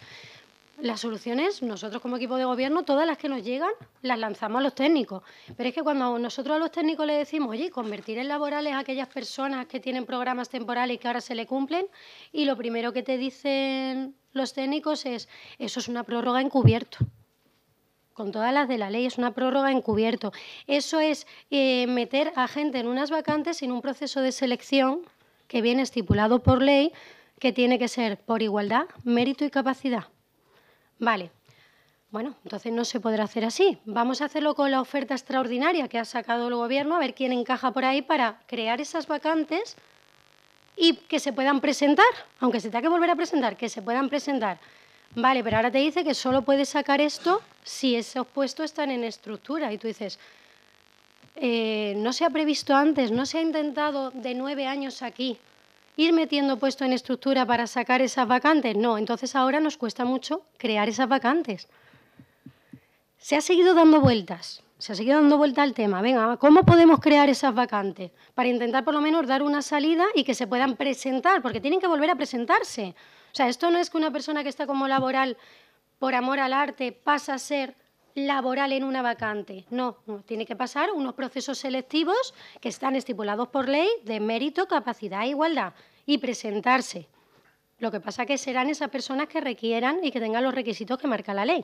Las soluciones, nosotros como equipo de gobierno, todas las que nos llegan, las lanzamos a los técnicos. Pero es que cuando nosotros a los técnicos le decimos, oye, convertir en laborales a aquellas personas que tienen programas temporales y que ahora se le cumplen, y lo primero que te dicen los técnicos es, eso es una prórroga encubierto con todas las de la ley, es una prórroga encubierto. Eso es eh, meter a gente en unas vacantes sin un proceso de selección que viene estipulado por ley, que tiene que ser por igualdad, mérito y capacidad. Vale. Bueno, entonces no se podrá hacer así. Vamos a hacerlo con la oferta extraordinaria que ha sacado el Gobierno, a ver quién encaja por ahí para crear esas vacantes y que se puedan presentar, aunque se tenga que volver a presentar, que se puedan presentar. Vale, pero ahora te dice que solo puedes sacar esto si esos puestos están en estructura. Y tú dices, eh, no se ha previsto antes, no se ha intentado de nueve años aquí ir metiendo puesto en estructura para sacar esas vacantes. No, entonces ahora nos cuesta mucho crear esas vacantes. Se ha seguido dando vueltas, se ha seguido dando vuelta al tema. Venga, ¿cómo podemos crear esas vacantes? Para intentar por lo menos dar una salida y que se puedan presentar, porque tienen que volver a presentarse. O sea, esto no es que una persona que está como laboral por amor al arte pasa a ser laboral en una vacante. No, no, tiene que pasar unos procesos selectivos que están estipulados por ley de mérito, capacidad e igualdad y presentarse. Lo que pasa es que serán esas personas que requieran y que tengan los requisitos que marca la ley.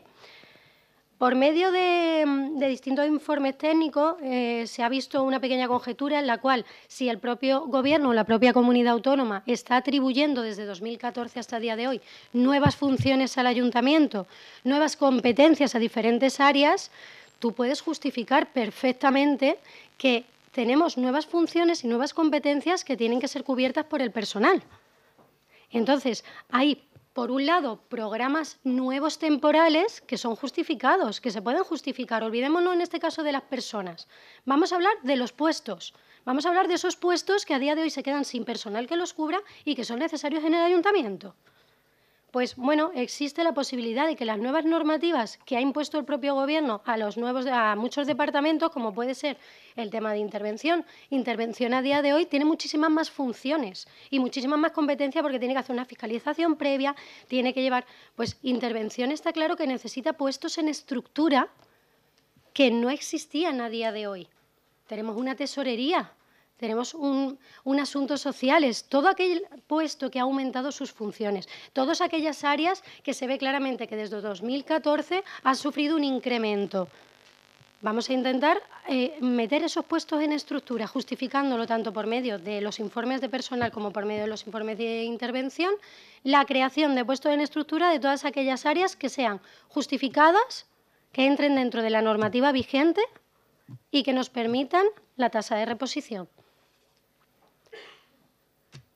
Por medio de, distintos informes técnicos eh, se ha visto una pequeña conjetura en la cual si el propio Gobierno o la propia comunidad autónoma está atribuyendo desde 2014 hasta el día de hoy nuevas funciones al ayuntamiento, nuevas competencias a diferentes áreas, tú puedes justificar perfectamente que tenemos nuevas funciones y nuevas competencias que tienen que ser cubiertas por el personal. Entonces, hay, por un lado, programas nuevos temporales que son justificados, que se pueden justificar. Olvidémonos en este caso de las personas. Vamos a hablar de los puestos. Vamos a hablar de esos puestos que a día de hoy se quedan sin personal que los cubra y que son necesarios en el ayuntamiento pues bueno, existe la posibilidad de que las nuevas normativas que ha impuesto el propio gobierno a los nuevos a muchos departamentos, como puede ser el tema de intervención, intervención a día de hoy tiene muchísimas más funciones y muchísimas más competencias porque tiene que hacer una fiscalización previa, tiene que llevar, pues intervención está claro que necesita puestos en estructura que no existían a día de hoy. Tenemos una tesorería tenemos un, asunto social, es todo aquel puesto que ha aumentado sus funciones, todas aquellas áreas que se ve claramente que desde 2014 han sufrido un incremento. Vamos a intentar eh, meter esos puestos en estructura, justificándolo tanto por medio de los informes de personal como por medio de los informes de intervención, la creación de puestos en estructura de todas aquellas áreas que sean justificadas, que entren dentro de la normativa vigente y que nos permitan la tasa de reposición.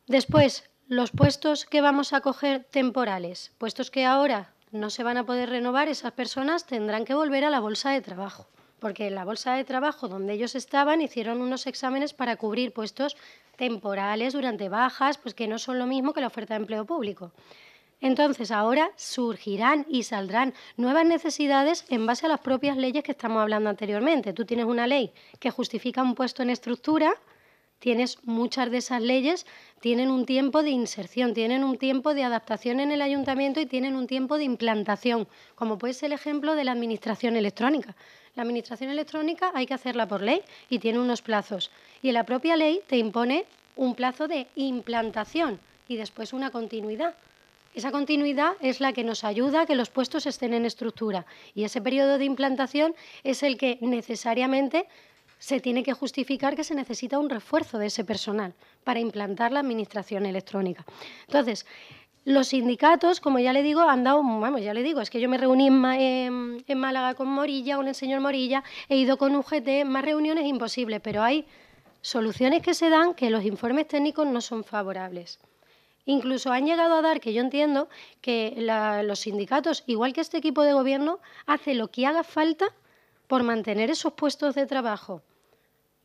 Después, los puestos que vamos a coger temporales, puestos que ahora no se van a poder renovar, esas personas tendrán que volver a la bolsa de trabajo, porque en la bolsa de trabajo donde ellos estaban hicieron unos exámenes para cubrir puestos temporales durante bajas, pues que no son lo mismo que la oferta de empleo público. Entonces ahora surgirán y saldrán nuevas necesidades en base a las propias leyes que estamos hablando anteriormente. Tú tienes una ley que justifica un puesto en estructura, tienes muchas de esas leyes, tienen un tiempo de inserción, tienen un tiempo de adaptación en el ayuntamiento y tienen un tiempo de implantación, como puede ser el ejemplo de la administración electrónica. La administración electrónica hay que hacerla por ley y tiene unos plazos. Y la propia ley te impone un plazo de implantación y después una continuidad. Esa continuidad es la que nos ayuda a que los puestos estén en estructura y ese periodo de implantación es el que necesariamente se tiene que justificar que se necesita un refuerzo de ese personal para implantar la administración electrónica. Entonces, los sindicatos, como ya le digo, han dado, vamos, ya le digo, es que yo me reuní en, Málaga con Morilla, con el señor Morilla, he ido con UGT, más reuniones imposibles, pero hay soluciones que se dan que los informes técnicos no son favorables. Incluso han llegado a dar, que yo entiendo, que los sindicatos, igual que este equipo de gobierno, hace lo que haga falta por mantener esos puestos de trabajo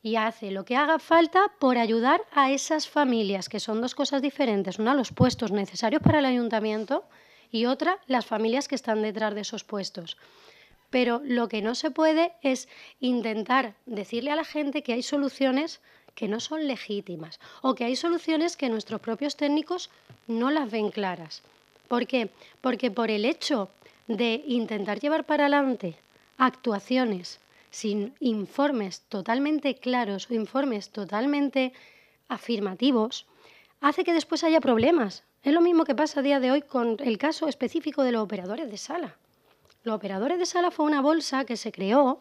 y hace lo que haga falta por ayudar a esas familias, que son dos cosas diferentes. Una, los puestos necesarios para el ayuntamiento y otra, las familias que están detrás de esos puestos. Pero lo que no se puede es intentar decirle a la gente que hay soluciones que no son legítimas o que hay soluciones que nuestros propios técnicos no las ven claras. ¿Por qué? Porque por el hecho de intentar llevar para adelante actuaciones sin informes totalmente claros o informes totalmente afirmativos, hace que después haya problemas. Es lo mismo que pasa a día de hoy con el caso específico de los operadores de sala. Los operadores de sala fue una bolsa que se creó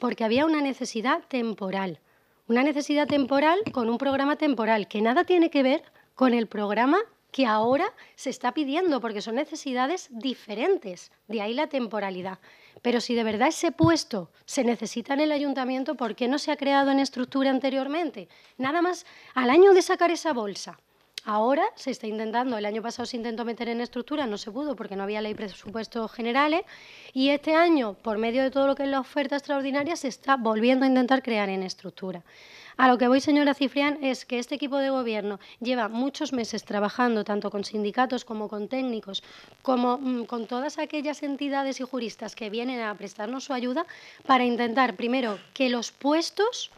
porque había una necesidad temporal. Una necesidad temporal con un programa temporal que nada tiene que ver con el programa que ahora se está pidiendo, porque son necesidades diferentes. De ahí la temporalidad. Pero si de verdad ese puesto se necesita en el ayuntamiento, ¿por qué no se ha creado en estructura anteriormente? Nada más al año de sacar esa bolsa. Ahora se está intentando, el año pasado se intentó meter en estructura, no se pudo porque no había ley de presupuestos generales y este año, por medio de todo lo que es la oferta extraordinaria, se está volviendo a intentar crear en estructura. A lo que voy, señora Cifrián, es que este equipo de gobierno lleva muchos meses trabajando tanto con sindicatos como con técnicos, como mm, con todas aquellas entidades y juristas que vienen a prestarnos su ayuda para intentar, primero, que los puestos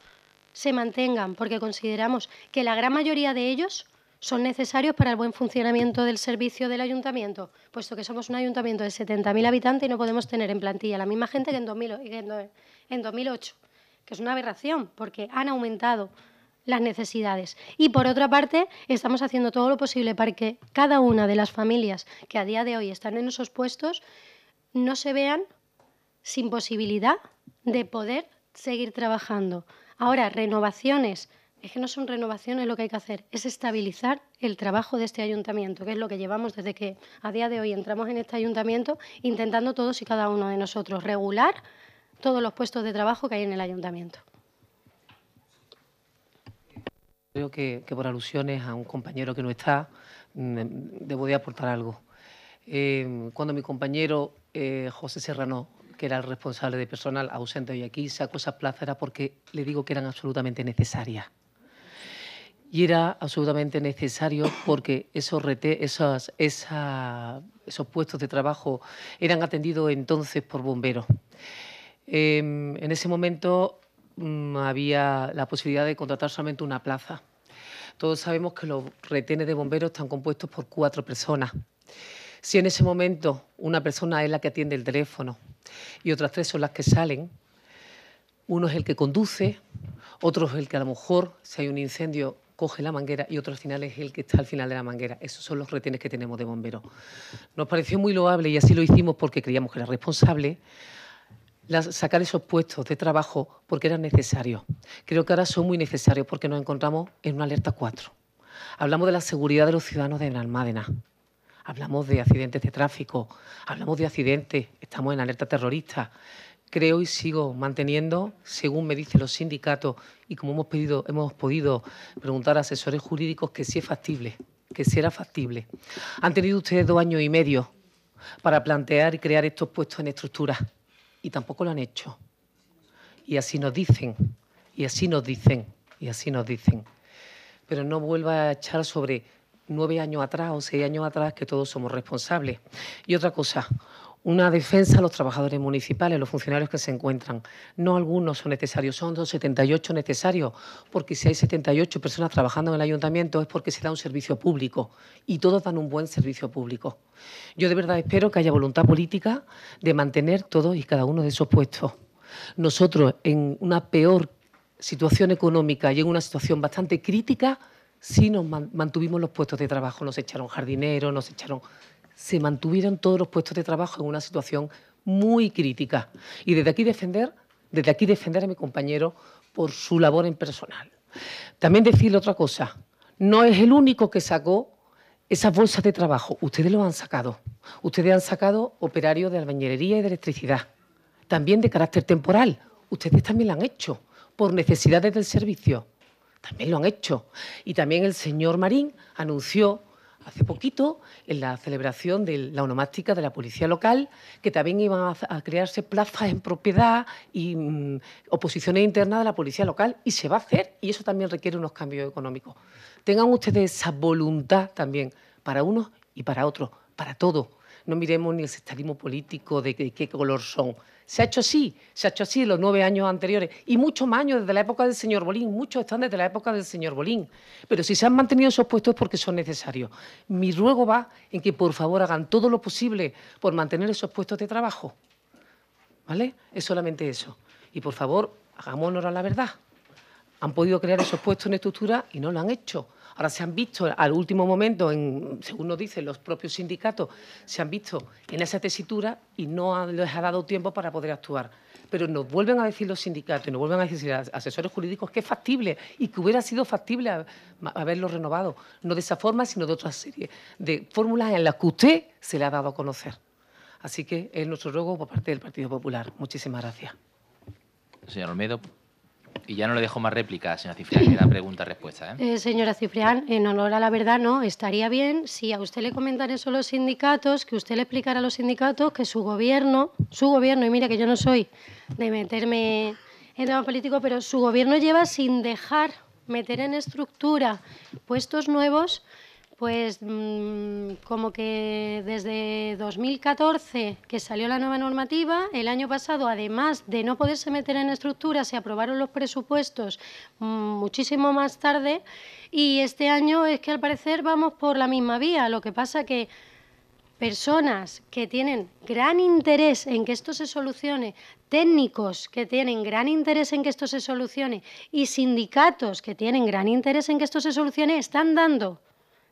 se mantengan, porque consideramos que la gran mayoría de ellos son necesarios para el buen funcionamiento del servicio del ayuntamiento, puesto que somos un ayuntamiento de 70.000 habitantes y no podemos tener en plantilla la misma gente que en, en 2008 que es una aberración, porque han aumentado las necesidades. Y por otra parte, estamos haciendo todo lo posible para que cada una de las familias que a día de hoy están en esos puestos no se vean sin posibilidad de poder seguir trabajando. Ahora, renovaciones. Es que no son renovaciones lo que hay que hacer, es estabilizar el trabajo de este ayuntamiento, que es lo que llevamos desde que a día de hoy entramos en este ayuntamiento, intentando todos y cada uno de nosotros regular todos los puestos de trabajo que hay en el ayuntamiento. Creo que, por alusiones a un compañero que no está, debo mm, de aportar algo. Eh, cuando mi compañero eh, José Serrano, que era el responsable de personal ausente hoy aquí, sacó esas plazas era porque le digo que eran absolutamente necesarias. Y era absolutamente necesario porque esos, rete, esos puestos de trabajo eran atendidos entonces por bomberos. Em, en ese momento mm, había la posibilidad de contratar solamente una plaza. Todos sabemos que los retenes de bomberos están compuestos por cuatro personas. Si en ese momento una persona es la que atiende el teléfono y otras tres son las que salen, uno es el que conduce, otro es el que a lo mejor, si hay un incendio, coge la manguera y otro al final es el que está al final de la manguera. Esos son los retenes que tenemos de bomberos. Nos pareció muy loable y así lo hicimos porque creíamos que era responsable sacar esos puestos de trabajo porque eran necesarios. Creo que ahora son muy necesarios porque nos encontramos en una alerta 4. Hablamos de la seguridad de los ciudadanos de Almádena. Hablamos de accidentes de tráfico, hablamos de accidentes, estamos en alerta terrorista. Creo y sigo manteniendo, según me dicen los sindicatos y como hemos, pedido, hemos podido preguntar a asesores jurídicos, que si es factible, que si era factible. Han tenido ustedes dos años y medio para plantear y crear estos puestos en estructuras y tampoco lo han hecho. Y así nos dicen, y así nos dicen, y así nos dicen. Pero no vuelva a echar sobre nueve años atrás o seis años atrás que todos somos responsables. Y otra cosa, una defensa a los trabajadores municipales, los funcionarios que se encuentran. No algunos son necesarios, son 78 necesarios, porque si hay 78 personas trabajando en el ayuntamiento es porque se da un servicio público y todos dan un buen servicio público. Yo de verdad espero que haya voluntad política de mantener todos y cada uno de esos puestos. Nosotros en una peor situación económica y en una situación bastante crítica, sí nos mantuvimos los puestos de trabajo, nos echaron jardineros, nos echaron se mantuvieron todos los puestos de trabajo en una situación muy crítica. Y desde aquí defender, desde aquí defender a mi compañero por su labor en personal. También decirle otra cosa, no es el único que sacó esas bolsas de trabajo, ustedes lo han sacado. Ustedes han sacado operarios de albañilería y de electricidad, también de carácter temporal. Ustedes también lo han hecho por necesidades del servicio. También lo han hecho. Y también el señor Marín anunció hace poquito en la celebración de la onomástica de la policía local, que también iban a, crearse plazas en propiedad y mm, oposiciones internas de la policía local, y se va a hacer, y eso también requiere unos cambios económicos. Tengan ustedes esa voluntad también, para unos y para otros, para todos. No miremos ni el sectarismo político de qué color son. Se ha hecho así, se ha hecho así los nueve años anteriores y muchos más años desde la época del señor Bolín, muchos están desde la época del señor Bolín. Pero si se han mantenido esos puestos es porque son necesarios. Mi ruego va en que por favor hagan todo lo posible por mantener esos puestos de trabajo. ¿Vale? Es solamente eso. Y por favor, hagamos honor a la verdad. Han podido crear esos puestos en estructura y no lo han hecho. Ahora se han visto al último momento, según nos dicen los propios sindicatos, se han visto en esa tesitura y no les ha dado tiempo para poder actuar. Pero nos vuelven a decir los sindicatos y nos vuelven a decir asesores jurídicos que es factible y que hubiera sido factible haberlo renovado, no de esa forma, sino de otra serie de fórmulas en las que usted se le ha dado a conocer. Así que es nuestro ruego por parte del Partido Popular. Muchísimas gracias. Señor Olmedo. Y ya no le dejo más réplica, señora Cifrián, que era pregunta-respuesta. ¿eh? ¿eh? señora Cifrián, en honor a la verdad, no, estaría bien si a usted le comentaran eso los sindicatos, que usted le explicara a los sindicatos que su gobierno, su gobierno, y mira que yo no soy de meterme en tema político, pero su gobierno lleva sin dejar meter en estructura puestos nuevos pues mm, como que desde 2014 que salió la nueva normativa, el año pasado, además de no poderse meter en estructura, se aprobaron los presupuestos mm, muchísimo más tarde y este año es que al parecer vamos por la misma vía. Lo que pasa que personas que tienen gran interés en que esto se solucione, técnicos que tienen gran interés en que esto se solucione y sindicatos que tienen gran interés en que esto se solucione, están dando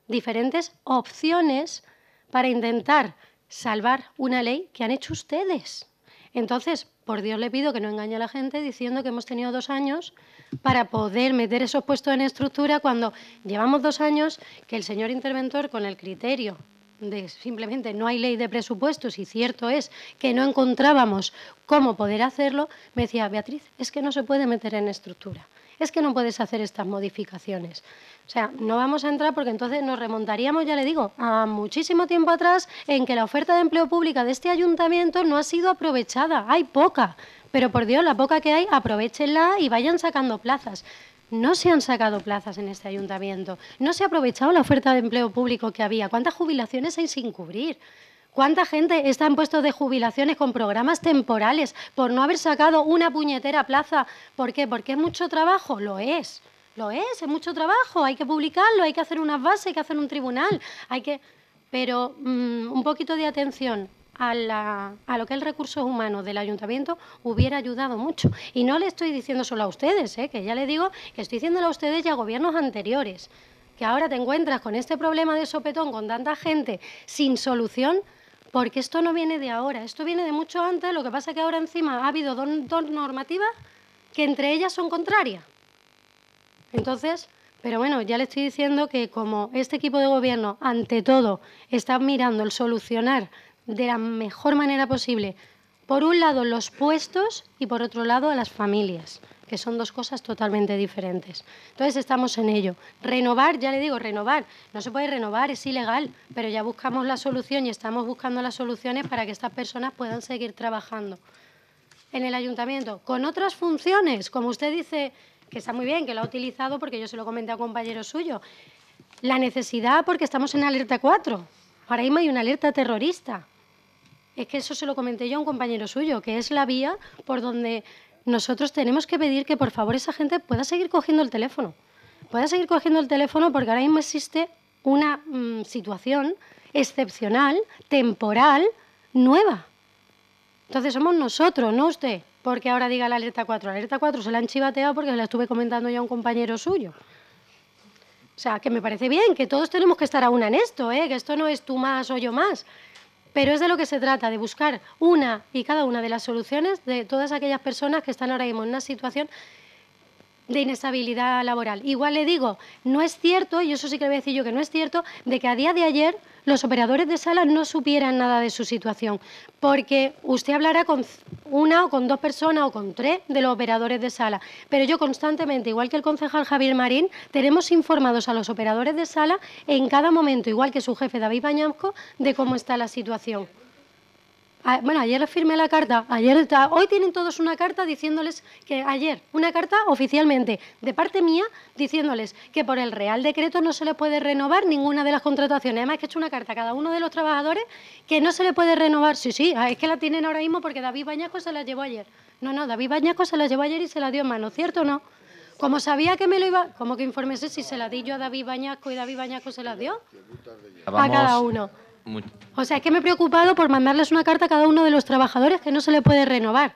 diferentes opciones para intentar salvar una ley que han hecho ustedes. Entonces, por Dios le pido que no engañe a la gente diciendo que hemos tenido dos años para poder meter esos puestos en estructura cuando llevamos dos años que el señor interventor, con el criterio de simplemente no hay ley de presupuestos y cierto es que no encontrábamos cómo poder hacerlo, me decía, Beatriz, es que no se puede meter en estructura es que no puedes hacer estas modificaciones. O sea, no vamos a entrar porque entonces nos remontaríamos, ya le digo, a muchísimo tiempo atrás en que la oferta de empleo pública de este ayuntamiento no ha sido aprovechada. Hay poca, pero por Dios, la poca que hay, aprovechenla y vayan sacando plazas. No se han sacado plazas en este ayuntamiento, no se ha aprovechado la oferta de empleo público que había. ¿Cuántas jubilaciones hay sin cubrir? ¿Cuánta gente está en puestos de jubilaciones con programas temporales por no haber sacado una puñetera plaza? ¿Por qué? Porque es mucho trabajo, lo es. Lo es, es mucho trabajo, hay que publicarlo, hay que hacer unas bases, hay que hacer un tribunal, hay que... Pero mm, un poquito de atención a, lo que el recurso humano del ayuntamiento hubiera ayudado mucho. Y no le estoy diciendo solo a ustedes, ¿eh? que ya le digo que estoy diciéndolo a ustedes y a gobiernos anteriores, que ahora te encuentras con este problema de sopetón, con tanta gente sin solución, porque esto no viene de ahora, esto viene de mucho antes, lo que pasa es que ahora encima ha habido dos, normativas que entre ellas son contrarias. Entonces, pero bueno, ya le estoy diciendo que como este equipo de gobierno, ante todo, está mirando el solucionar de la mejor manera posible, por un lado los puestos y por otro lado a las familias que son dos cosas totalmente diferentes. Entonces estamos en ello. Renovar, ya le digo, renovar. No se puede renovar, es ilegal, pero ya buscamos la solución y estamos buscando las soluciones para que estas personas puedan seguir trabajando en el ayuntamiento, con otras funciones, como usted dice, que está muy bien, que lo ha utilizado porque yo se lo comenté a un compañero suyo. La necesidad, porque estamos en alerta 4. Ahora mismo hay una alerta terrorista. Es que eso se lo comenté yo a un compañero suyo, que es la vía por donde nosotros tenemos que pedir que por favor esa gente pueda seguir cogiendo el teléfono. Pueda seguir cogiendo el teléfono porque ahora mismo existe una mm, situación excepcional, temporal, nueva. Entonces somos nosotros, no usted, porque ahora diga la alerta 4. La alerta 4 se la han chivateado porque se la estuve comentando ya a un compañero suyo. O sea, que me parece bien, que todos tenemos que estar a una en esto, ¿eh? que esto no es tú más o yo más, pero es de lo que se trata, de buscar una y cada una de las soluciones de todas aquellas personas que están ahora mismo en una situación de inestabilidad laboral. Igual le digo, no es cierto, y eso sí que le voy a decir yo que no es cierto, de que a día de ayer los operadores de sala no supieran nada de su situación, porque usted hablará con una o con dos personas o con tres de los operadores de sala, pero yo constantemente, igual que el concejal Javier Marín, tenemos informados a los operadores de sala en cada momento, igual que su jefe David Bañasco, de cómo está la situación bueno, ayer firmé la carta, ayer, hoy tienen todos una carta diciéndoles que ayer, una carta oficialmente de parte mía diciéndoles que por el Real Decreto no se les puede renovar ninguna de las contrataciones. Además, que he hecho una carta a cada uno de los trabajadores que no se le puede renovar. Sí, sí, ah, es que la tienen ahora mismo porque David Bañasco se la llevó ayer. No, no, David Bañasco se la llevó ayer y se la dio en mano, ¿cierto o no? Como sabía que me lo iba, como que informese si se la di yo a David Bañasco y David Bañasco se la dio? A cada uno. O sea, que me he preocupado por mandarles una carta a cada uno de los trabajadores que no se le puede renovar.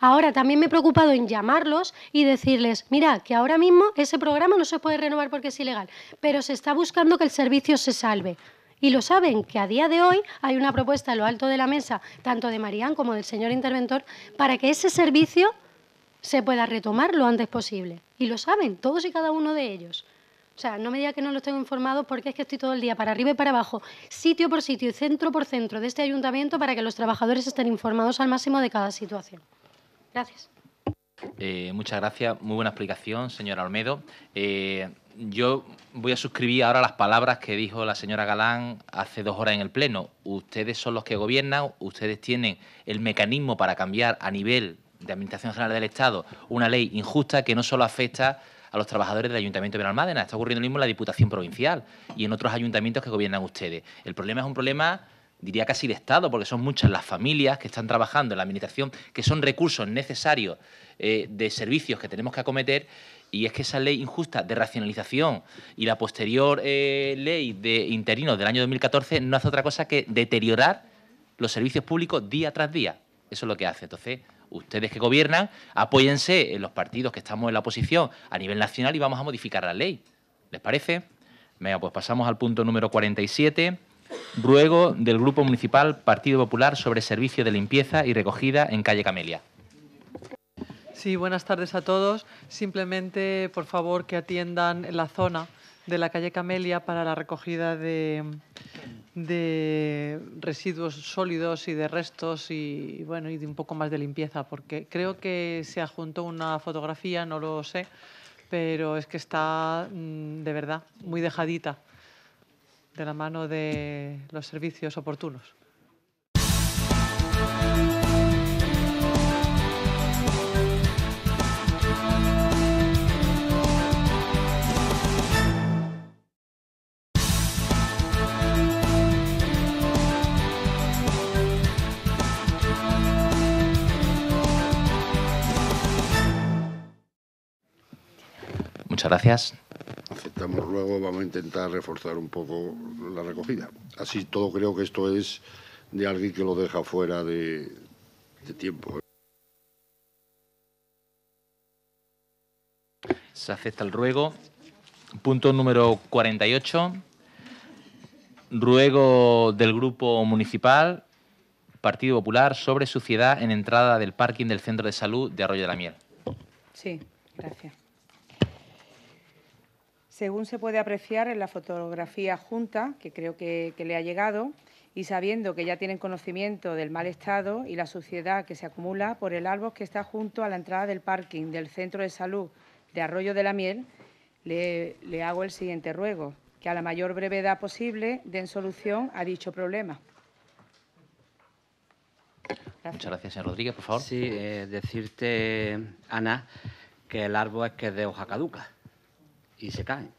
Ahora también me he preocupado en llamarlos y decirles, mira, que ahora mismo ese programa no se puede renovar porque es ilegal, pero se está buscando que el servicio se salve. Y lo saben, que a día de hoy hay una propuesta a lo alto de la mesa, tanto de Marían como del señor interventor, para que ese servicio se pueda retomar lo antes posible. Y lo saben todos y cada uno de ellos. O sea, no me diga que no los tengo informados porque es que estoy todo el día para arriba y para abajo, sitio por sitio y centro por centro de este ayuntamiento para que los trabajadores estén informados al máximo de cada situación. Gracias. Eh, muchas gracias. Muy buena explicación, señora Olmedo. Eh, yo voy a suscribir ahora las palabras que dijo la señora Galán hace dos horas en el Pleno. Ustedes son los que gobiernan, ustedes tienen el mecanismo para cambiar a nivel de Administración General del Estado una ley injusta que no solo afecta a los trabajadores del Ayuntamiento de Almádena. Está ocurriendo lo mismo en la Diputación Provincial y en otros ayuntamientos que gobiernan ustedes. El problema es un problema diría casi de Estado, porque son muchas las familias que están trabajando en la Administración, que son recursos necesarios eh, de servicios que tenemos que acometer, y es que esa ley injusta de racionalización y la posterior eh, ley de interinos del año 2014 no hace otra cosa que deteriorar los servicios públicos día tras día. Eso es lo que hace. Entonces, ustedes que gobiernan, apóyense en los partidos que estamos en la oposición a nivel nacional y vamos a modificar la ley. ¿Les parece? Venga, pues pasamos al punto número 47. Ruego del Grupo Municipal Partido Popular sobre servicio de limpieza y recogida en calle Camelia. Sí, buenas tardes a todos. Simplemente, por favor, que atiendan la zona de la calle Camelia para la recogida de, de residuos sólidos y de restos y bueno y de un poco más de limpieza porque creo que se adjuntó una fotografía no lo sé pero es que está mm, de verdad muy dejadita de la mano de los servicios oportunos. Muchas gracias. Aceptamos luego, vamos a intentar reforzar un poco la recogida. Así todo creo que esto es de alguien que lo deja fuera de, de tiempo. ¿eh? Se acepta el ruego. Punto número 48. Ruego del Grupo Municipal Partido Popular sobre suciedad en entrada del parking del Centro de Salud de Arroyo de la Miel. Sí, gracias. Según se puede apreciar en la fotografía junta, que creo que, le ha llegado, y sabiendo que ya tienen conocimiento del mal estado y la suciedad que se acumula por el árbol que está junto a la entrada del parking del Centro de Salud de Arroyo de la Miel, le, hago el siguiente ruego, que a la mayor brevedad posible den solución a dicho problema. Muchas gracias, señor Rodríguez, por favor. Sí, eh, decirte, Ana, que el árbol es que es de hoja caduca y se caen.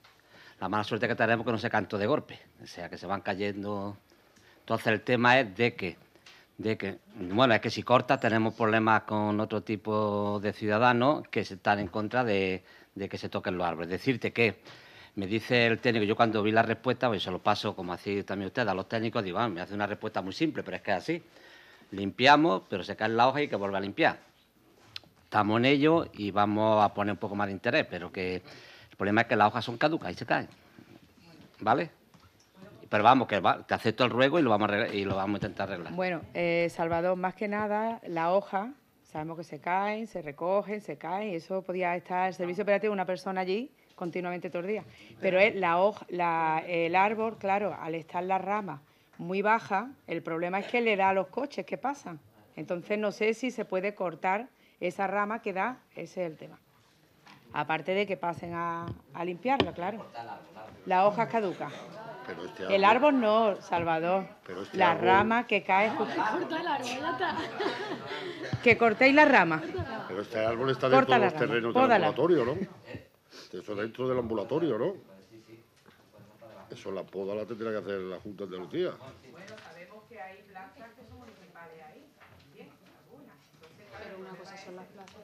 La mala suerte que tenemos es que no se caen de golpe, o sea, que se van cayendo. Entonces el tema es de que, de que bueno, es que si corta tenemos problemas con otro tipo de ciudadanos que están en contra de, que se toquen los árboles. Decirte que me dice el técnico, yo cuando vi la respuesta, pues se lo paso como así también usted a los técnicos, digo, ah, me hace una respuesta muy simple, pero es que es así. Limpiamos, pero se cae la hoja y que vuelva a limpiar. Estamos en ello y vamos a poner un poco más de interés, pero que el problema es que las hojas son caducas y se caen. ¿Vale? Pero vamos, que te acepto el ruego y lo vamos a, y lo vamos a intentar arreglar. Bueno, eh, Salvador, más que nada, la hoja, sabemos que se caen, se recogen, se caen, eso podía estar el servicio ah. operativo una persona allí continuamente todos los días. Pero el árbol, claro, al estar la rama muy baja, el problema es que le da a los coches que pasan. Entonces no sé si se puede cortar esa rama que da, ese es el tema. Aparte de que pasen a, a limpiarla, claro. Las hojas caducas. Este el árbol no, Salvador. Pero este la rama que cae que cortéis la rama. Pero este árbol está dentro de los terrenos del ambulatorio, ¿no? Eso dentro del ambulatorio, ¿no? Eso la poda la tendría que hacer la Junta de días. Bueno, sabemos que hay plantas que son municipales ahí, también, algunas. Pero una cosa son las plantas,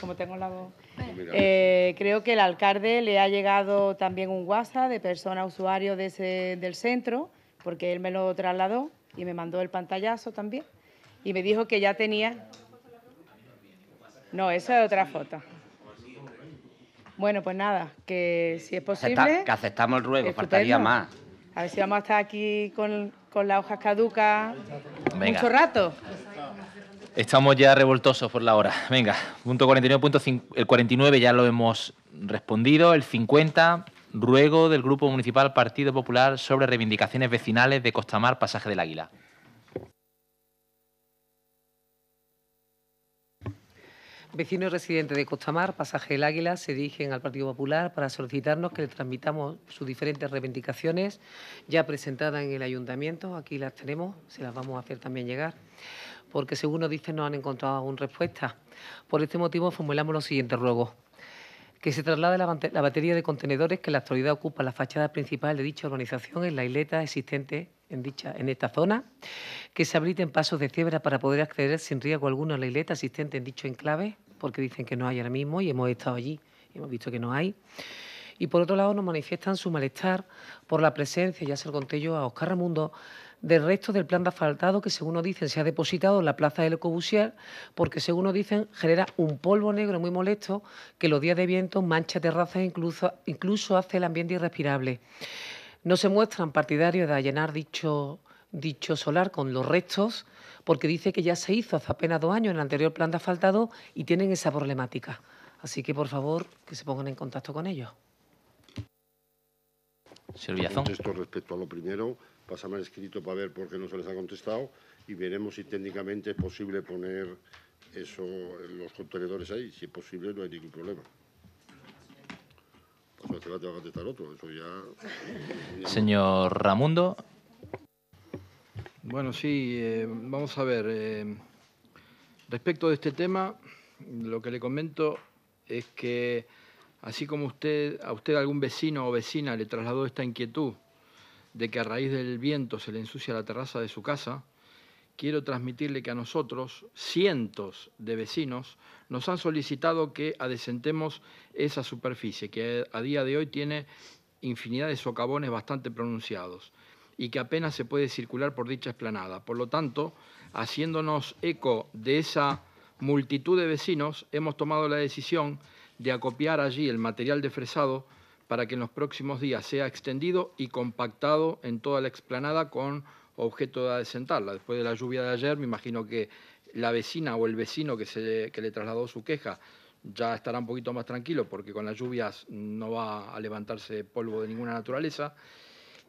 como tengo la pues eh, creo que el alcalde le ha llegado también un WhatsApp de persona usuario de del centro, porque él me lo trasladó y me mandó el pantallazo también. Y me dijo que ya tenía. No, esa es otra foto. Bueno, pues nada, que si es posible. que aceptamos el ruego, faltaría más. A ver si vamos a estar aquí con, las hojas caducas mucho rato. Estamos ya revoltosos por la hora. Venga, punto 49, el 49 ya lo hemos respondido. El 50, ruego del Grupo Municipal Partido Popular sobre reivindicaciones vecinales de Costamar, Pasaje del Águila. Vecinos residentes de Costamar, Pasaje del Águila, se dirigen al Partido Popular para solicitarnos que le transmitamos sus diferentes reivindicaciones ya presentadas en el Ayuntamiento. Aquí las tenemos, se las vamos a hacer también llegar, porque según nos dicen no han encontrado aún respuesta. Por este motivo formulamos los siguientes ruegos. Que se traslade la batería de contenedores que en la actualidad ocupa la fachada principal de dicha organización en la isleta existente en, dicha, en esta zona, que se habiliten pasos de cebra para poder acceder sin riesgo alguno a la isleta existente en dicho enclave, porque dicen que no hay ahora mismo y hemos estado allí y hemos visto que no hay. Y por otro lado nos manifiestan su malestar por la presencia, ya se lo conté yo a Oscar Ramundo, del resto del plan de asfaltado que según nos dicen se ha depositado en la plaza del Ecobusier porque según nos dicen genera un polvo negro muy molesto que los días de viento mancha terrazas e incluso, incluso hace el ambiente irrespirable. No se muestran partidarios de allanar dicho, dicho solar con los restos porque dice que ya se hizo hace apenas dos años en el anterior plan de asfaltado y tienen esa problemática. Así que, por favor, que se pongan en contacto con ellos. Señor Esto respecto a lo primero, pásame el escrito para ver por qué no se les ha contestado y veremos si técnicamente es posible poner eso, los contenedores ahí. Si es posible, no hay ningún problema. Este Señor Ramundo, bueno, sí, eh, vamos a ver. Eh, respecto de este tema, lo que le comento es que así como usted, a usted algún vecino o vecina le trasladó esta inquietud de que a raíz del viento se le ensucia la terraza de su casa, quiero transmitirle que a nosotros, cientos de vecinos, nos han solicitado que adecentemos esa superficie, que a día de hoy tiene infinidad de socavones bastante pronunciados y que apenas se puede circular por dicha explanada. Por lo tanto, haciéndonos eco de esa multitud de vecinos, hemos tomado la decisión de acopiar allí el material de fresado para que en los próximos días sea extendido y compactado en toda la explanada con objeto de asentarla. Después de la lluvia de ayer, me imagino que la vecina o el vecino que, se, que le trasladó su queja ya estará un poquito más tranquilo porque con las lluvias no va a levantarse polvo de ninguna naturaleza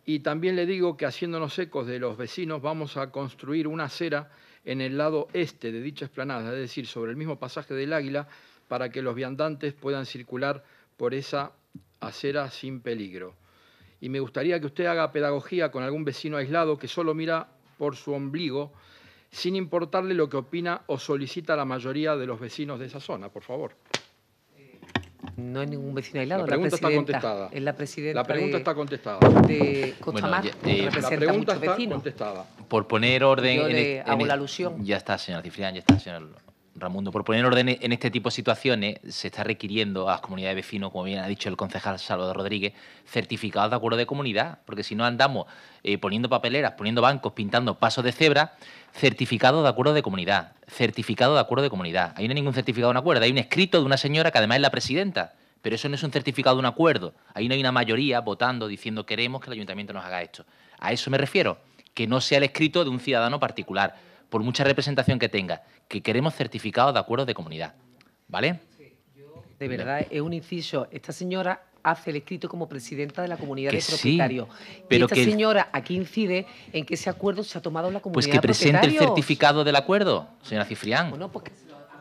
y también le digo que haciéndonos ecos de los vecinos vamos a construir una acera en el lado este de dicha esplanada, es decir, sobre el mismo pasaje del Águila, para que los viandantes puedan circular por esa acera sin peligro. Y me gustaría que usted haga pedagogía con algún vecino aislado que solo mira por su ombligo, sin importarle lo que opina o solicita la mayoría de los vecinos de esa zona, por favor. No hay ningún vecino aislado. La pregunta está contestada. Es la presidenta. La pregunta está contestada. De Costa eh, la pregunta está vecino. contestada. Por poner orden le, hago la alusión. Ya está, señora Cifrián, ya está, señor. Ramundo, por poner orden en este tipo de situaciones, se está requiriendo a las comunidades de vecinos, como bien ha dicho el concejal Salvador Rodríguez, certificados de acuerdo de comunidad, porque si no andamos eh, poniendo papeleras, poniendo bancos, pintando pasos de cebra, certificado de acuerdo de comunidad, certificado de acuerdo de comunidad. Ahí no hay ningún certificado de acuerdo, hay un escrito de una señora que además es la presidenta, pero eso no es un certificado de un acuerdo. Ahí no hay una mayoría votando diciendo queremos que el ayuntamiento nos haga esto. A eso me refiero, que no sea el escrito de un ciudadano particular por mucha representación que tenga, que queremos certificados de acuerdo de comunidad. ¿Vale? de verdad, es un inciso. Esta señora hace el escrito como presidenta de la comunidad de propietarios. pero esta señora aquí incide en que ese acuerdo se ha tomado en la pues comunidad Pues que presente el certificado del acuerdo, señora Cifrián. Bueno, pues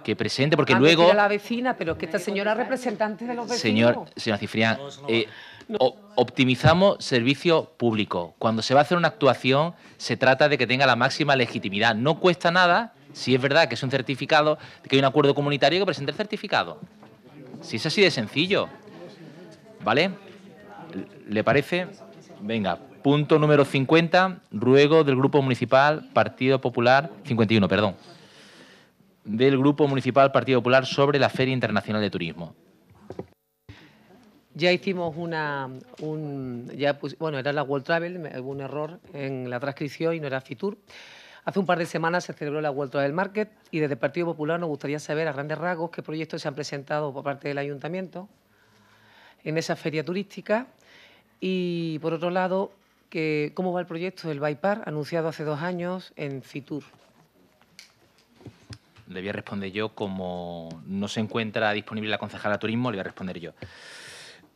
que presente, porque luego... la vecina, pero que esta señora representante de los vecinos. Señor, señora Cifrián, optimizamos servicio público. Cuando se va a hacer una actuación, se trata de que tenga la máxima legitimidad. No cuesta nada, si es verdad que es un certificado, que hay un acuerdo comunitario que presente el certificado. Si es así de sencillo. ¿Vale? ¿Le parece? Venga, punto número 50, ruego del Grupo Municipal Partido Popular, 51, perdón, del Grupo Municipal Partido Popular sobre la Feria Internacional de Turismo. Ya hicimos una, un, ya bueno, era la World Travel, hubo un error en la transcripción y no era Fitur. Hace un par de semanas se celebró la World Travel Market y desde el Partido Popular nos gustaría saber a grandes rasgos qué proyectos se han presentado por parte del Ayuntamiento en esa feria turística y, por otro lado, cómo va el proyecto del Baipar anunciado hace dos años en Fitur le voy a responder yo, como no se encuentra disponible la concejala de turismo, le voy a responder yo.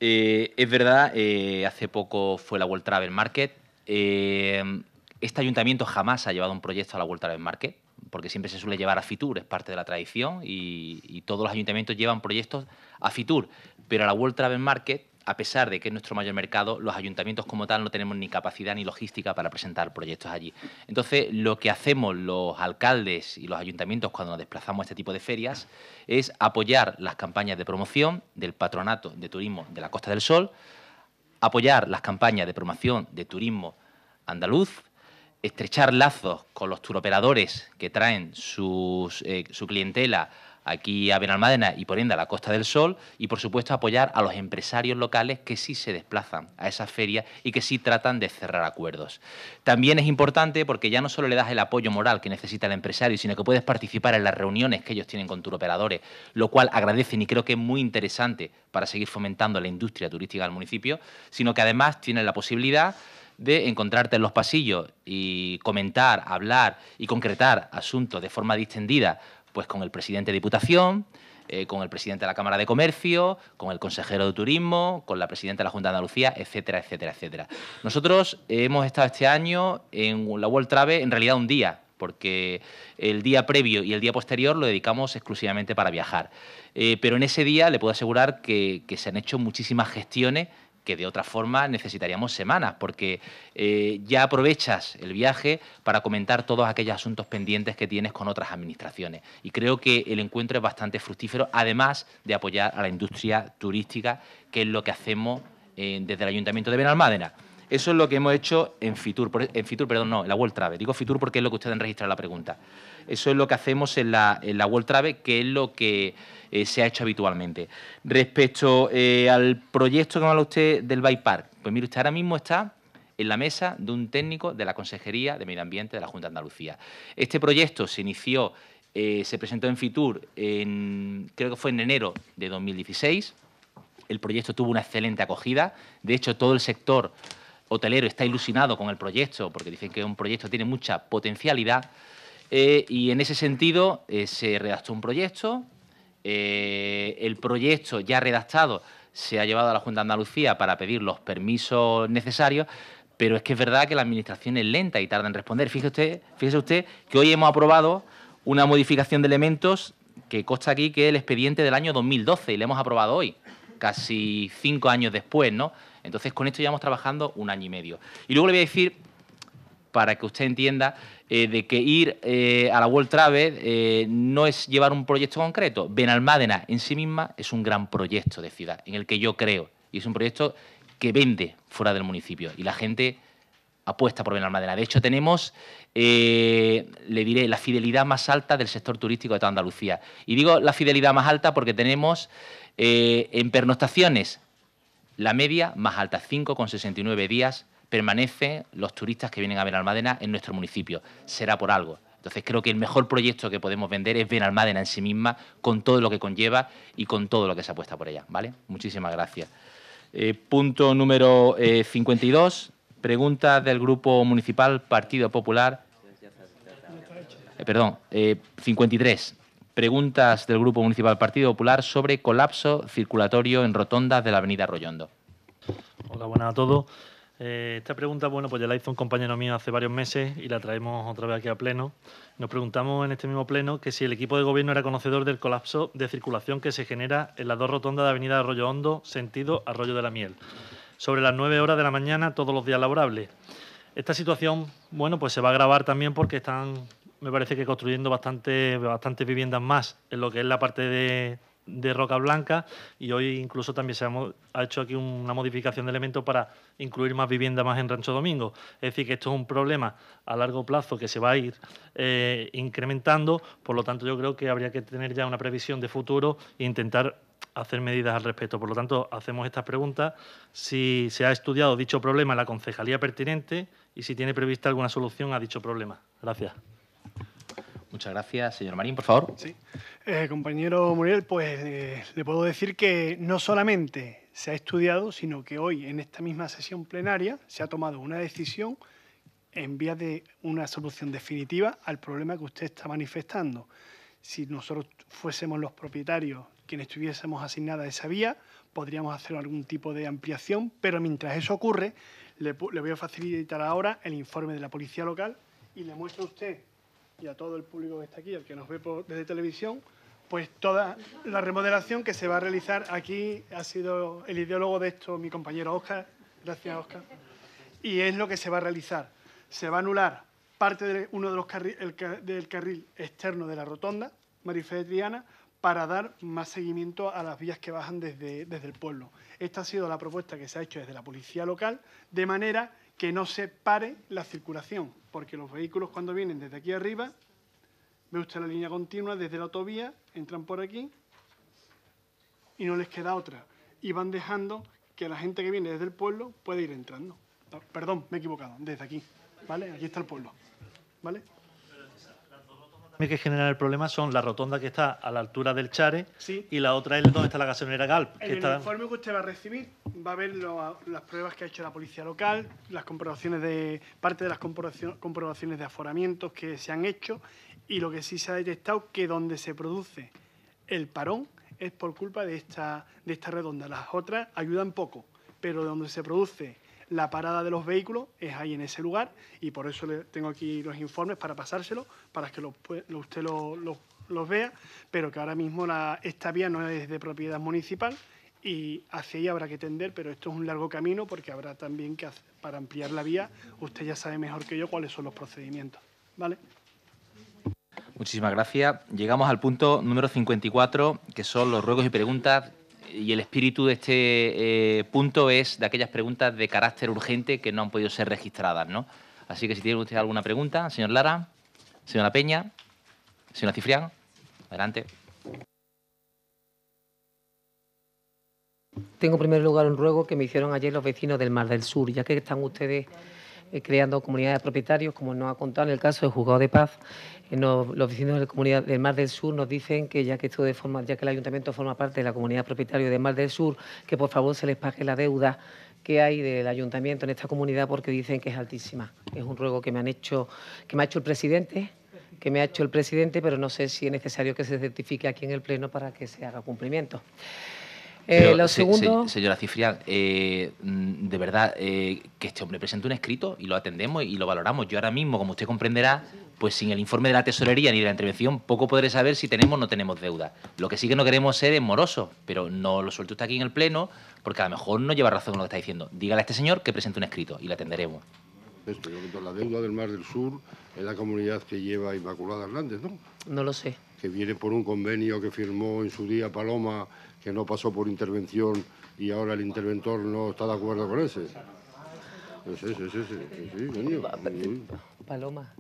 Eh, es verdad, eh, hace poco fue la World Travel Market. Eh, este ayuntamiento jamás ha llevado un proyecto a la World Travel Market, porque siempre se suele llevar a Fitur, es parte de la tradición, y, y todos los ayuntamientos llevan proyectos a Fitur, pero a la World Travel Market a pesar de que es nuestro mayor mercado, los ayuntamientos como tal no tenemos ni capacidad ni logística para presentar proyectos allí. Entonces, lo que hacemos los alcaldes y los ayuntamientos cuando nos desplazamos a este tipo de ferias es apoyar las campañas de promoción del Patronato de Turismo de la Costa del Sol, apoyar las campañas de promoción de turismo andaluz, estrechar lazos con los turoperadores que traen eh, su clientela aquí a Benalmádena y por ende a la Costa del Sol y por supuesto apoyar a los empresarios locales que sí se desplazan a esas ferias y que sí tratan de cerrar acuerdos. También es importante porque ya no solo le das el apoyo moral que necesita el empresario, sino que puedes participar en las reuniones que ellos tienen con operadores... lo cual agradecen y creo que es muy interesante para seguir fomentando la industria turística del municipio, sino que además tienes la posibilidad de encontrarte en los pasillos y comentar, hablar y concretar asuntos de forma distendida pues con el presidente de Diputación, eh, con el presidente de la Cámara de Comercio, con el consejero de Turismo, con la presidenta de la Junta de Andalucía, etcétera, etcétera, etcétera. Nosotros hemos estado este año en la World Trave, en realidad un día, porque el día previo y el día posterior lo dedicamos exclusivamente para viajar. Eh, pero en ese día le puedo asegurar que, que se han hecho muchísimas gestiones que de otra forma necesitaríamos semanas, porque eh, ya aprovechas el viaje para comentar todos aquellos asuntos pendientes que tienes con otras administraciones. Y creo que el encuentro es bastante fructífero, además de apoyar a la industria turística, que es lo que hacemos eh, desde el Ayuntamiento de Benalmádena. Eso es lo que hemos hecho en Fitur, en Fitur, perdón, no, en la World Travel. Digo Fitur porque es lo que ustedes han registrado la pregunta. Eso es lo que hacemos en la, en la World Travel, que es lo que eh, se ha hecho habitualmente. Respecto eh, al proyecto que me habla usted del Bike pues mire, usted ahora mismo está en la mesa de un técnico de la Consejería de Medio Ambiente de la Junta de Andalucía. Este proyecto se inició, eh, se presentó en FITUR, en, creo que fue en enero de 2016. El proyecto tuvo una excelente acogida. De hecho, todo el sector hotelero está ilusionado con el proyecto porque dicen que un proyecto tiene mucha potencialidad. y en ese sentido se redactó un proyecto, eh, el proyecto ya redactado se ha llevado a la Junta de Andalucía para pedir los permisos necesarios, pero es que es verdad que la Administración es lenta y tarda en responder. Fíjese usted, fíjese usted que hoy hemos aprobado una modificación de elementos que consta aquí que es el expediente del año 2012 y le hemos aprobado hoy, casi cinco años después, ¿no? Entonces, con esto llevamos trabajando un año y medio. Y luego le voy a decir, para que usted entienda, eh, de que ir eh, a la World Travel eh, no es llevar un proyecto concreto. Benalmádena en sí misma es un gran proyecto de ciudad en el que yo creo y es un proyecto que vende fuera del municipio y la gente apuesta por Benalmádena. De hecho, tenemos, le diré, la fidelidad más alta del sector turístico de toda Andalucía. Y digo la fidelidad más alta porque tenemos en pernoctaciones la media más alta, 5,69 días permanece los turistas que vienen a Benalmádena en nuestro municipio. Será por algo. Entonces creo que el mejor proyecto que podemos vender es Benalmádena en sí misma, con todo lo que conlleva y con todo lo que se apuesta por ella. ¿Vale? Muchísimas gracias. Eh, punto número 52. Eh, pregunta del Grupo Municipal Partido Popular. Eh, perdón, 53. Preguntas del Grupo Municipal Partido Popular sobre colapso circulatorio en rotondas de la Avenida Rollondo. Hola, buenas a todos. Eh, esta pregunta, bueno, pues ya la hizo un compañero mío hace varios meses y la traemos otra vez aquí a pleno. Nos preguntamos en este mismo pleno que si el equipo de gobierno era conocedor del colapso de circulación que se genera en las dos rotondas de Avenida Arroyo Hondo, sentido Arroyo de la Miel, sobre las 9 horas de la mañana todos los días laborables. Esta situación, bueno, pues se va a agravar también porque están, me parece que construyendo bastante, bastantes viviendas más en lo que es la parte de, de roca blanca y hoy incluso también se ha, hecho aquí una modificación de elementos para incluir más vivienda más en Rancho Domingo. Es decir, que esto es un problema a largo plazo que se va a ir eh, incrementando, por lo tanto yo creo que habría que tener ya una previsión de futuro e intentar hacer medidas al respecto. Por lo tanto, hacemos estas preguntas si se ha estudiado dicho problema en la concejalía pertinente y si tiene prevista alguna solución a dicho problema. Gracias. Muchas gracias, señor Marín, por favor. Sí. Eh, compañero Muriel, pues eh, le puedo decir que no solamente se ha estudiado, sino que hoy en esta misma sesión plenaria se ha tomado una decisión en vía de una solución definitiva al problema que usted está manifestando. Si nosotros fuésemos los propietarios quienes asignados a esa vía, podríamos hacer algún tipo de ampliación, pero mientras eso ocurre, le, le voy a facilitar ahora el informe de la policía local y le muestro a usted y a todo el público que está aquí, al que nos ve desde televisión, pues toda la remodelación que se va a realizar aquí ha sido el ideólogo de esto mi compañero Oscar, gracias Oscar, y es lo que se va a realizar. Se va a anular parte de uno de los del carril externo de la rotonda, Marifé Triana, para dar más seguimiento a las vías que bajan desde, desde el pueblo. Esta ha sido la propuesta que se ha hecho desde la policía local, de manera que no se pare la circulación, porque los vehículos cuando vienen desde aquí arriba, ve usted la línea continua desde la autovía, entran por aquí y no les queda otra. Y van dejando que la gente que viene desde el pueblo pueda ir entrando. Perdón, me he equivocado, desde aquí. ¿Vale? Aquí está el pueblo. ¿Vale? que generan el problema son la rotonda que está a la altura del Chare y la otra es donde está la gasolinera Galp. En el informe que usted va a recibir va a ver las pruebas que ha hecho la policía local, las comprobaciones de parte de las comprobaciones de aforamientos que se han hecho y lo que sí se ha detectado que donde se produce el parón es por culpa de esta, de esta redonda. Las otras ayudan poco, pero donde se produce la parada de los vehículos es ahí en ese lugar y por eso le tengo aquí los informes para pasárselo, para que lo, usted los vea, pero que ahora mismo esta vía no es de propiedad municipal y hacia ahí habrá que tender, pero esto es un largo camino porque habrá también que para ampliar la vía, usted ya sabe mejor que yo cuáles son los procedimientos, ¿vale? Muchísimas gracias. Llegamos al punto número 54, que son los ruegos y preguntas y el espíritu de este eh, punto es de aquellas preguntas de carácter urgente que no han podido ser registradas, ¿no? Así que si tiene usted alguna pregunta, señor Lara, señora Peña, señora Cifrián, adelante. Tengo en primer lugar un ruego que me hicieron ayer los vecinos del Mar del Sur, ya que están ustedes eh, creando comunidades de propietarios, como nos ha contado en el caso del juzgado de paz. Eh, los vecinos de la comunidad del Mar del Sur nos dicen que ya que esto de forma, ya que el ayuntamiento forma parte de la comunidad de Propietarios del Mar del Sur, que por favor se les pague la deuda que hay del ayuntamiento en esta comunidad porque dicen que es altísima. Es un ruego que me han hecho, que me ha hecho el presidente, que me ha hecho el presidente, pero no sé si es necesario que se certifique aquí en el Pleno para que se haga cumplimiento. Eh, lo señora Cifrián, eh, mm, de verdad, eh, que este hombre presente un escrito y lo atendemos y lo valoramos. Yo ahora mismo, como usted comprenderá, pues sin el informe de la tesorería ni de la intervención, poco podré saber si tenemos o no tenemos deuda. Lo que sí que no queremos ser es moroso, pero no lo suelto usted aquí en el Pleno, porque a lo mejor no lleva razón lo que está diciendo. Dígale a este señor que presente un escrito y lo atenderemos. la deuda del Mar del Sur es la comunidad que lleva Inmaculada Hernández, ¿no? No lo sé. Que viene por un convenio que firmó en su día Paloma que no pasó por intervención y ahora el interventor no está de acuerdo con ese. Sí, sí, sí, Paloma.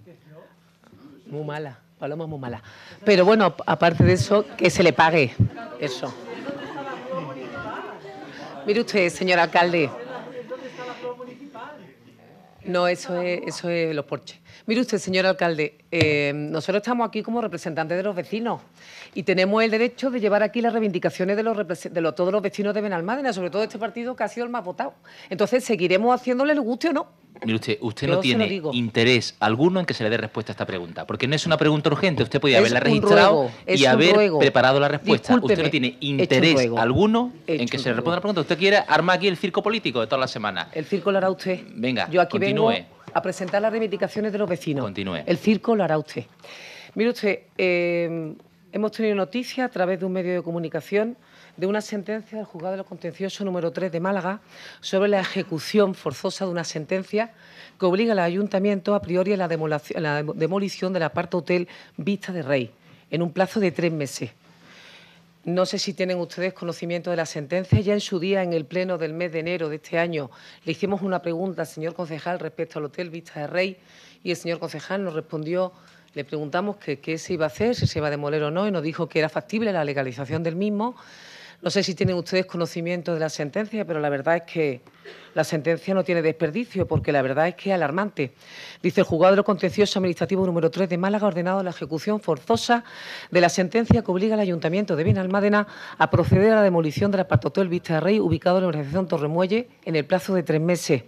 Muy mala, Paloma muy mala. Pero bueno, aparte de eso, que se le pague eso. Mire usted, señor alcalde. No, eso es, eso es los porches. Mire usted, señor alcalde, eh, nosotros estamos aquí como representantes de los vecinos y tenemos el derecho de llevar aquí las reivindicaciones de, los, todos los vecinos de Benalmádena, sobre todo este partido que ha sido el más votado. Entonces, seguiremos haciéndole el gusto o no. Mire usted, usted no tiene interés alguno en que se le dé respuesta a esta pregunta, porque no es una pregunta urgente. Usted podía haberla registrado y haber preparado la respuesta. Usted no tiene interés alguno en que se le responda la pregunta. Usted quiere armar aquí el circo político de toda la semana. El circo lo hará usted. Venga, Yo aquí Vengo a presentar las reivindicaciones de los vecinos. Continúe. El circo lo hará usted. Mire usted, eh, hemos tenido noticias a través de un medio de comunicación de una sentencia del Juzgado de lo Contencioso número 3 de Málaga sobre la ejecución forzosa de una sentencia que obliga al ayuntamiento a priori a la, demolición demolición la parte hotel Vista de Rey en un plazo de tres meses. No sé si tienen ustedes conocimiento de la sentencia. Ya en su día, en el pleno del mes de enero de este año, le hicimos una pregunta al señor concejal respecto al Hotel Vista de Rey y el señor concejal nos respondió, le preguntamos qué se iba a hacer, si se iba a demoler o no, y nos dijo que era factible la legalización del mismo, no sé si tienen ustedes conocimiento de la sentencia, pero la verdad es que la sentencia no tiene desperdicio, porque la verdad es que es alarmante. Dice el juzgado de contencioso administrativo número 3 de Málaga ordenado la ejecución forzosa de la sentencia que obliga al Ayuntamiento de Benalmádena a proceder a la demolición del apartado del Vista de Rey, ubicado en la organización Torremuelle, en el plazo de tres meses.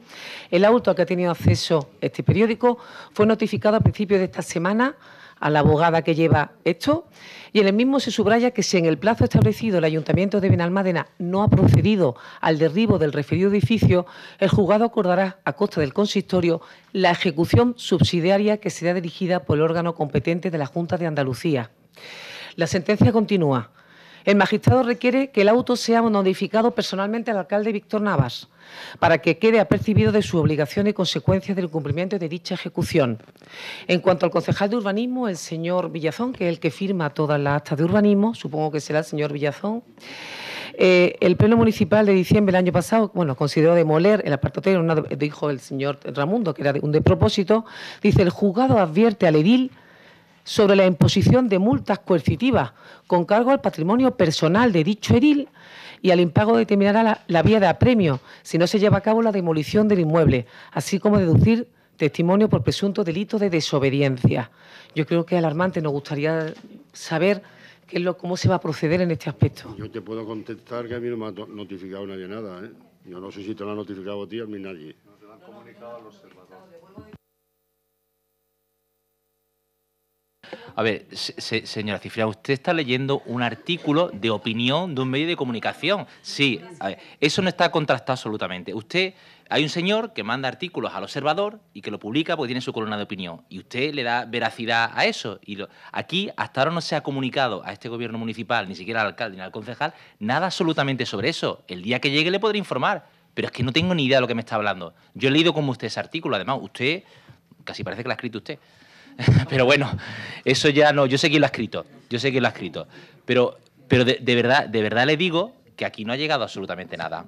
El auto al que ha tenido acceso este periódico fue notificado a principios de esta semana a la abogada que lleva esto y en el mismo se subraya que si en el plazo establecido el Ayuntamiento de Benalmádena no ha procedido al derribo del referido edificio, el juzgado acordará, a costa del consistorio, la ejecución subsidiaria que será dirigida por el órgano competente de la Junta de Andalucía. La sentencia continúa. El magistrado requiere que el auto sea notificado personalmente al alcalde Víctor Navas para que quede apercibido de su obligación y consecuencias del cumplimiento de dicha ejecución. En cuanto al concejal de urbanismo, el señor Villazón, que es el que firma todas las actas de urbanismo, supongo que será el señor Villazón, eh, el Pleno Municipal de diciembre del año pasado, bueno, consideró demoler el apartotero, dijo el señor Ramundo, que era un despropósito, dice, el juzgado advierte al edil sobre la imposición de multas coercitivas con cargo al patrimonio personal de dicho edil y al impago determinará la, la, vía de apremio si no se lleva a cabo la demolición del inmueble, así como deducir testimonio por presunto delito de desobediencia. Yo creo que es alarmante, nos gustaría saber qué es lo, cómo se va a proceder en este aspecto. Yo te puedo contestar que a mí no me ha notificado nadie nada. ¿eh? Yo no sé si te lo ha notificado a ti, a mí nadie. han comunicado los A ver, señora Cifra, usted está leyendo un artículo de opinión de un medio de comunicación. Sí, a ver, eso no está contrastado absolutamente. Usted, hay un señor que manda artículos al observador y que lo publica porque tiene su columna de opinión. Y usted le da veracidad a eso. Y aquí hasta ahora no se ha comunicado a este gobierno municipal, ni siquiera al alcalde ni al concejal, nada absolutamente sobre eso. El día que llegue le podré informar. Pero es que no tengo ni idea de lo que me está hablando. Yo he leído como usted ese artículo, además, usted casi parece que lo ha escrito usted. pero bueno, eso ya no, yo sé quién lo ha escrito, yo sé quién lo ha escrito, pero, pero de, verdad, de verdad le digo que aquí no ha llegado absolutamente nada.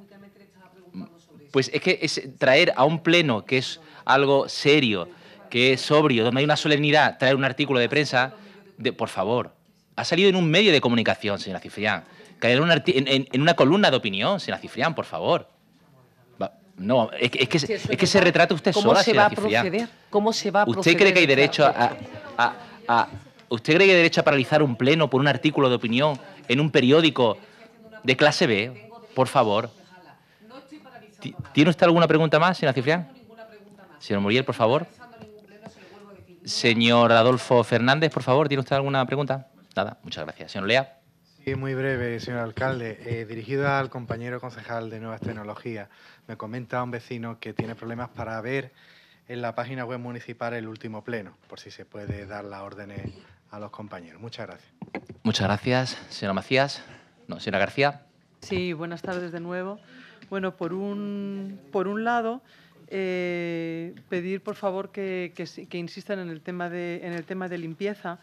Pues es que es traer a un pleno que es algo serio, que es sobrio, donde hay una solemnidad, traer un artículo de prensa, por favor, ha salido en un medio de comunicación, señora Cifrián, en, en una columna de opinión, señora Cifrián, por favor. No, es, que, se que usted ¿Cómo sola se va a proceder? ¿Cómo se va a ¿Usted cree que hay derecho a, a, ¿Usted cree que hay derecho a paralizar un pleno por un artículo de opinión en un periódico de clase B? Por favor. ¿Tiene usted alguna pregunta más, señora Cifrián? Señor Muriel, por favor. Señor Adolfo Fernández, por favor, ¿tiene usted alguna pregunta? Nada, muchas gracias. Señor Lea. Sí, muy breve, señor alcalde. Eh, dirigido al compañero concejal de Nuevas Tecnologías me comenta un vecino que tiene problemas para ver en la página web municipal el último pleno, por si se puede dar las órdenes a los compañeros. Muchas gracias. Muchas gracias, señora Macías. No, señora García. Sí, buenas tardes de nuevo. Bueno, por un, por un lado, eh, pedir por favor que, insistan en el tema de, en el tema de limpieza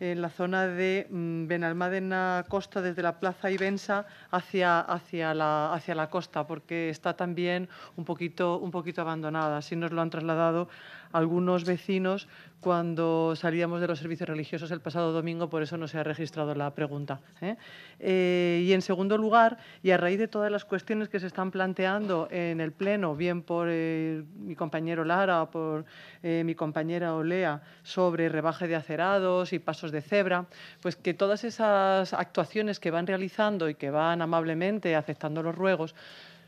en la zona de mm, Benalmádena Costa, desde la Plaza Ibensa hacia, hacia, la, hacia la costa, porque está también un poquito, un poquito abandonada. Así nos lo han trasladado algunos vecinos cuando salíamos de los servicios religiosos el pasado domingo, por eso no se ha registrado la pregunta. ¿eh? Eh, y en segundo lugar, y a raíz de todas las cuestiones que se están planteando en el Pleno, bien por eh, mi compañero Lara o por mi compañera Olea, sobre rebaje de acerados y pasos de cebra, pues que todas esas actuaciones que van realizando y que van amablemente aceptando los ruegos,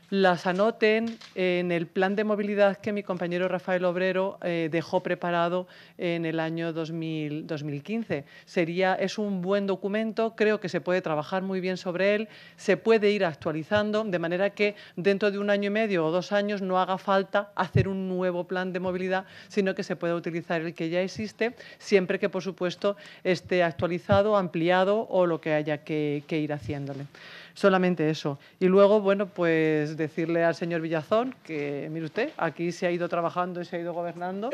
las anoten en el plan de movilidad que mi compañero Rafael Obrero eh, dejó preparado en el año 2015. Sería, es un buen documento, creo que se puede trabajar muy bien sobre él, se puede ir actualizando, de manera que dentro de un año y medio o dos años no haga falta hacer un nuevo plan de movilidad, sino que se pueda utilizar el que ya existe, siempre que, por supuesto, esté actualizado, ampliado o lo que haya que ir haciéndole solamente eso. Y luego, bueno, pues decirle al señor Villazón que, mire usted, aquí se ha ido trabajando y se ha ido gobernando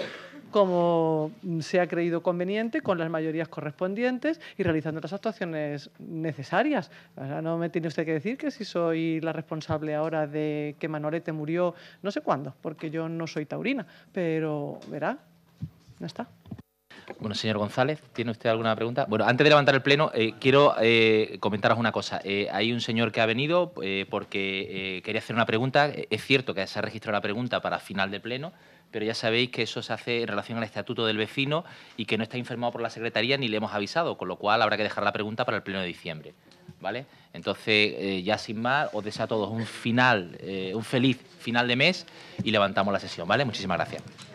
como se ha creído conveniente, con las mayorías correspondientes y realizando las actuaciones necesarias. no me tiene usted que decir que si soy la responsable ahora de que Manolete murió no sé cuándo, porque yo no soy taurina, pero verá, no está. Bueno, señor González, ¿tiene usted alguna pregunta? Bueno, antes de levantar el pleno, eh, quiero eh, comentaros una cosa. Eh, hay un señor que ha venido porque quería hacer una pregunta. Es cierto que se ha registrado la pregunta para final de pleno, pero ya sabéis que eso se hace en relación al estatuto del vecino y que no está informado por la Secretaría ni le hemos avisado, con lo cual habrá que dejar la pregunta para el pleno de diciembre. ¿Vale? Entonces, ya sin más, os deseo a todos un final, un feliz final de mes y levantamos la sesión, ¿vale? Muchísimas gracias.